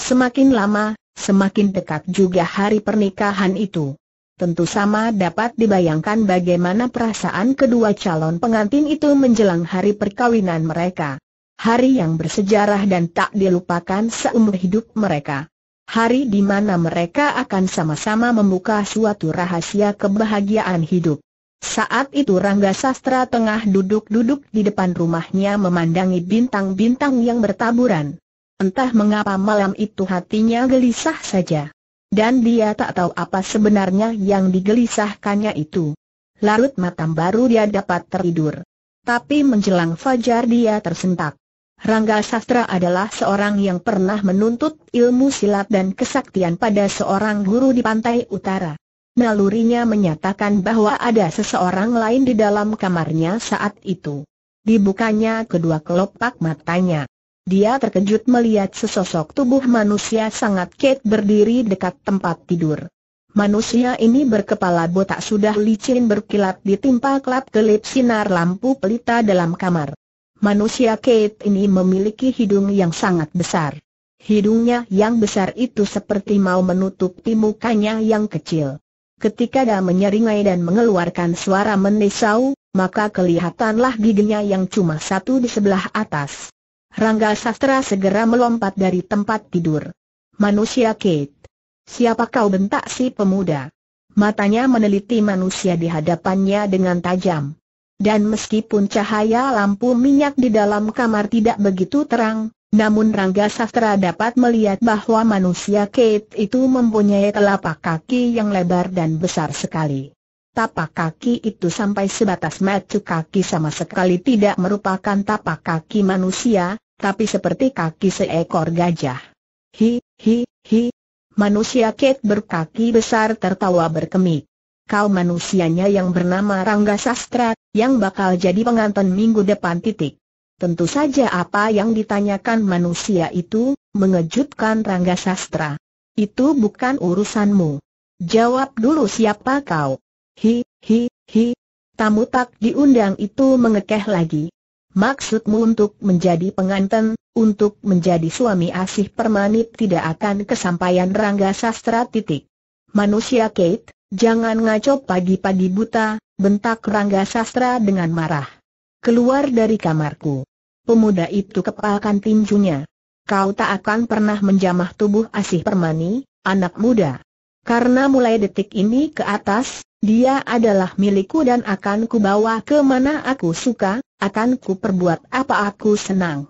Speaker 1: Semakin lama, semakin dekat juga hari pernikahan itu. Tentu sama dapat dibayangkan bagaimana perasaan kedua calon pengantin itu menjelang hari perkawinan mereka. Hari yang bersejarah dan tak dilupakan seumur hidup mereka hari di mana mereka akan sama-sama membuka suatu rahasia kebahagiaan hidup. Saat itu Rangga Sastra tengah duduk-duduk di depan rumahnya memandangi bintang-bintang yang bertaburan. Entah mengapa malam itu hatinya gelisah saja. Dan dia tak tahu apa sebenarnya yang digelisahkannya itu. Larut matam baru dia dapat tertidur. Tapi menjelang fajar dia tersentak. Rangga Sastra adalah seorang yang pernah menuntut ilmu silat dan kesaktian pada seorang guru di pantai utara. Nalurinya menyatakan bahwa ada seseorang lain di dalam kamarnya saat itu. Dibukanya kedua kelopak matanya. Dia terkejut melihat sesosok tubuh manusia sangat ket berdiri dekat tempat tidur. Manusia ini berkepala botak sudah licin berkilat ditimpa kelap-kelip sinar lampu pelita dalam kamar. Manusia Kate ini memiliki hidung yang sangat besar. Hidungnya yang besar itu seperti mau menutupi mukanya yang kecil. Ketika dia menyeringai dan mengeluarkan suara mendesau, maka kelihatanlah giginya yang cuma satu di sebelah atas. Rangga Sastra segera melompat dari tempat tidur. Manusia Kate. Siapa kau bentak si pemuda? Matanya meneliti manusia di hadapannya dengan tajam. Dan meskipun cahaya lampu minyak di dalam kamar tidak begitu terang, namun Rangga Sastra dapat melihat bahwa manusia Kate itu mempunyai telapak kaki yang lebar dan besar sekali. Tapak kaki itu sampai sebatas mata kaki sama sekali tidak merupakan tapak kaki manusia, tapi seperti kaki seekor gajah. Hi, hi, hi. Manusia Kate berkaki besar tertawa berkemik kau manusianya yang bernama Rangga Sastra, yang bakal jadi pengantin minggu depan titik. Tentu saja apa yang ditanyakan manusia itu, mengejutkan Rangga Sastra. Itu bukan urusanmu. Jawab dulu siapa kau. Hi, hi, hi. Tamu tak diundang itu mengekeh lagi. Maksudmu untuk menjadi pengantin, untuk menjadi suami asih permanit tidak akan kesampaian Rangga Sastra titik. Manusia Kate, Jangan ngaco pagi-pagi buta, bentak Rangga Sastra dengan marah. Keluar dari kamarku. Pemuda itu kepalkan tinjunya. Kau tak akan pernah menjamah tubuh Asih Permani, anak muda. Karena mulai detik ini ke atas, dia adalah milikku dan akan kubawa ke mana aku suka, akan ku perbuat apa aku senang.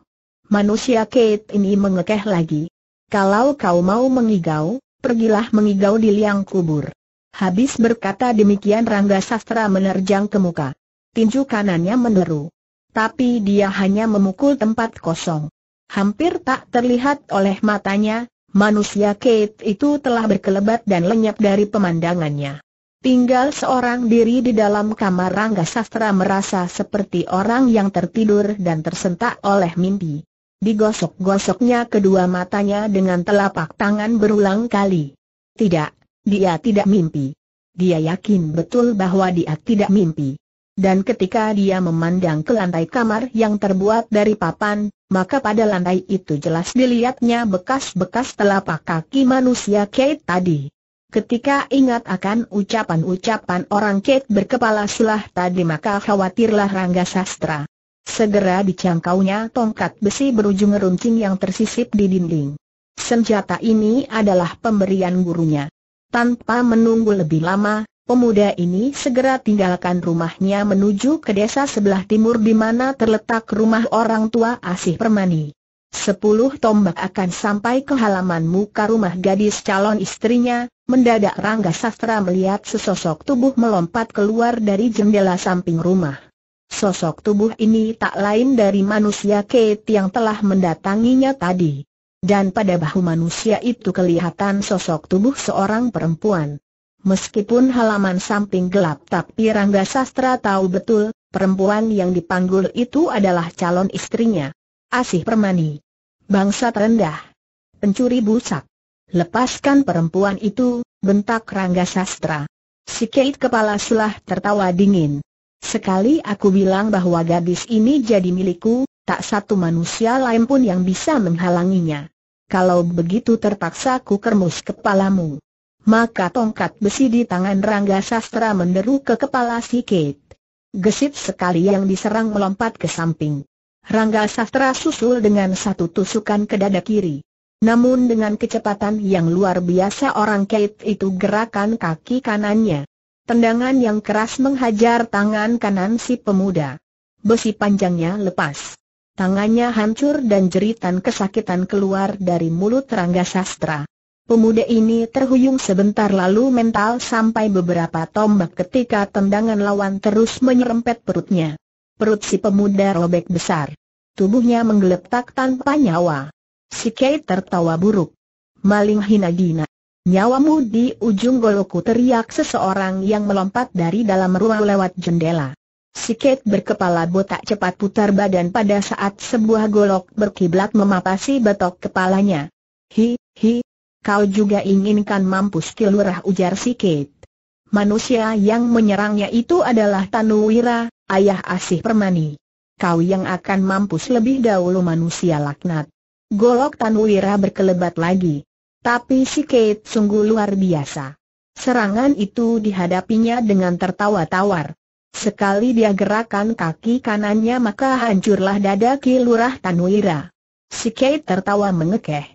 Speaker 1: Manusia Kate ini mengekeh lagi. Kalau kau mau mengigau, pergilah mengigau di liang kubur. Habis berkata demikian Rangga Sastra menerjang ke muka. Tinju kanannya meneru. Tapi dia hanya memukul tempat kosong. Hampir tak terlihat oleh matanya, manusia Kate itu telah berkelebat dan lenyap dari pemandangannya. Tinggal seorang diri di dalam kamar Rangga Sastra merasa seperti orang yang tertidur dan tersentak oleh mimpi. Digosok-gosoknya kedua matanya dengan telapak tangan berulang kali. Tidak, dia tidak mimpi. Dia yakin betul bahwa dia tidak mimpi. Dan ketika dia memandang ke lantai kamar yang terbuat dari papan, maka pada lantai itu jelas dilihatnya bekas-bekas telapak kaki manusia Kate tadi. Ketika ingat akan ucapan-ucapan orang Kate berkepala sulah tadi maka khawatirlah Rangga Sastra. Segera dicangkaunya tongkat besi berujung runcing yang tersisip di dinding. Senjata ini adalah pemberian gurunya. Tanpa menunggu lebih lama, pemuda ini segera tinggalkan rumahnya menuju ke desa sebelah timur di mana terletak rumah orang tua Asih Permani. Sepuluh tombak akan sampai ke halaman muka rumah gadis calon istrinya, mendadak Rangga Sastra melihat sesosok tubuh melompat keluar dari jendela samping rumah. Sosok tubuh ini tak lain dari manusia Kate yang telah mendatanginya tadi dan pada bahu manusia itu kelihatan sosok tubuh seorang perempuan. Meskipun halaman samping gelap tapi Rangga Sastra tahu betul, perempuan yang dipanggul itu adalah calon istrinya. Asih Permani. Bangsa terendah. Pencuri busak. Lepaskan perempuan itu, bentak Rangga Sastra. Si Kate kepala sulah tertawa dingin. Sekali aku bilang bahwa gadis ini jadi milikku, tak satu manusia lain pun yang bisa menghalanginya kalau begitu terpaksa ku kermus kepalamu. Maka tongkat besi di tangan Rangga Sastra menderu ke kepala si Kate. Gesit sekali yang diserang melompat ke samping. Rangga Sastra susul dengan satu tusukan ke dada kiri. Namun dengan kecepatan yang luar biasa orang Kate itu gerakan kaki kanannya. Tendangan yang keras menghajar tangan kanan si pemuda. Besi panjangnya lepas. Tangannya hancur dan jeritan kesakitan keluar dari mulut Rangga Sastra. Pemuda ini terhuyung sebentar lalu mental sampai beberapa tombak ketika tendangan lawan terus menyerempet perutnya. Perut si pemuda robek besar. Tubuhnya menggeletak tanpa nyawa. Si Kei tertawa buruk. Maling hina dina. Nyawamu di ujung goloku teriak seseorang yang melompat dari dalam ruang lewat jendela. Si Kate berkepala botak cepat putar badan pada saat sebuah golok berkiblat memapasi batok kepalanya. Hi, hi, kau juga inginkan mampus kilurah ujar si Kate. Manusia yang menyerangnya itu adalah Tanuwira, ayah asih permani. Kau yang akan mampus lebih dahulu manusia laknat. Golok Tanuwira berkelebat lagi. Tapi si Kate sungguh luar biasa. Serangan itu dihadapinya dengan tertawa tawar. Sekali dia gerakan kaki kanannya maka hancurlah dada Ki Lurah Tanwira. Si Kei tertawa mengekeh.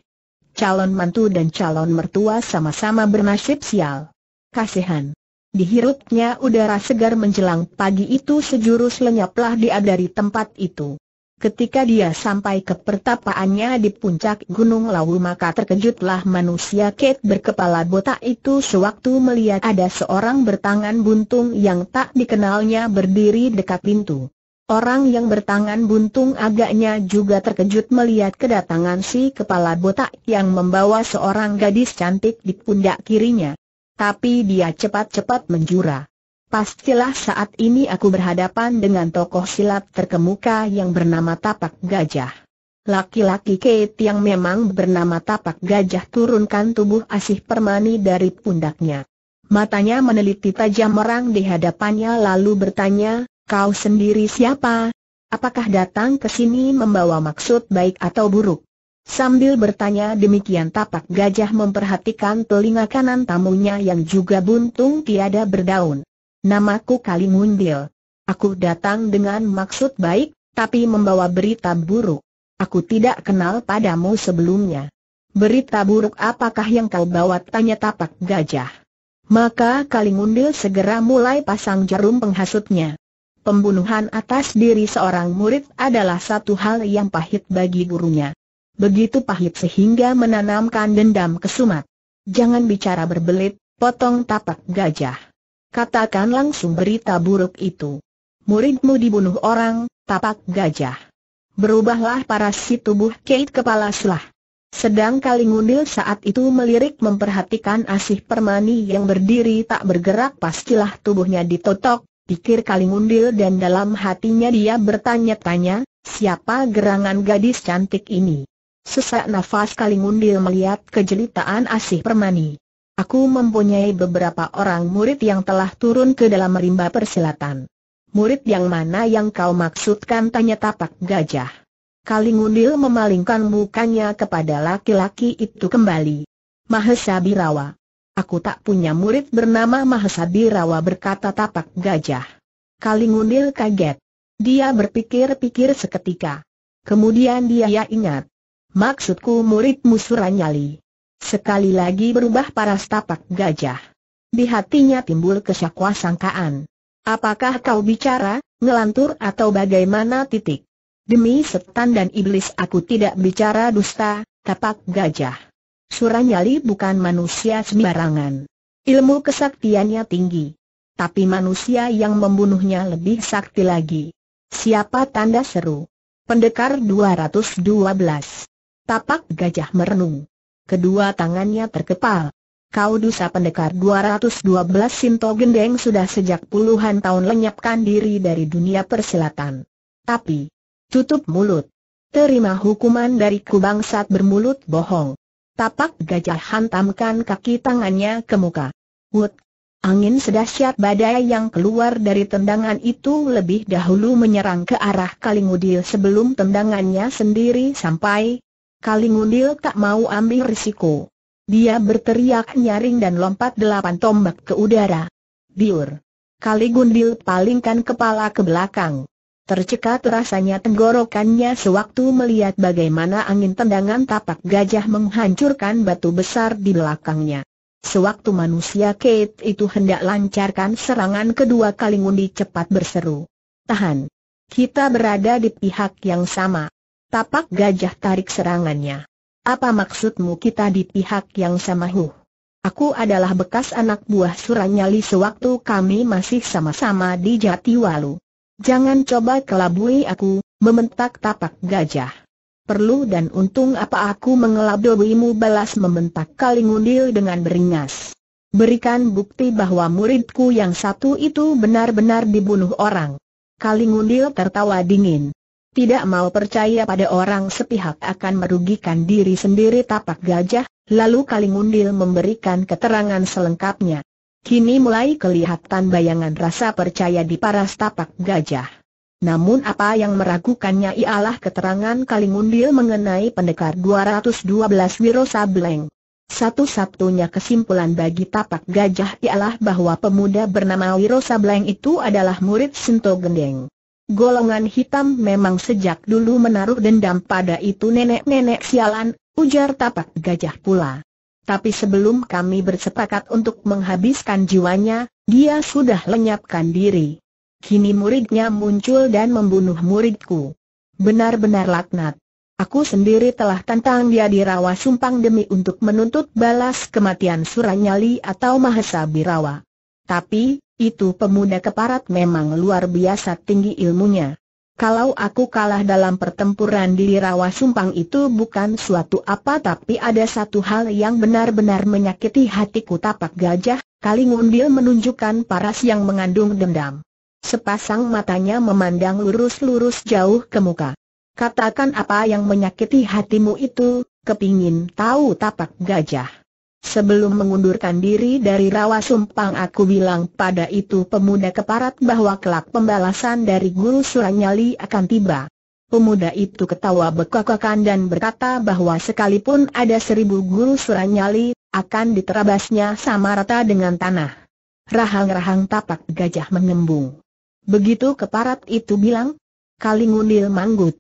Speaker 1: Calon mantu dan calon mertua sama-sama bernasib sial. Kasihan. Dihirupnya udara segar menjelang pagi itu sejurus lenyaplah dia dari tempat itu. Ketika dia sampai ke pertapaannya di puncak Gunung Lawu maka terkejutlah manusia Kate berkepala botak itu sewaktu melihat ada seorang bertangan buntung yang tak dikenalnya berdiri dekat pintu. Orang yang bertangan buntung agaknya juga terkejut melihat kedatangan si kepala botak yang membawa seorang gadis cantik di pundak kirinya. Tapi dia cepat-cepat menjura. Pastilah saat ini aku berhadapan dengan tokoh silat terkemuka yang bernama Tapak Gajah. Laki-laki Kate yang memang bernama Tapak Gajah turunkan tubuh Asih Permani dari pundaknya. Matanya meneliti tajam orang di hadapannya lalu bertanya, kau sendiri siapa? Apakah datang ke sini membawa maksud baik atau buruk? Sambil bertanya demikian tapak gajah memperhatikan telinga kanan tamunya yang juga buntung tiada berdaun. Namaku Kali Mundil. Aku datang dengan maksud baik, tapi membawa berita buruk. Aku tidak kenal padamu sebelumnya. Berita buruk apakah yang kau bawa tanya tapak gajah. Maka Kali Mundil segera mulai pasang jarum penghasutnya. Pembunuhan atas diri seorang murid adalah satu hal yang pahit bagi gurunya. Begitu pahit sehingga menanamkan dendam kesumat. Jangan bicara berbelit, potong tapak gajah. Katakan langsung berita buruk itu. Muridmu dibunuh orang, tapak gajah. Berubahlah parasit tubuh Kate kepala selah. Sedang Kalingunil saat itu melirik memperhatikan asih permani yang berdiri tak bergerak pastilah tubuhnya ditotok, pikir Kalingunil dan dalam hatinya dia bertanya-tanya, siapa gerangan gadis cantik ini? Sesak nafas Kalingundil melihat kejelitaan asih permani. Aku mempunyai beberapa orang murid yang telah turun ke dalam rimba persilatan. Murid yang mana yang kau maksudkan tanya tapak gajah. Kalingundil memalingkan mukanya kepada laki-laki itu kembali. Mahesa Birawa. Aku tak punya murid bernama Mahesa Birawa berkata tapak gajah. Kalingundil kaget. Dia berpikir-pikir seketika. Kemudian dia ingat. Maksudku muridmu Suranyali. Sekali lagi berubah para tapak gajah. Di hatinya timbul kesyakwa sangkaan. Apakah kau bicara, ngelantur atau bagaimana titik? Demi setan dan iblis aku tidak bicara dusta, tapak gajah. Suranyali bukan manusia sembarangan. Ilmu kesaktiannya tinggi. Tapi manusia yang membunuhnya lebih sakti lagi. Siapa tanda seru? Pendekar 212. Tapak gajah merenung kedua tangannya terkepal. Kau dusa pendekar 212 Sinto Gendeng sudah sejak puluhan tahun lenyapkan diri dari dunia persilatan. Tapi, tutup mulut. Terima hukuman dari kubang saat bermulut bohong. Tapak gajah hantamkan kaki tangannya ke muka. Wut! Angin sedahsyat badai yang keluar dari tendangan itu lebih dahulu menyerang ke arah Kalingudil sebelum tendangannya sendiri sampai Kalingundil tak mau ambil risiko. Dia berteriak nyaring dan lompat delapan tombak ke udara. Diur. Kalingundil palingkan kepala ke belakang. Tercekat rasanya tenggorokannya sewaktu melihat bagaimana angin tendangan tapak gajah menghancurkan batu besar di belakangnya. Sewaktu manusia Kate itu hendak lancarkan serangan kedua kali ngundi cepat berseru. Tahan. Kita berada di pihak yang sama. Tapak gajah tarik serangannya. Apa maksudmu kita di pihak yang sama huh? Aku adalah bekas anak buah Suranyali sewaktu kami masih sama-sama di Jatiwalu. Jangan coba kelabui aku, membentak tapak gajah. Perlu dan untung apa aku mengelabuimu balas membentak kalingundil dengan beringas. Berikan bukti bahwa muridku yang satu itu benar-benar dibunuh orang. Kalingundil tertawa dingin tidak mau percaya pada orang sepihak akan merugikan diri sendiri tapak gajah, lalu Kalingundil memberikan keterangan selengkapnya. Kini mulai kelihatan bayangan rasa percaya di para tapak gajah. Namun apa yang meragukannya ialah keterangan Kalingundil mengenai pendekar 212 Wiro Sableng. Satu-satunya kesimpulan bagi tapak gajah ialah bahwa pemuda bernama Wiro Sableng itu adalah murid Sinto Gendeng. Golongan hitam memang sejak dulu menaruh dendam pada itu nenek-nenek sialan, ujar tapak gajah pula. Tapi sebelum kami bersepakat untuk menghabiskan jiwanya, dia sudah lenyapkan diri. Kini muridnya muncul dan membunuh muridku. Benar-benar laknat. Aku sendiri telah tantang dia di Rawa Sumpang demi untuk menuntut balas kematian Suranyali atau Mahesa Birawa. Tapi, itu pemuda keparat memang luar biasa tinggi ilmunya. Kalau aku kalah dalam pertempuran di Rawa Sumpang itu bukan suatu apa tapi ada satu hal yang benar-benar menyakiti hatiku tapak gajah, kali ngundil menunjukkan paras yang mengandung dendam. Sepasang matanya memandang lurus-lurus jauh ke muka. Katakan apa yang menyakiti hatimu itu, kepingin tahu tapak gajah. Sebelum mengundurkan diri dari rawa sumpang aku bilang pada itu pemuda keparat bahwa kelak pembalasan dari guru Suranyali akan tiba. Pemuda itu ketawa bekakakan dan berkata bahwa sekalipun ada seribu guru Suranyali, akan diterabasnya sama rata dengan tanah. Rahang-rahang tapak gajah mengembung. Begitu keparat itu bilang, kali ngundil manggut.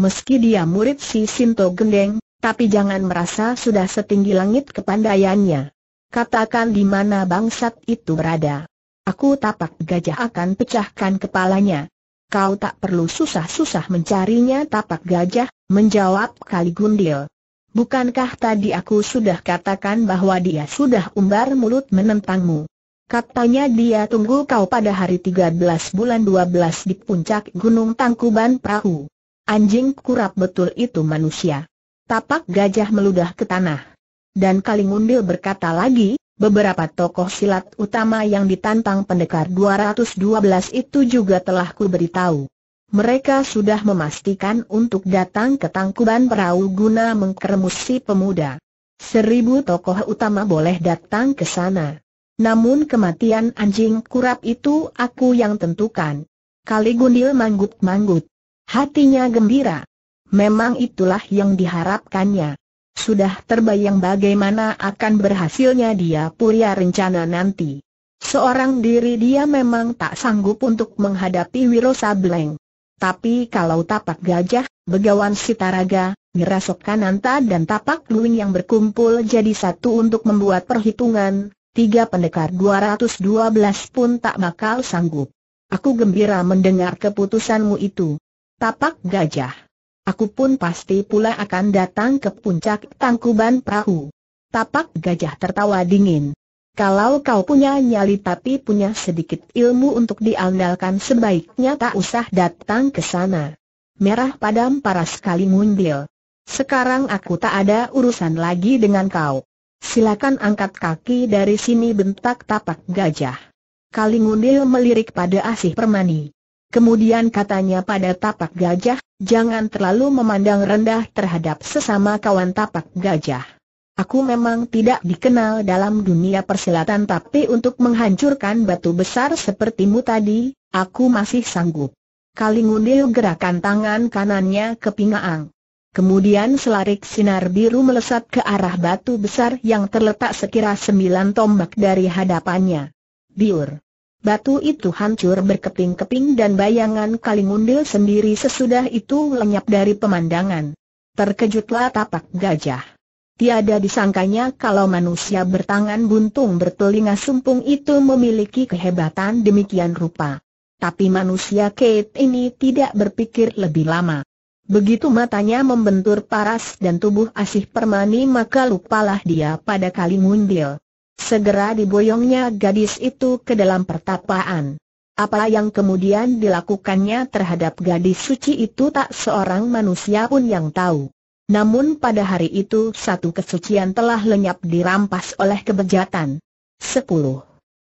Speaker 1: Meski dia murid si Sinto Gendeng, tapi jangan merasa sudah setinggi langit kepandaiannya. Katakan di mana bangsat itu berada. Aku tapak gajah akan pecahkan kepalanya. Kau tak perlu susah-susah mencarinya tapak gajah, menjawab kali gundil. Bukankah tadi aku sudah katakan bahwa dia sudah umbar mulut menentangmu? Katanya dia tunggu kau pada hari 13 bulan 12 di puncak Gunung Tangkuban Perahu. Anjing kurap betul itu manusia tapak gajah meludah ke tanah. Dan Kalingundil berkata lagi, beberapa tokoh silat utama yang ditantang pendekar 212 itu juga telah kuberitahu. Mereka sudah memastikan untuk datang ke tangkuban perahu guna mengkeremus pemuda. Seribu tokoh utama boleh datang ke sana. Namun kematian anjing kurap itu aku yang tentukan. Kaligundil manggut-manggut. Hatinya gembira. Memang itulah yang diharapkannya. Sudah terbayang bagaimana akan berhasilnya dia puria rencana nanti. Seorang diri dia memang tak sanggup untuk menghadapi Wiro Sableng. Tapi kalau tapak gajah, begawan sitaraga, ngerasok kananta dan tapak luing yang berkumpul jadi satu untuk membuat perhitungan, tiga pendekar 212 pun tak bakal sanggup. Aku gembira mendengar keputusanmu itu. Tapak gajah. Aku pun pasti pula akan datang ke puncak tangkuban perahu. Tapak gajah tertawa dingin. Kalau kau punya nyali tapi punya sedikit ilmu untuk diandalkan sebaiknya tak usah datang ke sana. Merah padam paras sekali mundil. Sekarang aku tak ada urusan lagi dengan kau. Silakan angkat kaki dari sini bentak tapak gajah. Kalingundil melirik pada Asih Permani. Kemudian katanya pada tapak gajah, jangan terlalu memandang rendah terhadap sesama kawan tapak gajah. Aku memang tidak dikenal dalam dunia persilatan tapi untuk menghancurkan batu besar sepertimu tadi, aku masih sanggup. Kalingundil gerakan tangan kanannya ke pingaang. Kemudian selarik sinar biru melesat ke arah batu besar yang terletak sekira sembilan tombak dari hadapannya. Biur. Batu itu hancur berkeping-keping dan bayangan Kalingundil sendiri sesudah itu lenyap dari pemandangan. Terkejutlah tapak gajah. Tiada disangkanya kalau manusia bertangan buntung bertelinga sumpung itu memiliki kehebatan demikian rupa. Tapi manusia Kate ini tidak berpikir lebih lama. Begitu matanya membentur paras dan tubuh asih permani maka lupalah dia pada kalingundil. Segera diboyongnya gadis itu ke dalam pertapaan. Apa yang kemudian dilakukannya terhadap gadis suci itu tak seorang manusia pun yang tahu. Namun pada hari itu satu kesucian telah lenyap dirampas oleh kebejatan. 10.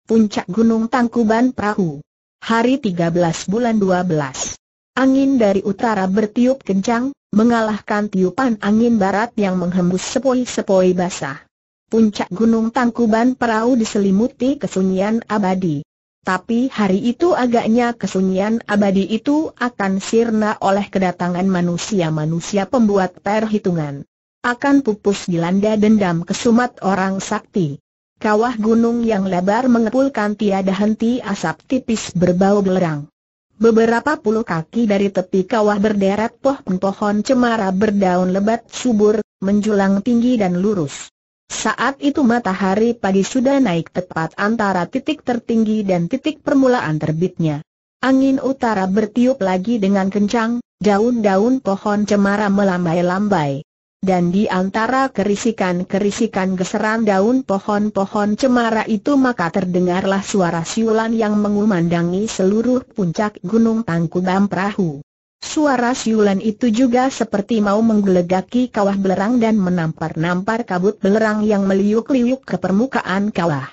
Speaker 1: Puncak Gunung Tangkuban Perahu Hari 13 bulan 12 Angin dari utara bertiup kencang, mengalahkan tiupan angin barat yang menghembus sepoi-sepoi basah puncak Gunung Tangkuban Perahu diselimuti kesunyian abadi. Tapi hari itu agaknya kesunyian abadi itu akan sirna oleh kedatangan manusia-manusia pembuat perhitungan. Akan pupus dilanda dendam kesumat orang sakti. Kawah gunung yang lebar mengepulkan tiada henti asap tipis berbau belerang. Beberapa puluh kaki dari tepi kawah berderet pohon-pohon cemara berdaun lebat subur, menjulang tinggi dan lurus. Saat itu matahari pagi sudah naik tepat antara titik tertinggi dan titik permulaan terbitnya. Angin utara bertiup lagi dengan kencang, daun-daun pohon cemara melambai-lambai. Dan di antara kerisikan-kerisikan geseran daun pohon-pohon cemara itu maka terdengarlah suara siulan yang mengumandangi seluruh puncak Gunung Tangkubam Perahu. Suara siulan itu juga seperti mau menggelegaki kawah belerang dan menampar-nampar kabut belerang yang meliuk-liuk ke permukaan kawah.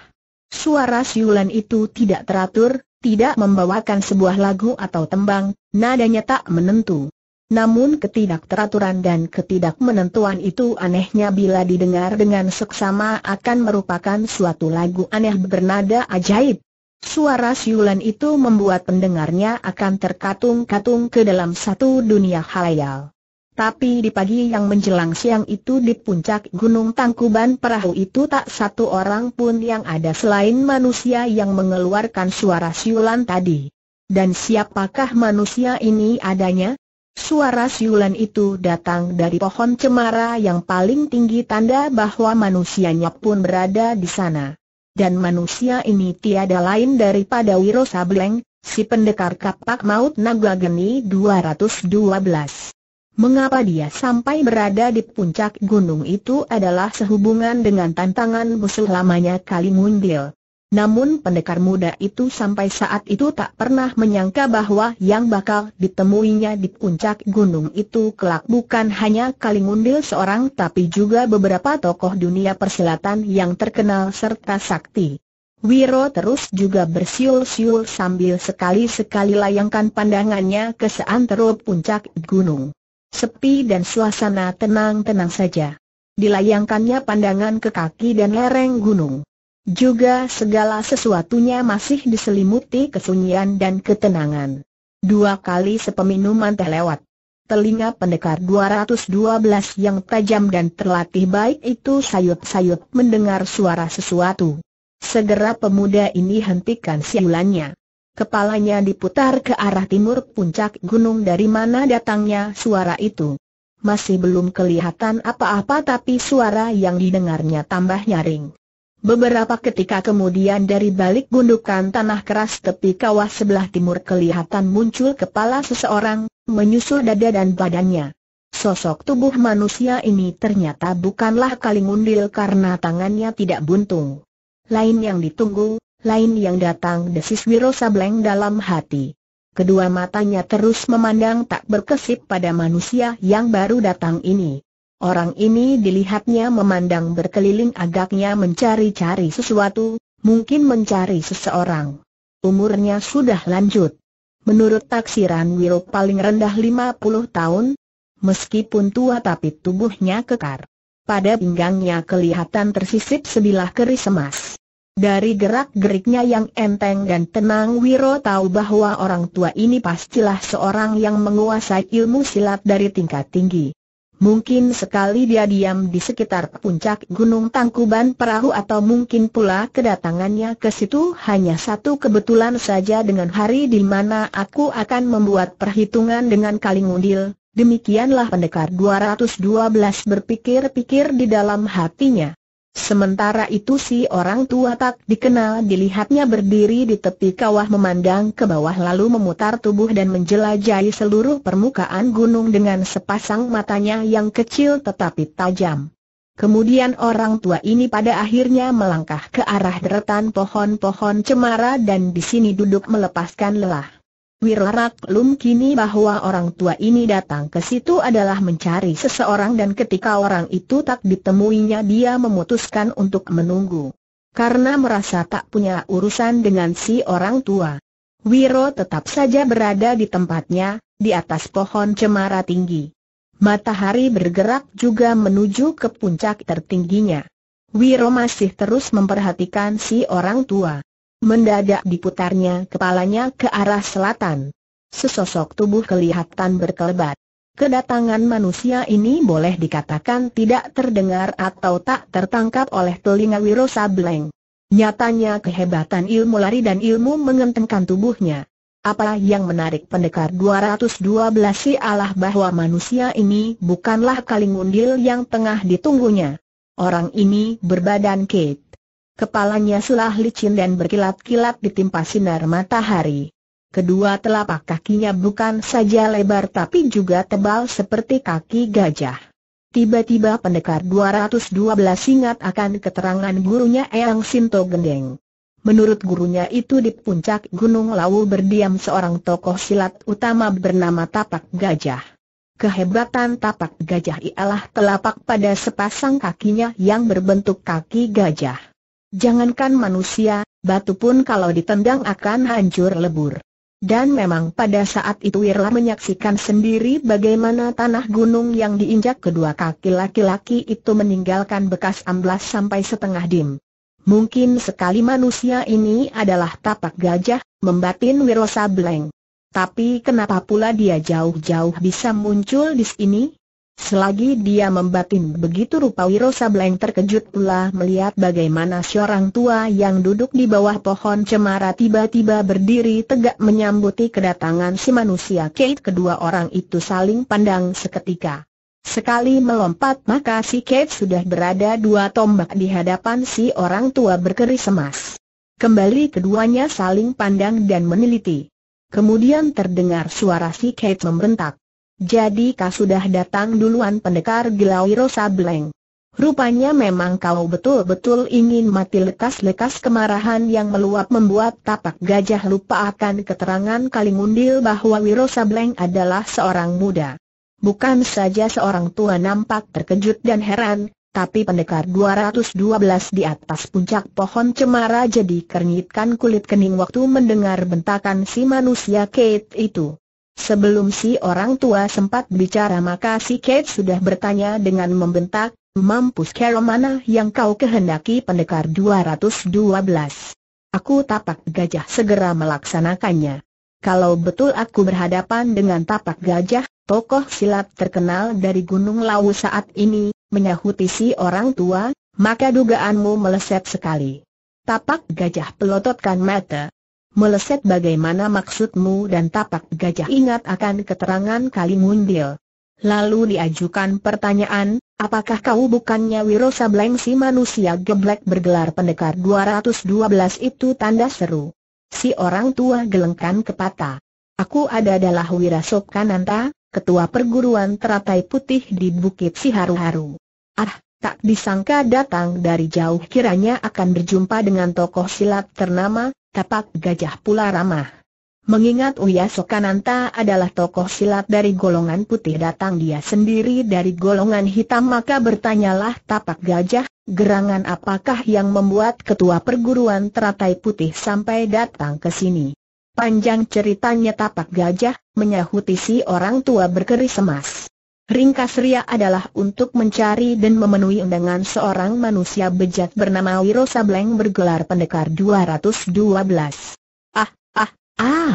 Speaker 1: Suara siulan itu tidak teratur, tidak membawakan sebuah lagu atau tembang, nadanya tak menentu. Namun ketidakteraturan dan ketidakmenentuan itu anehnya bila didengar dengan seksama akan merupakan suatu lagu aneh bernada ajaib. Suara siulan itu membuat pendengarnya akan terkatung-katung ke dalam satu dunia halayal. Tapi di pagi yang menjelang siang itu di puncak Gunung Tangkuban perahu itu tak satu orang pun yang ada selain manusia yang mengeluarkan suara siulan tadi. Dan siapakah manusia ini adanya? Suara siulan itu datang dari pohon cemara yang paling tinggi tanda bahwa manusianya pun berada di sana dan manusia ini tiada lain daripada Wiro Sableng, si pendekar kapak maut naga geni 212. Mengapa dia sampai berada di puncak gunung itu adalah sehubungan dengan tantangan musuh lamanya Kalimundil. Namun pendekar muda itu sampai saat itu tak pernah menyangka bahwa yang bakal ditemuinya di puncak gunung itu kelak bukan hanya Kalingundil seorang tapi juga beberapa tokoh dunia perselatan yang terkenal serta sakti. Wiro terus juga bersiul-siul sambil sekali-sekali layangkan pandangannya ke seantero puncak gunung. Sepi dan suasana tenang-tenang saja. Dilayangkannya pandangan ke kaki dan lereng gunung. Juga segala sesuatunya masih diselimuti kesunyian dan ketenangan. Dua kali sepeminuman teh lewat. Telinga pendekar 212 yang tajam dan terlatih baik itu sayup-sayup mendengar suara sesuatu. Segera pemuda ini hentikan siulannya. Kepalanya diputar ke arah timur puncak gunung dari mana datangnya suara itu. Masih belum kelihatan apa-apa tapi suara yang didengarnya tambah nyaring. Beberapa ketika kemudian dari balik gundukan tanah keras tepi kawah sebelah timur kelihatan muncul kepala seseorang, menyusul dada dan badannya. Sosok tubuh manusia ini ternyata bukanlah kalingundil karena tangannya tidak buntung. Lain yang ditunggu, lain yang datang desis Wiro Sableng dalam hati. Kedua matanya terus memandang tak berkesip pada manusia yang baru datang ini. Orang ini dilihatnya memandang berkeliling agaknya mencari-cari sesuatu, mungkin mencari seseorang. Umurnya sudah lanjut. Menurut taksiran Wiro paling rendah 50 tahun, meskipun tua tapi tubuhnya kekar. Pada pinggangnya kelihatan tersisip sebilah keris emas. Dari gerak-geriknya yang enteng dan tenang Wiro tahu bahwa orang tua ini pastilah seorang yang menguasai ilmu silat dari tingkat tinggi. Mungkin sekali dia diam di sekitar puncak Gunung Tangkuban Perahu atau mungkin pula kedatangannya ke situ hanya satu kebetulan saja dengan hari di mana aku akan membuat perhitungan dengan Kalingundil. Demikianlah pendekar 212 berpikir-pikir di dalam hatinya. Sementara itu si orang tua tak dikenal dilihatnya berdiri di tepi kawah memandang ke bawah lalu memutar tubuh dan menjelajahi seluruh permukaan gunung dengan sepasang matanya yang kecil tetapi tajam. Kemudian orang tua ini pada akhirnya melangkah ke arah deretan pohon-pohon cemara dan di sini duduk melepaskan lelah. Wirarak Lum kini bahwa orang tua ini datang ke situ adalah mencari seseorang dan ketika orang itu tak ditemuinya dia memutuskan untuk menunggu. Karena merasa tak punya urusan dengan si orang tua. Wiro tetap saja berada di tempatnya, di atas pohon cemara tinggi. Matahari bergerak juga menuju ke puncak tertingginya. Wiro masih terus memperhatikan si orang tua. Mendadak diputarnya kepalanya ke arah selatan. Sesosok tubuh kelihatan berkelebat. Kedatangan manusia ini boleh dikatakan tidak terdengar atau tak tertangkap oleh telinga Wiro Sableng. Nyatanya kehebatan ilmu lari dan ilmu mengentengkan tubuhnya. Apa yang menarik pendekar 212 si Allah bahwa manusia ini bukanlah kalingundil yang tengah ditunggunya. Orang ini berbadan kek Kepalanya sulah licin dan berkilat-kilat ditimpa sinar matahari. Kedua telapak kakinya bukan saja lebar tapi juga tebal seperti kaki gajah. Tiba-tiba pendekar 212 ingat akan keterangan gurunya Eyang Sinto Gendeng. Menurut gurunya itu di puncak Gunung Lawu berdiam seorang tokoh silat utama bernama Tapak Gajah. Kehebatan Tapak Gajah ialah telapak pada sepasang kakinya yang berbentuk kaki gajah. Jangankan manusia, batu pun kalau ditendang akan hancur lebur. Dan memang pada saat itu Wirla menyaksikan sendiri bagaimana tanah gunung yang diinjak kedua kaki laki-laki itu meninggalkan bekas amblas sampai setengah dim. Mungkin sekali manusia ini adalah tapak gajah, membatin Wirosa Bleng. Tapi kenapa pula dia jauh-jauh bisa muncul di sini? Selagi dia membatin begitu rupa Wiro Sableng terkejut pula melihat bagaimana seorang tua yang duduk di bawah pohon cemara tiba-tiba berdiri tegak menyambuti kedatangan si manusia Kate kedua orang itu saling pandang seketika. Sekali melompat maka si Kate sudah berada dua tombak di hadapan si orang tua berkeris emas. Kembali keduanya saling pandang dan meneliti. Kemudian terdengar suara si Kate membentak. Jadi kau sudah datang duluan pendekar Gilawiro Sableng. Rupanya memang kau betul-betul ingin mati lekas-lekas kemarahan yang meluap membuat tapak gajah lupa akan keterangan Kalingundil bahwa Wiro Sableng adalah seorang muda. Bukan saja seorang tua nampak terkejut dan heran, tapi pendekar 212 di atas puncak pohon cemara jadi kernyitkan kulit kening waktu mendengar bentakan si manusia Kate itu. Sebelum si orang tua sempat bicara maka si Kate sudah bertanya dengan membentak, Mampus Carol mana yang kau kehendaki pendekar 212? Aku tapak gajah segera melaksanakannya. Kalau betul aku berhadapan dengan tapak gajah, tokoh silat terkenal dari Gunung Lawu saat ini, menyahuti si orang tua, maka dugaanmu meleset sekali. Tapak gajah pelototkan mata, Meleset bagaimana maksudmu dan tapak gajah ingat akan keterangan kali ngundil. Lalu diajukan pertanyaan, apakah kau bukannya Wiro Sableng si manusia geblek bergelar pendekar 212 itu tanda seru. Si orang tua gelengkan kepata. Aku ada adalah Wirasop Kananta, ketua perguruan teratai putih di Bukit Siharu-Haru. Ah, tak disangka datang dari jauh kiranya akan berjumpa dengan tokoh silat ternama, tapak gajah pula ramah. Mengingat Uya Sokananta adalah tokoh silat dari golongan putih datang dia sendiri dari golongan hitam maka bertanyalah tapak gajah, gerangan apakah yang membuat ketua perguruan teratai putih sampai datang ke sini. Panjang ceritanya tapak gajah, menyahuti si orang tua berkeris emas. Ringkas Ria adalah untuk mencari dan memenuhi undangan seorang manusia bejat bernama Wiro Sableng bergelar pendekar 212. Ah, ah, ah.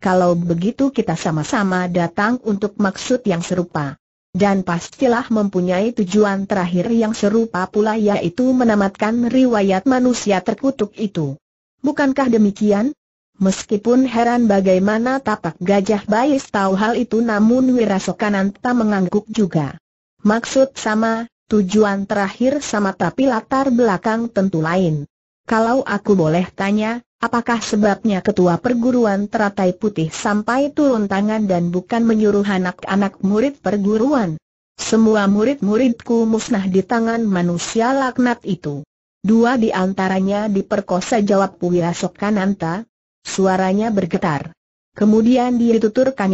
Speaker 1: Kalau begitu kita sama-sama datang untuk maksud yang serupa. Dan pastilah mempunyai tujuan terakhir yang serupa pula yaitu menamatkan riwayat manusia terkutuk itu. Bukankah demikian? Meskipun heran bagaimana tapak gajah Bayis tahu hal itu namun Wirasokananta mengangguk juga. Maksud sama, tujuan terakhir sama tapi latar belakang tentu lain. Kalau aku boleh tanya, apakah sebabnya ketua perguruan teratai putih sampai turun tangan dan bukan menyuruh anak-anak murid perguruan? Semua murid-muridku musnah di tangan manusia laknat itu. Dua di antaranya diperkosa jawab Wirasokananta, Suaranya bergetar. Kemudian dia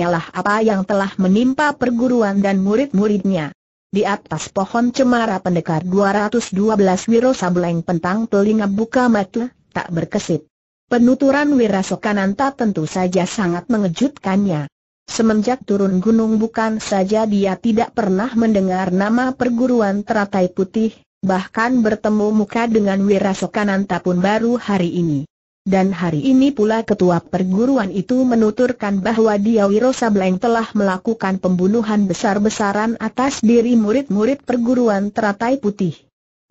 Speaker 1: lah apa yang telah menimpa perguruan dan murid-muridnya. Di atas pohon cemara pendekar 212 Wiro Sableng pentang telinga buka mata, tak berkesip. Penuturan Wirasokananta tentu saja sangat mengejutkannya. Semenjak turun gunung bukan saja dia tidak pernah mendengar nama perguruan teratai putih, bahkan bertemu muka dengan Wirasokananta pun baru hari ini. Dan hari ini pula ketua perguruan itu menuturkan bahwa dia Wiro Sableng telah melakukan pembunuhan besar-besaran atas diri murid-murid perguruan teratai putih.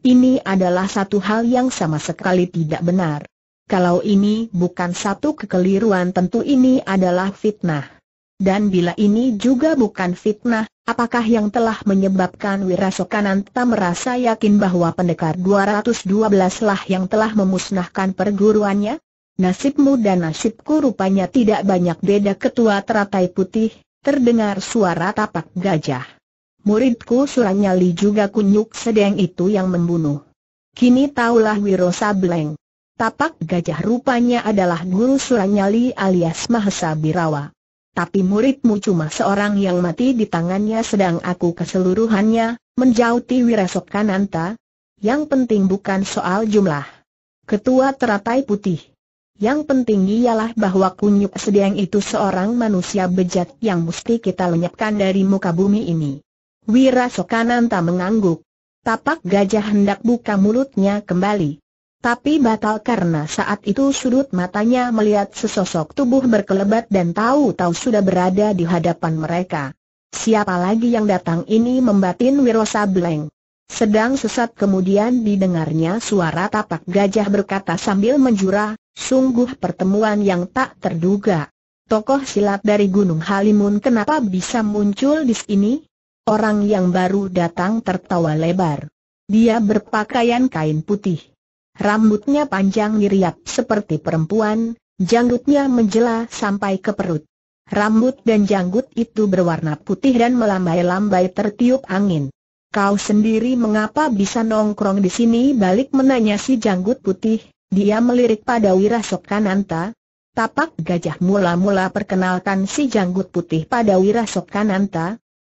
Speaker 1: Ini adalah satu hal yang sama sekali tidak benar. Kalau ini bukan satu kekeliruan tentu ini adalah fitnah. Dan bila ini juga bukan fitnah, apakah yang telah menyebabkan Wirasokananta merasa yakin bahwa pendekar 212 lah yang telah memusnahkan perguruannya? Nasibmu dan nasibku rupanya tidak banyak beda ketua teratai putih, terdengar suara tapak gajah. Muridku Suranyali juga kunyuk sedang itu yang membunuh. Kini taulah Wiro Sableng. Tapak gajah rupanya adalah guru Suranyali alias Mahesa Birawa. Tapi muridmu cuma seorang yang mati di tangannya sedang aku keseluruhannya, menjauti Wirasok Kananta. Yang penting bukan soal jumlah. Ketua Teratai Putih yang penting ialah bahwa kunyuk sedang itu seorang manusia bejat yang mesti kita lenyapkan dari muka bumi ini. Wira Sokananta mengangguk. Tapak gajah hendak buka mulutnya kembali. Tapi batal karena saat itu sudut matanya melihat sesosok tubuh berkelebat dan tahu-tahu sudah berada di hadapan mereka. Siapa lagi yang datang ini membatin Wiro Sableng. Sedang sesat kemudian didengarnya suara tapak gajah berkata sambil menjura, sungguh pertemuan yang tak terduga. Tokoh silat dari Gunung Halimun kenapa bisa muncul di sini? Orang yang baru datang tertawa lebar. Dia berpakaian kain putih. Rambutnya panjang diriap seperti perempuan, janggutnya menjela sampai ke perut. Rambut dan janggut itu berwarna putih dan melambai-lambai tertiup angin. Kau sendiri mengapa bisa nongkrong di sini? Balik menanya si janggut putih, dia melirik pada wirasok Tapak gajah mula-mula perkenalkan si janggut putih pada wirasok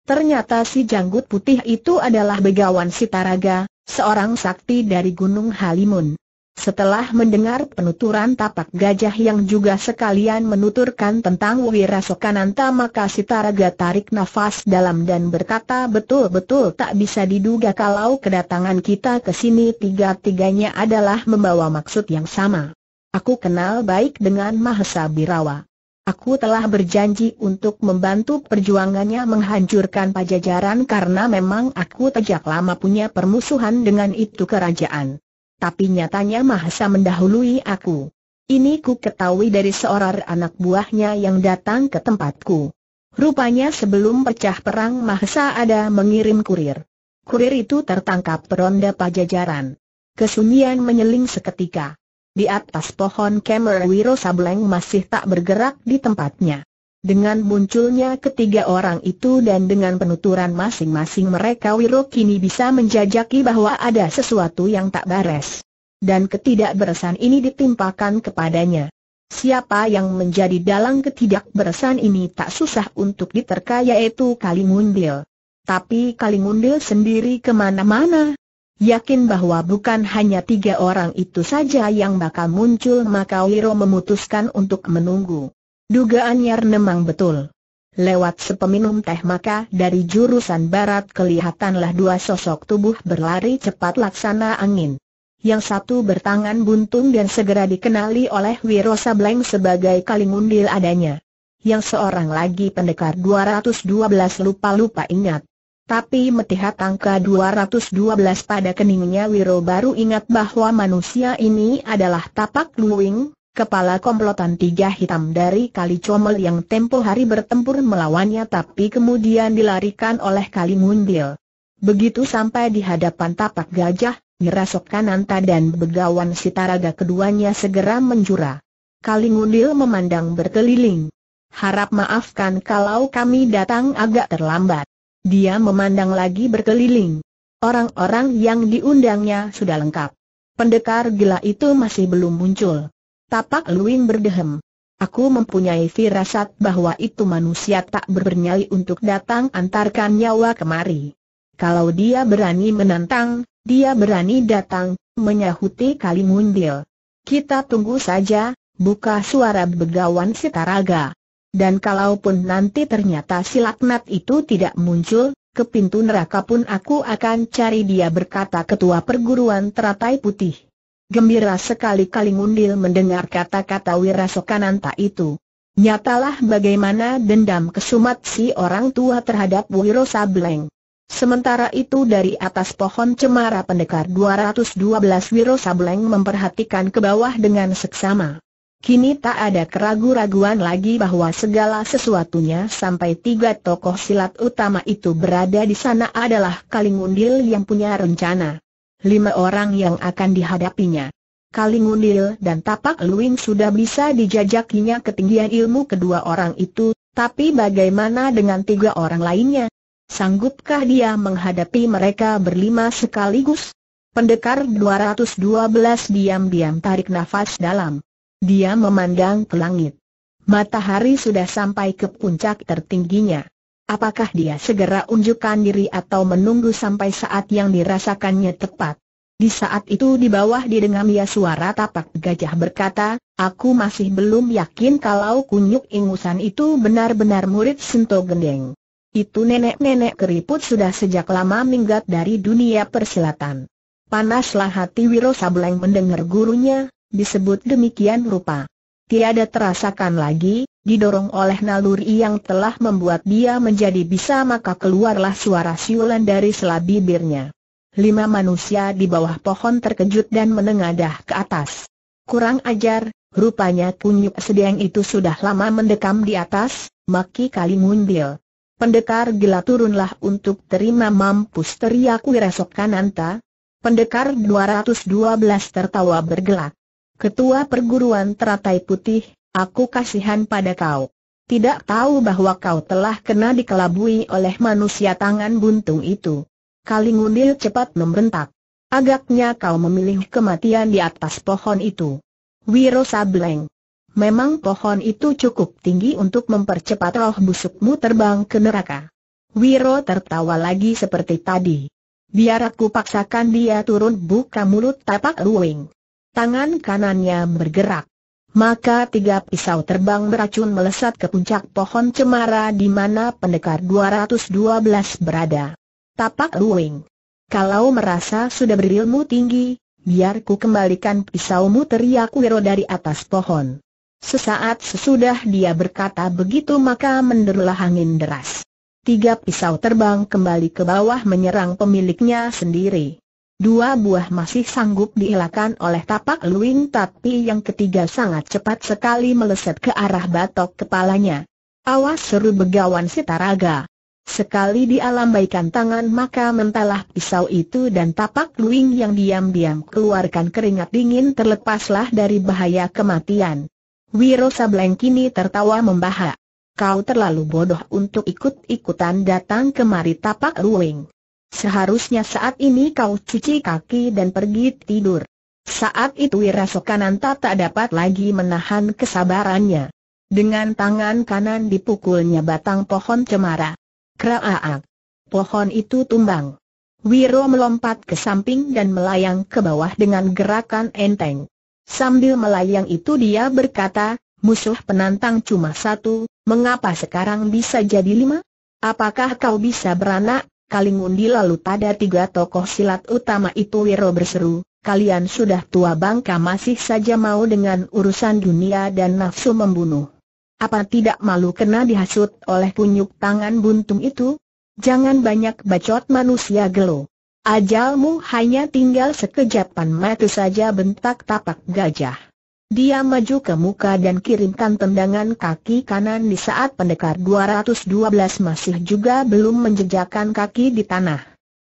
Speaker 1: Ternyata si janggut putih itu adalah begawan Sitaraga, seorang sakti dari Gunung Halimun. Setelah mendengar penuturan tapak gajah yang juga sekalian menuturkan tentang Wirasokananta maka Sitaraga tarik nafas dalam dan berkata betul-betul tak bisa diduga kalau kedatangan kita ke sini tiga-tiganya adalah membawa maksud yang sama. Aku kenal baik dengan Mahesa Birawa. Aku telah berjanji untuk membantu perjuangannya menghancurkan pajajaran karena memang aku sejak lama punya permusuhan dengan itu kerajaan tapi nyatanya Mahesa mendahului aku. Ini ku ketahui dari seorang anak buahnya yang datang ke tempatku. Rupanya sebelum pecah perang Mahesa ada mengirim kurir. Kurir itu tertangkap peronda pajajaran. Kesunyian menyeling seketika. Di atas pohon Kemer Wiro Sableng masih tak bergerak di tempatnya. Dengan munculnya ketiga orang itu dan dengan penuturan masing-masing mereka Wiro kini bisa menjajaki bahwa ada sesuatu yang tak beres. Dan ketidakberesan ini ditimpakan kepadanya. Siapa yang menjadi dalang ketidakberesan ini tak susah untuk diterka yaitu Kalimundil. Tapi Kalimundil sendiri kemana-mana. Yakin bahwa bukan hanya tiga orang itu saja yang bakal muncul maka Wiro memutuskan untuk menunggu. Dugaannya memang betul. Lewat sepeminum teh maka dari jurusan barat kelihatanlah dua sosok tubuh berlari cepat laksana angin. Yang satu bertangan buntung dan segera dikenali oleh Wiro Sableng sebagai Kalingundil adanya. Yang seorang lagi pendekar 212 lupa-lupa ingat. Tapi metiha tangka 212 pada keningnya Wiro baru ingat bahwa manusia ini adalah tapak luwing, Kepala komplotan tiga hitam dari Kali Comel yang tempo hari bertempur melawannya tapi kemudian dilarikan oleh Kali Mundil. Begitu sampai di hadapan tapak gajah, ngerasok kananta dan begawan sitaraga keduanya segera menjura. Kali Mundil memandang berkeliling. Harap maafkan kalau kami datang agak terlambat. Dia memandang lagi berkeliling. Orang-orang yang diundangnya sudah lengkap. Pendekar gila itu masih belum muncul. Tapak Luim berdehem. Aku mempunyai firasat bahwa itu manusia tak bernyali untuk datang antarkan nyawa kemari. Kalau dia berani menantang, dia berani datang, menyahuti Kalimundil. Kita tunggu saja, buka suara begawan Sitaraga. Dan kalaupun nanti ternyata si itu tidak muncul, ke pintu neraka pun aku akan cari dia berkata ketua perguruan teratai putih. Gembira sekali Kalingundil mendengar kata-kata Wirasokananta itu. Nyatalah bagaimana dendam kesumat si orang tua terhadap Wiro Sableng. Sementara itu dari atas pohon cemara pendekar 212 Wiro Sableng memperhatikan ke bawah dengan seksama. Kini tak ada keraguan-raguan lagi bahwa segala sesuatunya sampai tiga tokoh silat utama itu berada di sana adalah Kalingundil yang punya rencana lima orang yang akan dihadapinya. Kalingunil dan Tapak Luing sudah bisa dijajakinya ketinggian ilmu kedua orang itu, tapi bagaimana dengan tiga orang lainnya? Sanggupkah dia menghadapi mereka berlima sekaligus? Pendekar 212 diam-diam tarik nafas dalam. Dia memandang ke langit. Matahari sudah sampai ke puncak tertingginya apakah dia segera unjukkan diri atau menunggu sampai saat yang dirasakannya tepat. Di saat itu di bawah didengamnya suara tapak gajah berkata, aku masih belum yakin kalau kunyuk ingusan itu benar-benar murid Sento Gendeng. Itu nenek-nenek keriput sudah sejak lama minggat dari dunia persilatan. Panaslah hati Wiro Sableng mendengar gurunya, disebut demikian rupa tiada terasakan lagi, didorong oleh naluri yang telah membuat dia menjadi bisa maka keluarlah suara siulan dari bibirnya. Lima manusia di bawah pohon terkejut dan menengadah ke atas. Kurang ajar, rupanya kunyuk sedang itu sudah lama mendekam di atas, maki kali mundil. Pendekar gila turunlah untuk terima mampus teriak Wirasok Kananta. Pendekar 212 tertawa bergelak. Ketua perguruan teratai putih, aku kasihan pada kau. Tidak tahu bahwa kau telah kena dikelabui oleh manusia tangan buntung itu. Kalingundil cepat membentak. Agaknya kau memilih kematian di atas pohon itu. Wiro Sableng. Memang pohon itu cukup tinggi untuk mempercepat roh busukmu terbang ke neraka. Wiro tertawa lagi seperti tadi. Biar aku paksakan dia turun buka mulut tapak ruwing tangan kanannya bergerak. Maka tiga pisau terbang beracun melesat ke puncak pohon cemara di mana pendekar 212 berada. Tapak Luing. Kalau merasa sudah berilmu tinggi, biar ku kembalikan pisaumu teriak Wiro dari atas pohon. Sesaat sesudah dia berkata begitu maka menderlah angin deras. Tiga pisau terbang kembali ke bawah menyerang pemiliknya sendiri. Dua buah masih sanggup dielakkan oleh tapak luing tapi yang ketiga sangat cepat sekali meleset ke arah batok kepalanya. Awas seru begawan si Taraga. Sekali dialambaikan tangan maka mentalah pisau itu dan tapak luing yang diam-diam keluarkan keringat dingin terlepaslah dari bahaya kematian. Wiro Sableng kini tertawa membahak. Kau terlalu bodoh untuk ikut-ikutan datang kemari tapak luing. Seharusnya saat ini kau cuci kaki dan pergi tidur. Saat itu Wiraso kanan tak dapat lagi menahan kesabarannya. Dengan tangan kanan dipukulnya batang pohon cemara. Kraaak. Pohon itu tumbang. Wiro melompat ke samping dan melayang ke bawah dengan gerakan enteng. Sambil melayang itu dia berkata, musuh penantang cuma satu, mengapa sekarang bisa jadi lima? Apakah kau bisa beranak Kalingundi lalu pada tiga tokoh silat utama itu Wiro berseru, kalian sudah tua bangka masih saja mau dengan urusan dunia dan nafsu membunuh. Apa tidak malu kena dihasut oleh punyuk tangan buntung itu? Jangan banyak bacot manusia gelo. Ajalmu hanya tinggal sekejapan mati saja bentak tapak gajah. Dia maju ke muka dan kirimkan tendangan kaki kanan di saat pendekar 212 masih juga belum menjejakkan kaki di tanah.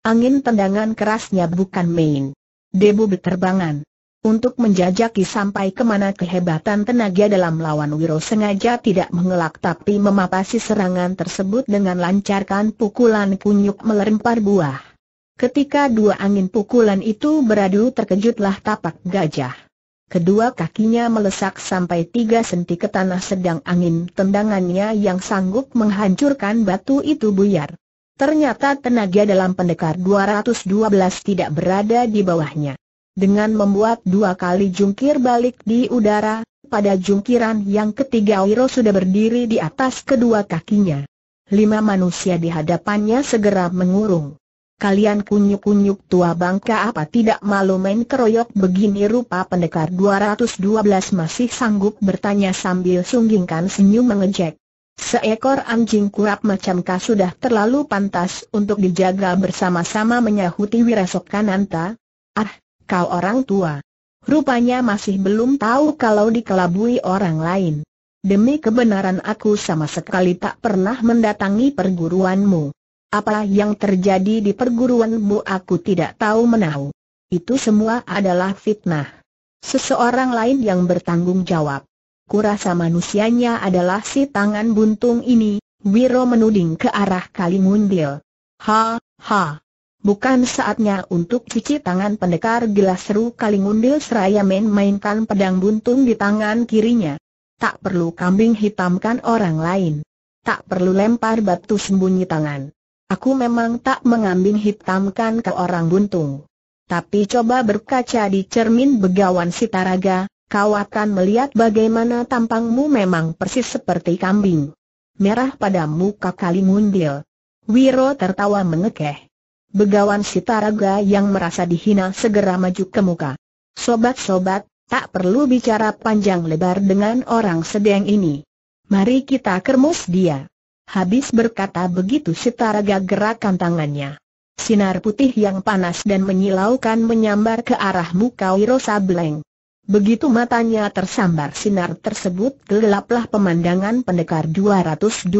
Speaker 1: Angin tendangan kerasnya bukan main. Debu berterbangan. Untuk menjajaki sampai kemana kehebatan tenaga dalam lawan Wiro sengaja tidak mengelak tapi memapasi serangan tersebut dengan lancarkan pukulan kunyuk melempar buah. Ketika dua angin pukulan itu beradu terkejutlah tapak gajah. Kedua kakinya melesak sampai tiga senti ke tanah sedang angin tendangannya yang sanggup menghancurkan batu itu buyar. Ternyata tenaga dalam pendekar 212 tidak berada di bawahnya. Dengan membuat dua kali jungkir balik di udara, pada jungkiran yang ketiga Wiro sudah berdiri di atas kedua kakinya. Lima manusia di hadapannya segera mengurung. Kalian kunyuk-kunyuk tua bangka apa tidak malu main keroyok begini rupa pendekar 212 masih sanggup bertanya sambil sunggingkan senyum mengejek. Seekor anjing kurap macam kah sudah terlalu pantas untuk dijaga bersama-sama menyahuti wirasok kananta? Ah, kau orang tua. Rupanya masih belum tahu kalau dikelabui orang lain. Demi kebenaran aku sama sekali tak pernah mendatangi perguruanmu. Apa yang terjadi di perguruanmu aku tidak tahu menahu. Itu semua adalah fitnah. Seseorang lain yang bertanggung jawab. Kurasa manusianya adalah si tangan buntung ini, Wiro menuding ke arah Kalimundil. Ha, ha. Bukan saatnya untuk cuci tangan pendekar gelas seru Kalimundil seraya main-mainkan pedang buntung di tangan kirinya. Tak perlu kambing hitamkan orang lain. Tak perlu lempar batu sembunyi tangan. Aku memang tak mengambing hitamkan ke orang buntung. Tapi coba berkaca di cermin begawan Sitaraga, kau akan melihat bagaimana tampangmu memang persis seperti kambing. Merah pada muka kali mundil. Wiro tertawa mengekeh. Begawan Sitaraga yang merasa dihina segera maju ke muka. Sobat-sobat, tak perlu bicara panjang lebar dengan orang sedang ini. Mari kita kermus dia. Habis berkata begitu setara gerakan tangannya. Sinar putih yang panas dan menyilaukan menyambar ke arah muka Wiro Sableng. Begitu matanya tersambar sinar tersebut gelaplah pemandangan pendekar 212.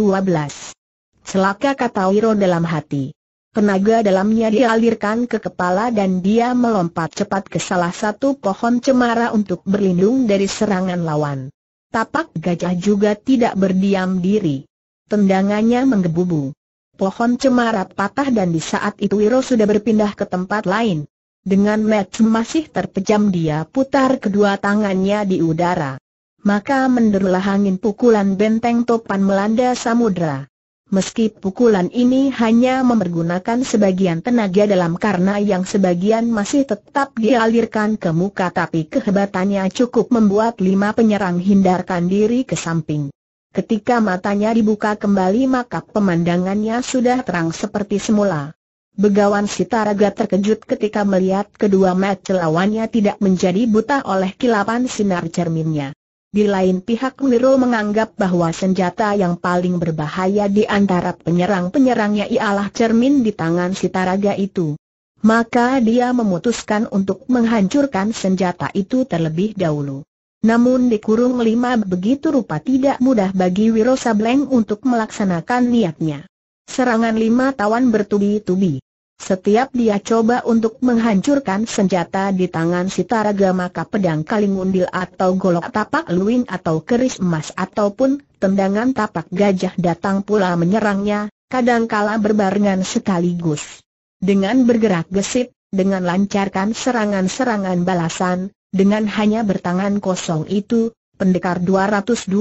Speaker 1: Celaka kata Wiro dalam hati. Tenaga dalamnya dialirkan ke kepala dan dia melompat cepat ke salah satu pohon cemara untuk berlindung dari serangan lawan. Tapak gajah juga tidak berdiam diri. Tendangannya menggebu-gebu, Pohon cemara patah dan di saat itu Wiro sudah berpindah ke tempat lain. Dengan match masih terpejam dia putar kedua tangannya di udara. Maka menderulah angin pukulan benteng topan melanda samudra. Meski pukulan ini hanya memergunakan sebagian tenaga dalam karena yang sebagian masih tetap dialirkan ke muka tapi kehebatannya cukup membuat lima penyerang hindarkan diri ke samping. Ketika matanya dibuka kembali maka pemandangannya sudah terang seperti semula. Begawan Sitaraga terkejut ketika melihat kedua mata lawannya tidak menjadi buta oleh kilapan sinar cerminnya. Di lain pihak Wiro menganggap bahwa senjata yang paling berbahaya di antara penyerang-penyerangnya ialah cermin di tangan Sitaraga itu. Maka dia memutuskan untuk menghancurkan senjata itu terlebih dahulu. Namun dikurung lima begitu rupa tidak mudah bagi Wiro Sableng untuk melaksanakan niatnya. Serangan lima tawan bertubi-tubi. Setiap dia coba untuk menghancurkan senjata di tangan si Taraga maka pedang kaling undil atau golok tapak luing atau keris emas ataupun tendangan tapak gajah datang pula menyerangnya, kadangkala berbarengan sekaligus. Dengan bergerak gesit, dengan lancarkan serangan-serangan balasan, dengan hanya bertangan kosong itu, pendekar 212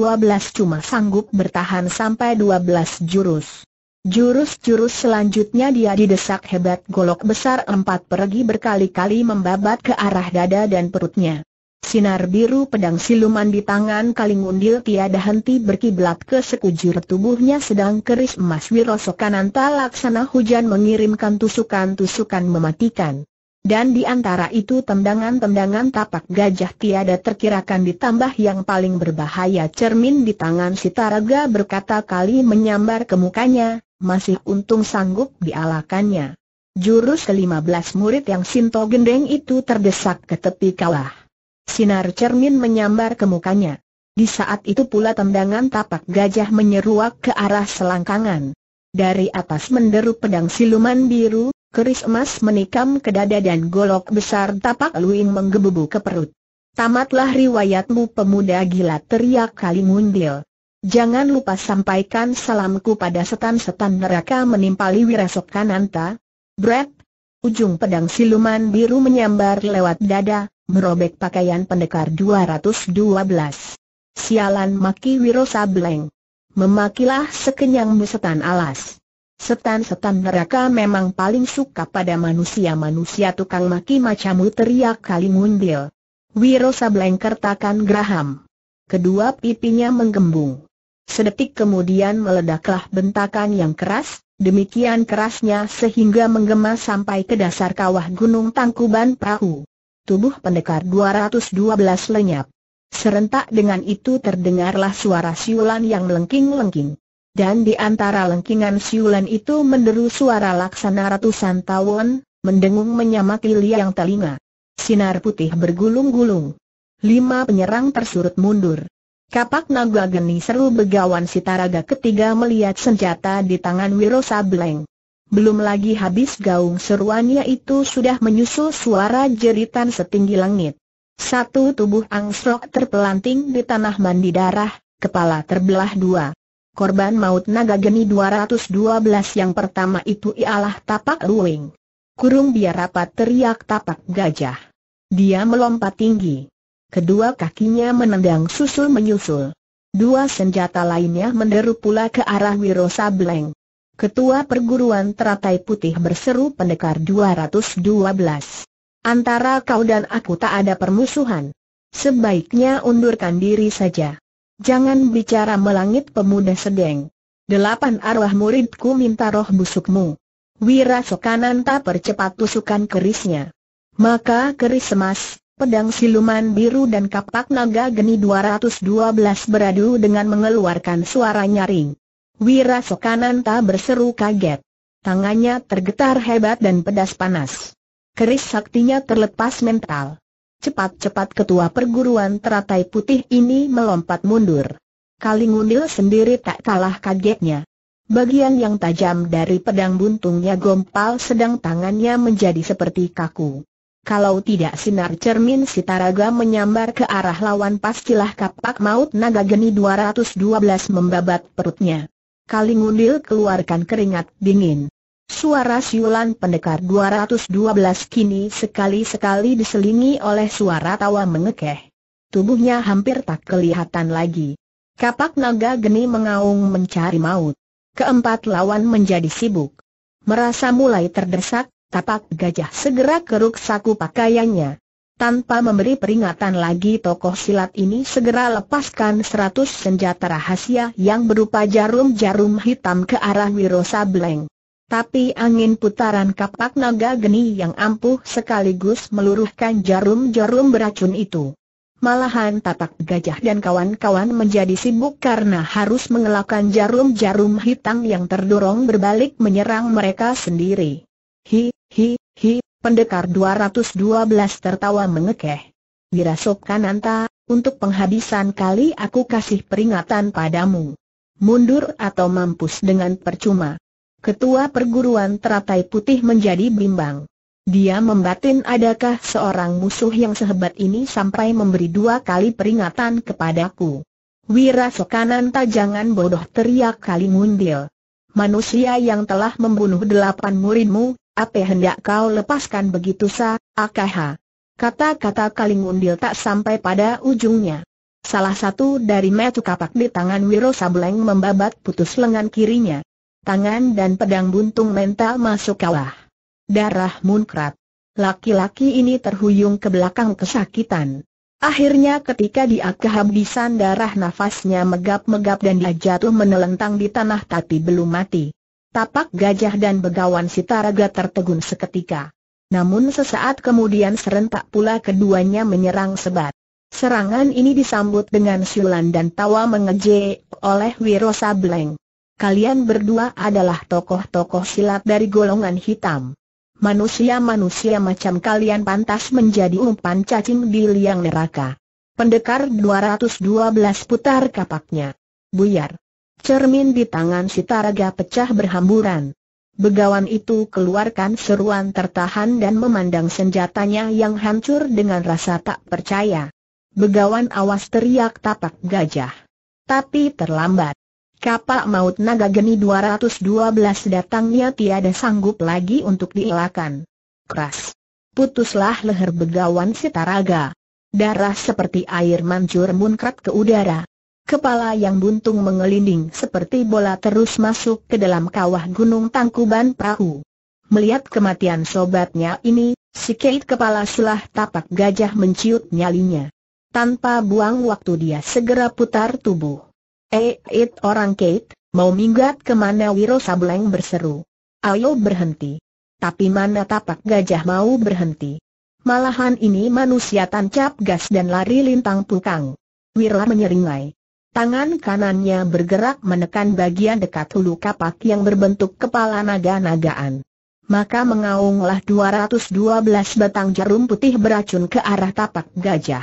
Speaker 1: cuma sanggup bertahan sampai 12 jurus. Jurus-jurus selanjutnya dia didesak hebat golok besar empat pergi berkali-kali membabat ke arah dada dan perutnya. Sinar biru pedang siluman di tangan Kalingundil tiada henti berkiblat ke sekujur tubuhnya sedang keris emas Wiroso antalaksana laksana hujan mengirimkan tusukan-tusukan mematikan. Dan di antara itu tendangan-tendangan tapak gajah tiada terkirakan ditambah yang paling berbahaya cermin di tangan si Taraga berkata kali menyambar ke mukanya, masih untung sanggup dialakannya. Jurus ke-15 murid yang Sinto Gendeng itu terdesak ke tepi kawah. Sinar cermin menyambar ke mukanya. Di saat itu pula tendangan tapak gajah menyeruak ke arah selangkangan. Dari atas menderu pedang siluman biru, Keris emas menikam ke dada dan golok besar tapak luing menggebubu ke perut. Tamatlah riwayatmu pemuda gila teriak kali mundil. Jangan lupa sampaikan salamku pada setan-setan neraka menimpali wirasok kananta. Brett, ujung pedang siluman biru menyambar lewat dada, merobek pakaian pendekar 212. Sialan maki wirosa bleng. Memakilah sekenyangmu setan alas. Setan-setan neraka memang paling suka pada manusia-manusia tukang maki macammu teriak kali mundil. Wiro kertakan Graham. Kedua pipinya menggembung. Sedetik kemudian meledaklah bentakan yang keras, demikian kerasnya sehingga menggema sampai ke dasar kawah gunung Tangkuban Perahu. Tubuh pendekar 212 lenyap. Serentak dengan itu terdengarlah suara siulan yang lengking lengking dan di antara lengkingan siulan itu menderu suara laksana ratusan tawon, mendengung menyamaki yang telinga. Sinar putih bergulung-gulung. Lima penyerang tersurut mundur. Kapak naga geni seru begawan sitaraga ketiga melihat senjata di tangan Wiro Sableng. Belum lagi habis gaung seruannya itu sudah menyusul suara jeritan setinggi langit. Satu tubuh angsrok terpelanting di tanah mandi darah, kepala terbelah dua. Korban maut naga geni 212 yang pertama itu ialah tapak luing. Kurung dia rapat teriak tapak gajah. Dia melompat tinggi. Kedua kakinya menendang susul menyusul. Dua senjata lainnya menderu pula ke arah Wiro Sableng. Ketua perguruan teratai putih berseru pendekar 212. Antara kau dan aku tak ada permusuhan. Sebaiknya undurkan diri saja. Jangan bicara melangit pemuda sedeng. Delapan arwah muridku minta roh busukmu. Wira Sokananta percepat tusukan kerisnya. Maka keris emas, pedang siluman biru dan kapak naga geni 212 beradu dengan mengeluarkan suara nyaring. Wira Sokananta berseru kaget. Tangannya tergetar hebat dan pedas panas. Keris saktinya terlepas mental. Cepat-cepat ketua perguruan teratai putih ini melompat mundur. Kalingunil sendiri tak kalah kagetnya. Bagian yang tajam dari pedang buntungnya gompal sedang tangannya menjadi seperti kaku. Kalau tidak sinar cermin Sitaraga menyambar ke arah lawan pastilah kapak maut naga geni 212 membabat perutnya. Kalingunil keluarkan keringat dingin. Suara siulan pendekar 212 kini sekali-sekali diselingi oleh suara tawa mengekeh. Tubuhnya hampir tak kelihatan lagi. Kapak naga geni mengaung mencari maut. Keempat lawan menjadi sibuk. Merasa mulai terdesak, tapak gajah segera keruk saku pakaiannya. Tanpa memberi peringatan lagi tokoh silat ini segera lepaskan seratus senjata rahasia yang berupa jarum-jarum hitam ke arah Wiro Sableng. Tapi angin putaran kapak naga geni yang ampuh sekaligus meluruhkan jarum-jarum beracun itu. Malahan tapak gajah dan kawan-kawan menjadi sibuk karena harus mengelakkan jarum-jarum hitam yang terdorong berbalik menyerang mereka sendiri. Hi, hi, hi, pendekar 212 tertawa mengekeh. Dirasok kananta, untuk penghabisan kali aku kasih peringatan padamu. Mundur atau mampus dengan percuma. Ketua perguruan teratai putih menjadi bimbang. Dia membatin adakah seorang musuh yang sehebat ini sampai memberi dua kali peringatan kepadaku. Wira Sokananta jangan bodoh teriak kali mundil. Manusia yang telah membunuh delapan muridmu, apa hendak kau lepaskan begitu sa, AKH? Kata-kata Kalingundil tak sampai pada ujungnya. Salah satu dari metu kapak di tangan Wiro Sableng membabat putus lengan kirinya tangan dan pedang buntung mental masuk kawah. Darah munkrat. Laki-laki ini terhuyung ke belakang kesakitan. Akhirnya ketika dia kehabisan darah nafasnya megap-megap dan dia jatuh menelentang di tanah tapi belum mati. Tapak gajah dan begawan Sitaraga tertegun seketika. Namun sesaat kemudian serentak pula keduanya menyerang sebat. Serangan ini disambut dengan siulan dan tawa mengejek oleh Wiro Sableng. Kalian berdua adalah tokoh-tokoh silat dari golongan hitam. Manusia-manusia macam kalian pantas menjadi umpan cacing di liang neraka. Pendekar 212 putar kapaknya. Buyar. Cermin di tangan si taraga pecah berhamburan. Begawan itu keluarkan seruan tertahan dan memandang senjatanya yang hancur dengan rasa tak percaya. Begawan awas teriak tapak gajah. Tapi terlambat. Kapak maut naga geni 212 datangnya tiada sanggup lagi untuk dielakkan. Keras. Putuslah leher begawan sitaraga. Darah seperti air mancur munkrat ke udara. Kepala yang buntung mengelinding seperti bola terus masuk ke dalam kawah gunung tangkuban perahu. Melihat kematian sobatnya ini, si Kate kepala sulah tapak gajah menciut nyalinya. Tanpa buang waktu dia segera putar tubuh. Eit eh, orang Kate, mau minggat kemana Wiro Sableng berseru. Ayo berhenti. Tapi mana tapak gajah mau berhenti. Malahan ini manusia tancap gas dan lari lintang pukang. Wiro menyeringai. Tangan kanannya bergerak menekan bagian dekat hulu kapak yang berbentuk kepala naga-nagaan. Maka mengaunglah 212 batang jarum putih beracun ke arah tapak gajah.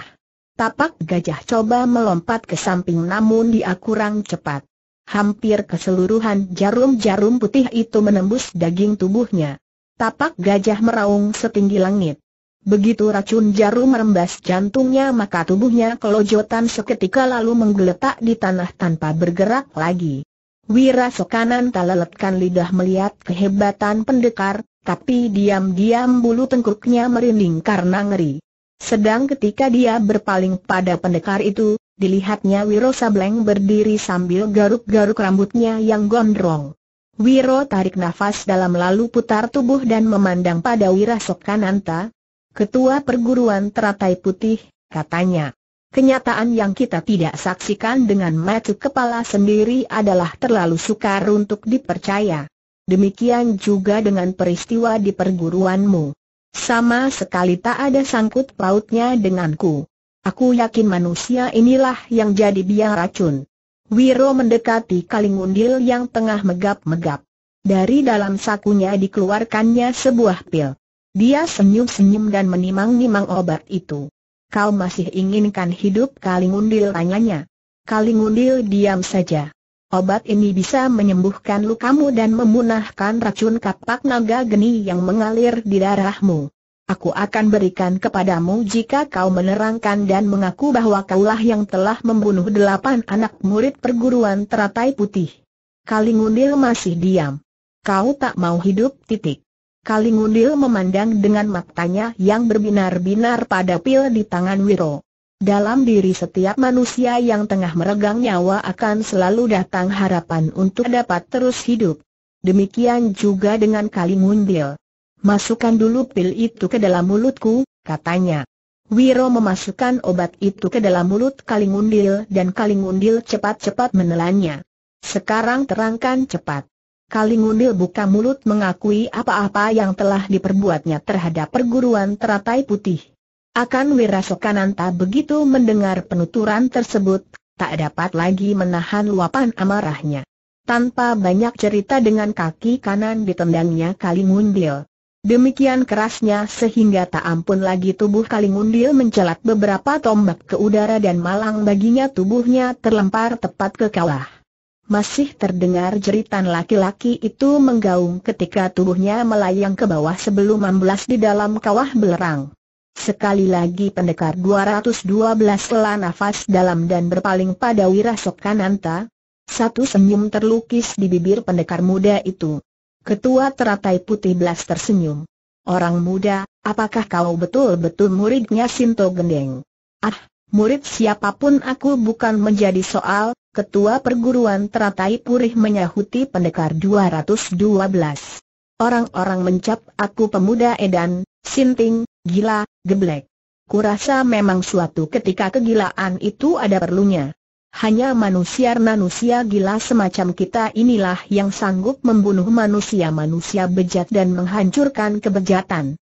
Speaker 1: Tapak gajah coba melompat ke samping namun dia kurang cepat. Hampir keseluruhan jarum-jarum putih itu menembus daging tubuhnya. Tapak gajah meraung setinggi langit. Begitu racun jarum merembas jantungnya maka tubuhnya kelojotan seketika lalu menggeletak di tanah tanpa bergerak lagi. Wira Sokanan leletkan lidah melihat kehebatan pendekar, tapi diam-diam bulu tengkuknya merinding karena ngeri. Sedang ketika dia berpaling pada pendekar itu, dilihatnya Wiro Sableng berdiri sambil garuk-garuk rambutnya yang gondrong. Wiro tarik nafas dalam lalu putar tubuh dan memandang pada Wirasok Kananta, ketua perguruan teratai putih, katanya. Kenyataan yang kita tidak saksikan dengan mata kepala sendiri adalah terlalu sukar untuk dipercaya. Demikian juga dengan peristiwa di perguruanmu. Sama sekali tak ada sangkut pautnya denganku. Aku yakin manusia inilah yang jadi biang racun. Wiro mendekati kalingundil yang tengah megap-megap. Dari dalam sakunya dikeluarkannya sebuah pil. Dia senyum-senyum dan menimang-nimang obat itu. Kau masih inginkan hidup Kalingundil tanyanya. Kalingundil diam saja. Obat ini bisa menyembuhkan lukamu dan memunahkan racun kapak naga geni yang mengalir di darahmu. Aku akan berikan kepadamu jika kau menerangkan dan mengaku bahwa kaulah yang telah membunuh delapan anak murid perguruan teratai putih. Kalingundil masih diam. Kau tak mau hidup titik. Kalingundil memandang dengan matanya yang berbinar-binar pada pil di tangan Wiro. Dalam diri setiap manusia yang tengah meregang nyawa akan selalu datang harapan untuk dapat terus hidup. Demikian juga dengan kali Masukkan dulu pil itu ke dalam mulutku, katanya. Wiro memasukkan obat itu ke dalam mulut Kalingundil dan Kalingundil cepat-cepat menelannya. Sekarang terangkan cepat. Kalingundil buka mulut mengakui apa-apa yang telah diperbuatnya terhadap perguruan teratai putih. Akan Wirasokananta begitu mendengar penuturan tersebut, tak dapat lagi menahan luapan amarahnya. Tanpa banyak cerita dengan kaki kanan ditendangnya Kalingundil. Demikian kerasnya sehingga tak ampun lagi tubuh Kalingundil mencelat beberapa tombak ke udara dan malang baginya tubuhnya terlempar tepat ke kawah. Masih terdengar jeritan laki-laki itu menggaung ketika tubuhnya melayang ke bawah sebelum amblas di dalam kawah belerang. Sekali lagi pendekar 212 telah nafas dalam dan berpaling pada Wirasok Kananta. Satu senyum terlukis di bibir pendekar muda itu. Ketua teratai putih belas tersenyum. Orang muda, apakah kau betul-betul muridnya Sinto Gendeng? Ah, murid siapapun aku bukan menjadi soal, ketua perguruan teratai purih menyahuti pendekar 212. Orang-orang mencap aku pemuda edan, sinting, Gila, geblek. Kurasa memang suatu ketika kegilaan itu ada perlunya. Hanya manusia-manusia gila semacam kita inilah yang sanggup membunuh manusia-manusia bejat dan menghancurkan kebejatan.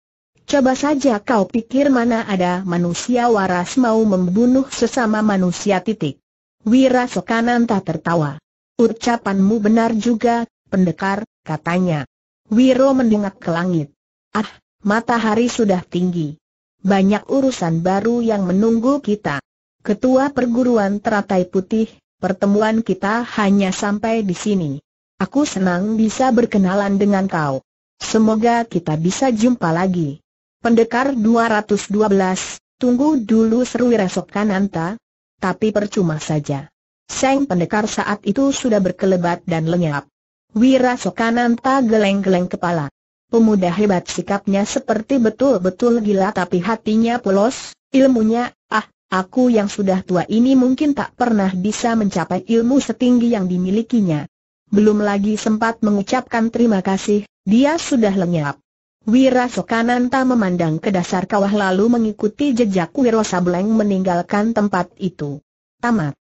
Speaker 1: Coba saja kau pikir mana ada manusia waras mau membunuh sesama manusia titik. Wira Sokananta tertawa. Ucapanmu benar juga, pendekar, katanya. Wiro mendengar ke langit. Ah, Matahari sudah tinggi. Banyak urusan baru yang menunggu kita. Ketua perguruan teratai putih, pertemuan kita hanya sampai di sini. Aku senang bisa berkenalan dengan kau. Semoga kita bisa jumpa lagi. Pendekar 212, tunggu dulu seru resok kananta. Tapi percuma saja. Sang pendekar saat itu sudah berkelebat dan lenyap. Wira Sokananta geleng-geleng kepala. Pemuda hebat sikapnya seperti betul-betul gila tapi hatinya polos, ilmunya, ah, aku yang sudah tua ini mungkin tak pernah bisa mencapai ilmu setinggi yang dimilikinya. Belum lagi sempat mengucapkan terima kasih, dia sudah lenyap. Wira Sokananta memandang ke dasar kawah lalu mengikuti jejak Wiro Sableng meninggalkan tempat itu. Tamat.